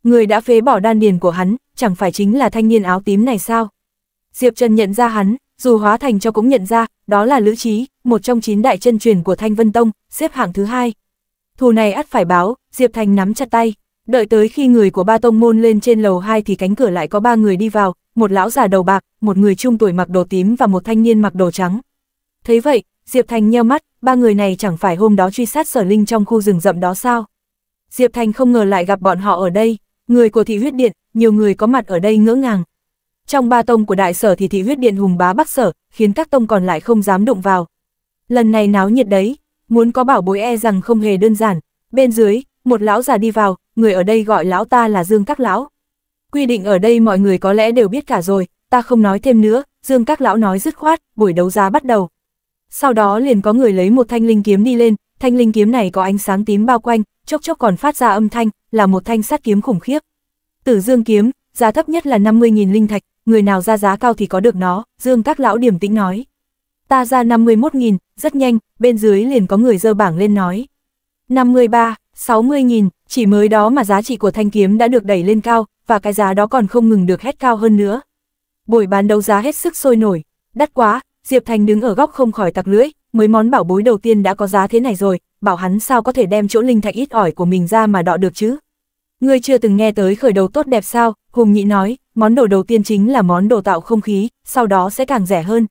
Speaker 1: Người đã phế bỏ đan điền của hắn, chẳng phải chính là thanh niên áo tím này sao? Diệp Trần nhận ra hắn, dù hóa thành cho cũng nhận ra, đó là Lữ Chí, một trong chín đại chân truyền của Thanh Vân Tông, xếp hạng thứ hai. Thù này ắt phải báo, Diệp Thành nắm chặt tay, đợi tới khi người của ba tông môn lên trên lầu 2 thì cánh cửa lại có ba người đi vào, một lão già đầu bạc, một người trung tuổi mặc đồ tím và một thanh niên mặc đồ trắng. Thấy vậy, Diệp Thành nheo mắt, ba người này chẳng phải hôm đó truy sát sở linh trong khu rừng rậm đó sao? Diệp Thành không ngờ lại gặp bọn họ ở đây, người của thị huyết điện, nhiều người có mặt ở đây ngỡ ngàng. Trong ba tông của đại sở thì thị huyết điện hùng bá bắc sở, khiến các tông còn lại không dám động vào. Lần này náo nhiệt đấy, muốn có bảo bối e rằng không hề đơn giản. Bên dưới, một lão già đi vào, người ở đây gọi lão ta là Dương Các Lão. Quy định ở đây mọi người có lẽ đều biết cả rồi, ta không nói thêm nữa, Dương Các Lão nói dứt khoát, buổi đấu giá bắt đầu sau đó liền có người lấy một thanh linh kiếm đi lên, thanh linh kiếm này có ánh sáng tím bao quanh, chốc chốc còn phát ra âm thanh, là một thanh sát kiếm khủng khiếp. Tử Dương kiếm, giá thấp nhất là 50.000 linh thạch, người nào ra giá cao thì có được nó, Dương các lão điểm tĩnh nói. Ta ra 51.000, rất nhanh, bên dưới liền có người dơ bảng lên nói. 53, 60.000, chỉ mới đó mà giá trị của thanh kiếm đã được đẩy lên cao, và cái giá đó còn không ngừng được hét cao hơn nữa. Buổi bán đấu giá hết sức sôi nổi, đắt quá, Diệp Thành đứng ở góc không khỏi tặc lưỡi, mới món bảo bối đầu tiên đã có giá thế này rồi, bảo hắn sao có thể đem chỗ linh thạch ít ỏi của mình ra mà đọ được chứ. Ngươi chưa từng nghe tới khởi đầu tốt đẹp sao, Hùng Nhị nói, món đồ đầu tiên chính là món đồ tạo không khí, sau đó sẽ càng rẻ hơn.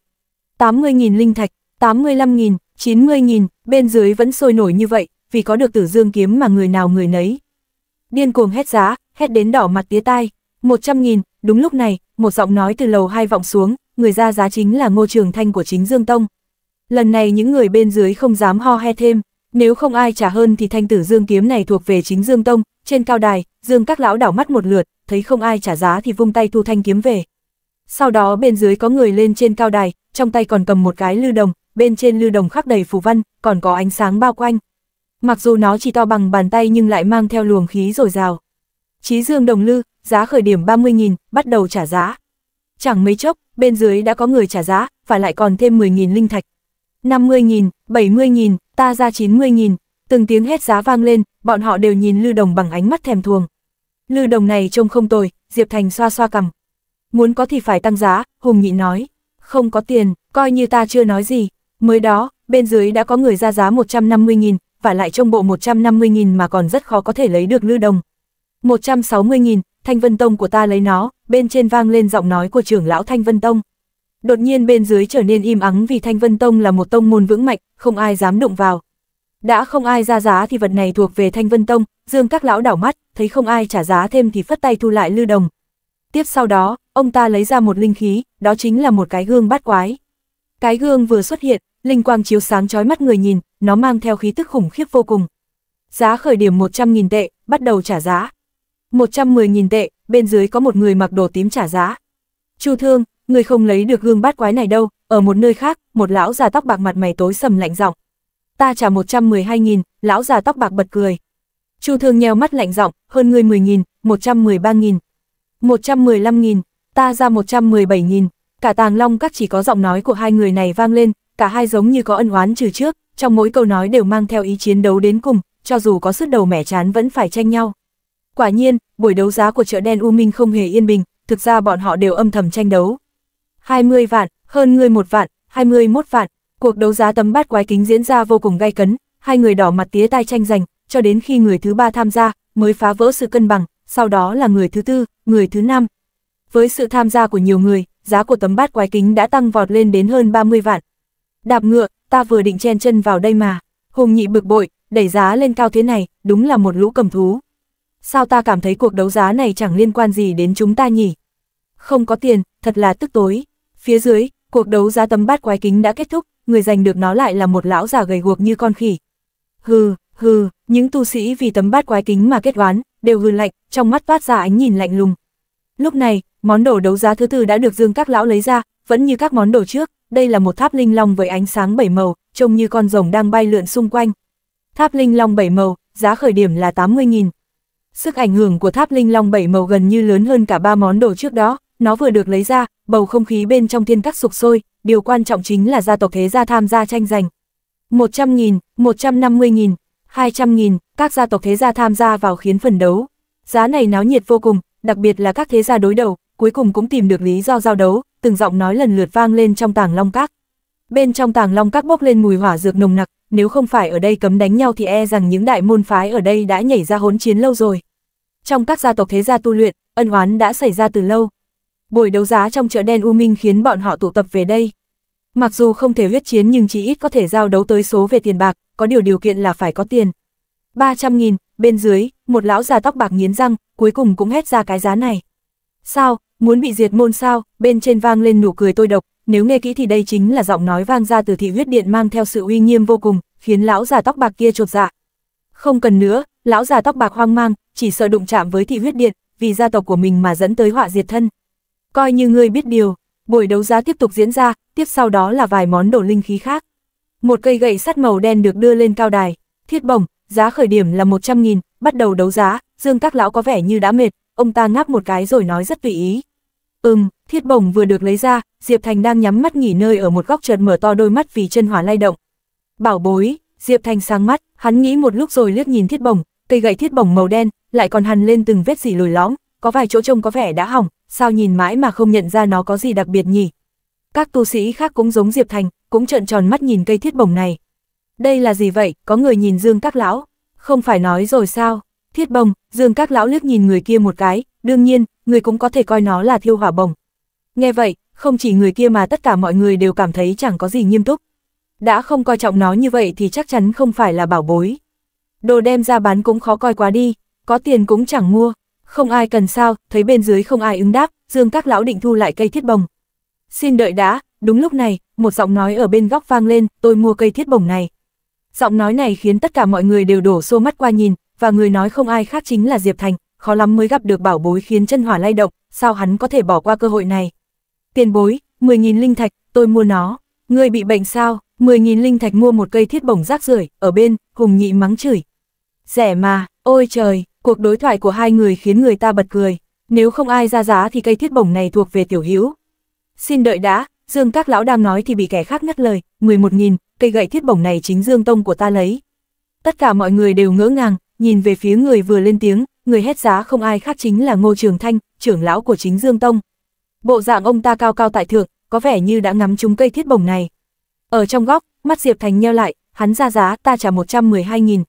Speaker 1: 80.000 linh thạch, 85.000, 90.000, bên dưới vẫn sôi nổi như vậy, vì có được tử dương kiếm mà người nào người nấy. Điên cuồng hét giá, hét đến đỏ mặt tía tai, 100.000, Đúng lúc này, một giọng nói từ lầu hai vọng xuống, người ra giá chính là ngô trường thanh của chính Dương Tông. Lần này những người bên dưới không dám ho he thêm, nếu không ai trả hơn thì thanh tử Dương kiếm này thuộc về chính Dương Tông, trên cao đài, Dương các lão đảo mắt một lượt, thấy không ai trả giá thì vung tay thu thanh kiếm về. Sau đó bên dưới có người lên trên cao đài, trong tay còn cầm một cái lư đồng, bên trên lư đồng khắc đầy phù văn, còn có ánh sáng bao quanh. Mặc dù nó chỉ to bằng bàn tay nhưng lại mang theo luồng khí rồi rào. Chí Dương Đồng Lư, giá khởi điểm 30.000, bắt đầu trả giá. Chẳng mấy chốc, bên dưới đã có người trả giá, phải lại còn thêm 10.000 linh thạch. 50.000, 70.000, ta ra 90.000, từng tiếng hét giá vang lên, bọn họ đều nhìn Lư Đồng bằng ánh mắt thèm thuồng. Lư Đồng này trông không tồi, Diệp Thành xoa xoa cầm. Muốn có thì phải tăng giá, Hùng Nhị nói. Không có tiền, coi như ta chưa nói gì. Mới đó, bên dưới đã có người ra giá 150.000, và lại trong bộ 150.000 mà còn rất khó có thể lấy được Lư Đồng. 160.000, Thanh Vân Tông của ta lấy nó, bên trên vang lên giọng nói của trưởng lão Thanh Vân Tông. Đột nhiên bên dưới trở nên im ắng vì Thanh Vân Tông là một tông môn vững mạnh, không ai dám đụng vào. Đã không ai ra giá thì vật này thuộc về Thanh Vân Tông, dương các lão đảo mắt, thấy không ai trả giá thêm thì phất tay thu lại lưu đồng. Tiếp sau đó, ông ta lấy ra một linh khí, đó chính là một cái gương bát quái. Cái gương vừa xuất hiện, linh quang chiếu sáng chói mắt người nhìn, nó mang theo khí tức khủng khiếp vô cùng. Giá khởi điểm 100.000 tệ, bắt đầu trả giá, 110.000 tệ, bên dưới có một người mặc đồ tím trả giá. Chu Thương, người không lấy được gương bát quái này đâu, ở một nơi khác, một lão già tóc bạc mặt mày tối sầm lạnh giọng. Ta trả 112.000, lão già tóc bạc bật cười. Chu Thương nheo mắt lạnh giọng, hơn người 10.000, 113.000, 115.000, ta ra 117.000. Cả Tàng Long các chỉ có giọng nói của hai người này vang lên, cả hai giống như có ân oán trừ trước, trong mỗi câu nói đều mang theo ý chiến đấu đến cùng, cho dù có sức đầu mẻ chán vẫn phải tranh nhau. Quả nhiên, buổi đấu giá của chợ đen U Minh không hề yên bình, thực ra bọn họ đều âm thầm tranh đấu. 20 vạn, hơn người một vạn, 21 vạn, cuộc đấu giá tấm bát quái kính diễn ra vô cùng gay cấn, hai người đỏ mặt tía tai tranh giành, cho đến khi người thứ ba tham gia, mới phá vỡ sự cân bằng, sau đó là người thứ tư, người thứ năm. Với sự tham gia của nhiều người, giá của tấm bát quái kính đã tăng vọt lên đến hơn 30 vạn. Đạp ngựa, ta vừa định chen chân vào đây mà. Hùng nhị bực bội, đẩy giá lên cao thế này, đúng là một lũ cầm thú sao ta cảm thấy cuộc đấu giá này chẳng liên quan gì đến chúng ta nhỉ? Không có tiền, thật là tức tối. Phía dưới, cuộc đấu giá tấm bát quái kính đã kết thúc, người giành được nó lại là một lão già gầy guộc như con khỉ. Hừ, hừ, những tu sĩ vì tấm bát quái kính mà kết oán, đều hừ lạnh, trong mắt toát ra ánh nhìn lạnh lùng. Lúc này, món đồ đấu giá thứ tư đã được Dương các lão lấy ra, vẫn như các món đồ trước, đây là một tháp linh long với ánh sáng bảy màu, trông như con rồng đang bay lượn xung quanh. Tháp linh long bảy màu, giá khởi điểm là 80.000, Sức ảnh hưởng của tháp linh long bảy màu gần như lớn hơn cả ba món đồ trước đó, nó vừa được lấy ra, bầu không khí bên trong thiên các sục sôi, điều quan trọng chính là gia tộc thế gia tham gia tranh giành. 100.000, 150.000, 200.000, các gia tộc thế gia tham gia vào khiến phần đấu. Giá này náo nhiệt vô cùng, đặc biệt là các thế gia đối đầu, cuối cùng cũng tìm được lý do giao đấu, từng giọng nói lần lượt vang lên trong tàng long các. Bên trong tàng long các bốc lên mùi hỏa dược nồng nặc, nếu không phải ở đây cấm đánh nhau thì e rằng những đại môn phái ở đây đã nhảy ra hỗn chiến lâu rồi. Trong các gia tộc thế gia tu luyện, ân oán đã xảy ra từ lâu. Buổi đấu giá trong chợ đen U Minh khiến bọn họ tụ tập về đây. Mặc dù không thể huyết chiến nhưng chỉ ít có thể giao đấu tới số về tiền bạc, có điều điều kiện là phải có tiền. 300.000, bên dưới, một lão già tóc bạc nghiến răng, cuối cùng cũng hét ra cái giá này. Sao, muốn bị diệt môn sao, bên trên vang lên nụ cười tôi độc, nếu nghe kỹ thì đây chính là giọng nói vang ra từ thị huyết điện mang theo sự uy nghiêm vô cùng, khiến lão già tóc bạc kia trột dạ. Không cần nữa, lão già tóc bạc hoang mang, chỉ sợ đụng chạm với thị huyết điện, vì gia tộc của mình mà dẫn tới họa diệt thân. Coi như ngươi biết điều, buổi đấu giá tiếp tục diễn ra, tiếp sau đó là vài món đồ linh khí khác. Một cây gậy sắt màu đen được đưa lên cao đài, thiết bổng, giá khởi điểm là 100.000, bắt đầu đấu giá, Dương các lão có vẻ như đã mệt, ông ta ngáp một cái rồi nói rất tùy ý. Ừm, thiết bổng vừa được lấy ra, Diệp Thành đang nhắm mắt nghỉ nơi ở một góc chợt mở to đôi mắt vì chân hỏa lay động. Bảo bối, Diệp Thành sáng mắt, hắn nghĩ một lúc rồi liếc nhìn thiết bổng, cây gậy thiết bổng màu đen, lại còn hằn lên từng vết dỉ lồi lõm, có vài chỗ trông có vẻ đã hỏng, sao nhìn mãi mà không nhận ra nó có gì đặc biệt nhỉ? Các tu sĩ khác cũng giống Diệp Thành, cũng trợn tròn mắt nhìn cây thiết bổng này. Đây là gì vậy, có người nhìn Dương Các Lão? Không phải nói rồi sao? Thiết bổng, Dương Các Lão liếc nhìn người kia một cái, đương nhiên, người cũng có thể coi nó là thiêu hỏa bồng. Nghe vậy, không chỉ người kia mà tất cả mọi người đều cảm thấy chẳng có gì nghiêm túc. Đã không coi trọng nó như vậy thì chắc chắn không phải là bảo bối. Đồ đem ra bán cũng khó coi quá đi, có tiền cũng chẳng mua, không ai cần sao, thấy bên dưới không ai ứng đáp, dương các lão định thu lại cây thiết bồng. Xin đợi đã, đúng lúc này, một giọng nói ở bên góc vang lên, tôi mua cây thiết bồng này. Giọng nói này khiến tất cả mọi người đều đổ xô mắt qua nhìn, và người nói không ai khác chính là Diệp Thành, khó lắm mới gặp được bảo bối khiến chân hỏa lay động, sao hắn có thể bỏ qua cơ hội này. Tiền bối, 10.000 linh thạch, tôi mua nó. người bị bệnh sao, 10.000 linh thạch mua một cây thiết bổng rác rưởi ở bên, Hùng Nhị mắng chửi. Rẻ mà, ôi trời, cuộc đối thoại của hai người khiến người ta bật cười. Nếu không ai ra giá thì cây thiết bổng này thuộc về tiểu hữu. Xin đợi đã, Dương các lão đang nói thì bị kẻ khác ngắt lời, 11.000, cây gậy thiết bổng này chính Dương Tông của ta lấy. Tất cả mọi người đều ngỡ ngàng, nhìn về phía người vừa lên tiếng, người hét giá không ai khác chính là Ngô Trường Thanh, trưởng lão của chính Dương Tông. Bộ dạng ông ta cao cao tại thượng, có vẻ như đã ngắm trúng cây thiết bổng này. Ở trong góc, mắt Diệp Thành nheo lại, hắn ra giá ta trả 112.000.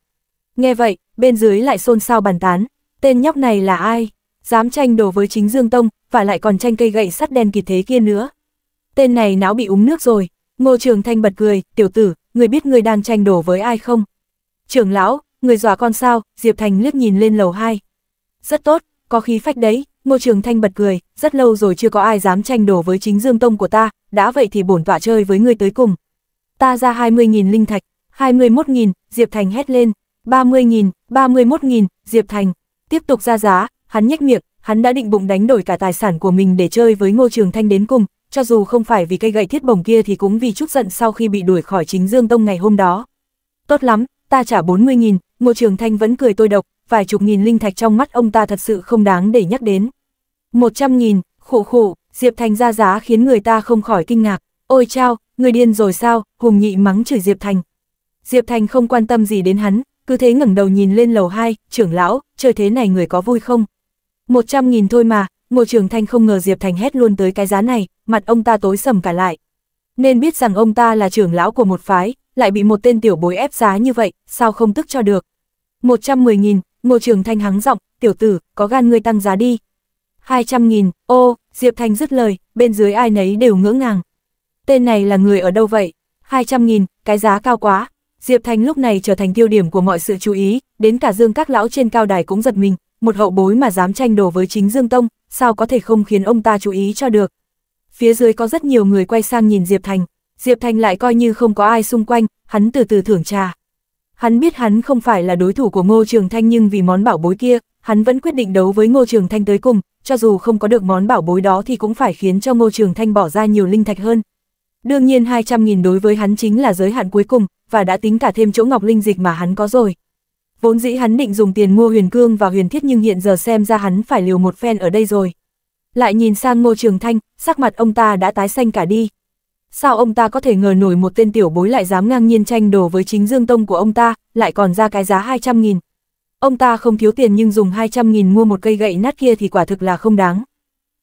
Speaker 1: Nghe vậy, bên dưới lại xôn xao bàn tán, tên nhóc này là ai? Dám tranh đồ với chính Dương Tông, và lại còn tranh cây gậy sắt đen kịt thế kia nữa. Tên này não bị uống nước rồi, Ngô Trường Thanh bật cười, tiểu tử, người biết người đang tranh đồ với ai không? Trưởng lão, người dọa con sao, Diệp Thành liếc nhìn lên lầu 2. Rất tốt, có khí phách đấy, Ngô Trường Thanh bật cười, rất lâu rồi chưa có ai dám tranh đổ với chính Dương Tông của ta, đã vậy thì bổn tọa chơi với người tới cùng. Ta ra 20.000 linh thạch, 21.000, Diệp Thành hét lên, 30.000, 31.000, Diệp Thành, tiếp tục ra giá, hắn nhếch miệng, hắn đã định bụng đánh đổi cả tài sản của mình để chơi với Ngô Trường Thanh đến cùng, cho dù không phải vì cây gậy thiết bổng kia thì cũng vì chút giận sau khi bị đuổi khỏi chính Dương Tông ngày hôm đó. Tốt lắm, ta trả 40.000, Ngô Trường Thanh vẫn cười tôi độc, vài chục nghìn linh thạch trong mắt ông ta thật sự không đáng để nhắc đến. 100.000, khổ khổ, Diệp Thành ra giá khiến người ta không khỏi kinh ngạc, ôi chao, người điên rồi sao, Hùng Nhị mắng chửi Diệp Thành. Diệp Thành không quan tâm gì đến hắn, cứ thế ngẩng đầu nhìn lên lầu 2, trưởng lão, chơi thế này người có vui không? 100.000 thôi mà, Ngô Trường Thanh không ngờ Diệp Thành hét luôn tới cái giá này, mặt ông ta tối sầm cả lại. Nên biết rằng ông ta là trưởng lão của một phái, lại bị một tên tiểu bối ép giá như vậy, sao không tức cho được. 110.000, Ngô Trường Thanh hắng giọng, tiểu tử, có gan ngươi tăng giá đi. 200.000, ô, Diệp Thanh dứt lời, bên dưới ai nấy đều ngỡ ngàng. Tên này là người ở đâu vậy? 200.000, cái giá cao quá. Diệp Thanh lúc này trở thành tiêu điểm của mọi sự chú ý, đến cả Dương các lão trên cao đài cũng giật mình, một hậu bối mà dám tranh đồ với chính Dương Tông, sao có thể không khiến ông ta chú ý cho được. Phía dưới có rất nhiều người quay sang nhìn Diệp Thành. Diệp Thành lại coi như không có ai xung quanh, hắn từ từ thưởng trà. Hắn biết hắn không phải là đối thủ của Ngô Trường Thanh nhưng vì món bảo bối kia, hắn vẫn quyết định đấu với Ngô Trường Thanh tới cùng, cho dù không có được món bảo bối đó thì cũng phải khiến cho Ngô Trường Thanh bỏ ra nhiều linh thạch hơn. Đương nhiên 200.000 đối với hắn chính là giới hạn cuối cùng, và đã tính cả thêm chỗ ngọc linh dịch mà hắn có rồi. Vốn dĩ hắn định dùng tiền mua huyền cương và huyền thiết nhưng hiện giờ xem ra hắn phải liều một phen ở đây rồi. Lại nhìn sang Ngô Trường Thanh, sắc mặt ông ta đã tái xanh cả đi. Sao ông ta có thể ngờ nổi một tên tiểu bối lại dám ngang nhiên tranh đồ với chính dương tông của ông ta, lại còn ra cái giá 200.000. Ông ta không thiếu tiền nhưng dùng 200.000 mua một cây gậy nát kia thì quả thực là không đáng.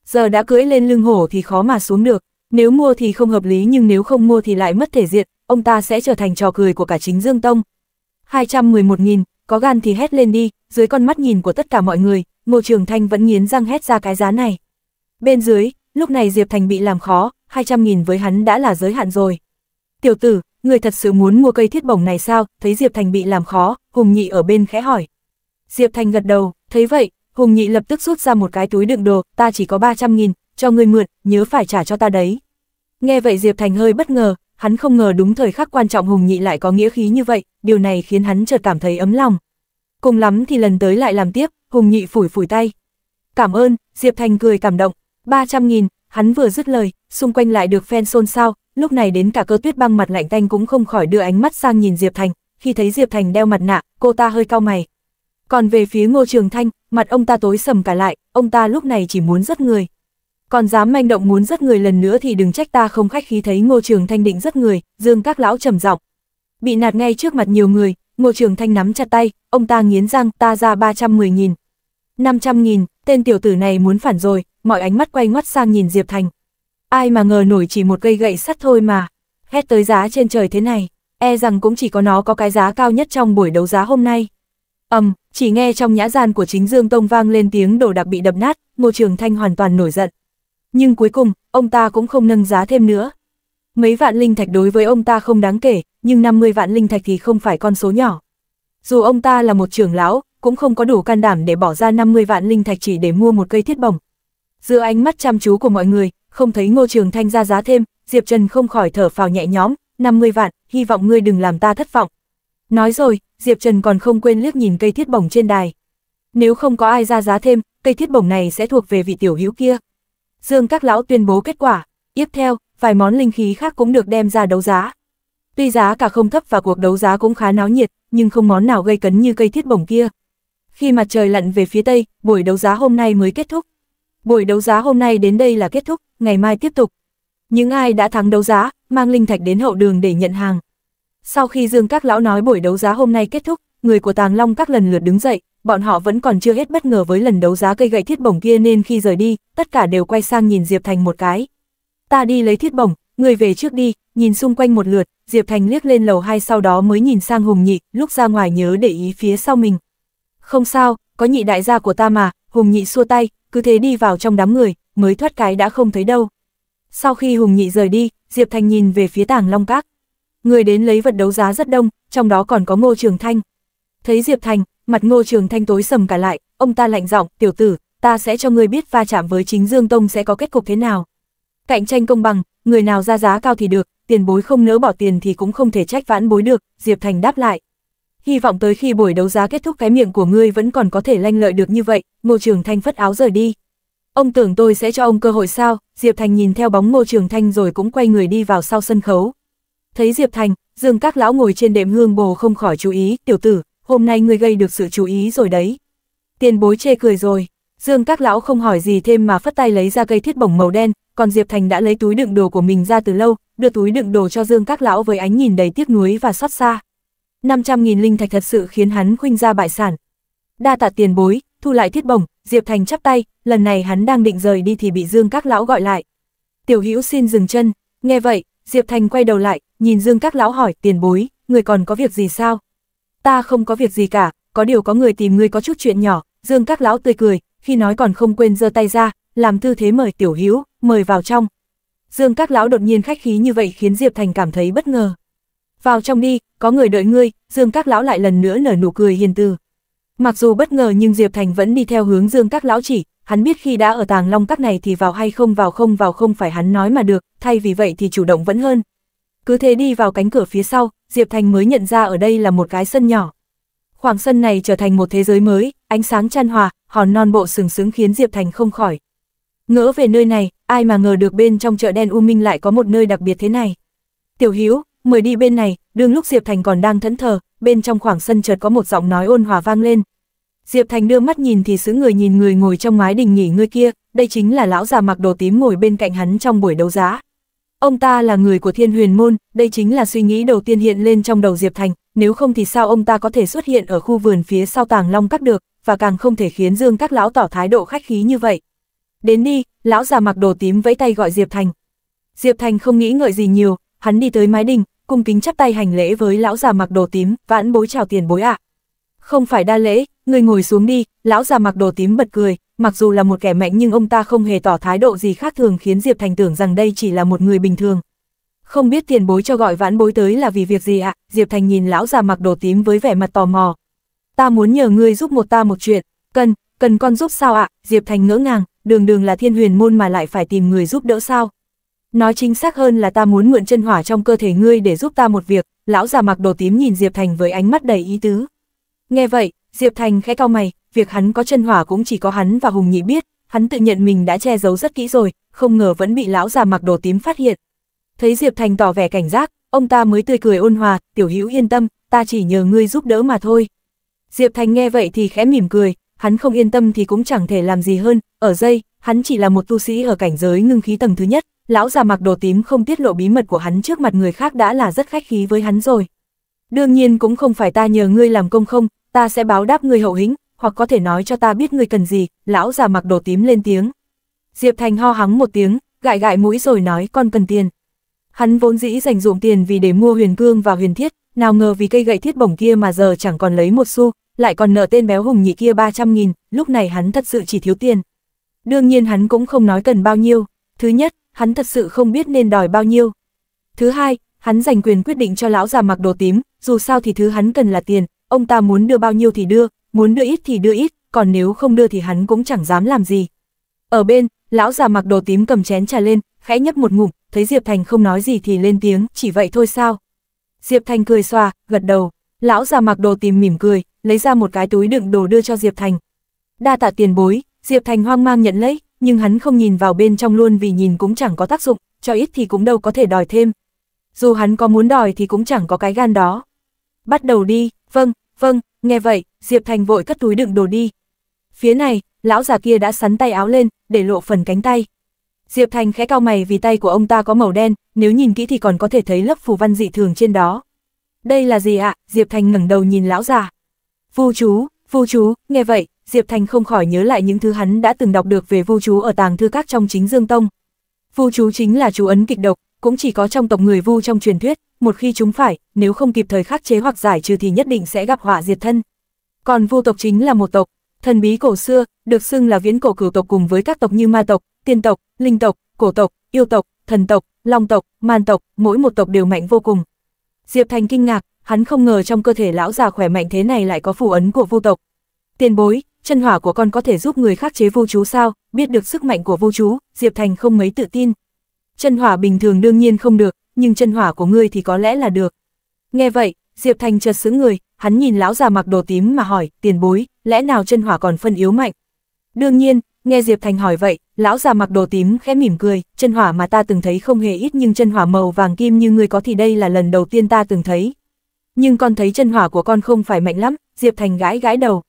Speaker 1: Giờ đã cưỡi lên lưng hổ thì khó mà xuống được, nếu mua thì không hợp lý nhưng nếu không mua thì lại mất thể diện, ông ta sẽ trở thành trò cười của cả chính Dương Tông. 211.000, có gan thì hét lên đi, dưới con mắt nhìn của tất cả mọi người, Ngô Trường Thanh vẫn nghiến răng hét ra cái giá này. Bên dưới, lúc này Diệp Thành bị làm khó, 200.000 với hắn đã là giới hạn rồi. Tiểu tử, người thật sự muốn mua cây thiết bổng này sao, thấy Diệp Thành bị làm khó, Hùng Nhị ở bên khẽ hỏi. Diệp Thành gật đầu, thấy vậy, Hùng Nhị lập tức rút ra một cái túi đựng đồ, ta chỉ có 300.000, cho người mượn, nhớ phải trả cho ta đấy. Nghe vậy Diệp Thành hơi bất ngờ, hắn không ngờ đúng thời khắc quan trọng Hùng Nhị lại có nghĩa khí như vậy, điều này khiến hắn chợt cảm thấy ấm lòng. Cùng lắm thì lần tới lại làm tiếp, Hùng Nhị phủi phủi tay. Cảm ơn, Diệp Thành cười cảm động, 300.000, Hắn vừa dứt lời, xung quanh lại được phen xôn xao, lúc này đến cả cơ tuyết băng mặt lạnh tanh cũng không khỏi đưa ánh mắt sang nhìn Diệp Thành, khi thấy Diệp Thành đeo mặt nạ, cô ta hơi cau mày. Còn về phía Ngô Trường Thanh, mặt ông ta tối sầm cả lại, ông ta lúc này chỉ muốn giết người. Còn dám manh động muốn giết người lần nữa thì đừng trách ta không khách khí thấy Ngô Trường Thanh định giết người, Dương Các lão trầm giọng. Bị nạt ngay trước mặt nhiều người, Ngô Trường Thanh nắm chặt tay, ông ta nghiến răng, ta ra 310.000. 500.000, tên tiểu tử này muốn phản rồi, mọi ánh mắt quay ngoắt sang nhìn Diệp Thành. Ai mà ngờ nổi chỉ một cây gậy sắt thôi mà, hét tới giá trên trời thế này, e rằng cũng chỉ có nó có cái giá cao nhất trong buổi đấu giá hôm nay. ầm, um, chỉ nghe trong nhã gian của chính Dương Tông vang lên tiếng đồ đạc bị đập nát, Ngô Trường Thanh hoàn toàn nổi giận. Nhưng cuối cùng, ông ta cũng không nâng giá thêm nữa. Mấy vạn linh thạch đối với ông ta không đáng kể, nhưng 50 vạn linh thạch thì không phải con số nhỏ. Dù ông ta là một trưởng lão, cũng không có đủ can đảm để bỏ ra 50 vạn linh thạch chỉ để mua một cây thiết bổng. Giữa ánh mắt chăm chú của mọi người, không thấy Ngô Trường Thanh ra giá thêm, Diệp Trần không khỏi thở phào nhẹ nhõm, 50 vạn, hy vọng ngươi đừng làm ta thất vọng. Nói rồi, Diệp Trần còn không quên liếc nhìn cây thiết bổng trên đài. Nếu không có ai ra giá thêm, cây thiết bổng này sẽ thuộc về vị tiểu hữu kia. Dương các lão tuyên bố kết quả, tiếp theo, vài món linh khí khác cũng được đem ra đấu giá. Tuy giá cả không thấp và cuộc đấu giá cũng khá náo nhiệt, nhưng không món nào gây cấn như cây thiết bổng kia khi mặt trời lặn về phía tây, buổi đấu giá hôm nay mới kết thúc. Buổi đấu giá hôm nay đến đây là kết thúc, ngày mai tiếp tục. Những ai đã thắng đấu giá, mang linh thạch đến hậu đường để nhận hàng. Sau khi Dương Các Lão nói buổi đấu giá hôm nay kết thúc, người của Tàng Long các lần lượt đứng dậy, bọn họ vẫn còn chưa hết bất ngờ với lần đấu giá cây gậy thiết bổng kia nên khi rời đi, tất cả đều quay sang nhìn Diệp Thành một cái. Ta đi lấy thiết bổng, người về trước đi, nhìn xung quanh một lượt, Diệp Thành liếc lên lầu hai sau đó mới nhìn sang Hùng Nhị, lúc ra ngoài nhớ để ý phía sau mình. Không sao, có nhị đại gia của ta mà, Hùng nhị xua tay, cứ thế đi vào trong đám người, mới thoát cái đã không thấy đâu. Sau khi Hùng nhị rời đi, Diệp Thành nhìn về phía tảng Long Các. Người đến lấy vật đấu giá rất đông, trong đó còn có Ngô Trường Thanh. Thấy Diệp Thành, mặt Ngô Trường Thanh tối sầm cả lại, ông ta lạnh giọng, "Tiểu tử, ta sẽ cho ngươi biết va chạm với chính Dương Tông sẽ có kết cục thế nào." Cạnh tranh công bằng, người nào ra giá cao thì được, tiền bối không nỡ bỏ tiền thì cũng không thể trách vãn bối được, Diệp Thành đáp lại hy vọng tới khi buổi đấu giá kết thúc cái miệng của ngươi vẫn còn có thể lanh lợi được như vậy, Ngô Trường Thanh phất áo rời đi. Ông tưởng tôi sẽ cho ông cơ hội sao, Diệp Thành nhìn theo bóng Ngô Trường Thanh rồi cũng quay người đi vào sau sân khấu. Thấy Diệp Thành, Dương Các Lão ngồi trên đệm hương bồ không khỏi chú ý, tiểu tử, hôm nay ngươi gây được sự chú ý rồi đấy. Tiền bối chê cười rồi, Dương Các Lão không hỏi gì thêm mà phất tay lấy ra cây thiết bổng màu đen, còn Diệp Thành đã lấy túi đựng đồ của mình ra từ lâu, đưa túi đựng đồ cho Dương Các Lão với ánh nhìn đầy tiếc nuối và xót xa. 500.000 linh thạch thật sự khiến hắn khuynh ra bại sản. Đa tạ tiền bối, thu lại thiết bổng, Diệp Thành chắp tay, lần này hắn đang định rời đi thì bị Dương Các lão gọi lại. Tiểu Hữu xin dừng chân, nghe vậy, Diệp Thành quay đầu lại, nhìn Dương Các lão hỏi, "Tiền bối, người còn có việc gì sao?" "Ta không có việc gì cả, có điều có người tìm ngươi có chút chuyện nhỏ." Dương Các lão tươi cười, khi nói còn không quên giơ tay ra, làm tư thế mời Tiểu Hữu mời vào trong. Dương Các lão đột nhiên khách khí như vậy khiến Diệp Thành cảm thấy bất ngờ vào trong đi, có người đợi ngươi, Dương Các Lão lại lần nữa nở nụ cười hiền từ. Mặc dù bất ngờ nhưng Diệp Thành vẫn đi theo hướng Dương Các Lão chỉ, hắn biết khi đã ở tàng long các này thì vào hay không vào không vào không phải hắn nói mà được, thay vì vậy thì chủ động vẫn hơn. Cứ thế đi vào cánh cửa phía sau, Diệp Thành mới nhận ra ở đây là một cái sân nhỏ. Khoảng sân này trở thành một thế giới mới, ánh sáng chan hòa, hòn non bộ sừng sướng khiến Diệp Thành không khỏi. Ngỡ về nơi này, ai mà ngờ được bên trong chợ đen U Minh lại có một nơi đặc biệt thế này. Tiểu hiếu Mời đi bên này, đương lúc Diệp Thành còn đang thẫn thờ, bên trong khoảng sân chợt có một giọng nói ôn hòa vang lên. Diệp Thành đưa mắt nhìn thì sứ người nhìn người ngồi trong mái đình nghỉ ngơi kia, đây chính là lão già mặc đồ tím ngồi bên cạnh hắn trong buổi đấu giá. Ông ta là người của thiên huyền môn, đây chính là suy nghĩ đầu tiên hiện lên trong đầu Diệp Thành, nếu không thì sao ông ta có thể xuất hiện ở khu vườn phía sau tàng long các được, và càng không thể khiến dương các lão tỏ thái độ khách khí như vậy. Đến đi, lão già mặc đồ tím vẫy tay gọi Diệp Thành. Diệp Thành không nghĩ ngợi gì nhiều, hắn đi tới mái đình, cung kính chắp tay hành lễ với lão già mặc đồ tím, vãn bối chào tiền bối ạ. Không phải đa lễ, người ngồi xuống đi, lão già mặc đồ tím bật cười, mặc dù là một kẻ mạnh nhưng ông ta không hề tỏ thái độ gì khác thường khiến Diệp Thành tưởng rằng đây chỉ là một người bình thường. Không biết tiền bối cho gọi vãn bối tới là vì việc gì ạ, Diệp Thành nhìn lão già mặc đồ tím với vẻ mặt tò mò. Ta muốn nhờ ngươi giúp một ta một chuyện, cần, cần con giúp sao ạ, Diệp Thành ngỡ ngàng, đường đường là thiên huyền môn mà lại phải tìm người giúp đỡ sao. Nói chính xác hơn là ta muốn mượn chân hỏa trong cơ thể ngươi để giúp ta một việc, lão già mặc đồ tím nhìn Diệp Thành với ánh mắt đầy ý tứ. Nghe vậy, Diệp Thành khẽ cau mày, việc hắn có chân hỏa cũng chỉ có hắn và Hùng Nhị biết, hắn tự nhận mình đã che giấu rất kỹ rồi, không ngờ vẫn bị lão già mặc đồ tím phát hiện. Thấy Diệp Thành tỏ vẻ cảnh giác, ông ta mới tươi cười ôn hòa, tiểu hữu yên tâm, ta chỉ nhờ ngươi giúp đỡ mà thôi. Diệp Thành nghe vậy thì khẽ mỉm cười, hắn không yên tâm thì cũng chẳng thể làm gì hơn, ở dây, hắn chỉ là một tu sĩ ở cảnh giới ngưng khí tầng thứ nhất, lão già mặc đồ tím không tiết lộ bí mật của hắn trước mặt người khác đã là rất khách khí với hắn rồi. Đương nhiên cũng không phải ta nhờ ngươi làm công không, ta sẽ báo đáp ngươi hậu hĩnh, hoặc có thể nói cho ta biết ngươi cần gì, lão già mặc đồ tím lên tiếng. Diệp Thành ho hắng một tiếng, gãi gãi mũi rồi nói con cần tiền. Hắn vốn dĩ dành dụng tiền vì để mua huyền cương và huyền thiết, nào ngờ vì cây gậy thiết bổng kia mà giờ chẳng còn lấy một xu, lại còn nợ tên béo hùng nhị kia 300 nghìn, lúc này hắn thật sự chỉ thiếu tiền. Đương nhiên hắn cũng không nói cần bao nhiêu. Thứ nhất, hắn thật sự không biết nên đòi bao nhiêu. Thứ hai, hắn giành quyền quyết định cho lão già mặc đồ tím, dù sao thì thứ hắn cần là tiền, ông ta muốn đưa bao nhiêu thì đưa, muốn đưa ít thì đưa ít, còn nếu không đưa thì hắn cũng chẳng dám làm gì. Ở bên, lão già mặc đồ tím cầm chén trà lên, khẽ nhấp một ngụm, thấy Diệp Thành không nói gì thì lên tiếng, chỉ vậy thôi sao. Diệp Thành cười xòa, gật đầu, lão già mặc đồ tím mỉm cười, lấy ra một cái túi đựng đồ đưa cho Diệp Thành. Đa tạ tiền bối, Diệp Thành hoang mang nhận lấy, nhưng hắn không nhìn vào bên trong luôn vì nhìn cũng chẳng có tác dụng, cho ít thì cũng đâu có thể đòi thêm. Dù hắn có muốn đòi thì cũng chẳng có cái gan đó. Bắt đầu đi, vâng, vâng, nghe vậy, Diệp Thành vội cất túi đựng đồ đi. Phía này, lão già kia đã sắn tay áo lên, để lộ phần cánh tay. Diệp Thành khẽ cao mày vì tay của ông ta có màu đen, nếu nhìn kỹ thì còn có thể thấy lớp phù văn dị thường trên đó. Đây là gì ạ? À? Diệp Thành ngẩng đầu nhìn lão già. Vu chú, vu chú, nghe vậy, Diệp Thành không khỏi nhớ lại những thứ hắn đã từng đọc được về vu chú ở tàng thư các trong chính Dương Tông. Vu chú chính là chú ấn kịch độc, cũng chỉ có trong tộc người vu trong truyền thuyết, một khi chúng phải, nếu không kịp thời khắc chế hoặc giải trừ thì nhất định sẽ gặp họa diệt thân. Còn vu tộc chính là một tộc, thần bí cổ xưa, được xưng là viễn cổ cửu tộc cùng với các tộc như ma tộc, tiên tộc, linh tộc, cổ tộc, yêu tộc, thần tộc, long tộc, man tộc, mỗi một tộc đều mạnh vô cùng. Diệp Thành kinh ngạc, hắn không ngờ trong cơ thể lão già khỏe mạnh thế này lại có phù ấn của vu tộc. Tiền bối, chân hỏa của con có thể giúp người khác chế vô chú sao, biết được sức mạnh của vô chú, Diệp Thành không mấy tự tin. Chân hỏa bình thường đương nhiên không được, nhưng chân hỏa của ngươi thì có lẽ là được. Nghe vậy, Diệp Thành chợt sững người, hắn nhìn lão già mặc đồ tím mà hỏi, tiền bối, lẽ nào chân hỏa còn phân yếu mạnh? Đương nhiên, nghe Diệp Thành hỏi vậy, lão già mặc đồ tím khẽ mỉm cười, chân hỏa mà ta từng thấy không hề ít nhưng chân hỏa màu vàng kim như ngươi có thì đây là lần đầu tiên ta từng thấy. Nhưng con thấy chân hỏa của con không phải mạnh lắm, Diệp Thành gãi gãi đầu,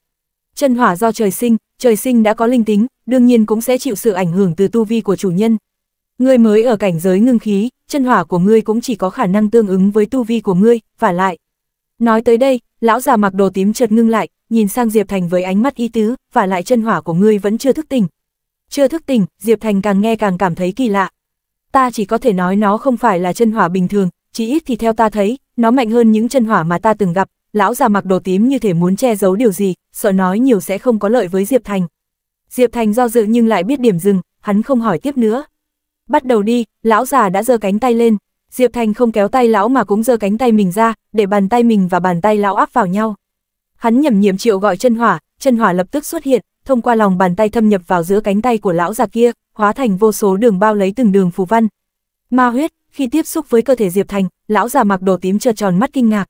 Speaker 1: Chân hỏa do trời sinh, trời sinh đã có linh tính, đương nhiên cũng sẽ chịu sự ảnh hưởng từ tu vi của chủ nhân. Ngươi mới ở cảnh giới ngưng khí, chân hỏa của ngươi cũng chỉ có khả năng tương ứng với tu vi của ngươi, và lại. Nói tới đây, lão già mặc đồ tím chợt ngưng lại, nhìn sang Diệp Thành với ánh mắt y tứ, và lại chân hỏa của ngươi vẫn chưa thức tỉnh. Chưa thức tỉnh, Diệp Thành càng nghe càng cảm thấy kỳ lạ. Ta chỉ có thể nói nó không phải là chân hỏa bình thường, chỉ ít thì theo ta thấy, nó mạnh hơn những chân hỏa mà ta từng gặp, lão già mặc đồ tím như thể muốn che giấu điều gì, sợ nói nhiều sẽ không có lợi với Diệp Thành. Diệp Thành do dự nhưng lại biết điểm dừng, hắn không hỏi tiếp nữa. Bắt đầu đi, lão già đã giơ cánh tay lên, Diệp Thành không kéo tay lão mà cũng giơ cánh tay mình ra, để bàn tay mình và bàn tay lão áp vào nhau. Hắn nhầm nhiệm triệu gọi chân hỏa, chân hỏa lập tức xuất hiện, thông qua lòng bàn tay thâm nhập vào giữa cánh tay của lão già kia, hóa thành vô số đường bao lấy từng đường phù văn. Ma huyết, khi tiếp xúc với cơ thể Diệp Thành, lão già mặc đồ tím trợn tròn mắt kinh ngạc,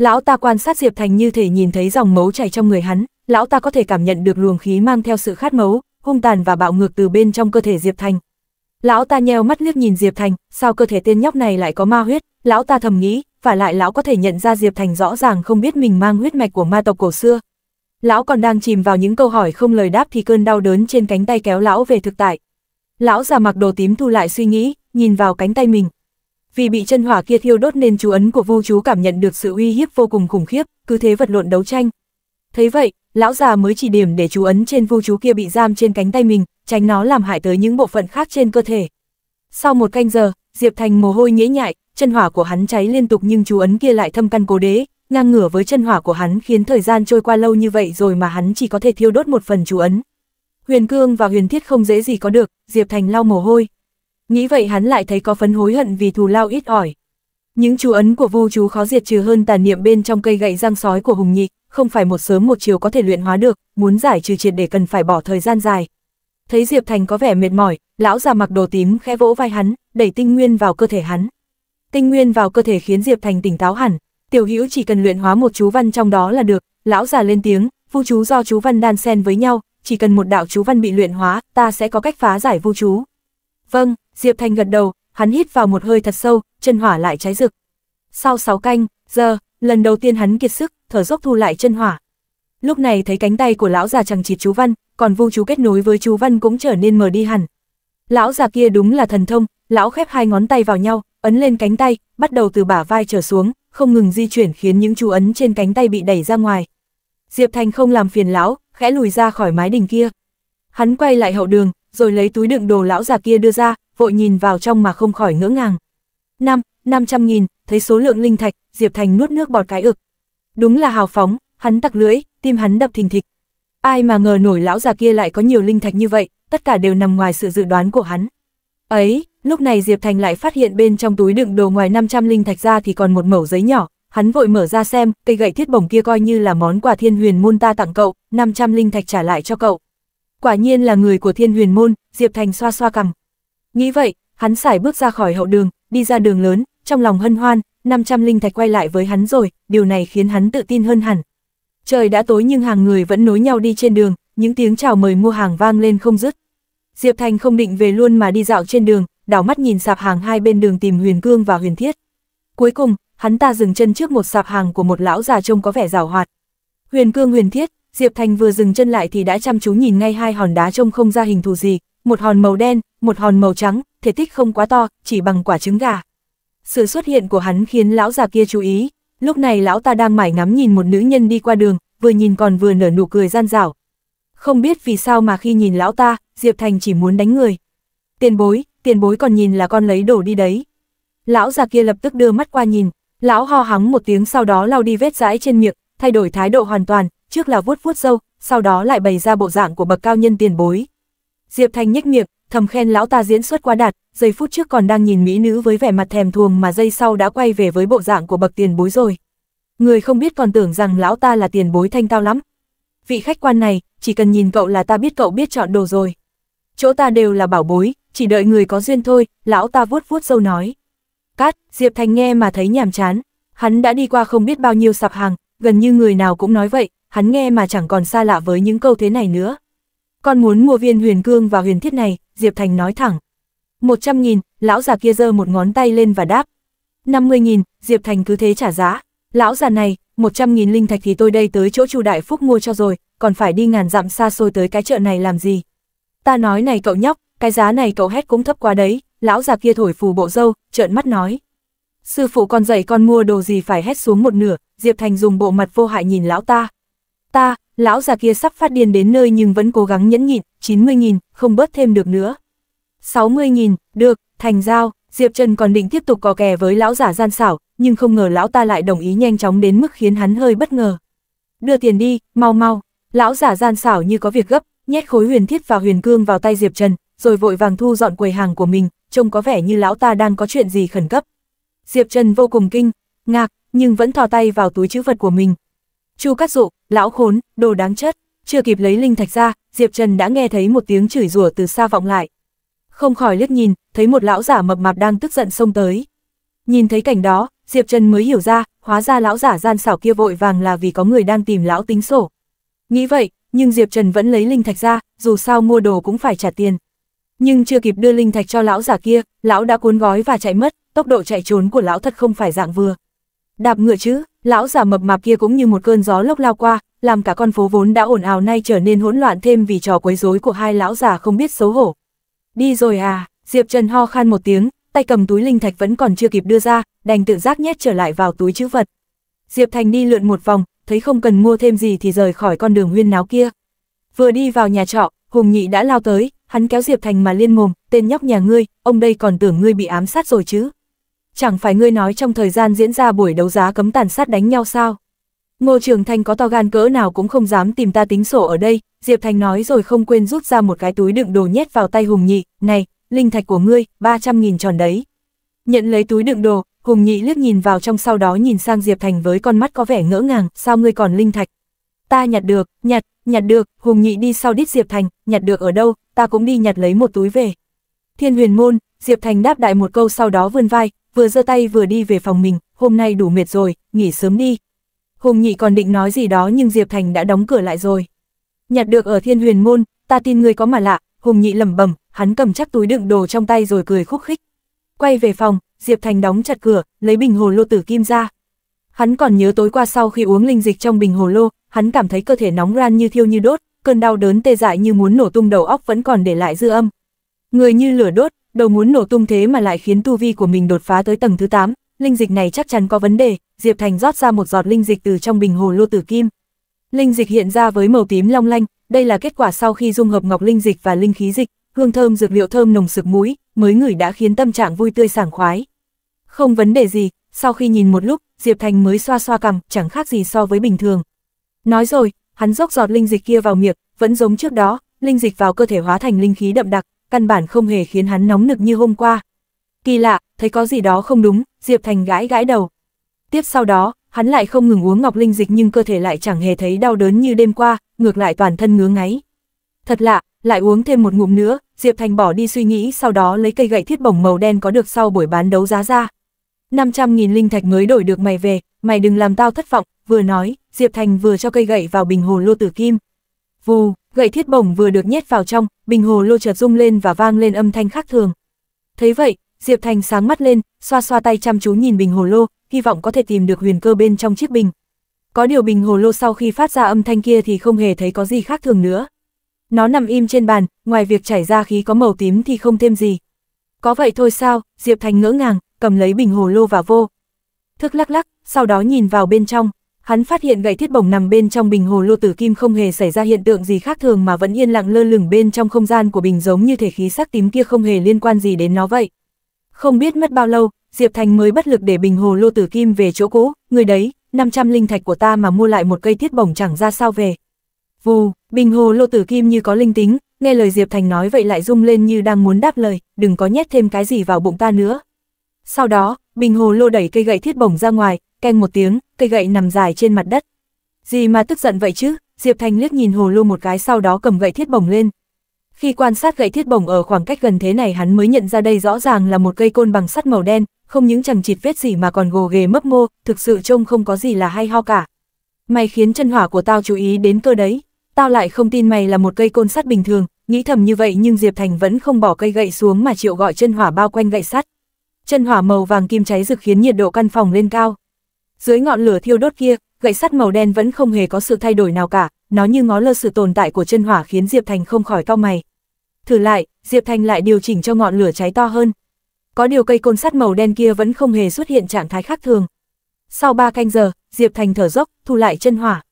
Speaker 1: Lão ta quan sát Diệp Thành như thể nhìn thấy dòng máu chảy trong người hắn, lão ta có thể cảm nhận được luồng khí mang theo sự khát máu, hung tàn và bạo ngược từ bên trong cơ thể Diệp Thành. Lão ta nheo mắt liếc nhìn Diệp Thành, sao cơ thể tên nhóc này lại có ma huyết, lão ta thầm nghĩ, và lại lão có thể nhận ra Diệp Thành rõ ràng không biết mình mang huyết mạch của ma tộc cổ xưa. Lão còn đang chìm vào những câu hỏi không lời đáp thì cơn đau đớn trên cánh tay kéo lão về thực tại. Lão già mặc đồ tím thu lại suy nghĩ, nhìn vào cánh tay mình, vì bị chân hỏa kia thiêu đốt nên chú ấn của vu chú cảm nhận được sự uy hiếp vô cùng khủng khiếp, cứ thế vật lộn đấu tranh. Thấy vậy, lão già mới chỉ điểm để chú ấn trên vu chú kia bị giam trên cánh tay mình, tránh nó làm hại tới những bộ phận khác trên cơ thể. Sau một canh giờ, Diệp Thành mồ hôi nhễ nhại, chân hỏa của hắn cháy liên tục nhưng chú ấn kia lại thâm căn cố đế, ngang ngửa với chân hỏa của hắn khiến thời gian trôi qua lâu như vậy rồi mà hắn chỉ có thể thiêu đốt một phần chú ấn. Huyền cương và huyền thiết không dễ gì có được, Diệp Thành lau mồ hôi, Nghĩ vậy hắn lại thấy có phấn hối hận vì thù lao ít ỏi. Những chú ấn của vu chú khó diệt trừ hơn tàn niệm bên trong cây gậy răng sói của Hùng Nhị, không phải một sớm một chiều có thể luyện hóa được, muốn giải trừ triệt để cần phải bỏ thời gian dài. Thấy Diệp Thành có vẻ mệt mỏi, lão già mặc đồ tím khẽ vỗ vai hắn, đẩy tinh nguyên vào cơ thể hắn. Tinh nguyên vào cơ thể khiến Diệp Thành tỉnh táo hẳn, tiểu hữu chỉ cần luyện hóa một chú văn trong đó là được, lão già lên tiếng, vu chú do chú văn đan xen với nhau, chỉ cần một đạo chú văn bị luyện hóa, ta sẽ có cách phá giải vu chú. Vâng, Diệp Thành gật đầu, hắn hít vào một hơi thật sâu, chân hỏa lại cháy rực. Sau 6 canh, giờ, lần đầu tiên hắn kiệt sức, thở dốc thu lại chân hỏa. Lúc này thấy cánh tay của lão già chẳng chịt chú Văn, còn vu chú kết nối với chú Văn cũng trở nên mờ đi hẳn. Lão già kia đúng là thần thông, lão khép hai ngón tay vào nhau, ấn lên cánh tay, bắt đầu từ bả vai trở xuống, không ngừng di chuyển khiến những chú ấn trên cánh tay bị đẩy ra ngoài. Diệp Thành không làm phiền lão, khẽ lùi ra khỏi mái đình kia. Hắn quay lại hậu đường, rồi lấy túi đựng đồ lão già kia đưa ra, vội nhìn vào trong mà không khỏi ngỡ ngàng. Năm, 500.000, thấy số lượng linh thạch, Diệp Thành nuốt nước bọt cái ực. Đúng là hào phóng, hắn tặc lưỡi, tim hắn đập thình thịch. Ai mà ngờ nổi lão già kia lại có nhiều linh thạch như vậy, tất cả đều nằm ngoài sự dự đoán của hắn. Ấy, lúc này Diệp Thành lại phát hiện bên trong túi đựng đồ ngoài 500 linh thạch ra thì còn một mẩu giấy nhỏ, hắn vội mở ra xem, cây gậy thiết bổng kia coi như là món quà thiên huyền môn ta tặng cậu, 500 linh thạch trả lại cho cậu. Quả nhiên là người của thiên huyền môn, Diệp Thành xoa xoa cằm. Nghĩ vậy, hắn xài bước ra khỏi hậu đường, đi ra đường lớn, trong lòng hân hoan, 500 linh thạch quay lại với hắn rồi, điều này khiến hắn tự tin hơn hẳn. Trời đã tối nhưng hàng người vẫn nối nhau đi trên đường, những tiếng chào mời mua hàng vang lên không dứt. Diệp Thành không định về luôn mà đi dạo trên đường, đảo mắt nhìn sạp hàng hai bên đường tìm Huyền Cương và Huyền Thiết. Cuối cùng, hắn ta dừng chân trước một sạp hàng của một lão già trông có vẻ giàu hoạt. Huyền Cương Huyền Thiết, Diệp Thành vừa dừng chân lại thì đã chăm chú nhìn ngay hai hòn đá trông không ra hình thù gì, một hòn màu đen, một hòn màu trắng, thể tích không quá to, chỉ bằng quả trứng gà. Sự xuất hiện của hắn khiến lão già kia chú ý, lúc này lão ta đang mải ngắm nhìn một nữ nhân đi qua đường, vừa nhìn còn vừa nở nụ cười gian dảo. Không biết vì sao mà khi nhìn lão ta, Diệp Thành chỉ muốn đánh người. Tiền bối, tiền bối còn nhìn là con lấy đồ đi đấy. Lão già kia lập tức đưa mắt qua nhìn, lão ho hắng một tiếng sau đó lau đi vết rãi trên miệng, thay đổi thái độ hoàn toàn, trước là vuốt vuốt dâu, sau đó lại bày ra bộ dạng của bậc cao nhân tiền bối. Diệp Thành nhếch miệng, thầm khen lão ta diễn xuất quá đạt, giây phút trước còn đang nhìn mỹ nữ với vẻ mặt thèm thuồng mà giây sau đã quay về với bộ dạng của bậc tiền bối rồi. Người không biết còn tưởng rằng lão ta là tiền bối thanh cao lắm. Vị khách quan này, chỉ cần nhìn cậu là ta biết cậu biết chọn đồ rồi. Chỗ ta đều là bảo bối, chỉ đợi người có duyên thôi, lão ta vuốt vuốt dâu nói. Cát, Diệp Thành nghe mà thấy nhàm chán, hắn đã đi qua không biết bao nhiêu sạp hàng, gần như người nào cũng nói vậy, hắn nghe mà chẳng còn xa lạ với những câu thế này nữa. Con muốn mua viên huyền cương và huyền thiết này, Diệp Thành nói thẳng. 100.000, lão già kia giơ một ngón tay lên và đáp. 50.000, Diệp Thành cứ thế trả giá. Lão già này, 100.000 linh thạch thì tôi đây tới chỗ Chu Đại Phúc mua cho rồi, còn phải đi ngàn dặm xa xôi tới cái chợ này làm gì. Ta nói này cậu nhóc, cái giá này cậu hét cũng thấp quá đấy, lão già kia thổi phù bộ dâu, trợn mắt nói. Sư phụ con dạy con mua đồ gì phải hét xuống một nửa, Diệp Thành dùng bộ mặt vô hại nhìn lão ta ta, lão già kia sắp phát điên đến nơi nhưng vẫn cố gắng nhẫn nhịn, 90.000, không bớt thêm được nữa. 60.000, được, thành giao, Diệp Trần còn định tiếp tục cò kè với lão giả gian xảo, nhưng không ngờ lão ta lại đồng ý nhanh chóng đến mức khiến hắn hơi bất ngờ. Đưa tiền đi, mau mau, lão giả gian xảo như có việc gấp, nhét khối huyền thiết và huyền cương vào tay Diệp Trần, rồi vội vàng thu dọn quầy hàng của mình, trông có vẻ như lão ta đang có chuyện gì khẩn cấp. Diệp Trần vô cùng kinh, ngạc, nhưng vẫn thò tay vào túi chữ vật của mình, Chu Cát Dụ, lão khốn, đồ đáng chất, chưa kịp lấy linh thạch ra, Diệp Trần đã nghe thấy một tiếng chửi rủa từ xa vọng lại. Không khỏi liếc nhìn, thấy một lão giả mập mạp đang tức giận xông tới. Nhìn thấy cảnh đó, Diệp Trần mới hiểu ra, hóa ra lão giả gian xảo kia vội vàng là vì có người đang tìm lão tính sổ. Nghĩ vậy, nhưng Diệp Trần vẫn lấy linh thạch ra, dù sao mua đồ cũng phải trả tiền. Nhưng chưa kịp đưa linh thạch cho lão giả kia, lão đã cuốn gói và chạy mất, tốc độ chạy trốn của lão thật không phải dạng vừa. Đạp ngựa chứ, Lão giả mập mạp kia cũng như một cơn gió lốc lao qua, làm cả con phố vốn đã ồn ào nay trở nên hỗn loạn thêm vì trò quấy rối của hai lão già không biết xấu hổ. Đi rồi à, Diệp Trần ho khan một tiếng, tay cầm túi linh thạch vẫn còn chưa kịp đưa ra, đành tự giác nhét trở lại vào túi chữ vật. Diệp Thành đi lượn một vòng, thấy không cần mua thêm gì thì rời khỏi con đường huyên náo kia. Vừa đi vào nhà trọ, Hùng Nhị đã lao tới, hắn kéo Diệp Thành mà liên mồm, tên nhóc nhà ngươi, ông đây còn tưởng ngươi bị ám sát rồi chứ chẳng phải ngươi nói trong thời gian diễn ra buổi đấu giá cấm tàn sát đánh nhau sao? Ngô Trường Thanh có to gan cỡ nào cũng không dám tìm ta tính sổ ở đây, Diệp Thành nói rồi không quên rút ra một cái túi đựng đồ nhét vào tay Hùng Nhị, này, linh thạch của ngươi, 300.000 tròn đấy. Nhận lấy túi đựng đồ, Hùng Nhị liếc nhìn vào trong sau đó nhìn sang Diệp Thành với con mắt có vẻ ngỡ ngàng, sao ngươi còn linh thạch? Ta nhặt được, nhặt, nhặt được, Hùng Nhị đi sau đít Diệp Thành, nhặt được ở đâu, ta cũng đi nhặt lấy một túi về. Thiên huyền môn, Diệp Thành đáp đại một câu sau đó vươn vai, vừa giơ tay vừa đi về phòng mình, hôm nay đủ mệt rồi, nghỉ sớm đi. Hùng nhị còn định nói gì đó nhưng Diệp Thành đã đóng cửa lại rồi. Nhặt được ở thiên huyền môn, ta tin người có mà lạ, Hùng nhị lẩm bẩm, hắn cầm chắc túi đựng đồ trong tay rồi cười khúc khích. Quay về phòng, Diệp Thành đóng chặt cửa, lấy bình hồ lô tử kim ra. Hắn còn nhớ tối qua sau khi uống linh dịch trong bình hồ lô, hắn cảm thấy cơ thể nóng ran như thiêu như đốt, cơn đau đớn tê dại như muốn nổ tung đầu óc vẫn còn để lại dư âm. Người như lửa đốt, đầu muốn nổ tung thế mà lại khiến tu vi của mình đột phá tới tầng thứ 8, linh dịch này chắc chắn có vấn đề, Diệp Thành rót ra một giọt linh dịch từ trong bình hồ lô tử kim. Linh dịch hiện ra với màu tím long lanh, đây là kết quả sau khi dung hợp ngọc linh dịch và linh khí dịch, hương thơm dược liệu thơm nồng sực mũi, mới ngửi đã khiến tâm trạng vui tươi sảng khoái. Không vấn đề gì, sau khi nhìn một lúc, Diệp Thành mới xoa xoa cằm, chẳng khác gì so với bình thường. Nói rồi, hắn rót giọt linh dịch kia vào miệng, vẫn giống trước đó, linh dịch vào cơ thể hóa thành linh khí đậm đặc, căn bản không hề khiến hắn nóng nực như hôm qua. Kỳ lạ, thấy có gì đó không đúng, Diệp Thành gãi gãi đầu. Tiếp sau đó, hắn lại không ngừng uống ngọc linh dịch nhưng cơ thể lại chẳng hề thấy đau đớn như đêm qua, ngược lại toàn thân ngứa ngáy. Thật lạ, lại uống thêm một ngụm nữa, Diệp Thành bỏ đi suy nghĩ sau đó lấy cây gậy thiết bổng màu đen có được sau buổi bán đấu giá ra. 500.000 linh thạch mới đổi được mày về, mày đừng làm tao thất vọng, vừa nói, Diệp Thành vừa cho cây gậy vào bình hồ lô tử kim. Vù, Gậy thiết bổng vừa được nhét vào trong, bình hồ lô chợt rung lên và vang lên âm thanh khác thường. Thấy vậy, Diệp Thành sáng mắt lên, xoa xoa tay chăm chú nhìn bình hồ lô, hy vọng có thể tìm được huyền cơ bên trong chiếc bình. Có điều bình hồ lô sau khi phát ra âm thanh kia thì không hề thấy có gì khác thường nữa. Nó nằm im trên bàn, ngoài việc chảy ra khí có màu tím thì không thêm gì. Có vậy thôi sao, Diệp Thành ngỡ ngàng, cầm lấy bình hồ lô và vô. Thức lắc lắc, sau đó nhìn vào bên trong hắn phát hiện gậy thiết bổng nằm bên trong bình hồ lô tử kim không hề xảy ra hiện tượng gì khác thường mà vẫn yên lặng lơ lửng bên trong không gian của bình giống như thể khí sắc tím kia không hề liên quan gì đến nó vậy. Không biết mất bao lâu, Diệp Thành mới bất lực để bình hồ lô tử kim về chỗ cũ, người đấy, 500 linh thạch của ta mà mua lại một cây thiết bổng chẳng ra sao về. Vù, bình hồ lô tử kim như có linh tính, nghe lời Diệp Thành nói vậy lại rung lên như đang muốn đáp lời, đừng có nhét thêm cái gì vào bụng ta nữa. Sau đó, bình hồ lô đẩy cây gậy thiết bổng ra ngoài, canh một tiếng, cây gậy nằm dài trên mặt đất. Gì mà tức giận vậy chứ, Diệp Thành liếc nhìn hồ lô một cái sau đó cầm gậy thiết bổng lên. Khi quan sát gậy thiết bổng ở khoảng cách gần thế này hắn mới nhận ra đây rõ ràng là một cây côn bằng sắt màu đen, không những chẳng chịt vết gì mà còn gồ ghề mấp mô, thực sự trông không có gì là hay ho cả. Mày khiến chân hỏa của tao chú ý đến cơ đấy, tao lại không tin mày là một cây côn sắt bình thường, nghĩ thầm như vậy nhưng Diệp Thành vẫn không bỏ cây gậy xuống mà chịu gọi chân hỏa bao quanh gậy sắt. Chân hỏa màu vàng kim cháy rực khiến nhiệt độ căn phòng lên cao. Dưới ngọn lửa thiêu đốt kia, gậy sắt màu đen vẫn không hề có sự thay đổi nào cả, nó như ngó lơ sự tồn tại của chân hỏa khiến Diệp Thành không khỏi cau mày. Thử lại, Diệp Thành lại điều chỉnh cho ngọn lửa cháy to hơn. Có điều cây côn sắt màu đen kia vẫn không hề xuất hiện trạng thái khác thường. Sau 3 canh giờ, Diệp Thành thở dốc, thu lại chân hỏa.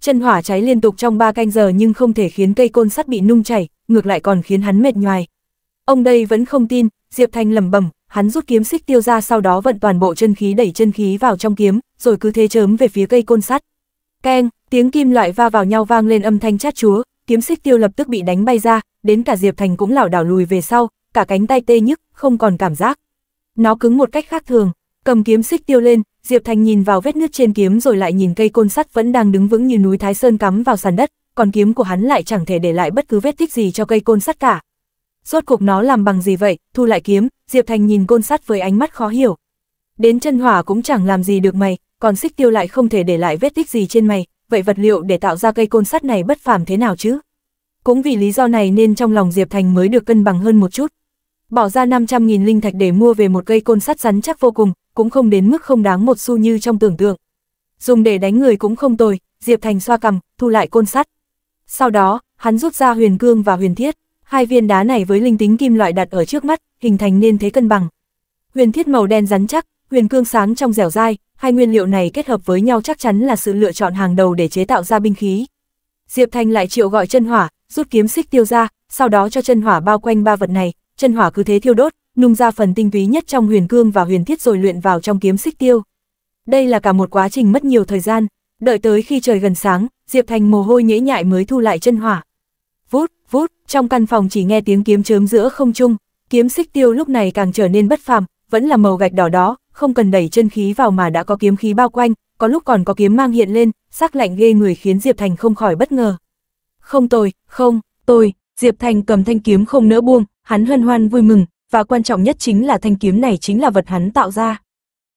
Speaker 1: Chân hỏa cháy liên tục trong 3 canh giờ nhưng không thể khiến cây côn sắt bị nung chảy, ngược lại còn khiến hắn mệt nhoài. Ông đây vẫn không tin, Diệp Thanh lẩm bẩm, hắn rút kiếm xích tiêu ra sau đó vận toàn bộ chân khí đẩy chân khí vào trong kiếm, rồi cứ thế chớm về phía cây côn sắt. Keng, tiếng kim loại va vào nhau vang lên âm thanh chát chúa, kiếm xích tiêu lập tức bị đánh bay ra, đến cả Diệp Thành cũng lảo đảo lùi về sau, cả cánh tay tê nhức, không còn cảm giác. Nó cứng một cách khác thường, cầm kiếm xích tiêu lên, Diệp Thành nhìn vào vết nứt trên kiếm rồi lại nhìn cây côn sắt vẫn đang đứng vững như núi Thái Sơn cắm vào sàn đất, còn kiếm của hắn lại chẳng thể để lại bất cứ vết tích gì cho cây côn sắt cả, rốt cuộc nó làm bằng gì vậy, thu lại kiếm, Diệp Thành nhìn côn sắt với ánh mắt khó hiểu. Đến chân hỏa cũng chẳng làm gì được mày, còn xích tiêu lại không thể để lại vết tích gì trên mày, vậy vật liệu để tạo ra cây côn sắt này bất phàm thế nào chứ? Cũng vì lý do này nên trong lòng Diệp Thành mới được cân bằng hơn một chút. Bỏ ra 500.000 linh thạch để mua về một cây côn sắt rắn chắc vô cùng, cũng không đến mức không đáng một xu như trong tưởng tượng. Dùng để đánh người cũng không tồi, Diệp Thành xoa cầm, thu lại côn sắt. Sau đó, hắn rút ra huyền cương và huyền thiết hai viên đá này với linh tính kim loại đặt ở trước mắt, hình thành nên thế cân bằng. Huyền thiết màu đen rắn chắc, huyền cương sáng trong dẻo dai, hai nguyên liệu này kết hợp với nhau chắc chắn là sự lựa chọn hàng đầu để chế tạo ra binh khí. Diệp Thanh lại triệu gọi chân hỏa, rút kiếm xích tiêu ra, sau đó cho chân hỏa bao quanh ba vật này, chân hỏa cứ thế thiêu đốt, nung ra phần tinh túy nhất trong huyền cương và huyền thiết rồi luyện vào trong kiếm xích tiêu. Đây là cả một quá trình mất nhiều thời gian, đợi tới khi trời gần sáng, Diệp Thành mồ hôi nhễ nhại mới thu lại chân hỏa vút, vút, trong căn phòng chỉ nghe tiếng kiếm chớm giữa không trung, kiếm xích tiêu lúc này càng trở nên bất phàm, vẫn là màu gạch đỏ đó, không cần đẩy chân khí vào mà đã có kiếm khí bao quanh, có lúc còn có kiếm mang hiện lên, sắc lạnh ghê người khiến Diệp Thành không khỏi bất ngờ. Không tôi, không, tôi, Diệp Thành cầm thanh kiếm không nỡ buông, hắn hân hoan vui mừng, và quan trọng nhất chính là thanh kiếm này chính là vật hắn tạo ra.